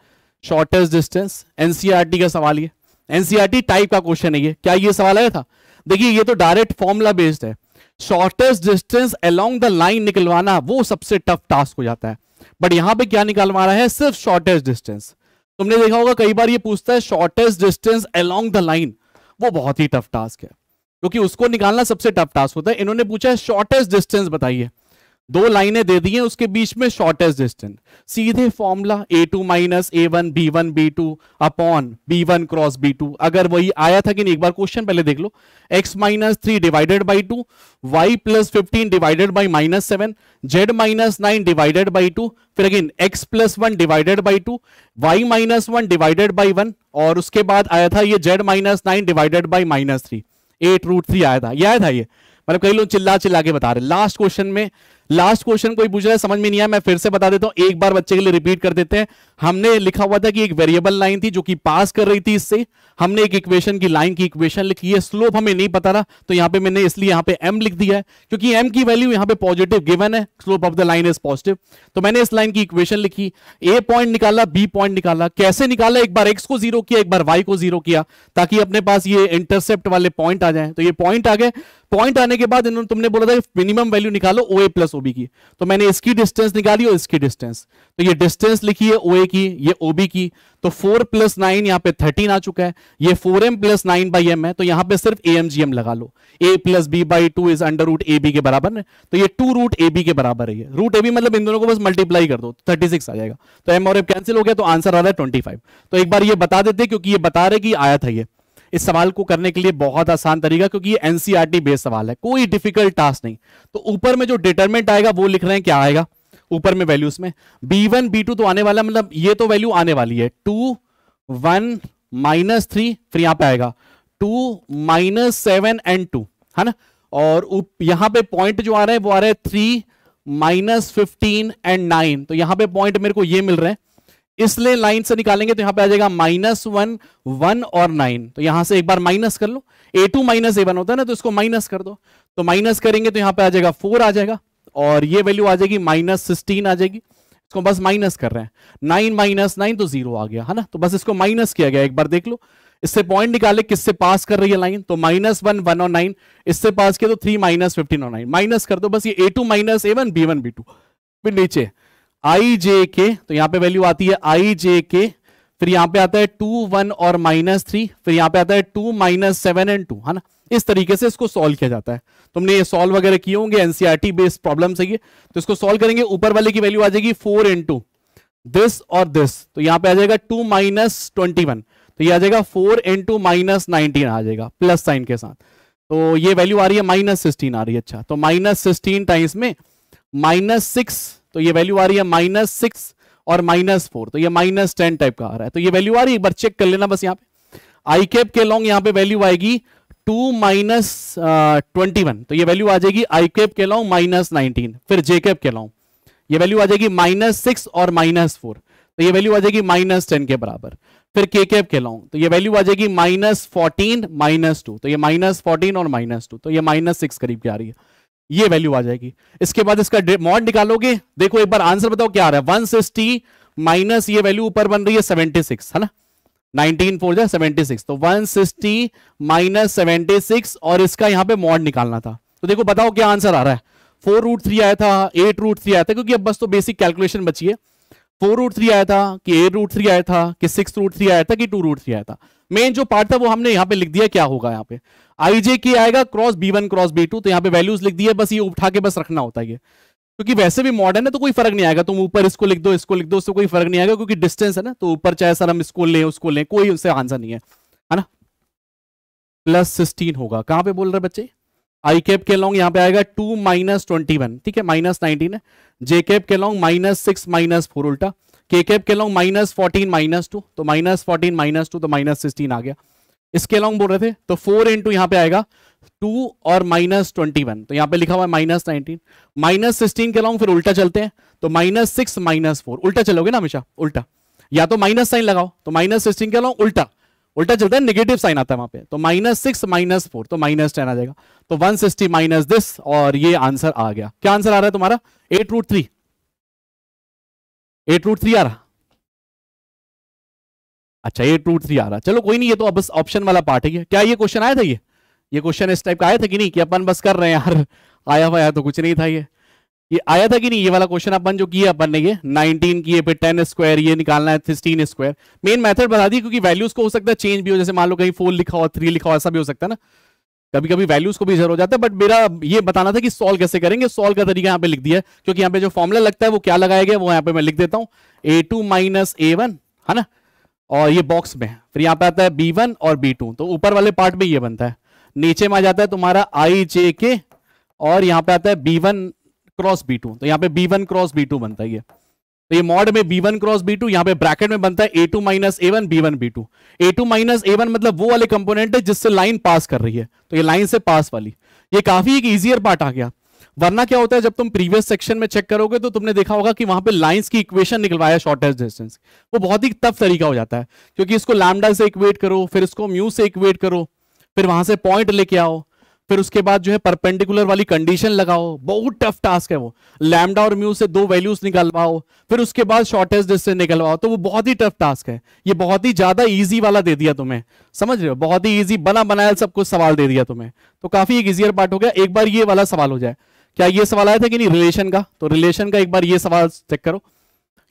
शॉर्टेस्ट डिस्टेंस एनसीआरटी का सवाल ये एनसीआरटी टाइप e का क्वेश्चन है ये क्या ये सवाल आया था देखिए ये तो डायरेक्ट फॉर्मूला बेस्ड है shortest distance along the line निकलवाना वो सबसे टफ टास्क हो जाता है बट यहां पर क्या निकालवा रहा है सिर्फ शॉर्टेस्ट डिस्टेंस तुमने देखा होगा कई बार ये पूछता है shortest distance along the line वो बहुत ही टफ टास्क है क्योंकि उसको निकालना सबसे टफ टास्क होता है इन्होंने पूछा है शॉर्टेस्ट डिस्टेंस बताइए दो लाइनें दे दी हैं उसके बीच में शॉर्टेस्ट डिस्टेंस सीधे formula a two minus a one b one b two upon b one cross b two अगर वही आया था कि नहीं एक बार क्वेश्चन पहले देख लो x minus three divided by two y plus fifteen divided by minus seven z minus nine divided by two फिर again x plus one divided by two y minus one divided by one और उसके बाद आया था ये z minus nine divided by minus three eight root three आया था यह आया था ये मतलब कई लोग चिल्ला चिल्ला के बता रहे लास्ट क्वेश्चन में लास्ट क्वेश्चन कोई पूछ रहा है समझ में नहीं आया मैं फिर से बता देता हूं एक बार बच्चे के लिए रिपीट कर देते हैं हमने लिखा हुआ था कि एक वेरिएबल लाइन थी जो कि पास कर रही थी इससे हमने एक इक्वेशन की लाइन की इक्वेशन लिखी है स्लोप हमें नहीं पता रहा तो यहां पे मैंने इसलिए यहां पे एम लिख दिया है क्योंकि एम की वैल्यू यहां पे पॉजिटिव गिवन है slope of the line is positive तो मैंने इस लाइन की इक्वेशन लिखी ए पॉइंट निकाला बी पॉइंट निकाला कैसे निकाला एक बार एक्स को जीरो किया एक बार वाई को जीरो किया ताकि अपने पास ये इंटरसेप्ट वाले पॉइंट आ जाए तो ये पॉइंट आ गए पॉइंट आने के बाद इन्होंने तुमने बोला था मिनिमम वैल्यू निकालो ओ ए प्लस ओबी की तो मैंने इसकी डिस्टेंस निकाली और इसकी डिस्टेंस तो ये डिस्टेंस लिखी है ओए की ये ओबी की तो 4 प्लस नाइन यहाँ पे 13 आ चुका है ये 4m m plus nine by m है तो यहाँ पे सिर्फ AMGM लगा लो a plus b by two is under root a के बराबर है तो ये टू रूट ए के बराबर है रूट ए मतलब इन दोनों को बस मल्टीप्लाई कर दो थर्टी सिक्स आ जाएगा तो एम और एम कैंसिल हो गया तो आंसर आ रहा है ट्वेंटी तो एक बार ये बता देते क्योंकि ये बता रहे कि आया था यह इस सवाल को करने के लिए बहुत आसान तरीका क्योंकि ये एनसीईआरटी बेस्ड e सवाल है कोई डिफिकल्ट टास्क नहीं तो ऊपर में जो डिटरमेंट आएगा वो लिख रहे हैं क्या आएगा ऊपर में वैल्यूज में बी वन बी टू तो आने वाला मतलब ये तो वैल्यू आने वाली है टू वन माइनस थ्री फिर यहां पर आएगा two minus seven and two है ना और यहां पे पॉइंट जो आ रहे हैं वो आ रहे हैं three minus fifteen and nine तो यहां पे पॉइंट मेरे को ये मिल रहे हैं इसलिए लाइन से निकालेंगे तो यहां पे आ जाएगा माइनस वन वन और नाइन तो यहां से एक बार माइनस कर लो a two minus a one होता है ना तो इसको माइनस कर दो तो माइनस करेंगे तो यहां पे आ जाएगा फोर आ जाएगा और ये वैल्यू आ जाएगी माइनस सिक्सटीन आ जाएगी इसको बस माइनस कर रहे हैं नाइन माइनस नाइन तो जीरो आ गया है ना तो बस इसको माइनस किया गया एक बार देख लो इससे पॉइंट निकाले किससे पास कर रही है लाइन तो माइनस वन वन और नाइन इससे पास किया तो थ्री माइनस फिफ्टीन और नाइन माइनस कर दो बस ये a two minus a one b one b two फिर नीचे आई जे के तो यहां पे वैल्यू आती है आई जे के फिर यहां पे आता है टू वन और माइनस थ्री फिर यहां पे आता है two minus seven and two है ना इस तरीके से इसको सॉल्व किया जाता है तुमने ये सॉल्व वगैरह किए होंगे एनसीआरटी बेस्ड प्रॉब्लम है ये तो इसको सॉल्व करेंगे ऊपर वाले की वैल्यू आ जाएगी फोर इन टू दिस और दिस तो यहां पे आ जाएगा टू माइनस ट्वेंटी वन तो ये आ जाएगा four into minus nineteen आ जाएगा प्लस साइन के साथ तो ये वैल्यू आ रही है माइनस सिक्सटीन आ रही है अच्छा तो माइनस सिक्सटीन टाइम्स में माइनस सिक्स तो ये वैल्यू आ रही है माइनस सिक्स और माइनस फोर तो ये माइनस टेन टाइप का आ रहा है तो ये वैल्यू आ रही है एक बार चेक कर लेना बस यहाँ पे आई कैप के लॉन्ग यहाँ पे वैल्यू आएगी टू माइनस ट्वेंटी वन तो ये वैल्यू आ जाएगी आई कैप के लॉन्ग माइनस नाइनटीन फिर जे कैप के लॉन्ग ये वैल्यू आ जाएगी माइनस सिक्स और माइनस फोर तो ये वैल्यू आ जाएगी माइनस टेन के बराबर फिर के कैप के लॉन्ग तो ये वैल्यू आ जाएगी माइनस फोर्टीन माइनस टू तो ये माइनस फोर्टीन और माइनस टू तो ये माइनस सिक्स करीब की आ रही है ये वैल्यू आ जाएगी इसके बाद इसका मॉड निकालोगे देखो एक बार आंसर बताओ क्या आ रहा है वन सिक्सटी माइनस ये वैल्यू ऊपर बन रही है सेवेंटी सिक्स है ना नाइनटीन फोर जाए सेवेंटी सिक्स तो one sixty minus seventy six और इसका यहां पे मॉड निकालना था तो देखो बताओ क्या आंसर आ रहा है फोर रूट थ्री आया था एट रूट थ्री आया था क्योंकि अब बस तो बेसिक कैलकुलेशन बची है फोर रूट थ्री आया था कि एट रूट थ्री आया था कि सिक्स रूट थ्री आया था कि टू रूट थ्री आया था मेन जो पार्ट था वो हमने यहाँ पे लिख दिया क्या होगा यहाँ पे आईजे के आएगा cross b one cross b two तो यहाँ पे वैल्यूज लिख दिए बस ये उठा के बस रखना होता है ये क्योंकि वैसे भी मॉडर्न है तो कोई फर्क नहीं आएगा तुम ऊपर इसको लिख दो इसको लिख दो उससे कोई फर्क नहीं आएगा क्योंकि डिस्टेंस है ना तो ऊपर चाहे सर हम इसको लें उसको लें कोई उससे आंसर नहीं है ना प्लस सिक्सटीन होगा कहाँ पे बोल रहे बच्चे आई कैप के लॉन्ग यहाँ पे आएगा टू माइनस ट्वेंटी वन ठीक है माइनस नाइनटीन है जे कैप के along minus six minus four उल्टा के कैप के along minus fourteen minus two तो माइनस फोर्टीन माइनस टू तो माइनस सिक्सटीन आ गया इसके अलॉन्ग बोल रहे थे तो फोर इंटू यहां पर आएगा टू और माइनस ट्वेंटी वन तो यहां पे लिखा हुआ है माइनस नाइनटीन माइनस सिक्सटीन के अलॉन्ग फिर उल्टा चलते हैं तो माइनस सिक्स माइनस फोर उल्टा चलोगे ना हमेशा उल्टा या तो माइनस साइन लगाओ तो माइनस सिक्सटीन के अलॉन्ग उल्टा उल्टा चलता है नेगेटिव साइन आता है वहां पे तो माइनस सिक्स माइनस फोर तो माइनस टेन आ जाएगा तो वन सिक्सटी माइनस दिस और ये आंसर आ गया क्या आंसर आ रहा है तुम्हारा eight root three eight root three आ रहा अच्छा ये टू थ्री आ रहा चलो कोई नहीं ये तो अब बस ऑप्शन वाला पार्ट है क्या ये क्वेश्चन आया था ये ये क्वेश्चन इस टाइप का आया था कि नहीं कि अपन बस कर रहे हैं यार आया वाया तो कुछ नहीं था ये ये आया था कि नहीं ये वाला क्वेश्चन अपन जो किया अपन ने ये 19 किए फिर 10 स्क्वायर ये निकालना है सिक्सटीन स्क्वायर मेन मेथड बता दी क्योंकि वैल्यूज को हो सकता है चेंज भी हो जैसे मान लो कहीं फोर लिखा हो थ्री लिखा हो ऐसा भी हो सकता है ना कभी कभी वैल्यूज को भी जरूर हो जाता है बट मेरा ये बताना था कि सोल्व कैसे करेंगे सोल्व का तरीका यहाँ पे लिख दिया क्योंकि यहाँ पे जो फॉर्मुला लगता है वो क्या लगाया गया वो यहाँ पे मैं लिख देता हूँ a two minus a one है ना और ये बॉक्स में है फिर यहाँ पे आता है बी वन और बी टू तो ऊपर वाले पार्ट में ये बनता है नीचे में आ जाता है तुम्हारा आई जे के और यहाँ पे आता है b one cross b two तो यहाँ पे b one cross b two बनता है ये तो ये मॉड में b one cross b two यहाँ पे ब्रैकेट में बनता है a two minus a one b one b two A two minus a one मतलब वो वाले कंपोनेंट है जिससे लाइन पास कर रही है तो ये लाइन से पास वाली ये काफी एक ईजियर पार्ट आ गया वरना क्या होता है जब तुम प्रीवियस सेक्शन में चेक करोगे तो तुमने देखा होगा कि वहां पे लाइंस की इक्वेशन निकलवाया शॉर्टेस्ट डिस्टेंस वो बहुत ही टफ तरीका हो जाता है क्योंकि इसको लैमडा से इक्वेट करो फिर इसको म्यू से इक्वेट करो फिर वहां से पॉइंट लेके आओ फिर उसके बाद जो है परपेंडिकुलर वाली कंडीशन लगाओ बहुत टफ टास्क है वो लैमडा और म्यू से दो वैल्यूज निकलवाओ फिर उसके बाद शॉर्टेज डिस्टेंस निकलवाओ तो वो बहुत ही टफ टास्क है ये बहुत ही ज्यादा ईजी वाला दे दिया तुम्हें समझ रहे हो बहुत ही ईजी बना बनाया सब कुछ सवाल दे दिया तुम्हें तो काफी एक ईजियर पार्ट हो गया एक बार ये वाला सवाल हो जाए क्या ये सवाल आया था कि नहीं रिलेशन का तो रिलेशन का एक बार ये सवाल चेक करो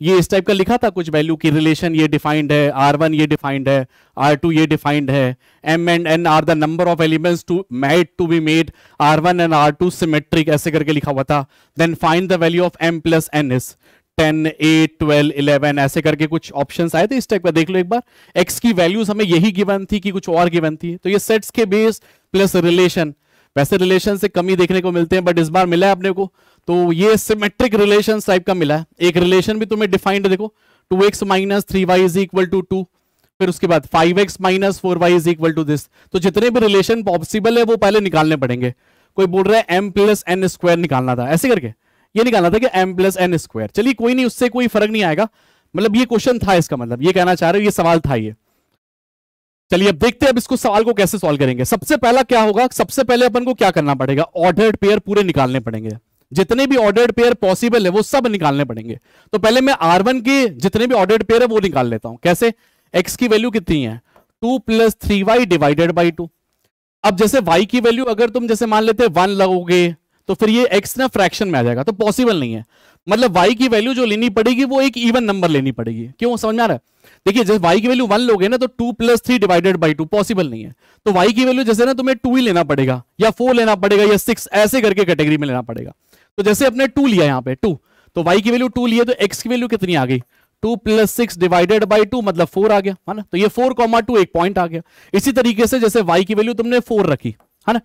ये इस टाइप का लिखा था कुछ वैल्यू की रिलेशन ये डिफाइंड है आर वन ये डिफाइंड है आर टू ये डिफाइंड है m and n are the number of elements to made to be made r one and r two symmetric ऐसे करके लिखा हुआ था then find the value of m plus n is ten eight twelve eleven ऐसे करके कुछ option आए थे इस टाइप का देख लो एक बार एक्स की वैल्यूज हमें यही गिवन थी कि कुछ और गिवन थी तो ये सेट्स के बेस प्लस रिलेशन वैसे रिलेशन से कमी देखने को मिलते हैं बट इस बार मिला है अपने को तो ये सिमेट्रिक रिलेशन टाइप का मिला है एक रिलेशन भी तुम्हें डिफाइंड देखो two x minus three y is equal to two फिर उसके बाद five x minus four y is equal to this तो जितने भी रिलेशन पॉसिबल है वो पहले निकालने पड़ेंगे कोई बोल रहा है एम प्लस एन स्क्वायर निकालना था ऐसे करके ये निकालना था कि एम प्लस एन स्क्वायर चलिए कोई नहीं उससे कोई फर्क नहीं आएगा मतलब ये क्वेश्चन था इसका मतलब ये कहना चाह रहे हो ये सवाल था ये चलिए अब देखते हैं अब इसको सवाल को कैसे सॉल्व करेंगे सबसे पहला क्या होगा सबसे पहले अपन को क्या करना पड़ेगा ऑर्डर्ड पेयर पूरे निकालने पड़ेंगे जितने भी ऑर्डर्ड पेयर पॉसिबल है वो सब निकालने पड़ेंगे तो पहले मैं आर वन के जितने भी ऑर्डर्ड पेयर है वो निकाल लेता हूं कैसे एक्स की वैल्यू कितनी है two plus three y divided by two अब जैसे वाई की वैल्यू अगर तुम जैसे मान लेते वन लगोगे तो फिर ये एक्स ना फ्रैक्शन में आ जाएगा तो पॉसिबल नहीं है मतलब वाई की वैल्यू जो लेनी पड़ेगी वो एक इवन नंबर लेनी पड़ेगी क्यों समझ में आ रहा है देखिए जब वाई की वैल्यू वन लोगे ना तो two plus three divided by two possible नहीं है तो वाई की वैल्यू जैसे ना तुम्हें टू ही लेना पड़ेगा या फोर लेना पड़ेगा या सिक्स ऐसे करके कैटेगरी में लेना पड़ेगा तो जैसे अपने टू लिया यहाँ पे टू तो वाई की वैल्यू टू लिए तो एक्स की वैल्यू कितनी आ गई two plus six divided by two मतलब फोर आ गया है ना तो ये फोर कॉमा टू एक पॉइंट आ गया इसी तरीके से जैसे वाई की वैल्यू तुमने फोर रखी है ना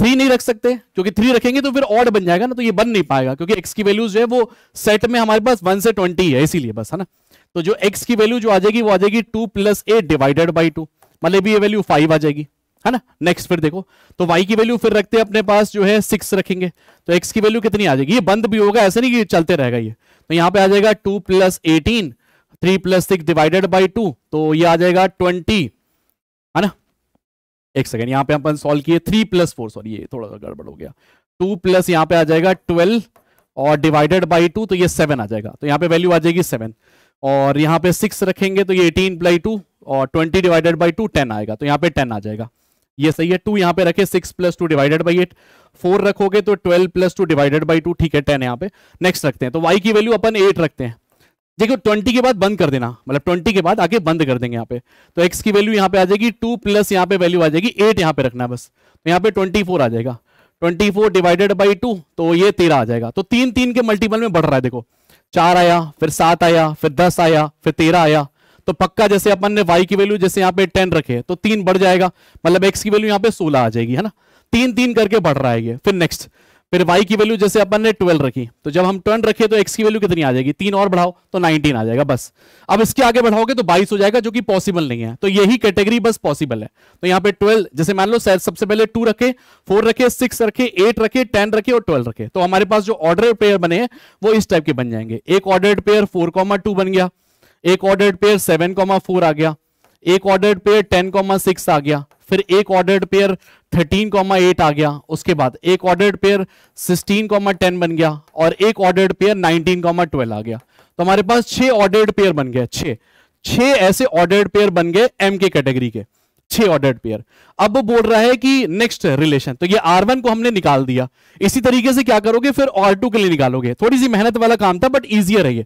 थ्री नहीं रख सकते क्योंकि थ्री रखेंगे तो फिर ऑड बन जाएगा ना तो ये बन नहीं पाएगा क्योंकि एक्स की वैल्यूज जो है वो सेट में हमारे पास वन से ट्वेंटी है इसीलिए बस है ना तो जो एक्स की वैल्यू जो आ जाएगी वो आ जाएगी two plus a divided by two मतलब ये वैल्यू फाइव आ जाएगी है ना नेक्स्ट फिर देखो तो वाई की वैल्यू फिर रखते हैं अपने पास जो है सिक्स रखेंगे तो एक्स की वैल्यू कितनी आ जाएगी ये बंद भी होगा ऐसे नहीं कि चलते रहेगा ये तो यहाँ पे आ जाएगा two plus eighteen three plus six divided by two तो ये आ जाएगा ट्वेंटी है ना एक सेकेंड यहाँ पे अपन सोल्व किए थ्री प्लस फोर सॉरी ये थोड़ा सा गड़बड़ हो गया टू प्लस यहाँ पे आ जाएगा ट्वेल्व और डिवाइडेड बाई टू तो ये सेवन आ जाएगा तो यहाँ पे वैल्यू आ जाएगी सेवन और यहाँ पे सिक्स रखेंगे तो ये एटीन प्लाई टू और twenty divided by two ten आएगा तो यहाँ पे टेन आ जाएगा ये सही है टू यहाँ पे रखे six plus two divided by eight four रखोगे तो twelve plus two divided by two ठीक है टेन यहाँ पे नेक्स्ट रखते हैं तो वाई की वैल्यू अपन एट रखते हैं देखो ट्वेंटी के बाद बंद कर देना मतलब ट्वेंटी के बाद आगे बंद कर देंगे यहाँ पे तो एक्स की वैल्यू यहाँ पे आ जाएगी टू प्लस यहाँ पे वैल्यू आ जाएगी एट यहाँ पे रखना बस तो यहाँ पे ट्वेंटी फोर आ जाएगा twenty four divided by two तो ये तेरह आ जाएगा तो तीन तीन के मल्टीपल में बढ़ रहा है देखो चार आया फिर सात आया फिर दस आया फिर तेरह आया तो पक्का जैसे अपन ने वाई की वैल्यू जैसे यहाँ पे टेन रखे तो तीन बढ़ जाएगा मतलब एक्स की वैल्यू यहाँ पे सोलह आ जाएगी है ना तीन तीन करके बढ़ रहा है ये फिर नेक्स्ट फिर वाई की वैल्यू जैसे अपन ने ट्वेल्व रखी तो जब हम 12 रखे तो एक्स की वैल्यू कितनी आ जाएगी तीन और बढ़ाओ तो नाइनटीन आ जाएगा बस अब इसके आगे बढ़ाओगे तो 22 हो जाएगा जो कि पॉसिबल नहीं है तो यही कैटेगरी बस पॉसिबल है तो यहाँ पे ट्वेल्व जैसे मान लो सबसे पहले टू रखे फोर रखे सिक्स रखे एट रखे टेन रखे और ट्वेल्व रखे तो हमारे पास जो ऑर्डर पेयर बने वो इस टाइप के बन जाएंगे एक ऑर्डर पेयर फोर बन गया एक ऑर्डर पेयर सेवन आ गया एक order pair ten comma six आ गया फिर एक order pair thirteen comma eight आ गया उसके बाद एक order pair sixteen comma ten बन गया और एक order pair nineteen comma twelve आ गया तो हमारे पास छह ऑर्डर पेयर बन गए छह छह ऐसे ऑर्डर्ड पेयर बन गए एम के कैटेगरी के छह ऑर्डर्ड पेयर अब वो बोल रहा है कि नेक्स्ट रिलेशन तो ये आर वन को हमने निकाल दिया इसी तरीके से क्या करोगे फिर R2 टू के लिए निकालोगे थोड़ी सी मेहनत वाला काम था बट इजियर है ये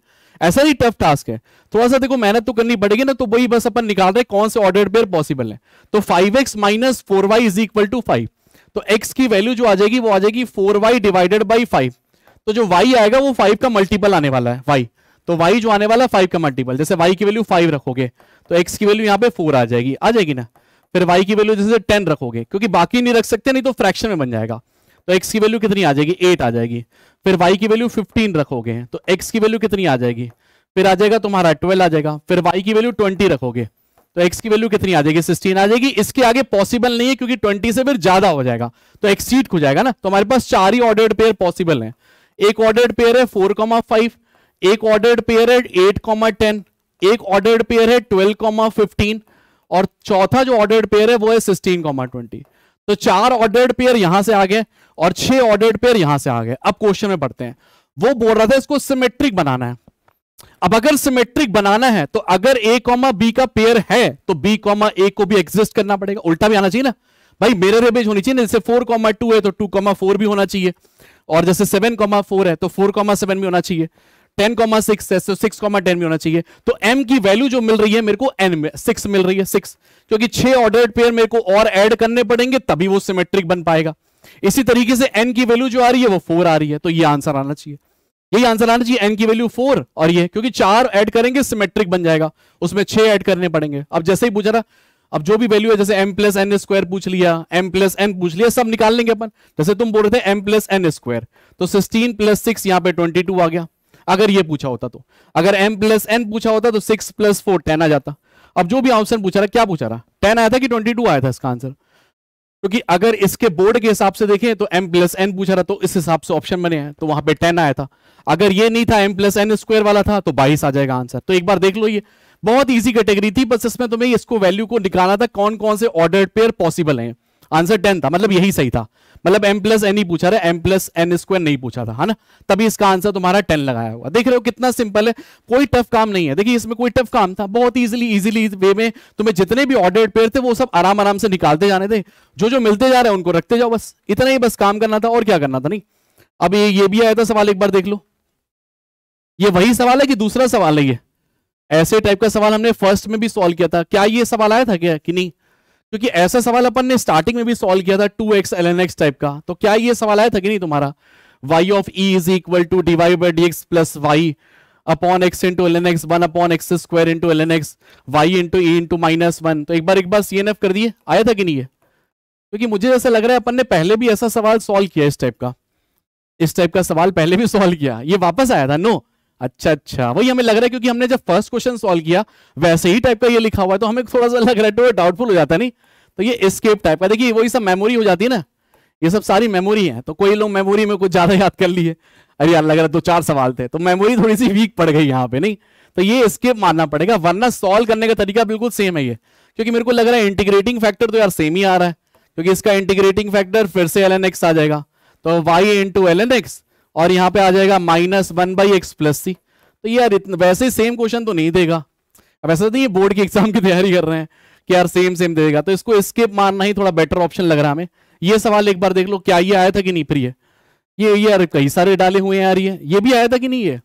ऐसा ही टफ टास्क है थोड़ा सा देखो मेहनत तो करनी पड़ेगी ना तो वही बस अपन निकाल रहे कौन से ऑर्डर पेयर पॉसिबल है तो five x minus four y is equal to five तो एक्स की वैल्यू जो आ जाएगी वो आ जाएगी four y divided by five तो जो वाई आएगा वो फाइव का मल्टीपल आने वाला है वाई तो वाई जो आने वाला है फाइव का मल्टीपल जैसे वाई की वैल्यू फाइव रखोगे तो एक्स की वैल्यू यहाँ पे फोर आ जाएगी आ जाएगी ना फिर y की वैल्यू जैसे टेन रखोगे क्योंकि बाकी नहीं रख सकते नहीं तो फ्रैक्शन में बन जाएगा तो x की वैल्यू कितनी आ जाएगी एट आ जाएगी फिर y की वैल्यू फिफ्टीन रखोगे तो x की वैल्यू कितनी आ जाएगी फिर आ जाएगा तुम्हारा ट्वेल्व आ जाएगा फिर y की वैल्यू ट्वेंटी रखोगे तो x की वैल्यू कितनी आ जाएगी सिक्सटीन आ जाएगी इसके आगे पॉसिबल नहीं है क्योंकि ट्वेंटी से फिर ज्यादा हो जाएगा तो एक्सीड हो जाएगा ना तो हमारे पास चार ही ऑर्डर्ड पेयर पॉसिबल है एक ऑर्डर्ड पेयर है फोर कॉमा फाइव एक ऑर्डर्ड पेयर है एट कॉमा टेन एक ऑर्डर्ड पेयर है ट्वेल्व कॉमा फिफ्टीन और चौथा जो ऑर्डर्ड पेयर है वो है सिक्सटीन कॉमा ट्वेंटी तो चार ऑर्डर्ड पेयर यहां से आ गए और छह ऑर्डर्ड पेयर यहां से आ गए अब क्वेश्चन में पढ़ते हैं वो बोल रहा था इसको सिमेट्रिक बनाना है अब अगर सिमेट्रिक बनाना है तो अगर ए कॉमा बी का पेयर है तो बी कॉमा ए को भी एग्जिस्ट करना पड़ेगा उल्टा भी आना चाहिए ना भाई मेरे रेबेज होनी चाहिए ना जैसे फोर कॉमा टू है तो टू कॉमा फोर भी होना चाहिए और जैसे सेवन कॉमा फोर है तो फोर कॉमा सेवन भी होना चाहिए टेन कॉमा सिक्स है तो सिक्स कॉमा टेन भी होना चाहिए तो एम की वैल्यू जो मिल रही है मेरे को एन में सिक्स मिल रही है सिक्स क्योंकि छह ऑर्डर पेयर मेरे को और एड करने पड़ेंगे तभी वो सिमेट्रिक बन पाएगा इसी तरीके से एन की वैल्यू जो आ रही है वो फोर आ रही है तो ये आंसर आना चाहिए यही आंसर आना चाहिए एन की वैल्यू फोर और ये क्योंकि चार ऐड करेंगे सिमेट्रिक बन जाएगा उसमें छह ऐड करने पड़ेंगे अब जैसे ही पूछा ना अब जो भी वैल्यू है जैसे m प्लस एन स्क्वायर पूछ लिया m प्लस एन पूछ लिया सब निकाल लेंगे अपन जैसे तुम बोल रहे थे m प्लस एन स्क्वायर तो सिक्सटीन प्लस सिक्स यहाँ पे ट्वेंटी टू आ गया अगर ये पूछा होता तो अगर एम प्लस एन पूछा होता तो सिक्स प्लस फोर टेन आ जाता अब जो भी ऑप्शन पूछा रहा क्या पूछा रहा टेन आया था कि ट्वेंटी टू आया था इसका आंसर क्योंकि तो अगर इसके बोर्ड के हिसाब से देखें तो एम प्लस एन पूछा रहा तो इस हिसाब से ऑप्शन बने हैं तो वहां पे टेन आया था अगर ये नहीं था एम प्लस एन स्क्वायर वाला था तो बाईस आ जाएगा आंसर तो एक बार देख लो ये बहुत इजी कैटेगरी थी बस इसमें तुम्हें इसको वैल्यू को निकालना था कौन कौन से ऑर्डर पेयर पॉसिबल हैं आंसर टेन था मतलब यही सही था मतलब एम प्लस एन ही पूछा रहा है एम प्लस एन स्क्वायर नहीं पूछा था है ना तभी इसका आंसर तुम्हारा टेन लगाया हुआ देख रहे हो कितना सिंपल है कोई टफ काम नहीं है देखिए इसमें कोई टफ काम था बहुत ईजिली ईजिली वे में तुम्हें जितने भी ऑर्डर पेयर थे वो सब आराम आराम से निकालते जाने थे जो जो मिलते जा रहे हैं उनको रखते जाओ बस इतना ही बस काम करना था और क्या करना था नहीं अब ये ये भी आया था सवाल एक बार देख लो ये वही सवाल है कि दूसरा सवाल है ये ऐसे टाइप का सवाल हमने फर्स्ट में भी सॉल्व किया था क्या ये सवाल आया था क्या कि नहीं क्योंकि ऐसा सवाल अपन ने स्टार्टिंग में भी सॉल्व किया था two x L N x type का तो क्या ये सवाल आया था कि नहीं तुम्हारा y of e is equal to d y by D x plus y upon x into L N x one upon x square into L N x y into e into minus one तो एक बार एक बार सी n F कर दिए आया था कि नहीं ये क्योंकि मुझे ऐसा लग रहा है अपन ने पहले भी ऐसा सवाल सॉल्व किया इस टाइप का इस टाइप का सवाल पहले भी सॉल्व किया ये वापस आया था नो no. अच्छा अच्छा वही हमें लग रहा है क्योंकि हमने जब फर्स्ट क्वेश्चन सॉल्व किया वैसे ही टाइप का ये लिखा हुआ है तो हमें थोड़ा सा लग रहा है तो डाउटफुल हो जाता है नहीं तो ये स्केप टाइप का देखिए वही सब मेमोरी हो जाती है ना ये सब सारी मेमोरी है तो कोई लोग मेमोरी में कुछ ज्यादा याद कर लिए अरे यार लग रहा दो चार सवाल थे तो मेमोरी थोड़ी सी वीक पड़ गई यहाँ पे नहीं तो ये स्केप मानना पड़ेगा वरना सॉल्व करने का तरीका बिल्कुल सेम है ये क्योंकि मेरे को लग रहा है इंटीग्रेटिंग फैक्टर तो यार सेम ही आ रहा है क्योंकि इसका इंटीग्रेटिंग फैक्टर फिर से एल आ जाएगा तो y into L N x और यहाँ पे आ जाएगा minus one by x plus c तो यार इतना वैसे सेम क्वेश्चन तो नहीं देगा अब ऐसा नहीं ये बोर्ड की एग्जाम की तैयारी कर रहे हैं कि यार सेम सेम देगा तो इसको स्केप मारना ही थोड़ा बेटर ऑप्शन लग रहा है हमें ये सवाल एक बार देख लो क्या ये आया था कि नहीं प्रिय ये यार कई सारे डाले हुए हैं यार ये ये भी आया था कि नहीं ये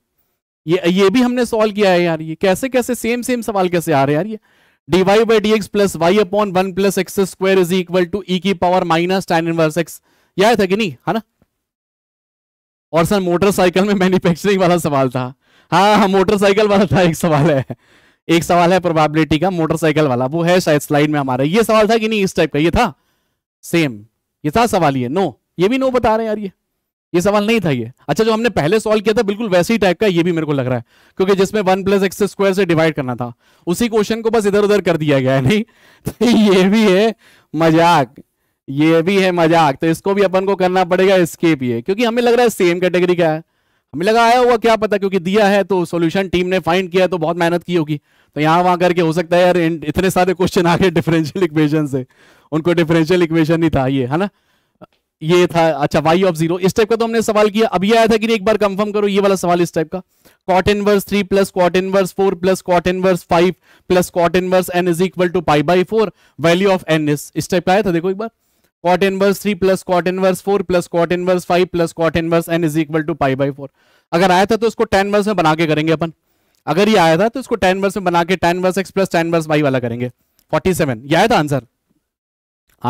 ये ये भी हमने सॉल्व किया है यार ये कैसे कैसे सेम सेम सवाल कैसे आ रहे हैं यार ये d y by D x plus y upon one plus x square is equal to ई की power minus tan inverse x यह आया था कि नहीं है ना और सर मोटरसाइकिल में मैन्युफैक्चरिंग वाला सवाल था हाँ हाँ मोटरसाइकिल वाला था एक सवाल है एक सवाल है प्रोबेबिलिटी का मोटरसाइकिल वाला वो है शायद स्लाइड में हमारा ये सवाल था कि नहीं इस टाइप का ये था सेम ये था सवाल ये नो ये भी नो बता रहे हैं यार ये ये सवाल नहीं था ये अच्छा जो हमने पहले सॉल्व किया था बिल्कुल वैसे ही टाइप का ये भी मेरे को लग रहा है क्योंकि जिसमें वन प्लस एक्स स्क्वायर से डिवाइड करना था उसी क्वेश्चन को बस इधर उधर कर दिया गया है नहीं तो ये भी है मजाक ये भी है मजाक तो इसको भी अपन को करना पड़ेगा एस्केप ये क्योंकि हमें लग रहा है सेम कैटेगरी का है हमें लगा आया हुआ क्या पता क्योंकि दिया है तो सोल्यूशन टीम ने फाइंड किया तो बहुत मेहनत की होगी तो यहाँ वहां करके हो सकता है यार इतने सारे क्वेश्चन आ गए डिफरेंशियल इक्वेशन से उनको डिफरेंशियल इक्वेशन नहीं था ये है ना ये था अच्छा वाई ऑफ जीरो इस टाइप का तो हमने सवाल किया अब ये आया था कि एक बार कंफर्म करो ये वाला सवाल इस टाइप का cot inverse three plus cot inverse four plus cot inverse five plus cot inverse n is equal to pi by four value of n इस टाइप का आया था देखो एक बार cot inverse three plus cot inverse four plus cot inverse five plus cot inverse n is equal to pi by four अगर आया था तो इसको टेन वर्स में बना के करेंगे अपन अगर ये आया था तो इसको टेन वर्स में बना के tan verse x plus tan inverse y वाला करेंगे फोर्टी सेवन ये आया था आंसर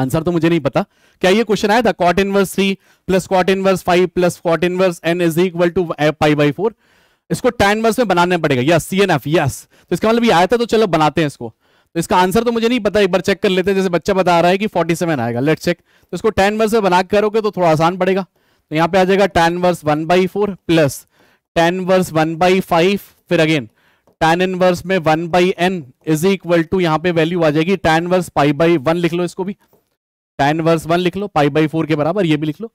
आंसर तो मुझे नहीं पता क्या ये क्वेश्चन आया था cot inverse three plus cot inverse five plus cot inverse n is equal to pi by four इसको टेन वर्स में बनाने पड़ेगा yes c n f yes तो इसका मतलब ये आया था तो चलो बनाते हैं इसको तो इसका आंसर तो मुझे नहीं पता एक बार चेक कर लेते जैसे बच्चा बता रहा है कि 47 आएगा लेट चेक तो इसको टेन वर्स में बना करोगे तो थोड़ा आसान पड़ेगा तो यहाँ पे आ जाएगा tan inverse one by four plus tan inverse one by five फिर अगेन टेन इनवर्स में one by n is equal to यहाँ पे वैल्यू आ जाएगी tan inverse pi by one लिख लो इसको भी टेन वर्स वन लिख लो पाई बाई फोर के बराबर ये भी लिख लो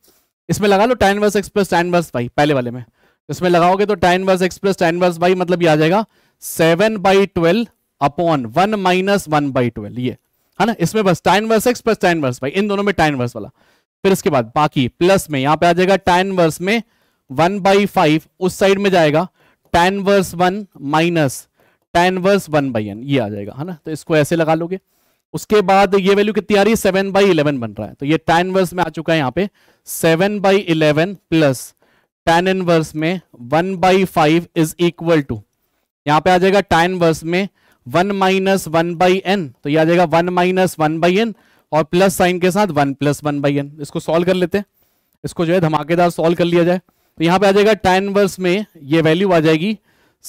इसमें लगा लो tan verse x plus tan inverse pi पहले वाले में इसमें लगाओगे तो tan verse x plus tan inverse by मतलब ये आ जाएगा seven by twelve upon one minus one by twelve ये है ना इसमें बस tan inverse x plus tan inverse y इन दोनों में टाइन वर्स वाला फिर इसके बाद बाकी प्लस में यहां पे आ जाएगा टाइन वर्स में वन बाई फाइव उस साइड में जाएगा tan inverse one minus tan inverse one by n ये आ जाएगा है ना तो इसको ऐसे लगा लोगे उसके बाद ये वैल्यू कितनी आ रही है सेवन बाई इलेवन बन रहा है तो ये टेन वर्स में आ चुका है यहाँ पे seven by eleven plus tan inverse में one by five is equal to यहाँ पे आ जाएगा टेन वर्स में one minus one by n तो यह आ जाएगा one minus one by n और प्लस साइन के साथ one plus one by n इसको सॉल्व कर लेते हैं इसको जो है धमाकेदार सॉल्व कर लिया जाए तो यहां पे आ जाएगा टेन वर्स में ये वैल्यू आ जाएगी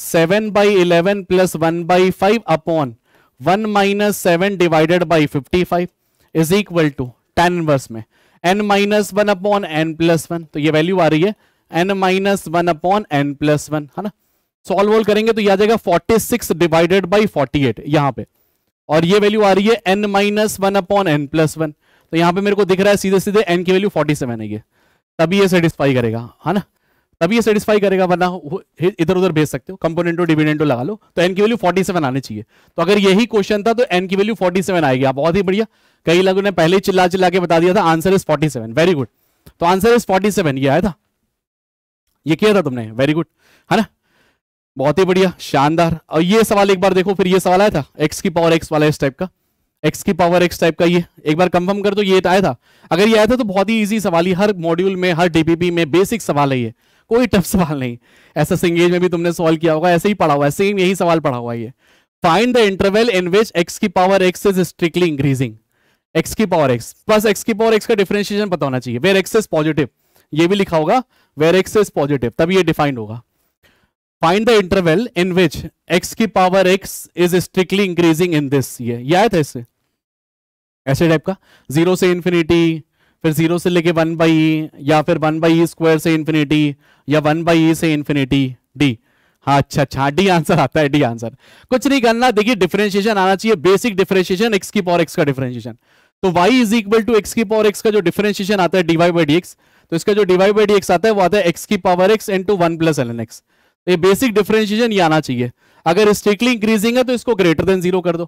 seven by eleven plus one by five upon one minus seven divided by fifty five is equal to tan inverse में n minus one upon n plus one तो ये वैल्यू आ रही है n minus one upon n plus one है ना solve वॉल्व करेंगे तो यह आ जाएगा forty six divided by forty eight यहां पे और ये वैल्यू आ रही है n minus one upon n plus one तो यहां पे मेरे को दिख रहा है सीधे सीधे एन की वैल्यू फोर्टी सेवन है ये तभी ये सेटिस्फाई करेगा है हाँ ना तभी ये सेटिस्फाई करेगा वरना इधर उधर भेज सकते हो कंपोनेंटो डिविडेंटो लगा लो तो एन की वैल्यू 47 आने चाहिए तो अगर यही क्वेश्चन था तो एन की वैल्यू 47 आएगी बहुत ही बढ़िया कई लोगों ने पहले ही चिल्ला चिल्ला के बता दिया था आंसर इज 47 वेरी गुड तो आंसर इज 47 ये आया था ये किया था तुमने वेरी गुड है ना बहुत ही बढ़िया शानदार और ये सवाल एक बार देखो फिर ये सवाल आया था एक्स की पावर एक्स वाला इस टाइप का एक्स की पावर एक्स टाइप का ये एक बार कंफर्म कर दो ये आया था अगर ये आया था तो बहुत ही इजी सवाल ही हर मॉड्यूल में हर डीपीपी में बेसिक सवाल है ये कोई टफ सवाल नहीं ऐसा सिंगेज में भी तुमने सॉल्व किया होगा ऐसे ही पढ़ा हुआ है सेम यही सवाल पढ़ा हुआ ये find the interval in which x की power x is strictly increasing x की पावर एक्स प्लस एक्स की पावर एक्स का डिफरेंशिएशन पता होना चाहिए वेर एक्स इज पॉजिटिव ये भी लिखा होगा वेर एक्स इज पॉजिटिव तब ये डिफाइंड होगा find the interval in which x की power x is strictly increasing in this ये आया था इससे ऐसे टाइप का जीरो से इंफिनिटी फिर जीरो से लेके वन बाई e, या फिर वन बाई स्क्वायर से इंफिनिटी या वन बाई e से इंफिनिटी डी हाँ अच्छा अच्छा डी आंसर आता है डी आंसर कुछ नहीं करना देखिए डिफरेंशिएशन आना चाहिए बेसिक डिफरेंशिएशन एक्स की पावर एक्स का डिफरेंशिएशन तो y is equal to x की पावर एक्स का जो डिफरेंशिएशन आता है डीवाई बाई डी एक्स तो इसका जो डीवाई बाई डी एक्स आता है वो आता है एक्स की power x into one plus l N x तो ये बेसिक डिफरेंशिएशन ये आना चाहिए अगर स्ट्रिक्टली इंक्रीजिंग है तो इसको ग्रेटर देन जीरो कर दो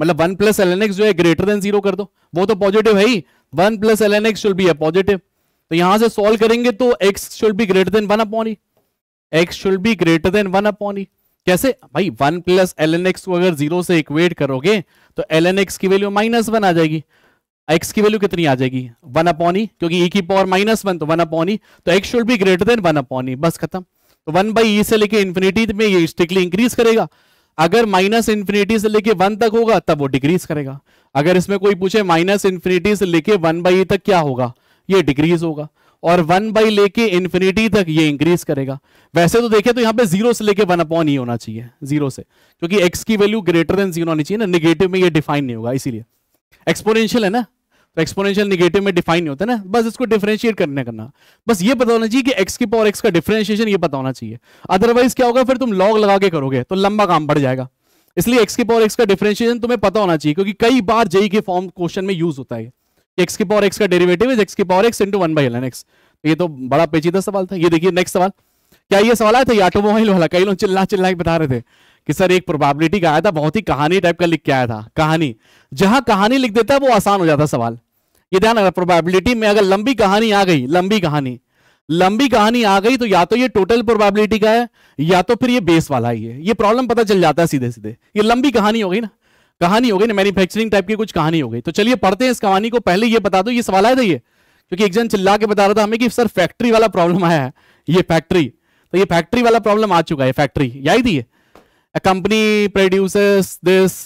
मतलब वन प्लस एल जो है ग्रेटर देन जीरो कर दो वो तो पॉजिटिव है ही one plus l N x should be positive तो यहां से सॉल्व करेंगे तो x should be greater than one upon e x should be greater than one upon e कैसे भाई one plus l N x को अगर जीरो से इक्वेट करोगे तो एल एन एक्स की वैल्यू माइनस वन आ जाएगी एक्स की वैल्यू कितनी आ जाएगी वन अपॉन ई क्योंकि ई e की पावर माइनस वन तो वन अपॉन ई तो x should be greater than one upon e बस खत्म तो वन बाई ई से लेके इन्फिनिटी में ये स्ट्रिक्टली इंक्रीज करेगा अगर माइनस इन्फिनिटी से लेके वन तक होगा तब वो डिक्रीज करेगा अगर इसमें कोई पूछे माइनस इन्फिनिटी से लेके वन बाई तक क्या होगा ये डिक्रीज होगा और वन बाई लेके इन्फिनिटी तक ये इंक्रीज करेगा वैसे तो देखे तो यहाँ पे जीरो से लेके वन अपॉन ही e होना चाहिए जीरो से क्योंकि एक्स की वैल्यू ग्रेटर देन जीरो होनी चाहिए ना निगेटिव में ये डिफाइन नहीं होगा इसीलिए एक्सपोनेंशियल है ना तो एक्सपोनेंशियल निगेटिव में डिफाइन नहीं होता ना बस इसको डिफ्रेंशिएट करने करना बस ये पता होना चाहिए कि एक्स की पावर एक्स का डिफ्रेंशिएशन ये पता होना चाहिए अदरवाइज क्या होगा फिर तुम लॉग लगा के करोगे तो लंबा काम बढ़ जाएगा इसलिए एक्स की पावर एक्स का डिफ्रेंशिएशन तुम्हें पता होना चाहिए क्योंकि कई बार जई के फॉर्म क्वेश्चन में यूज होता है एक्स की पावर एक्स का डेरिवेटिव इज एक्स की power x into one by l n x ये तो बड़ा पेचीदा सवाल था ये देखिए नेक्स्ट सवाल क्या ये सवाल आया था ये ऑटोमोबाइल तो वाला कई लोग चिल्ला चिल्ला के बता रहे थे कि सर एक प्रोबेबिलिटी का आया था बहुत ही कहानी टाइप का लिख के आया था कहानी जहां कहानी लिख देता है वो आसान हो जाता सवाल ये ध्यान रखना प्रोबेबिलिटी में अगर लंबी कहानी आ गई लंबी कहानी लंबी कहानी आ गई तो या तो ये टोटल प्रोबेबिलिटी का है या तो फिर ये बेस वाला ही है ये प्रॉब्लम पता चल जाता है सीधे सीधे ये लंबी कहानी हो गई ना कहानी हो गई ना मैन्युफैक्चरिंग टाइप की कुछ कहानी हो गई तो चलिए पढ़ते हैं इस कहानी को पहले ये बता दो ये सवाल आया था ये क्योंकि एक जन चिल्ला के बता रहा था हमें कि सर फैक्ट्री वाला प्रॉब्लम आया है ये फैक्ट्री तो ये फैक्ट्री वाला प्रॉब्लम आ चुका है फैक्ट्री यही थी कंपनी प्रोड्यूसर्स दिस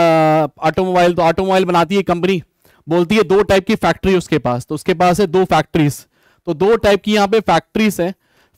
ऑटोमोबाइल तो ऑटोमोबाइल बनाती है कंपनी बोलती है दो टाइप की फैक्ट्री उसके पास तो उसके पास है दो फैक्ट्रीज तो दो टाइप की यहाँ पे फैक्ट्रीज है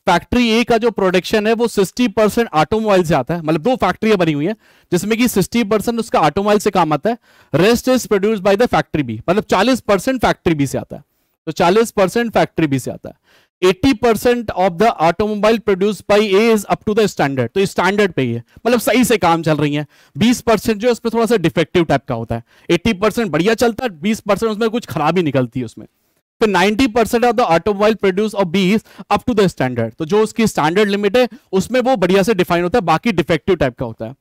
फैक्ट्री ए का जो प्रोडक्शन है वो 60 परसेंट ऑटोमोबाइल से आता है मतलब दो फैक्ट्रियां बनी हुई है जिसमें कि 60 परसेंट उसका ऑटोमोबाइल से काम आता है rest is produce by the factory B मतलब 40 परसेंट फैक्ट्री बी से आता है तो 40 परसेंट फैक्ट्री बी से आता है 80% of the automobile produce by A is up to the standard तो स्टैंडर्ड पे ही है मतलब सही से काम चल रही है 20% जो है उसमें थोड़ा सा डिफेक्टिव टाइप का होता है 80% बढ़िया चलता है 20% उसमें कुछ खराबी निकलती है उसमें तो 90% of the automobile produce of B is up to the standard तो जो उसकी स्टैंडर्ड लिमिट है उसमें वो बढ़िया से डिफाइन होता है बाकी डिफेक्टिव टाइप का होता है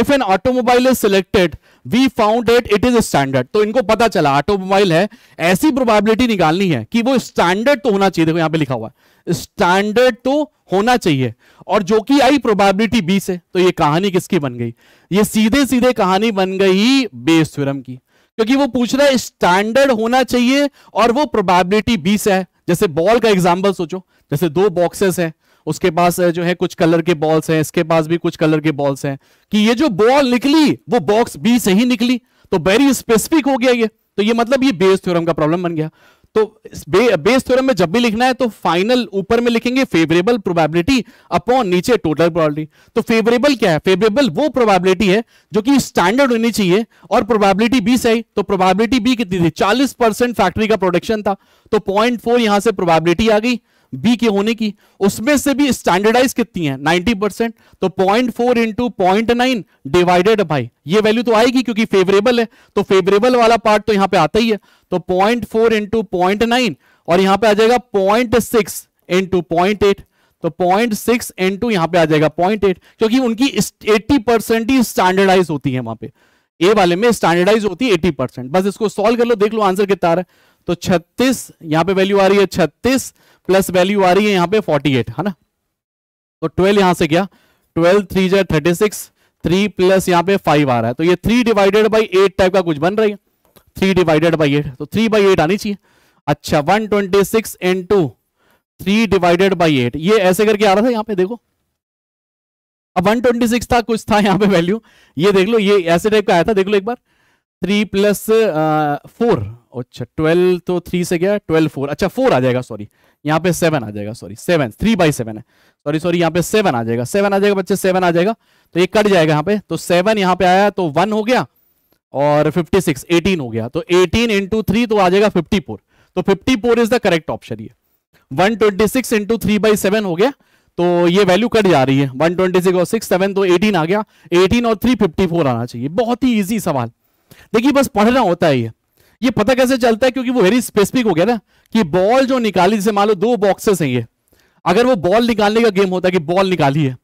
if an automobile is selected we found at it is standard तो इनको पता चला ऑटोमोबाइल है ऐसी प्रोबेबिलिटी निकालनी है कि वो स्टैंडर्ड तो होना चाहिए देखो यहां पे लिखा हुआ है स्टैंडर्ड तो होना चाहिए और जो कि आई प्रोबेबिलिटी बी से तो ये कहानी किसकी बन गई ये सीधे सीधे कहानी बन गई बेस थ्योरम की क्योंकि वो पूछ रहा है स्टैंडर्ड होना चाहिए और वो प्रोबेबिलिटी बी से है जैसे बॉल का एग्जाम्पल सोचो जैसे दो बॉक्सेस हैं उसके पास जो है कुछ कलर के बॉल्स हैं इसके पास भी कुछ कलर के बॉल्स हैं कि ये जो बॉल निकली वो बॉक्स बी से ही निकली तो वेरी स्पेसिफिक हो गया ये तो ये मतलब ये बेस थ्योरम का प्रॉब्लम बन गया तो बे, बेस थ्योरम में जब भी लिखना है तो फाइनल ऊपर में लिखेंगे फेवरेबल प्रोबेबिलिटी अपॉन नीचे टोटल प्रोबेबिलिटी तो फेवरेबल क्या है फेवरेबल वो प्रोबेबिलिटी है जो कि स्टैंडर्ड होनी चाहिए और प्रोबेबिलिटी बी सही तो प्रोबेबिलिटी बी कितनी थी 40 परसेंट फैक्ट्री का प्रोडक्शन था तो 0.4 यहां से प्रोबेबिलिटी आ गई बी के होने की उसमें से भी स्टैंडर्डाइज कितनी है 90 परसेंट तो point four into point nine divided by ये वैल्यू तो आएगी क्योंकि फेवरेबल है तो फेवरेबल वाला पार्ट तो यहां पे आता ही है तो point four into point nine और यहां पे आ जाएगा point six into point eight तो पॉइंट सिक्स इंटू यहां पर आ जाएगा पॉइंट एट क्योंकि उनकी एट्टी परसेंट ही स्टैंडर्डाइज होती है वहां पे ए वाले में स्टैंडर्डाइज होती है एट्टी परसेंट बस इसको सोल्व कर लो देख लो आंसर कितना आ रहा है तो छत्तीस यहां पर वैल्यू आ रही है छत्तीस प्लस वैल्यू आ रही है यहां पे 48 है ना तो 12 यहां से गया 12 थ्री जो थर्टी सिक्स थ्री प्लस यहां पे 5 आ रहा है तो ये 3 डिवाइडेड बाई 8 टाइप का कुछ बन रही है 3 डिवाइडेड बाई 8 तो 3 बाई एट आनी चाहिए अच्छा 126 twenty six and two three divided by eight ये ऐसे करके आ रहा था यहां पे देखो अब 126 था कुछ था यहां पे वैल्यू ये देख लो ये ऐसे टाइप का आया था देख लो एक बार थ्री प्लस फोर अच्छा ट्वेल्व तो थ्री से गया ट्वेल्व फोर अच्छा फोर आ जाएगा सॉरी यहाँ पे सेवन आ जाएगा sorry seven three by seven है सॉरी सॉरी यहाँ पे सेवन आ जाएगा सेवन आ जाएगा बच्चे सेवन आ जाएगा तो ये कट जाएगा यहाँ पे तो सेवन यहाँ पे आया तो वन हो गया और फिफ्टी सिक्स एटीन हो गया तो एटीन इंटू थ्री तो आ जाएगा फिफ्टी फोर तो fifty four is the correct option ये one twenty six into three by seven हो गया तो ये वैल्यू कट जा रही है वन ट्वेंटी सिक्स और सिक्स सेवन तो एटीन आ गया एटीन और थ्री फिफ्टी फोर आना चाहिए बहुत ही ईजी सवाल देखिए बस पढ़ना होता है ये ये पता कैसे चलता है क्योंकि वो वेरी स्पेसिफिक हो गया ना कि बॉल जो निकाली जैसे मान लो दो बॉक्सेस हैं ये अगर वो बॉल निकालने का गेम होता कि बॉल निकाली है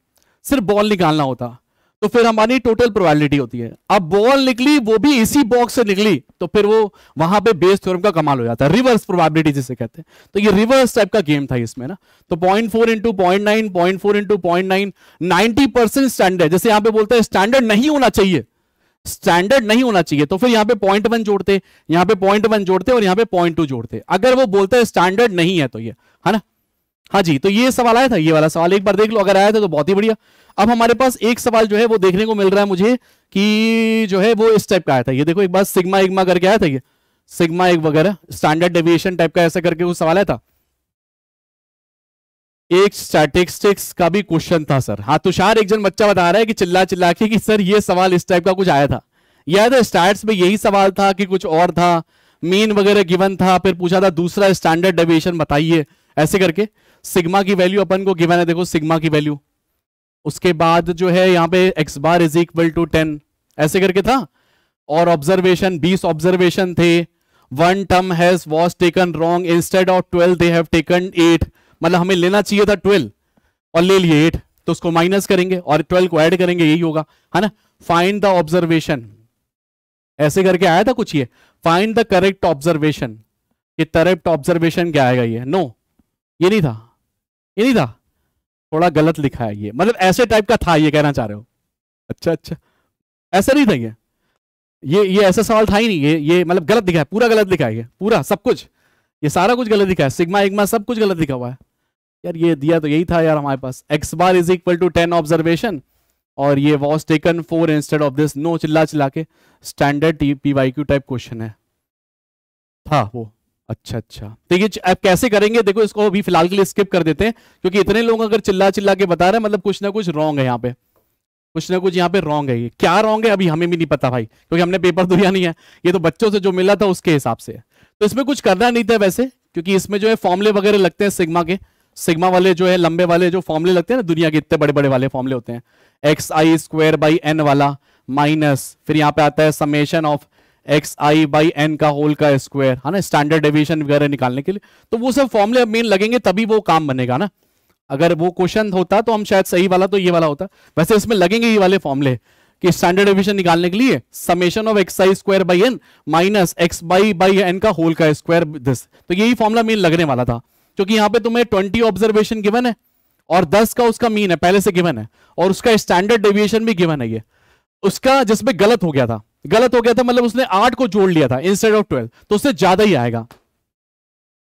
सिर्फ बॉल निकालना होता तो फिर हमारी टोटल प्रोबेबिलिटी होती है अब बॉल निकली वो भी इसी बॉक्स से निकली तो फिर वो वहां पे बेस थ्योरम का कमाल हो जाता है रिवर्स प्रोबेबिलिटी जिसे कहते हैं तो ये रिवर्स टाइप का गेम था इसमें ना तो point four into point nine point four into point nine ninety percent standard जैसे यहां पे बोलते हैं स्टैंडर्ड नहीं होना चाहिए स्टैंडर्ड नहीं होना चाहिए तो फिर यहां पे पॉइंट वन जोड़ते यहां पे पॉइंट वन जोड़ते और यहां पे पॉइंट टू जोड़ते अगर वो बोलता है स्टैंडर्ड नहीं है तो ये है ना हाँ जी तो ये सवाल आया था ये वाला सवाल एक बार देख लो अगर आया था तो बहुत ही बढ़िया अब हमारे पास एक सवाल जो है वो देखने को मिल रहा है मुझे कि जो है वो इस टाइप का आया था ये देखो एक बार सिग्मा एग्मा करके आया था ये सिग्मा एक वगैरह स्टैंडर्ड डेविएशन टाइप का ऐसा करके वो सवाल आया था एक स्टैटिस्टिक्स का भी क्वेश्चन था सर हाँ तुषार एक जन बच्चा बता रहा है कि चिल्ला चिल्ला के कि सर ये सवाल इस टाइप का कुछ आया था याद है स्टैट्स में यही सवाल था कि कुछ और था मीन वगैरह गिवन था फिर पूछा था दूसरा स्टैंडर्ड डेविएशन बताइए ऐसे करके सिग्मा की वैल्यू अपन को गिवन है देखो सिग्मा की वैल्यू उसके बाद जो है यहाँ पे x bar is equal to ten ऐसे करके था और ऑब्जर्वेशन बीस ऑब्जर्वेशन थे one term has was taken wrong instead of twelve they have taken eight मतलब हमें लेना चाहिए था ट्वेल्व और ले लिए एट तो उसको माइनस करेंगे और ट्वेल्व को ऐड करेंगे यही होगा है ना फाइंड द ऑब्जर्वेशन ऐसे करके आया था कुछ ये फाइंड द करेक्ट ऑब्जर्वेशन ये करेक्ट ऑब्जर्वेशन क्या आएगा ये नो no, ये नहीं था ये नहीं था थोड़ा गलत लिखा है ये मतलब ऐसे टाइप का था ये कहना चाह रहे हो अच्छा अच्छा ऐसा नहीं था ये ये ये ऐसा सवाल था ही नहीं ये ये मतलब गलत दिखा है पूरा गलत दिखा है ये पूरा सब कुछ ये सारा कुछ गलत दिखा है सिग्मा एग्मा सब कुछ गलत दिखा हुआ है यार ये दिया तो यही था यार हमारे पास x bar is equal to ten observation और ये was taken four instead of this no चिल्ला चिल्ला के standard P Y Q type question है था वो अच्छा अच्छा देखिए तो आप कैसे करेंगे देखो इसको अभी फिलहाल के लिए स्किप कर देते हैं क्योंकि इतने लोग अगर चिल्ला चिल्ला के बता रहे हैं मतलब कुछ ना कुछ रॉन्ग है यहाँ पे कुछ ना कुछ यहाँ पे रॉन्ग है ये क्या रॉन्ग है अभी हमें भी नहीं पता भाई क्योंकि हमने पेपर तो दिया नहीं है ये तो बच्चों से जो मिला था उसके हिसाब से तो इसमें कुछ करना नहीं था वैसे क्योंकि इसमें जो है फॉर्मले वगैरह लगते हैं सिग्मा के सिग्मा वाले जो है लंबे वाले जो फॉर्मले लगते हैं ना दुनिया के इतने बड़े बड़े वाले फॉर्मले होते हैं x i square by n वाला माइनस फिर यहाँ पे आता है summation of x i by n का होल का स्क्वायर है ना स्टैंडर्ड डेविएशन वगैरह निकालने के लिए तो वो सब फॉर्मूले मेन लगेंगे तभी वो काम बनेगा ना अगर वो क्वेश्चन होता तो हम शायद सही वाला तो ये वाला होता वैसे इसमें लगेंगे ये वाले फॉर्मले कि स्टैंडर्ड डिविजन निकालने के लिए summation of x i square by n minus x by by n का होल का स्क्वायर दिस तो यही फॉर्मला मेन लगने वाला था क्योंकि यहां पे तुम्हें ट्वेंटी ऑब्जर्वेशन गिवन है और दस का उसका मीन है पहले से गिवन है और उसका स्टैंडर्ड डेविएशन भी गिवन है ये उसका जिसमें गलत हो गया था गलत हो गया था मतलब उसने आठ को जोड़ लिया था इंस्टेड ऑफ ट्वेल्व तो उससे ज्यादा ही आएगा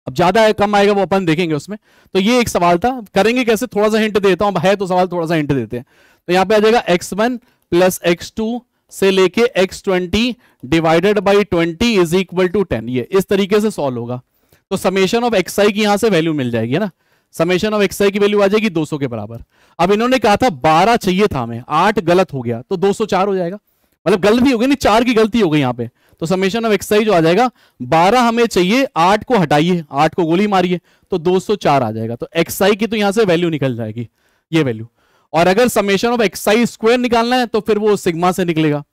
अब ज्यादा है कम आएगा वो अपन देखेंगे उसमें तो ये एक सवाल था करेंगे कैसे थोड़ा सा हिंट देता हूं है तो सवाल थोड़ा सा हिंट देते हैं तो यहाँ पे आ जाएगा x one plus x two से लेके x twenty divided by twenty is equal to ten ये इस तरीके से सॉल्व होगा तो समेशन ऑफ एक्सआई की यहां से वैल्यू मिल जाएगी ना समेशन ऑफ एक्सआई की वैल्यू आ जाएगी 200 के बराबर अब इन्होंने कहा था 12 चाहिए था हमें आठ गलत हो गया तो 204 हो जाएगा मतलब गलत भी हो गई नहीं चार की गलती हो गई यहाँ पे तो समेशन ऑफ एक्सआई जो आ जाएगा बारह हमें चाहिए आठ को हटाइए आठ को गोली मारिए तो चार आ जाएगा तो एक्सआई की तो यहां से वैल्यू निकल जाएगी ये वैल्यू और अगर समेशन ऑफ एक्सआई स्क्वायर निकालना है तो फिर वो सिग्मा से निकलेगा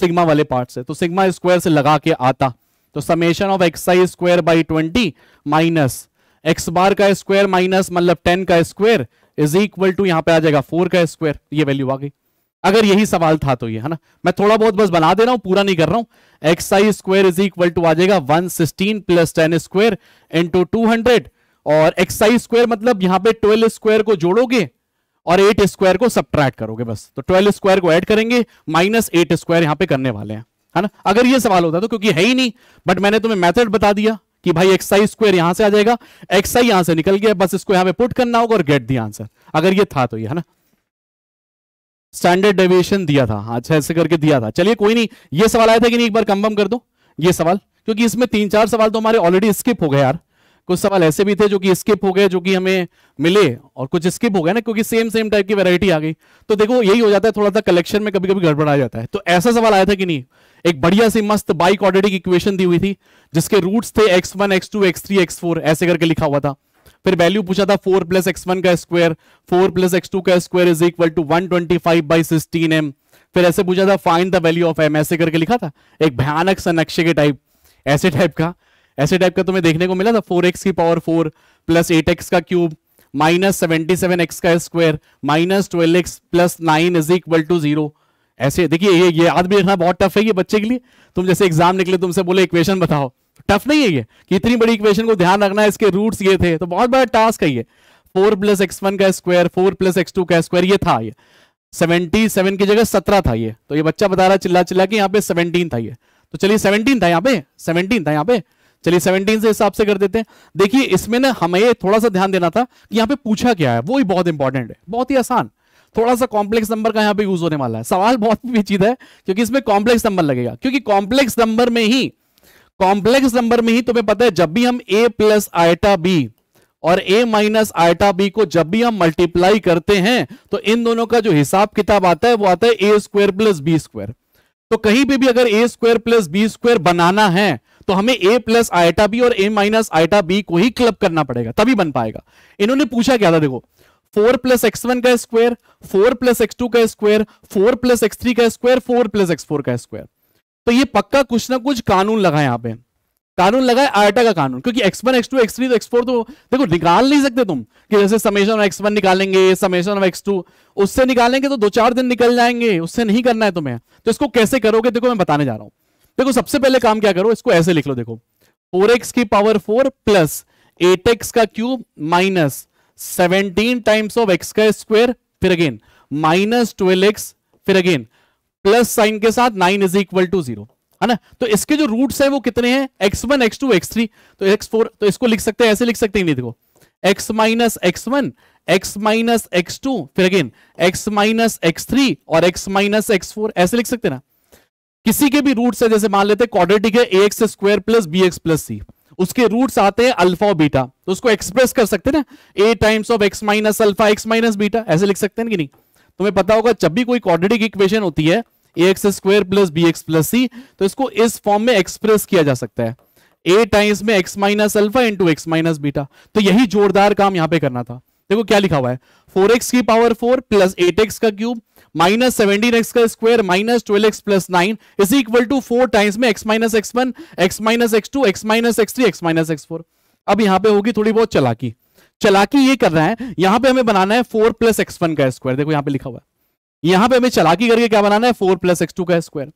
सिग्मा वाले पार्ट से तो सिग्मा स्क्वायर से लगा के आता तो summation of x i square by twenty minus x bar का स्क्वायर माइनस मतलब टेन का स्क्वायर इज इक्वल टू यहां पे आ जाएगा फोर का स्क्वायर ये वैल्यू आ गई अगर यही सवाल था तो ये है ना मैं थोड़ा बहुत बस बना दे रहा हूं पूरा नहीं कर रहा हूं x i square is equal to आ जाएगा one sixteen plus ten square into two hundred और एक्स आई स्क्वायर मतलब यहां पे ट्वेल्व स्क्वायर को जोड़ोगे और एट स्क्वायर को सब्ट्रैक्ट करोगे बस तो ट्वेल्व स्क्वायर को एड करेंगे माइनस एट स्क्वायर यहां पर करने वाले हैं है ना अगर ये सवाल होता तो क्योंकि है ही नहीं बट मैंने तुम्हें मेथड बता दिया कि भाई एक्स आई स्क्वायर यहां से आ जाएगा एक्स आई यहां से निकल गया बस इसको यहां पे पुट करना होगा और गेट दी आंसर अगर ये था तो ये है ना स्टैंडर्ड डेविएशन दिया था हाँ, अच्छा ऐसे करके दिया था चलिए कोई नहीं ये सवाल आया था कि नहीं एक बार कंफर्म कर दो ये सवाल क्योंकि इसमें तीन चार सवाल तो हमारे ऑलरेडी स्किप हो गए यार कुछ सवाल ऐसे भी थे जो कि स्किप हो गए जो कि हमें मिले और कुछ स्किप हो गए ना क्योंकि सेम सेम टाइप की वेरायटी आ गई तो देखो यही हो जाता है थोड़ा सा कलेक्शन में कभी कभी गड़बड़ा जाता है तो ऐसा सवाल आया था कि नहीं एक बढ़िया सी मस्त बाई क्वाड्रेटिक इक्वेशन दी हुई थी जिसके रूट थे x one x two x three x four ऐसे करके लिखा हुआ था फिर वैल्यू पूछा था फोर प्लस एक्स वन का square four plus x two का square is equal to one twenty five by sixteen m फिर ऐसे पूछा था find the value of m ऐसे करके लिखा था एक भयानक सा नक्शे के टाइप ऐसे टाइप का ऐसे टाइप का तुम्हें देखने को मिला था फोर एक्स की power four plus eight x का cube minus seventy seven x का square minus twelve x plus nine is equal to zero ऐसे देखिए ये ये याद भी रखना बहुत टफ है ये बच्चे के लिए तुम जैसे एग्जाम निकले तुमसे बोले इक्वेशन बताओ टफ नहीं है ये कि इतनी बड़ी इक्वेशन को ध्यान रखना है इसके रूट्स ये थे तो बहुत बड़ा टास्क है ये फोर प्लस एक्स वन का square four plus x two का स्क्वायर ये था ये सेवेंटी सेवन की जगह सत्रह था ये तो ये बच्चा बता रहा चिल्ला चिल्ला के यहाँ पे सेवनटीन था ये तो चलिए सेवनटीन था यहाँ पे सेवनटीन था यहाँ पे चलिए 17 से हिसाब से कर देते हैं देखिए इसमें ना हमें थोड़ा सा ध्यान देना था कि यहाँ पे पूछा क्या है वो ही बहुत इंपॉर्टेंट है बहुत ही आसान थोड़ा सा कॉम्प्लेक्स नंबर का यहाँ पे यूज होने वाला है सवाल बहुत पेचीद है क्योंकि इसमें कॉम्प्लेक्स नंबर लगेगा क्योंकि कॉम्प्लेक्स नंबर में ही कॉम्प्लेक्स नंबर में ही तुम्हें पता है जब भी हम ए प्लस आयटा बी और ए माइनस आयटा बी को जब भी हम मल्टीप्लाई करते हैं तो इन दोनों का जो हिसाब किताब आता है वो आता है a square plus b square तो कहीं पे भी अगर a square plus b square बनाना है तो हमें ए प्लस आयटा बी और ए माइनस आयटा बी को ही क्लब करना पड़ेगा तभी बन पाएगा इन्होंने पूछा क्या था देखो फोर प्लस एक्स वन का square four plus x two का square four plus x three का square four plus x four का स्क्वायर तो ये पक्का कुछ ना कुछ कानून लगा यहाँ पे कानून लगाए आयटा का कानून क्योंकि x one x two x three x four तो देखो निकाल नहीं सकते तुम कि जैसे समेशन एक्स वन निकालेंगे समेशन एक्स टू उससे निकालेंगे तो दो चार दिन निकल जाएंगे उससे नहीं करना है तुम्हें तो इसको कैसे करोगे देखो मैं बताने जा रहा हूं देखो सबसे पहले काम क्या करो इसको ऐसे लिख लो देखो फोर एक्स की power four plus eight x का cube minus seventeen times of x का स्क्वायर फिर अगेन माइनस ट्वेल्व एक्स फिर अगेन प्लस साइन के साथ nine is equal to zero है ना तो इसके जो रूट्स है वो कितने हैं x one x two x three तो एक्स फोर तो इसको लिख सकते हैं ऐसे लिख सकते हैं नहीं देखो x minus x one x minus x two फिर again x minus x three और एक्स माइनस एक्स फोर ऐसे लिख सकते ना किसी के भी रूट से जैसे मान लेते क्वाड्रेटिक है x square plus b x plus c उसके रूट्स आते हैं अल्फा और बीटा तो उसको एक्सप्रेस कर सकते हैं ना a times of x minus alpha x minus beta ऐसे लिख सकते हैं कि नहीं तुम्हें पता होगा जब भी कोई क्वाड्रेटिक इक्वेशन होती है a x square plus b x plus c तो इसको इस फॉर्म में एक्सप्रेस किया जा सकता है ए टाइम्स में x minus alpha into x minus beta तो यही जोरदार काम यहां पर करना था देखो क्या लिखा हुआ है फोर एक्स की power four plus eight x का क्यूब माइनस सेवनटीन एक्स का square minus twelve x plus nine is equal to four times में x minus x one x minus x two x minus x three x minus x four अब यहां पे होगी थोड़ी बहुत चलाकी चलाकी ये कर रहा है यहां पे हमें बनाना है फोर प्लस एक्स वन का स्क्वायर देखो यहां पे लिखा हुआ है यहां पे हमें चलाकी करके क्या बनाना है फोर प्लस एक्स टू का स्क्वायर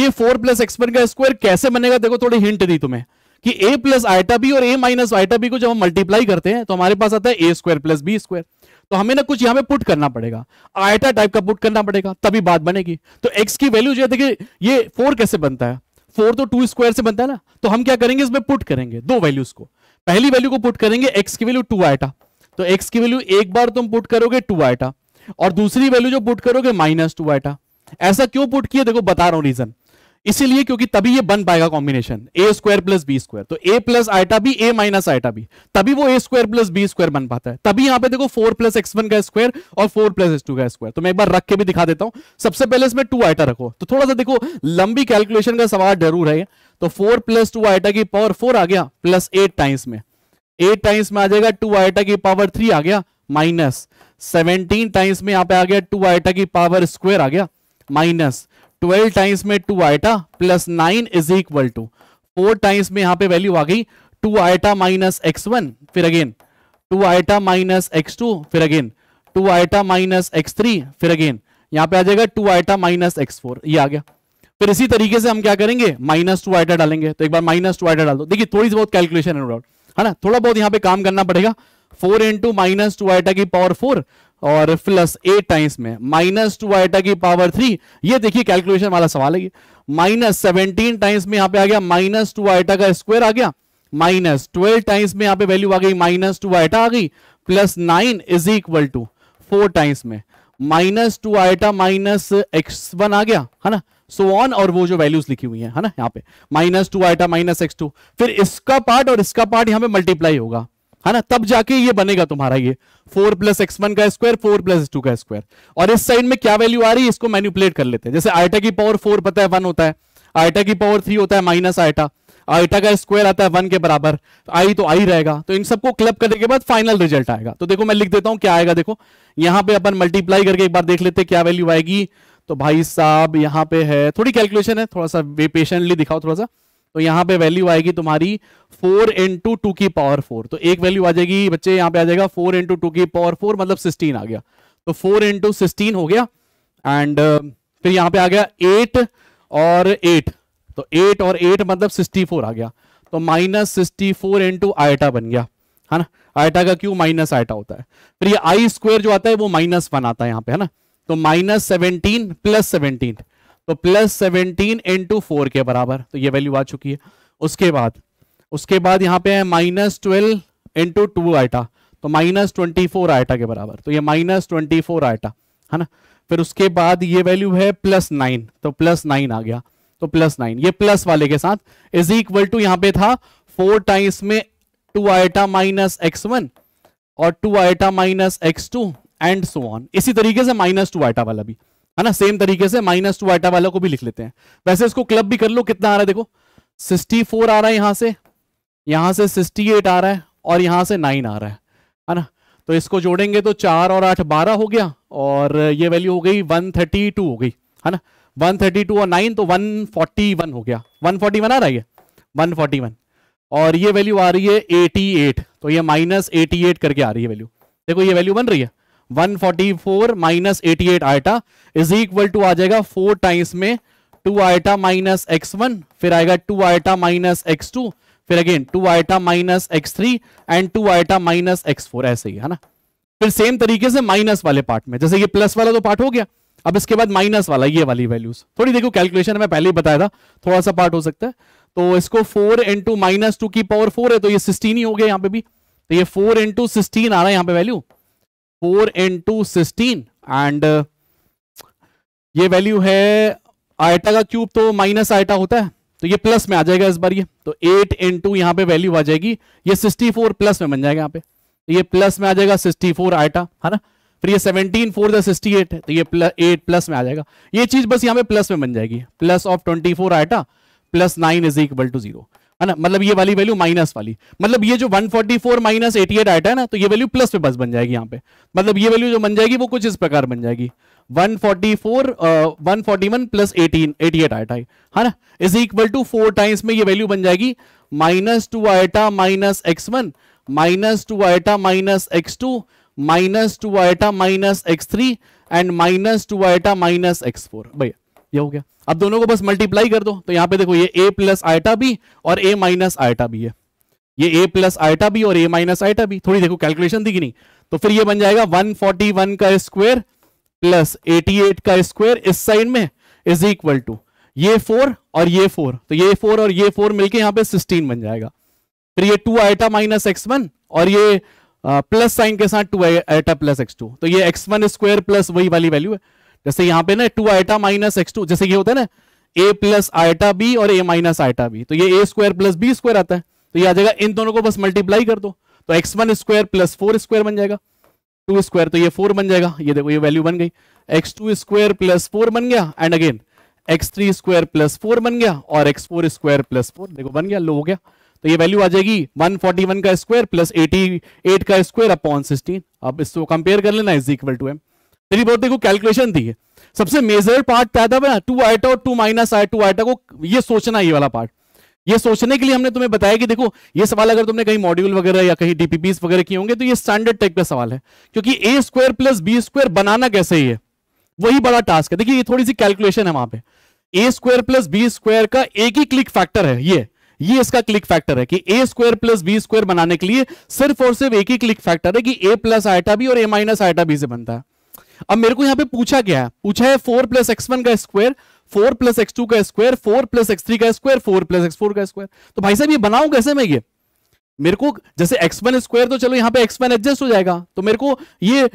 ये फोर प्लस एक्स वन का स्क्वायर कैसे बनेगा देखो थोड़ी हिंट दी तुम्हें कि a प्लस आइटा बी और a माइनस आइटा बी को जब हम मल्टीप्लाई करते हैं तो हमारे पास आता है a square plus b square तो हमें ना कुछ यहां पे पुट करना पड़ेगा आइटा टाइप का पुट करना पड़ेगा तभी बात बनेगी तो x की वैल्यू जो है देखिए ये फोर कैसे बनता है फोर तो टू स्क्वायर से बनता है ना तो हम क्या करेंगे इसमें पुट करेंगे दो वैल्यूज को पहली वैल्यू को पुट करेंगे एक्स की वैल्यू टू आइटा तो एक्स की वैल्यू एक बार तुम तो पुट करोगे टू आइटा और दूसरी वैल्यू जो पुट करोगे माइनस टू आइटा ऐसा क्यों पुट किया देखो बता रहा हूं रीजन इसीलिए क्योंकि तभी ये बन पाएगा combination a square plus b square तो ए प्लस आइटा भी ए माइनस आइटा भी तभी वो a square plus b square बन पाता है तभी यहां पे देखो फोर प्लस एक्स वन का स्क्वायर और फोर प्लस एक्स टू का स्क्वायर तो मैं एक बार रख के भी दिखा देता हूं सबसे पहले इसमें टू आइटा रखो तो थोड़ा सा देखो लंबी कैलकुलेशन का सवाल जरूर है तो फोर प्लस टू आइटा की पावर फोर आ गया प्लस एट टाइम्स में एट टाइम्स में आ जाएगा टू आइटा की पावर थ्री आ गया माइनस सेवनटीन टाइम्स में यहां पर आ गया टू आइटा की पावर स्क्वायर आ गया माइनस ट्वेल्व टाइम्स में two iota plus nine is equal to four times में यहां पे वैल्यू आ गई two iota minus x one फिर again two iota minus x two फिर again two iota minus x three फिर अगेन यहां पे आ जाएगा two iota minus x four ये आ गया फिर इसी तरीके से हम क्या करेंगे माइनस टू आइटा डालेंगे तो एक बार माइनस टू आइटा डाल दो देखिए थोड़ी बहुत कैलकुलेशन है ना थोड़ा बहुत यहाँ पे काम करना पड़ेगा four into minus two iota की पावर फोर और प्लस ए टाइम्स में माइनस टू आइटा की पावर थ्री ये देखिए कैलकुलेशन वाला सवाल है ये माइनस सेवनटीन टाइम्स में यहाँ पे आ गया माइनस टू आइटा का स्क्वायर आ गया माइनस ट्वेल्व टाइम्स में यहाँ पे वैल्यू आ गई माइनस टू आइटा आ गई plus nine is equal to four times में minus two iota minus x one आ गया है ना सो so ऑन और वो जो वैल्यूज लिखी हुई है ना यहाँ पे minus two iota minus x two फिर इसका पार्ट और इसका पार्ट यहाँ पे मल्टीप्लाई होगा है ना तब जाके ये बनेगा तुम्हारा ये फोर प्लस एक्स वन का स्क्वायर फोर प्लस टू का स्क्वायर और इस साइड में क्या वैल्यू आ रही है इसको मैन्युपुलेट कर लेते हैं जैसे आयटा की पावर फोर पता है वन होता है आयटा की पावर थ्री होता है माइनस आयटा आयटा का स्क्वायर आता है वन के बराबर आई तो आई रहेगा तो इन सबको क्लब करने के बाद फाइनल रिजल्ट आएगा तो देखो मैं लिख देता हूं क्या आएगा देखो यहां पे अपन मल्टीप्लाई करके एक बार देख लेते हैं क्या वैल्यू आएगी तो भाई साहब यहां पे है थोड़ी कैलकुलेशन है थोड़ा सा पेशेंटली दिखाओ थोड़ा सा तो यहां पे वैल्यू आएगी तुम्हारी फोर इंटू टू की पावर फोर तो एक वैल्यू आ जाएगी बच्चे यहां पे आ जाएगा फोर इंटू टू की पावर फोर मतलब सिक्सटीन आ गया तो फोर इंटू सिक्सटीन हो गया एंड uh, फिर यहां पे आ गया एट और एट तो एट और एट मतलब सिक्सटी फोर आ गया तो minus sixty four into iota बन गया है ना आयटा का क्यू माइनस आयटा होता है फिर ये आई स्क्वेयर जो आता है वो माइनस वन आता है यहाँ पे है ना तो माइनस सेवनटीन प्लस सेवनटीन तो प्लस सेवनटीन इंटू फोर के बराबर तो ये वैल्यू आ चुकी है उसके बाद उसके बाद यहाँ पे है minus twelve into two iota तो माइनस ट्वेंटी फोर आइटा के बराबर तो ये माइनस ट्वेंटी फोर आइटा है ना फिर उसके बाद ये वैल्यू है प्लस नाइन तो प्लस नाइन आ गया तो प्लस नाइन ये प्लस वाले के साथ इज इक्वल टू यहाँ पे था फोर टाइम्स में two iota minus x one और two iota minus x two and so on इसी तरीके से माइनस टू आइटा वाला भी है ना सेम तरीके से माइनस टू आटा वाला को भी लिख लेते हैं वैसे इसको क्लब भी कर लो कितना आ रहा है देखो सिक्सटी फोर आ रहा है यहां से यहां से सिक्सटी एट आ रहा है और यहां से नाइन आ रहा है है ना तो इसको जोड़ेंगे तो चार और आठ बारह हो गया और ये वैल्यू हो गई वन थर्टी टू हो गई है ना वन थर्टी टू और नाइन तो वन फोर्टी वन हो गया वन फोर्टी वन आ रहा है ये वन फोर्टी वन और ये वैल्यू आ रही है एटी एट तो ये माइनस एटी एट करके आ रही है वैल्यू देखो ये वैल्यू बन रही है 144 minus eighty eight iota is equal to आ जाएगा फोर टाइम्स में two iota minus x one फिर आएगा two iota minus x two फिर again two iota minus x three and two iota minus x four ऐसे ही है ना फिर सेम तरीके से माइनस वाले पार्ट में जैसे ये प्लस वाला तो पार्ट हो गया अब इसके बाद माइनस वाला ये वाली वैल्यूज थोड़ी देखो कैलकुलेशन में पहले ही बताया था थोड़ा सा पार्ट हो सकता है तो इसको फोर इंटू माइनस टू की पावर फोर है तो ये सिक्सटीन ही हो गया यहाँ पे भी तो ये फोर इंटू सिक्सटीन आ रहा है यहाँ पे value four into sixteen and uh, ये वैल्यू है आयटा का क्यूब तो माइनस आयटा होता है तो ये प्लस में आ जाएगा इस बार ये तो एट इंटू यहाँ पे वैल्यू आ जाएगी ये सिक्सटी फोर प्लस में बन जाएगा यहां पे तो ये प्लस में आ जाएगा सिक्सटी फोर आयटा है ना फिर ये seventeen four the sixty eight है तो ये प्लस एट प्लस में आ जाएगा ये चीज बस यहाँ पे प्लस में बन जाएगी plus of twenty four iota plus nine is equal to zero है ना मतलब ये वाली वैल्यू माइनस वाली मतलब ये जो 144 forty four minus eighty eight iota है ना तो ये वैल्यू प्लस पे बस बन जाएगी यहाँ पे मतलब ये वैल्यू जो बन जाएगी वो कुछ इस प्रकार बन जाएगी 144 forty four one forty one plus eighteen eighty eight iota है ना is equal to four times में ये वैल्यू बन जाएगी minus two iota minus x one minus two iota minus x two minus two iota minus x three and minus two iota minus x four भैया ये हो गया अब दोनों को बस मल्टीप्लाई कर दो तो यहां पे देखो ये a प्लस आयटा बी और a माइनस आयटा बी है ये a प्लस आयटा बी और a माइनस आयटा बी थोड़ी देखो कैलकुलेशन दिखी नहीं तो फिर ये बन जाएगा 141 का स्क्वायर प्लस 88 का स्क्वायर इस साइड में इज इक्वल टू ये फोर और ये फोर तो ये फोर और ये फोर मिलके यहां पे 16 बन जाएगा फिर ये two iota minus x one और ये प्लस साइन के साथ two iota plus x two तो ये एक्स वन स्क्वायर प्लस वही वाली वैल्यू है जैसे यहाँ पे ना two iota minus x two जैसे ये होता है ना ए प्लस आइटा बी और ए माइनस आइटा बी तो ये a square plus b square आता है तो ये आ जाएगा इन दोनों को बस मल्टीप्लाई कर दो तो x one square plus four square बन जाएगा टू स्क्वायर तो ये फोर बन जाएगा ये देखो ये वैल्यू बन गई x two square plus four बन गया and again x three square plus four बन गया और x four square plus four देखो बन गया लो हो गया तो ये वैल्यू आ जाएगी 141 का स्क्वायर प्लस 88 का स्क्वायर अपॉन 16 अब इसको कंपेयर कर लेना इज इक्वल टू एम मेरी बहुत देखो कैलकुलेशन थी सबसे मेजर पार्ट क्या था टू आइटा और two minus i two iota को ये सोचना ये वाला पार्ट ये सोचने के लिए हमने तुम्हें बताया कि देखो ये सवाल अगर तुमने कहीं मॉड्यूल वगैरह या कहीं डीपीपीस वगैरह किए होंगे तो ये स्टैंडर्ड टाइप का सवाल है क्योंकि a square plus b square बनाना कैसे ही है वही बड़ा टास्क है देखिए ये थोड़ी सी कैलकुलेशन है वहां पे a square plus b square का एक ही क्लिक फैक्टर है ये ये इसका क्लिक फैक्टर है कि a square plus b square बनाने के लिए सिर्फ और सिर्फ एक ही क्लिक फैक्टर है कि ए प्लस आइटा बी और ए माइनस आइटा बी से बनता है अब मेरे को यहां पे पूछा गया है पूछा है फोर प्लस एक्स वन का square four plus x two का square four plus x three का square four plus x four का स्क्वायर तो भाई साहब ये बनाऊ कैसे मैं ये मेरे को जैसे एक्स वन स्क्वायर तो चलो यहां पे एक्स वन एडजस्ट हो जाएगा तो मेरे को ये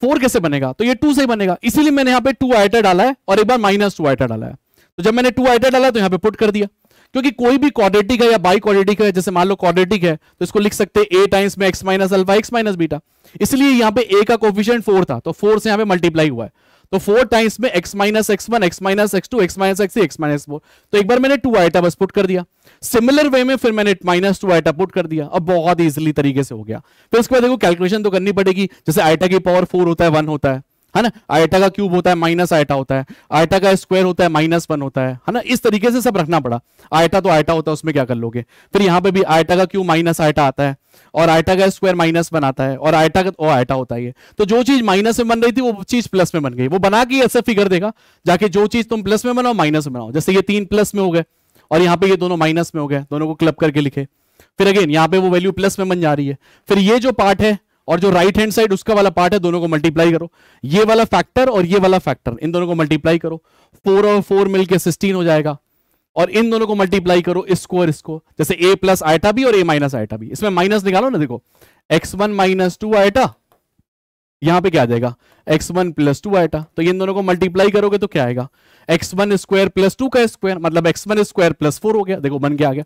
फोर कैसे बनेगा तो ये टू से ही बनेगा इसीलिए मैंने यहां पे टू आइटर डाला है और एक बार माइनस टू आइटर डाला है तो जब मैंने टू आइटर डाला तो यहां पर पुट कर दिया क्योंकि कोई भी क्वाड्रेटिक है या बाई क्वाड्रेटिक है जैसे मान लो क्वाड्रेटिक है तो इसको लिख सकते हैं ए टाइम्स में x minus alpha x minus beta इसलिए यहां पे ए का कोफिशियंट फोर था तो फोर से यहां पे मल्टीप्लाई हुआ है तो फोर टाइम्स में x minus x one x minus x two x minus x x minus four तो एक बार मैंने टू आइटा बस पुट कर दिया सिमिलर वे में फिर मैंने माइनस टू आइटा पुट कर दिया अब बहुत इजिली तरीके से हो गया फिर उसके बाद देखो कैलकुलेशन तो करनी पड़ेगी जैसे आइटा की पावर फोर होता है वन होता है है ना आयटा का क्यूब होता है माइनस आयटा होता है आयटा का स्क्वायर होता है माइनस वन होता है ना इस तरीके से सब रखना पड़ा आयटा तो आयटा होता है उसमें क्या कर लोगे फिर यहाँ पे भी आयटा का क्यूब माइनस आयटा आता है और आयटा का स्क्वायर माइनस वन आता है और आयटा का आयटा होता है तो जो चीज माइनस में बन रही थी वो चीज प्लस में बन गई वो बना के ऐसे फिगर देगा जाके जो चीज तुम प्लस में बनाओ माइनस में बनाओ जैसे ये तीन प्लस में हो गए और यहाँ पे ये दोनों माइनस में हो गए दोनों को क्लब करके लिखे फिर अगेन यहाँ पे वो वैल्यू प्लस में बन जा रही है फिर ये जो पार्ट है और जो राइट हैंड साइड उसका वाला पार्ट है दोनों को मल्टीप्लाई करो ये वाला फैक्टर और ये वाला फैक्टर इन दोनों को मल्टीप्लाई करो फोर और फोर मिलकर सिक्सटीन हो जाएगा और इन दोनों को मल्टीप्लाई करो इसको और इसको जैसे ए प्लस आयटा भी और ए माइनस आयटा भी इसमें माइनस निकालो ना देखो x one minus two iota यहां पे क्या आ जाएगा x one plus two iota तो इन दोनों को मल्टीप्लाई करोगे तो क्या आएगा x one square plus two का स्क्वायर मतलब x one square plus four हो गया देखो बन के आ गया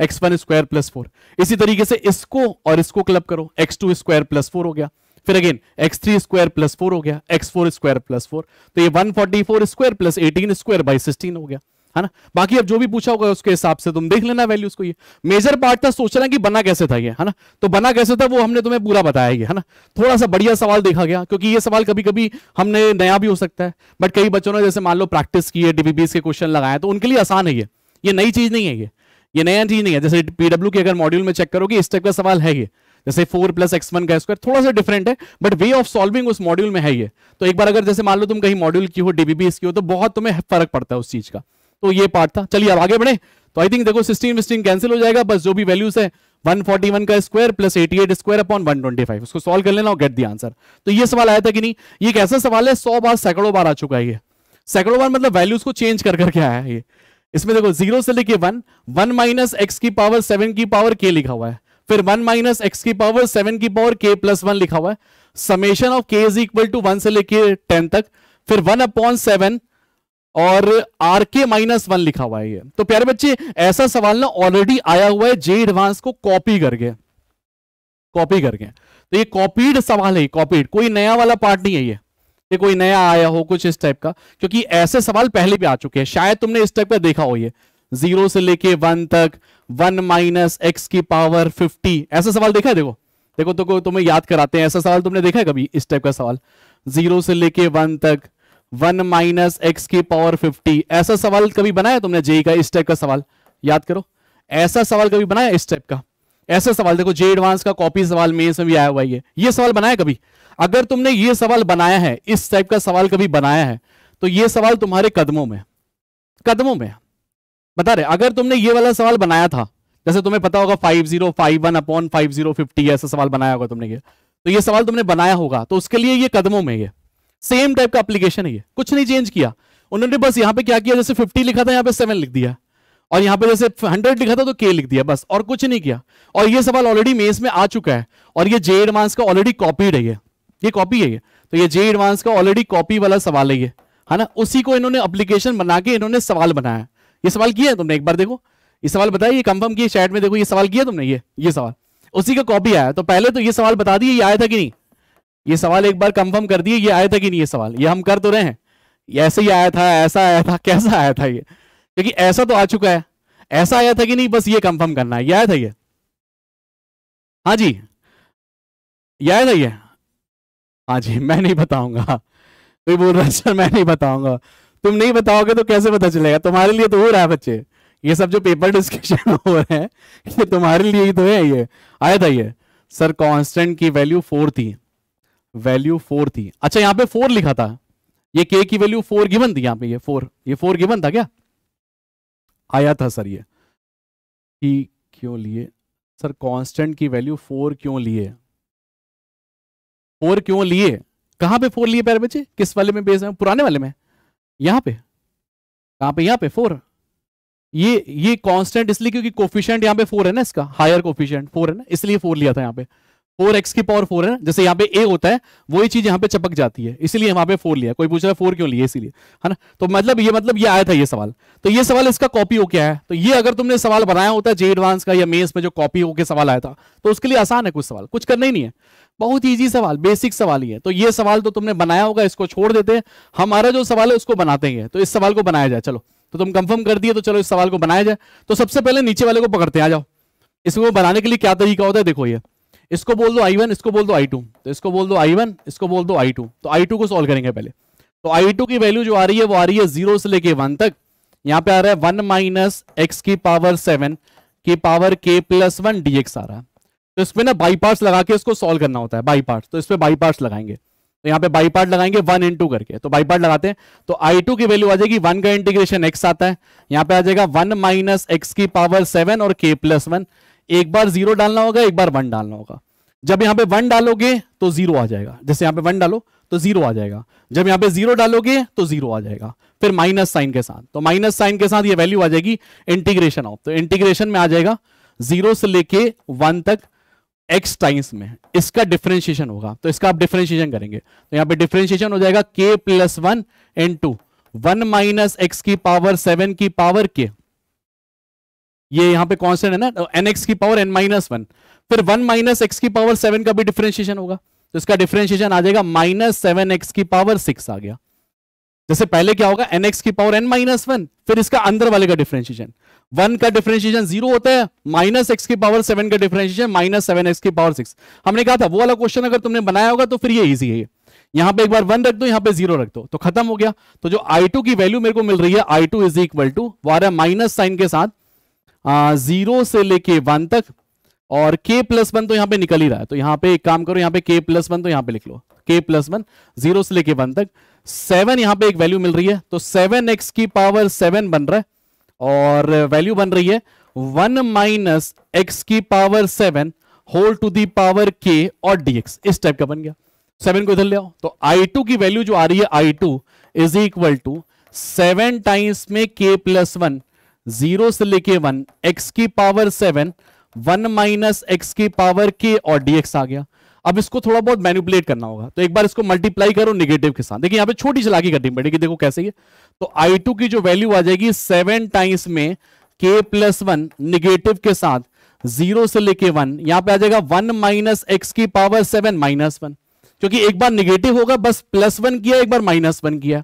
x one square plus four इसी तरीके से इसको और इसको क्लब करो x two square plus four हो गया फिर again x three square plus four हो गया x four square plus four तो ये one forty four square plus eighteen square by sixteen हो गया है ना बाकी अब जो भी पूछा होगा उसके हिसाब से तुम देख लेना वैल्यूज को ये मेजर पार्ट था सोच रहा कि बना कैसे था ये है ना तो बना कैसे था वो हमने तुम्हें पूरा बताया है ना थोड़ा सा बढ़िया सवाल देखा गया क्योंकि ये सवाल कभी कभी हमने नया भी हो सकता है बट कई बच्चों ने जैसे मान लो प्रैक्टिस की है डीबीबीएस के क्वेश्चन लगाए तो उनके लिए आसान है ये ये नई चीज नहीं है ये ये नया चीज नहीं है जैसे पीडब्ल्यू के अगर मॉड्यूल में चेक करोगे इस टाइप का सवाल है ये जैसे फोर प्लस एक्स वन का स्क्वायर थोड़ा सा डिफरेंट है बट वे ऑफ सॉल्विंग उस मॉड्यूल में है ये तो एक बार अगर जैसे मान लो तुम कहीं मॉड्यूल की हो डीबीबीएस की हो तो बहुत तुम्हें फर्क पड़ता है उस चीज का तो ये पार्ट था चलिए अब आगे बढ़े तो आई थिंक देखो सिस्टीन विस्टीन कैंसिल हो जाएगा बस जो भी वैल्यूज है 141 का स्क्वायर प्लस 88 स्क्वायर अपॉन 125 उसको सॉल्व कर लेना और गेट दी आंसर तो ये सवाल आया था कि नहीं ये कैसा सवाल है सौ बार सैकड़ों बार आ चुका है ये सैकड़ों बार मतलब वैल्यूज को चेंज कर करके आया है ये इसमें देखो जीरो से लेके वन वन माइनस एक्स की पावर सेवन की पावर के लिखा हुआ है फिर वन माइनस एक्स की पावर सेवन की पावर के प्लस वन लिखा हुआ है summation of k is equal to one से लेके टेन तक फिर वन अपॉन सेवन और आर के माइनस वन लिखा हुआ है ये तो प्यारे बच्चे ऐसा सवाल ना ऑलरेडी आया हुआ है जे एडवांस को कॉपी करके कॉपी करके तो ये कॉपीड सवाल है कॉपीड कोई नया वाला पार्ट नहीं है ये ये कोई नया आया हो कुछ इस टाइप का क्योंकि ऐसे सवाल पहले भी आ चुके हैं शायद तुमने इस टाइप का देखा हो ये जीरो से लेके वन तक वन माइनस एक्स की पावर फिफ्टी ऐसा सवाल देखा है देखो देखो तो तुम्हें याद कराते हैं ऐसा सवाल तुमने देखा है कभी इस टाइप का सवाल जीरो से लेके वन तक वन माइनस एक्स की पावर फिफ्टी ऐसा सवाल कभी बनाया तुमने जे का इस टाइप का सवाल याद करो ऐसा सवाल कभी बनाया इस टाइप का ऐसा सवाल देखो जे एडवांस का कॉपी सवाल मेन में भी आया हुआ है ये ये सवाल बनाया कभी अगर तुमने ये सवाल बनाया है इस टाइप का सवाल कभी बनाया है तो ये सवाल तुम्हारे कदमों में कदमों में बता रहे अगर तुमने ये वाला सवाल बनाया था जैसे तुम्हें पता होगा five zero five one upon five zero fifty ऐसा सवाल बनाया होगा तुमने ये तो ये सवाल तुमने बनाया होगा तो उसके लिए ये कदमों में ये सेम टाइप का एप्लीकेशन है ये कुछ नहीं चेंज किया उन्होंने बस यहाँ पे क्या किया जैसे फिफ्टी लिखा था यहाँ पे सेवन लिख दिया और यहाँ पे जैसे हंड्रेड लिखा था तो के लिख दिया बस और कुछ नहीं किया और ये सवाल ऑलरेडी मेस में आ चुका है और ये जेड मार्क्स का ऑलरेडी कॉपीड है ये ये कॉपी है ये तो ये जे एडवांस का ऑलरेडी कॉपी वाला सवाल है ये है ना उसी को इन्होंने अप्लीकेशन बना के इन्होंने सवाल बनाया ये सवाल किया है तुमने एक बार देखो ये सवाल बताया ये कंफर्म किया चैट में देखो ये सवाल किया तुमने ये ये सवाल उसी का कॉपी आया तो पहले तो ये सवाल बता दिए ये आया था कि नहीं ये सवाल एक बार कंफर्म कर दिए ये आया था कि नहीं ये सवाल ये हम कर तो रहे हैं ऐसे ही आया था ऐसा आया था कैसा आया था ये क्योंकि ऐसा तो आ चुका है ऐसा आया था कि नहीं बस ये कंफर्म करना है ये आया था ये हाँ जी ये आया था ये हाँ जी मैं नहीं बताऊंगा तो बोल रहा सर मैं नहीं बताऊंगा तुम नहीं बताओगे तो कैसे पता चलेगा तुम्हारे लिए तो हो रहा है बच्चे ये सब जो पेपर डिस्कशन हो रहे हैं ये तुम्हारे लिए ही तो है ये आया था ये सर कांस्टेंट की वैल्यू फोर थी वैल्यू फोर थी अच्छा यहाँ पे फोर लिखा था ये के की वैल्यू फोर गिवन थी यहाँ पे ये फोर ये फोर गिवन था क्या आया था सर ये क्यों लिए सर कॉन्स्टेंट की वैल्यू फोर क्यों लिए फोर क्यों लिए कहाँ पे फोर लिए प्यारे बच्चे किस वाले में बेस है पुराने वाले में यहाँ पे कहां पे यहां पे फोर ये ये कांस्टेंट इसलिए क्योंकि कोफिशियंट यहां पे फोर है ना इसका हायर कोफिशियंट फोर है ना इसलिए फोर लिया था यहाँ पे फोर एक्स की पावर फोर है ना जैसे यहाँ पे ए होता है वही चीज यहाँ पे चपक जाती है इसलिए यहाँ पे फोर लिया कोई पूछ रहा है फोर क्यों लिया इसीलिए है ना तो मतलब ये मतलब ये आया था ये सवाल तो ये सवाल इसका कॉपी हो क्या है तो ये अगर तुमने सवाल बनाया होता है जे एडवांस का या मेस में जो कॉपी होकर सवाल आया था तो उसके लिए आसान है कुछ सवाल कुछ करना ही नहीं है बहुत इजी सवाल बेसिक सवाल ही है तो ये सवाल तो तुमने बनाया होगा इसको छोड़ देते हैं हमारा जो सवाल है उसको बनाते हैं तो इस सवाल को बनाया जाए चलो तो तुम कंफर्म कर दिए तो चलो इस सवाल को बनाया जाए तो सबसे पहले नीचे वाले को पकड़ते आ जाओ इसको बनाने के लिए क्या तरीका होता है देखो ये इसको बोल दो आई वन इसको बोल दो आई टू तो इसको बोल दो आई वन इसको बोल दो आई टू तो आई टू को सोल्व करेंगे पहले तो आई टू की वैल्यू जो आ रही है वो आ रही है जीरो से लेके वन तक यहाँ पे आ रहा है वन माइनस एक्स की पावर सेवन की power k plus one dx आ रहा है तो इसमें ना बाई पार्ट लगा के इसको सोल्व करना होता है बाई पार्ट तो इसमें बाई पार्ट लगाएंगे तो यहाँ पे बाई पार्ट लगाएंगे वन इन टू करके तो बाई पार्ट लगाते हैं तो आई टू की वैल्यू आ जाएगी वन का इंटीग्रेशन एक्स आता है यहाँ पे आ जाएगा वन माइनस एक्स की पावर सेवन और के प्लस वन एक बार जीरो डालना होगा एक बार वन डालना होगा जब यहाँ पे वन डालोगे तो जीरो आ जाएगा जैसे यहाँ पे वन डालो तो जीरो आ जाएगा जब यहाँ पे जीरो डालोगे तो जीरो आ जाएगा फिर माइनस साइन के साथ तो माइनस साइन के साथ ये वैल्यू आ जाएगी इंटीग्रेशन ऑफ तो इंटीग्रेशन में आ जाएगा जीरो से लेके वन तक एक्स टाइम्स में इसका डिफरेंशिएशन होगा तो इसका आप डिफरेंशिएशन करेंगे तो यहां पे डिफरेंशिएशन हो जाएगा k plus one into one minus x की पावर सेवन की पावर के ये यहां पे कॉन्स्टेंट है ना एन तो एक्स की पावर एन माइनस वन फिर वन माइनस एक्स की पावर सेवन का भी डिफरेंशिएशन होगा तो इसका डिफरेंशिएशन आ जाएगा माइनस सेवन एक्स की पावर सिक्स आ गया जैसे पहले क्या होगा एन एक्स की पावर एन माइनस वन फिर इसका अंदर वाले का डिफरेंशिएशन वन का डिफरेंशिएशन जीरो होता है माइनस एक्स की पावर सेवन का डिफरेंशिएशन माइनस सेवन एक्स की पावर सिक्स हमने कहा था वो वाला क्वेश्चन अगर तुमने बनाया होगा तो फिर ये ईजी है यहां पे एक बार वन रख दो यहां पे जीरो रख दो तो खत्म हो गया तो जो आई टू की वैल्यू मेरे को मिल रही है I two is equal to वो आ रहा है माइनस साइन के साथ आ, जीरो से लेके वन तक और के प्लस वन तो यहां पे निकल ही रहा है तो यहां पे एक काम करो यहां पे के प्लस वन तो यहां पे लिख लो के प्लस वन जीरो से लेके वन तक सेवन यहां पे एक वैल्यू मिल रही है तो सेवन एक्स की पावर सेवन बन रहा है और वैल्यू बन रही है वन माइनस एक्स की power seven whole to the power k और डीएक्स इस टाइप का बन गया सेवन को इधर ले आओ तो आई टू की वैल्यू जो आ रही है I two is equal to seven times में के प्लस वन जीरो से लेके वन एक्स की power seven one minus x की पावर के और डीएक्स आ गया अब इसको थोड़ा बहुत मैनिपुलेट करना होगा तो एक बार इसको मल्टीप्लाई करो निगेटिव के साथ देखिए यहाँ पे छोटी चलाकी करनी पड़ेगी देखो कैसे ये तो आई टू की जो वैल्यू आ जाएगी सेवन टाइम्स में के प्लस वन निगेटिव के साथ जीरो से लेके वन यहां पे आ जाएगा वन माइनस एक्स की पावर सेवन माइनस वन क्योंकि एक बार निगेटिव होगा बस प्लस वन किया एक बार माइनस वन किया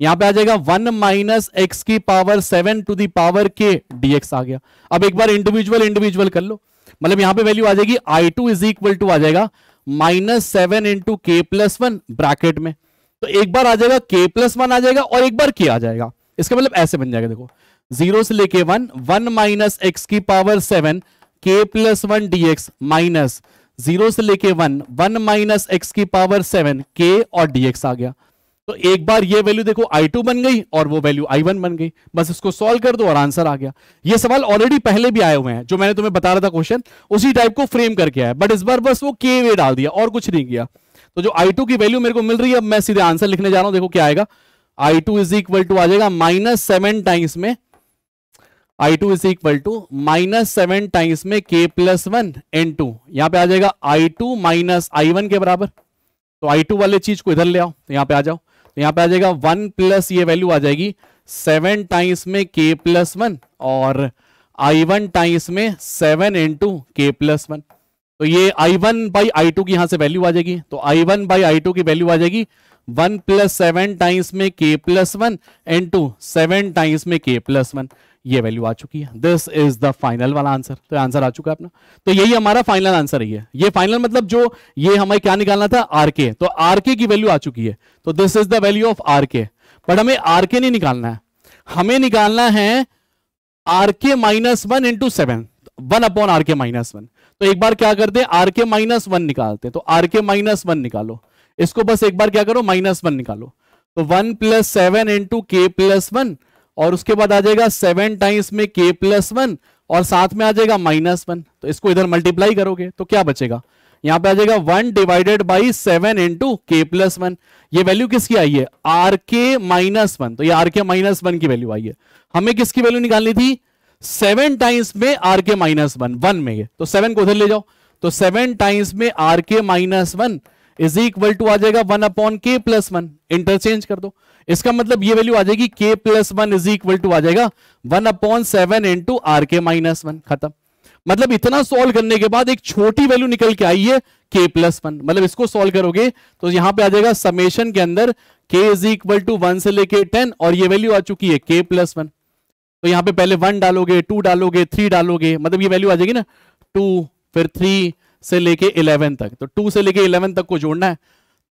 यहां पे आ जाएगा वन माइनस एक्स की power seven to the power k dx आ गया अब एक बार इंडिविजुअल इंडिविजुअल कर लो मतलब यहां पे वैल्यू आ जाएगी I two is equal to आ जाएगा minus seven into k plus one bracket में तो एक बार आ जाएगा के प्लस वन आ जाएगा और एक बार के आ जाएगा इसका मतलब ऐसे बन जाएगा देखो जीरो से लेके वन वन माइनस एक्स की पावर सेवन के plus one D X minus zero से लेके वन वन माइनस एक्स की पावर सेवन के और डीएक्स आ गया तो एक बार ये वैल्यू देखो I2 बन गई और वो वैल्यू I1 बन गई बस इसको सॉल्व कर दो और आंसर आ गया ये सवाल ऑलरेडी पहले भी आए हुए हैं जो मैंने तुम्हें बता रहा था क्वेश्चन उसी टाइप को फ्रेम करके आया बट इस बार बस वो के वे डाल दिया और कुछ नहीं किया तो जो आई की वैल्यू मेरे को मिल रही है अब मैं सीधे आंसर लिखने जा रहा हूं देखो क्या आएगा I two is equal to आ जाएगा माइनस सेवन टाइम्स में I two is equal to minus seven times में k plus one N to यहां पे आ जाएगा I two minus I one के बराबर तो आई टू वाले चीज को इधर ले आओ तो यहां पर आ जाओ तो यहां पे आ जाएगा वन प्लस ये वैल्यू आ जाएगी सेवन टाइम्स में के प्लस वन और आई वन टाइम्स में seven into k plus one तो ये I one by I two की यहां से वैल्यू आ जाएगी तो I one by I two की वैल्यू आ जाएगी वन प्लस सेवन टाइम्स में k plus one into seven times में के प्लस वन ये वैल्यू आ चुकी है दिस इज द फाइनल वाला आंसर तो आंसर आ चुका है अपना तो यही हमारा फाइनल आंसर है ये फाइनल मतलब जो ये हमें क्या निकालना था आर के तो आर के की वैल्यू आ चुकी है तो this is the value of r k but हमें आर के नहीं निकालना है हमें निकालना है r k minus one into seven one upon r k minus one तो एक बार क्या करते हैं आर के माइनस वन निकालते हैं तो आर के माइनस वन निकालो इसको बस एक बार क्या करो माइनस वन निकालो तो one plus seven into k plus one और उसके बाद आ जाएगा सेवन टाइम्स में के प्लस वन और साथ में आ जाएगा माइनस वन तो इसको इधर मल्टीप्लाई करोगे तो क्या बचेगा यहां पे आ जाएगा one divided by seven into k plus one ये वैल्यू किसकी आई है आर के माइनस वन तो ये आर के माइनस वन की वैल्यू आई है हमें किसकी वैल्यू निकालनी थी सेवन टाइम्स में r k minus one one में ये तो सेवन को उधर ले जाओ तो सेवन टाइम्स में r k minus one is equal to आ जाएगा one upon k plus one interchange कर दो इसका मतलब ये वैल्यू आ जाएगी k plus one is equal to आ जाएगा one upon seven into r k minus one खत्म मतलब इतना सोल्व करने के बाद एक छोटी वैल्यू निकल के आई है के प्लस वन मतलब इसको सोल्व करोगे तो यहां पे आ जाएगा समेशन के अंदर के इज इक्वल टू वन से लेके टेन और ये वैल्यू आ चुकी है के प्लस वन तो यहां पे पहले वन डालोगे टू डालोगे थ्री डालोगे मतलब ये वैल्यू आ जाएगी ना टू फिर थ्री से लेके इलेवन तक तो टू से लेके इलेवन तक को जोड़ना है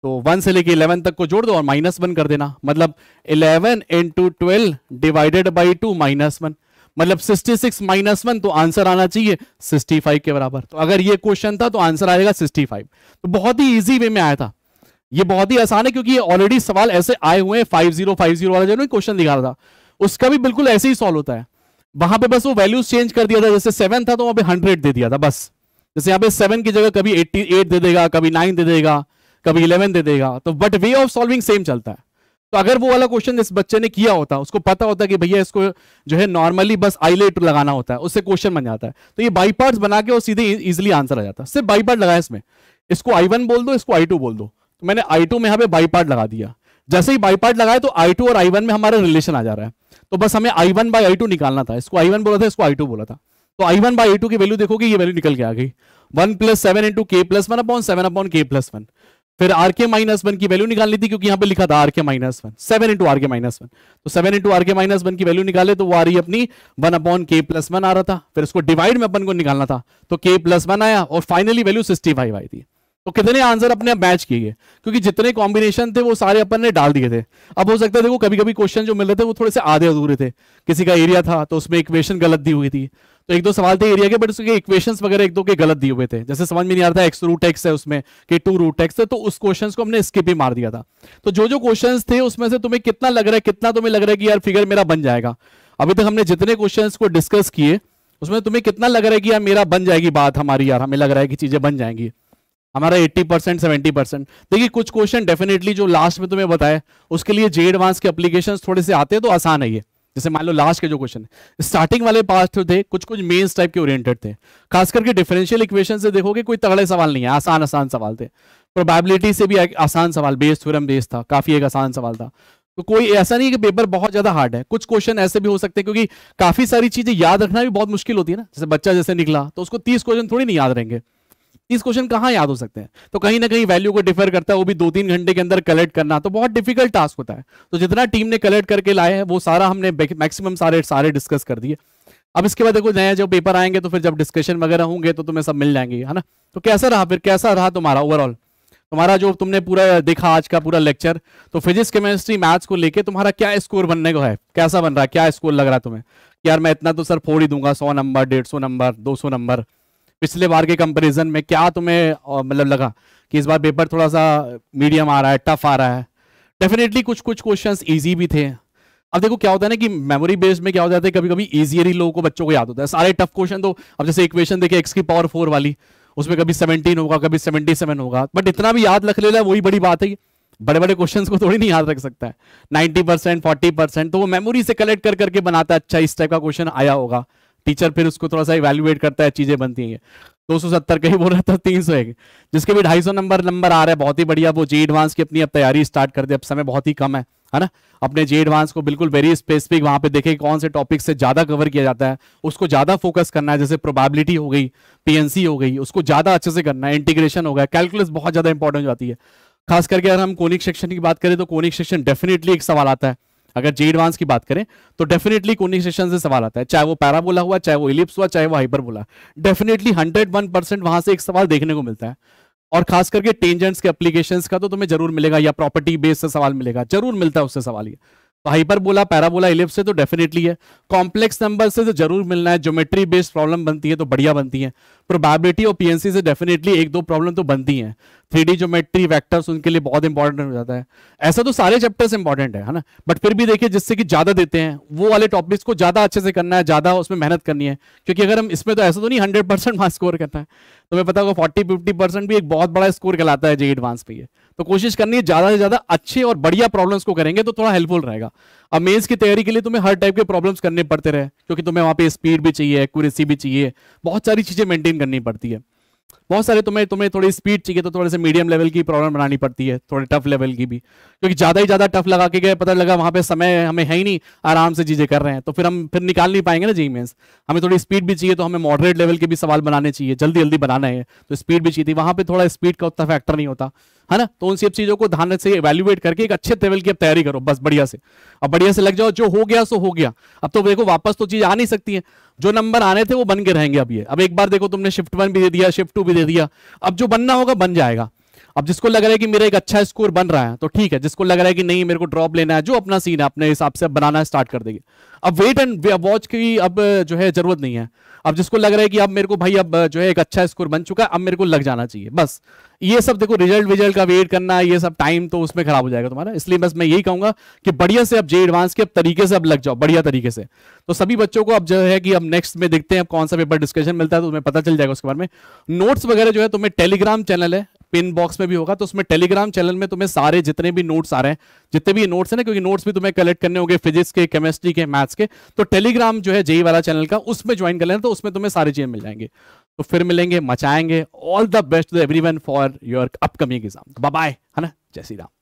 तो वन से लेके इलेवन तक को जोड़ दो और माइनस वन कर देना मतलब eleven into twelve divided by two minus one मतलब सिक्सटी सिक्स माइनस वन तो आंसर आना चाहिए सिक्सटी फाइव के बराबर तो अगर ये क्वेश्चन था तो आंसर आएगा सिक्सटी फाइव तो बहुत ही ईजी वे में आया था ये बहुत ही आसान है क्योंकि ये ऑलरेडी सवाल ऐसे आए हुए हैं फाइव जीरो वाला जो क्वेश्चन दिखा रहा था उसका भी बिल्कुल ऐसे ही सॉल्व होता है वहां पे बस वो वैल्यूज चेंज कर दिया था जैसे सेवन था तो वहां पे हंड्रेड दे दिया था बस जैसे यहाँ पे सेवन की जगह कभी एट्टी एट दे देगा कभी नाइन दे देगा दे कभी इलेवन दे देगा तो but way of solving same चलता है तो अगर वो वाला क्वेश्चन इस बच्चे ने किया होता उसको पता होता कि भैया इसको जो है नॉर्मली बस आईलेट लगाना होता है उससे क्वेश्चन बन जाता है तो ये बाई पार्ट बना के और सीधे इजिली e-, आंसर आ जाता है सिर्फ बाई पार्ट लगाया इसमें इसको आई वन बोल दो इसको आई टू बोल दो तो मैंने आई टू में यहाँ पे बाई पार्ट लगा दिया जैसे ही बाई पार्ट लगाया तो आई टू और आई वन में हमारा रिलेशन आ जा रहा है तो बस हमें I one by I two निकालना था इसको आई वन बोला था इसको आई टू बोला था तो I one by I two की वैल्यू देखोगे ये वैल्यू निकल के आ गई one plus seven into k plus one upon seven upon k plus one फिर आर के माइनस वन की वैल्यू निकालनी थी क्योंकि यहां पे लिखा था r k minus one seven into r k minus one तो seven into r k minus one की वैल्यू निकाले तो वो आ रही अपनी one upon k plus one आ रहा था फिर उसको डिवाइड में अपन को निकालना था तो के प्लस वन आया और फाइनली वैल्यू सिक्सटी फाइव आई थी तो कितने आंसर अपने आप मैच किए गए क्योंकि जितने कॉम्बिनेशन थे वो सारे अपन ने डाल दिए थे अब हो सकता है देखो कभी कभी क्वेश्चन जो मिल रहे थे वो थोड़े से आधे अधूरे थे किसी का एरिया था तो उसमें इक्वेशन गलत दी हुई थी तो एक दो सवाल थे एरिया के बट उसके इक्वेशंस वगैरह एक दो के गलत दिए हुए थे जैसे समझ में नहीं आ रहा था एक्स रूट एक्स है उसमें कि टू रूट एक्स है तो उस क्वेश्चन को हमने स्किप ही मार दिया था तो जो जो क्वेश्चन थे उसमें से तुम्हें कितना लग रहा है कितना तुम्हें लग रहा है कि यार फिगर मेरा बन जाएगा अभी तक हमने जितने क्वेश्चन को डिस्कस किए उसमें तुम्हें कितना लग रहा है कि यार मेरा बन जाएगी बात हमारी यार हमें लग रहा है कि चीजें बन जाएंगी हमारा 80 परसेंट सेवेंटी परसेंट देखिए कुछ क्वेश्चन डेफिनेटली जो लास्ट में तुम्हें बताया उसके लिए जे एडवांस के एप्लीकेशन थोड़े से आते हैं तो आसान है ये जैसे मान लो लास्ट के जो क्वेश्चन स्टार्टिंग वाले पार्ट थे कुछ कुछ मेन्स टाइप के ओरिएंटेड थे खास करके डिफरेंशियल इक्वेशन से देखोगे कोई तगड़े सवाल नहीं है आसान आसान सवाल थे प्रोबेबिलिटी से भी आसान सवाल बेस थ्योरम बेस था काफी एक आसान सवाल था तो कोई ऐसा नहीं कि पेपर बहुत ज्यादा हार्ड है कुछ क्वेश्चन ऐसे भी हो सकते हैं क्योंकि काफी सारी चीजें याद रखना भी बहुत मुश्किल होती है ना जैसे बच्चा जैसे निकला तो उसको तीस क्वेश्चन थोड़ी नहीं याद रहेंगे इस क्वेश्चन कहां याद हो सकते हैं तो कहीं ना कहीं वैल्यू को डिफर करता है वो भी दो तीन घंटे के अंदर कलेक्ट करना तो बहुत डिफिकल्ट टास्क होता है तो जितना टीम ने कलेक्ट करके लाए हैं वो सारा हमने मैक्सिमम सारे सारे डिस्कस कर दिए अब इसके बाद देखो नया जो पेपर आएंगे तो फिर जब डिस्कशन वगैरह होंगे तो तुम्हें सब मिल जाएंगे है ना तो कैसा रहा फिर कैसा रहा तुम्हारा ओवरऑल तुम्हारा जो तुमने पूरा देखा आज का पूरा लेक्चर तो फिजिक्स केमिस्ट्री मैथ्स को लेके तुम्हारा क्या स्कोर बनने को है कैसा बन रहा है क्या स्कोर लग रहा है तुम्हें यार मैं इतना तो सर फोड़ ही दूंगा सौ नंबर डेढ़ सौ नंबर दो सौ नंबर पिछले बार के कंपैरिजन में क्या तुम्हें मतलब लगा कि इस बार पेपर थोड़ा सा मीडियम आ रहा है टफ आ रहा है डेफिनेटली कुछ कुछ क्वेश्चंस इजी भी थे अब देखो क्या होता है ना कि मेमोरी बेस्ड में क्या हो जाता है कभी कभी ईजियर ही लोगों को बच्चों को याद होता है सारे टफ क्वेश्चन तो अब जैसे इक्वेशन देखिए एक्स की पावर फोर वाली उसमें कभी सेवनटीन होगा कभी सेवेंटी सेवन होगा बट इतना भी याद रख लेना वही बड़ी बात है बड़े बड़े क्वेश्चंस को थोड़ी नहीं याद रख सकता है 90 परसेंट फोर्टी परसेंट तो वो मेमोरी से कलेक्ट कर करके बनाता है अच्छा इस टाइप का क्वेश्चन आया होगा टीचर फिर उसको थोड़ा सा इवेल्युएट करता है चीजें बनती है दो सौ सत्तर का ही बोल रहा था तीन सौ एक जिसके भी ढाई सौ नंबर नंबर आ रहा है बहुत ही बढ़िया वो जे एडवांस की अपनी अब तैयारी स्टार्ट कर दे अब समय बहुत ही कम है है ना अपने जी एडवांस को बिल्कुल वेरी स्पेसिफिक वहां पे देखें कौन से टॉपिक से ज्यादा कवर किया जाता है उसको ज्यादा फोकस करना है जैसे प्रोबेबिलिटी हो गई पीएनसी हो गई उसको ज्यादा अच्छे से करना है इंटीग्रेशन हो गया कैलकुलस बहुत ज्यादा इंपॉर्टेंट हो जाती है खास करके अगर हम कोनिक सेक्शन की बात करें तो कोनिक सेक्शन डेफिनेटली एक सवाल आता है अगर जे एडवांस की बात करें तो डेफिनेटली सेक्शन से सवाल आता है चाहे वो पैराबोला हुआ चाहे वो इलिप्स हुआ चाहे वो बोला डेफिनेटली हंड्रेड वन परसेंट वहां से एक सवाल देखने को मिलता है और खास करके टेंजेंट्स के एप्लीकेशन का तो तुम्हें जरूर मिलेगा या प्रॉपर्टी बेस से सवाल मिलेगा जरूर मिलता है उससे सवाल ये तो हाइपरबोला पैराबोला इलिप से तो डेफिनेटली है कॉम्प्लेक्स नंबर से तो जरूर मिलना है ज्योमेट्री बेस्ड प्रॉब्लम बनती है तो बढ़िया बनती है प्रोबेबिलिटी और पीएनसी से डेफिनेटली एक दो प्रॉब्लम तो बनती है थ्री डी ज्योमेट्री वैक्टर्स उनके लिए बहुत इंपॉर्टेंट हो जाता है ऐसा तो सारे चैप्टर्स इंपॉर्टेंट है ना बट फिर भी देखिए जिससे कि ज्यादा देते हैं वो वाले टॉपिक्स को ज्यादा अच्छे से करना है ज्यादा उसमें मेहनत करनी है क्योंकि अगर हम इसमें तो ऐसा तो नहीं हंड्रेड परसेंट स्कोर करता है तो मैं पता होगा फोर्टी फिफ्टी परसेंट भी एक बहुत बड़ा स्कोर कहलाता है जी एडवांस पे तो कोशिश करनी है ज़्यादा से ज़्यादा अच्छे और बढ़िया प्रॉब्लम्स को करेंगे तो थोड़ा हेल्पफुल रहेगा अब मेंस की तैयारी के लिए तुम्हें हर टाइप के प्रॉब्लम्स करने पड़ते रहे क्योंकि तुम्हें वहाँ पे स्पीड भी चाहिए एक्यूरेसी भी चाहिए बहुत सारी चीज़ें मेंटेन करनी पड़ती है बहुत सारे तुम्हें तुम्हें थोड़ी स्पीड चाहिए तो थोड़े से मीडियम लेवल की प्रॉब्लम बनानी पड़ती है थोड़े टफ लेवल की भी क्योंकि ज़्यादा ही ज़्यादा टफ लगा के गए पता लगा वहाँ पे समय हमें है ही नहीं आराम से चीज़ें कर रहे हैं तो फिर हम फिर निकाल नहीं पाएंगे ना जी मेन्स हमें थोड़ी स्पीड भी चाहिए तो हमें मॉडरेट लेवल के भी सवाल बनाने चाहिए जल्दी जल्दी बनाना है तो स्पीड भी चाहिए थी पर थोड़ा स्पीड का उतना फैक्टर नहीं होता है ना तो उन सब चीज़ों को ध्यान से एवेल्युएट करके एक अच्छे लेवल की तैयारी करो बस बढ़िया से अब बढ़िया से लग जाओ जो हो गया सो हो गया अब तो देखो वापस तो चीज़ आ नहीं सकती है जो नंबर आने थे वो बन के रहेंगे अब ये अब एक बार देखो तुमने शिफ्ट वन भी दे दिया शिफ्ट टू भी दे दिया अब जो बनना होगा बन जाएगा अब जिसको लग रहा है कि मेरा एक अच्छा स्कोर बन रहा है तो ठीक है जिसको लग रहा है कि नहीं मेरे को ड्रॉप लेना है जो अपना सीन है अपने हिसाब से बनाना स्टार्ट कर देगी अब वेट एंड वॉच की अब जो है जरूरत नहीं है अब जिसको लग रहा है कि अब मेरे को भाई अब जो है एक अच्छा स्कोर बन चुका है अब मेरे को लग जाना चाहिए बस ये सब देखो रिजल्ट विजल्ट का वेट करना ये सब टाइम तो उसमें खराब हो जाएगा तुम्हारा इसलिए बस मैं यही कहूंगा कि बढ़िया से अब जे एडवांस के अब तरीके से अब लग जाओ बढ़िया तरीके से तो सभी बच्चों को अब जो है कि अब नेक्स्ट में देखते हैं कौन सा पेपर डिस्कशन मिलता है तो तुम्हें पता चल जाएगा उसके बारे में नोट्स वगैरह जो है तुम्हें टेलीग्राम चैनल है पिन बॉक्स में भी होगा तो उसमें टेलीग्राम चैनल में तुम्हें सारे जितने भी नोट्स आ रहे हैं जितने भी नोट्स है ना क्योंकि नोट्स भी तुम्हें कलेक्ट करने होंगे फिजिक्स के केमिस्ट्री के मैथ्स के तो टेलीग्राम जो है जेई वाला चैनल का उसमें ज्वाइन कर लेना तो उसमें तुम्हें सारी चीजें मिल जाएंगे तो फिर मिलेंगे मचाएंगे all the best everyone for your upcoming exam bye है ना जय श्री राम